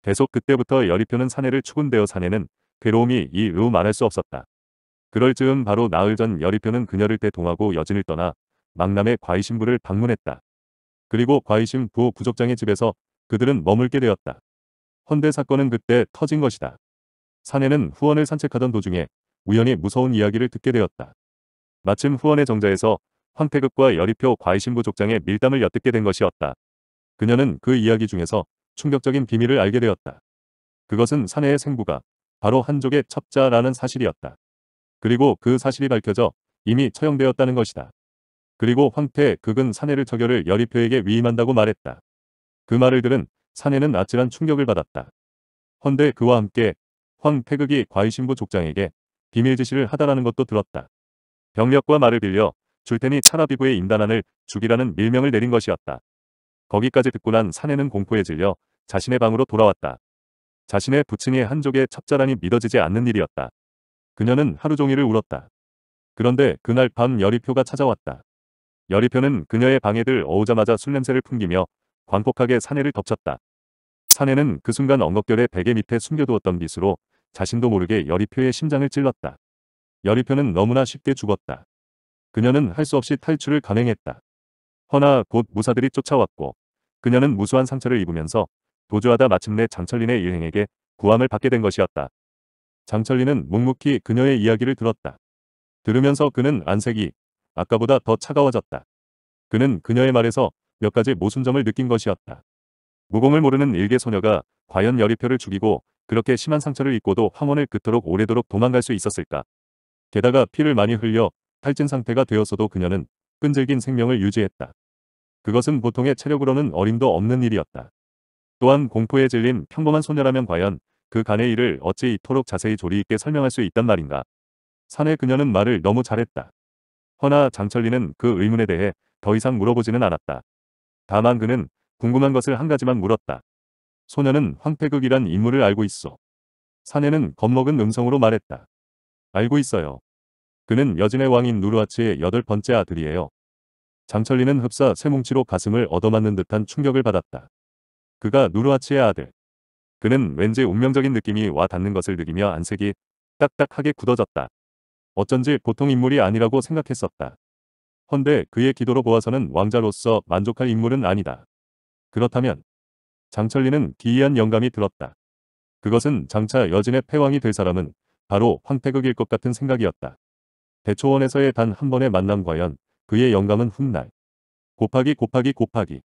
계속 그때부터 여리표는 사내를 추근되어 사내는 괴로움이 이루 말할 수 없었다. 그럴 즈음 바로 나흘 전 여리표는 그녀를 대동하고 여진을 떠나 망남의 과이신부를 방문했다. 그리고 과이신 부 부족장의 집에서 그들은 머물게 되었다. 헌데 사건은 그때 터진 것이다. 사내는 후원을 산책하던 도중에 우연히 무서운 이야기를 듣게 되었다. 마침 후원의 정자에서 황태극과 여리표 과이신부족장의 밀담을 엿듣게 된 것이었다. 그녀는 그 이야기 중에서 충격적인 비밀을 알게 되었다. 그것은 사내의 생부가 바로 한족의 첩자라는 사실이었다. 그리고 그 사실이 밝혀져 이미 처형되었다는 것이다. 그리고 황태 극은 사내를 처결을 여리표에게 위임한다고 말했다. 그 말을 들은 사내는 아찔한 충격을 받았다. 헌데 그와 함께 황태극이 과이신부 족장에게 비밀 지시를 하다라는 것도 들었다. 병력과 말을 빌려 줄테니 차라비구의 임단안을 죽이라는 밀명을 내린 것이었다. 거기까지 듣고 난 사내는 공포에 질려 자신의 방으로 돌아왔다. 자신의 부친의 한족의 첩자란이 믿어지지 않는 일이었다. 그녀는 하루 종일을 울었다. 그런데 그날 밤 여리표가 찾아왔다. 여리표는 그녀의 방에 들어우자마자 술냄새를 풍기며 광폭하게 사내를 덮쳤다. 사내는 그 순간 엉겁결에 베개 밑에 숨겨두었던 빗으로 자신도 모르게 여리표의 심장을 찔렀다. 여리표는 너무나 쉽게 죽었다. 그녀는 할 수 없이 탈출을 감행했다 허나 곧 무사들이 쫓아왔고 그녀는 무수한 상처를 입으면서 도주하다 마침내 장철린의 일행에게 구함을 받게 된 것이었다. 장철린은 묵묵히 그녀의 이야기를 들었다. 들으면서 그는 안색이 아까보다 더 차가워졌다. 그는 그녀의 말에서 몇 가지 모순점을 느낀 것이었다. 무공을 모르는 일개 소녀가 과연 여리표를 죽이고 그렇게 심한 상처를 입고도 황혼을 그토록 오래도록 도망갈 수 있었을까. 게다가 피를 많이 흘려 탈진 상태가 되었어도 그녀는 끈질긴 생명을 유지했다. 그것은 보통의 체력으로는 어림도 없는 일이었다. 또한 공포에 질린 평범한 소녀라면 과연 그 간의 일을 어찌 이토록 자세히 조리 있게 설명할 수 있단 말인가. 산에 그녀는 말을 너무 잘했다. 허나 장철리는 그 의문에 대해 더 이상 물어보지는 않았다. 다만 그는 궁금한 것을 한 가지만 물었다. 소녀는 황태극이란 인물을 알고 있어. 사내는 겁먹은 음성으로 말했다. 알고 있어요. 그는 여진의 왕인 누르아치의 여덟 번째 아들이에요. 장철리는 흡사 세뭉치로 가슴을 얻어맞는 듯한 충격을 받았다. 그가 누르아치의 아들. 그는 왠지 운명적인 느낌이 와 닿는 것을 느끼며 안색이 딱딱하게 굳어졌다. 어쩐지 보통 인물이 아니라고 생각했었다. 헌데 그의 기도로 보아서는 왕자로서 만족할 인물은 아니다. 그렇다면 장철리는 기이한 영감이 들었다. 그것은 장차 여진의 패왕이 될 사람은 바로 황태극일 것 같은 생각이었다. 대초원에서의 단 한 번의 만남 과연 그의 영감은 훗날. 곱하기 곱하기 곱하기.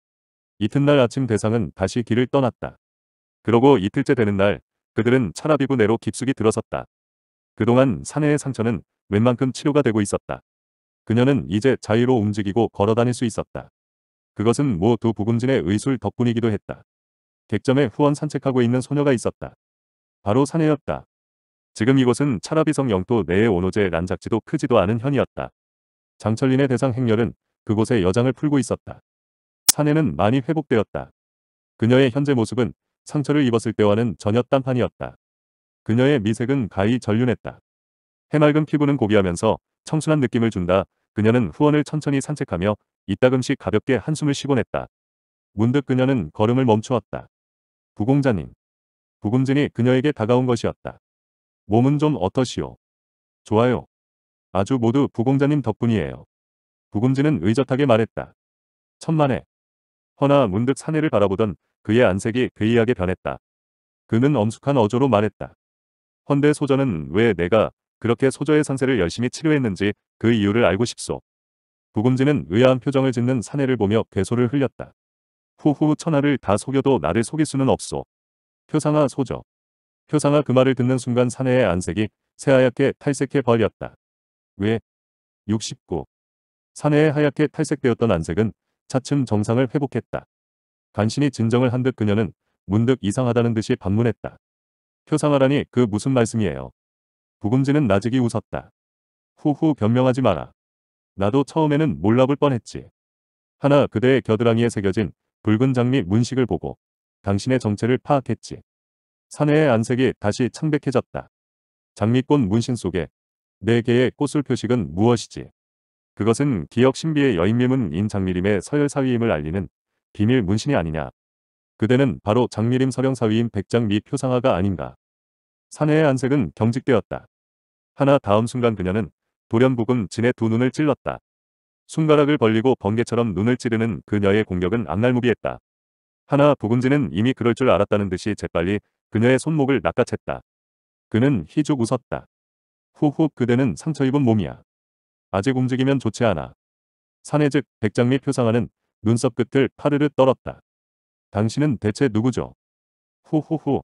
이튿날 아침 대상은 다시 길을 떠났다. 그러고 이틀째 되는 날 그들은 차라비구 내로 깊숙이 들어섰다. 그동안 사내의 상처는 웬만큼 치료가 되고 있었다. 그녀는 이제 자유로 움직이고 걸어다닐 수 있었다. 그것은 모두 부금진의 의술 덕분이기도 했다. 객점에 후원 산책하고 있는 소녀가 있었다. 바로 사내였다. 지금 이곳은 차라비성 영토 내의 오노제 난작지도 크지도 않은 현이었다. 장철린의 대상 행렬은 그곳에 여장을 풀고 있었다. 사내는 많이 회복되었다. 그녀의 현재 모습은 상처를 입었을 때와는 전혀 딴판이었다. 그녀의 미색은 가히 전륜했다. 해맑은 피부는 고귀하면서 청순한 느낌을 준다. 그녀는 후원을 천천히 산책하며 이따금씩 가볍게 한숨을 쉬곤 했다. 문득 그녀는 걸음을 멈추었다. 부공자님. 부금진이 그녀에게 다가온 것이었다. 몸은 좀 어떠시오? 좋아요. 아주 모두 부공자님 덕분이에요. 부금진은 의젓하게 말했다. 천만에. 허나 문득 사내를 바라보던 그의 안색이 괴이하게 변했다. 그는 엄숙한 어조로 말했다. 헌데 소저는 왜 내가 그렇게 소저의 상세를 열심히 치료했는지 그 이유를 알고 싶소. 부금진은 의아한 표정을 짓는 사내를 보며 괴소를 흘렸다. 후후 천하를 다 속여도 나를 속일 수는 없소. 표상아 소저. 표상아그 말을 듣는 순간 사내의 안색이 새하얗게 탈색해 버렸다. 왜? 69. 사내의 하얗게 탈색되었던 안색은 차츰 정상을 회복했다. 간신히 진정을 한 듯 그녀는 문득 이상하다는 듯이 반문했다. 표상아라니그 무슨 말씀이에요. 부금지는 나직이 웃었다. 후후 변명하지 마라. 나도 처음에는 몰라볼 뻔했지. 하나 그대의 겨드랑이에 새겨진 붉은 장미 문식을 보고 당신의 정체를 파악했지. 사내의 안색이 다시 창백해졌다. 장미꽃 문신 속에 네 개의 꽃술 표식은 무엇이지? 그것은 기억 신비의 여인미문 인 장미림의 서열사위임을 알리는 비밀 문신이 아니냐. 그대는 바로 장미림 서령사위인 백장미 표상화가 아닌가. 사내의 안색은 경직되었다. 하나 다음 순간 그녀는 돌연부금 진의 두 눈을 찔렀다. 손가락을 벌리고 번개처럼 눈을 찌르는 그녀의 공격은 악랄무비했다 하나 부금지는 이미 그럴 줄 알았다는 듯이 재빨리 그녀의 손목을 낚아챘다. 그는 희죽 웃었다. 후후 그대는 상처 입은 몸이야. 아직 움직이면 좋지 않아. 사내즉 백장미 표상하는 눈썹 끝을 파르르 떨었다. 당신은 대체 누구죠? 후후후.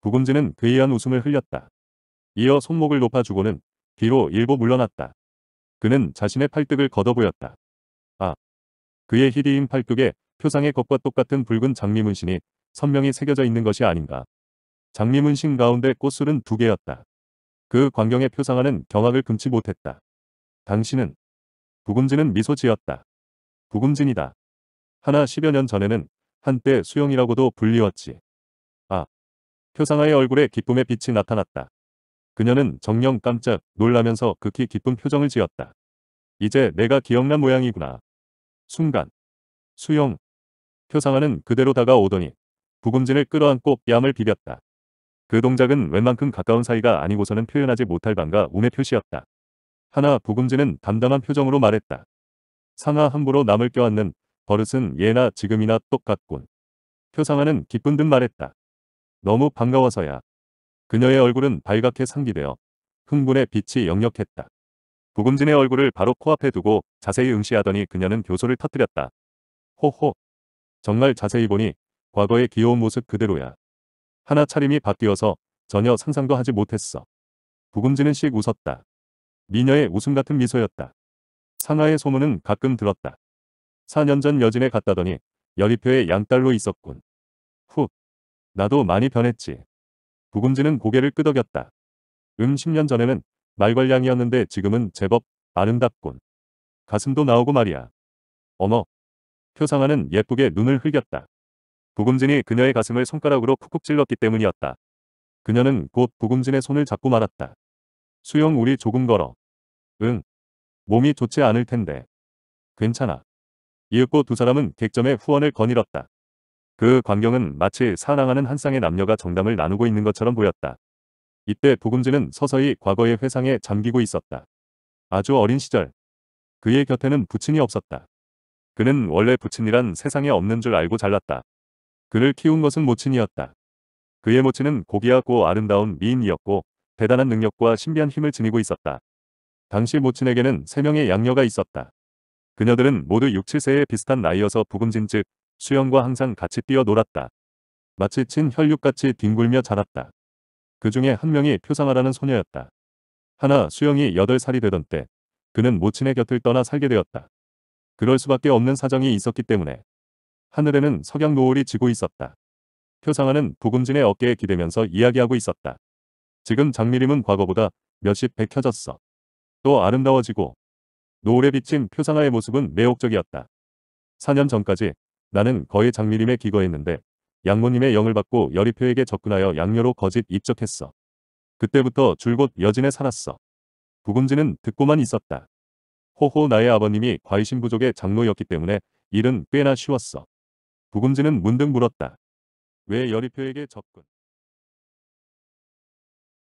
부금지는 그이한 웃음을 흘렸다. 이어 손목을 높아주고는 뒤로 일부 물러났다. 그는 자신의 팔뚝을 걷어보였다. 아! 그의 희리인 팔뚝에 표상의 것과 똑같은 붉은 장미문신이 선명히 새겨져 있는 것이 아닌가. 장미문신 가운데 꽃술은 두 개였다. 그 광경에 표상하는 경악을 금치 못했다. 당신은 부금진은 미소 지었다. 부금진이다. 하나 십여년 전에는 한때 수영이라고도 불리웠지. 아. 표상아의 얼굴에 기쁨의 빛이 나타났다. 그녀는 정녕 깜짝 놀라면서 극히 기쁜 표정을 지었다. 이제 내가 기억난 모양이구나. 순간 수영 표상하는 그대로 다가오더니 부금진을 끌어안고 뺨을 비볐다. 그 동작은 웬만큼 가까운 사이가 아니고서는 표현하지 못할 반가 우의 표시였다. 하나 부금진은 담담한 표정으로 말했다. 상하 함부로 남을 껴안는 버릇은 예나 지금이나 똑같군. 표상하는 기쁜 듯 말했다. 너무 반가워서야. 그녀의 얼굴은 발갛게 상기되어 흥분의 빛이 역력했다. 부금진의 얼굴을 바로 코앞에 두고 자세히 응시하더니 그녀는 교소를 터뜨렸다. 호호. 정말 자세히 보니 과거의 귀여운 모습 그대로야. 하나 차림이 바뀌어서 전혀 상상도 하지 못했어. 부금진은 씩 웃었다. 미녀의 웃음 같은 미소였다. 상하의 소문은 가끔 들었다. 4년 전 여진에 갔다더니 여리표의 양딸로 있었군. 후. 나도 많이 변했지. 구금지는 고개를 끄덕였다. 음 10년 전에는 말괄량이었는데 지금은 제법 아름답군. 가슴도 나오고 말이야. 어머. 표상아는 예쁘게 눈을 흘겼다. 구금진이 그녀의 가슴을 손가락으로 푹푹 찔렀기 때문이었다. 그녀는 곧 구금진의 손을 잡고 말았다. 수영 우리 조금 걸어. 응. 몸이 좋지 않을 텐데. 괜찮아. 이윽고 두 사람은 객점에 후원을 거닐었다. 그 광경은 마치 사랑하는 한 쌍의 남녀가 정담을 나누고 있는 것처럼 보였다. 이때 부금지는 서서히 과거의 회상에 잠기고 있었다. 아주 어린 시절 그의 곁에는 부친이 없었다. 그는 원래 부친이란 세상에 없는 줄 알고 잘났다. 그를 키운 것은 모친이었다. 그의 모친은 고귀하고 아름다운 미인이었고 대단한 능력과 신비한 힘을 지니고 있었다. 당시 모친에게는 세명의 양녀가 있었다. 그녀들은 모두 6, 7세의 비슷한 나이여서 부금진 즉 수영과 항상 같이 뛰어놀았다. 마치 친혈육같이 뒹굴며 자랐다. 그 중에 한 명이 표상아라는 소녀였다. 하나 수영이 8살이 되던 때 그는 모친의 곁을 떠나 살게 되었다. 그럴 수밖에 없는 사정이 있었기 때문에 하늘에는 석양 노을이 지고 있었다. 표상아는 부금진의 어깨에 기대면서 이야기하고 있었다. 지금 장미림은 과거보다 몇십 배 켜졌어. 또 아름다워지고 노을에 비친 표상아의 모습은 매혹적이었다. 4년 전까지 나는 거의 장미림에 기거했는데 양모님의 영을 받고 여리표에게 접근하여 양녀로 거짓 입적했어. 그때부터 줄곧 여진에 살았어. 부금지는 듣고만 있었다. 호호 나의 아버님이 과이신부족의 장로였기 때문에 일은 꽤나 쉬웠어. 부금지는 문득 물었다. 왜 여리표에게 접근?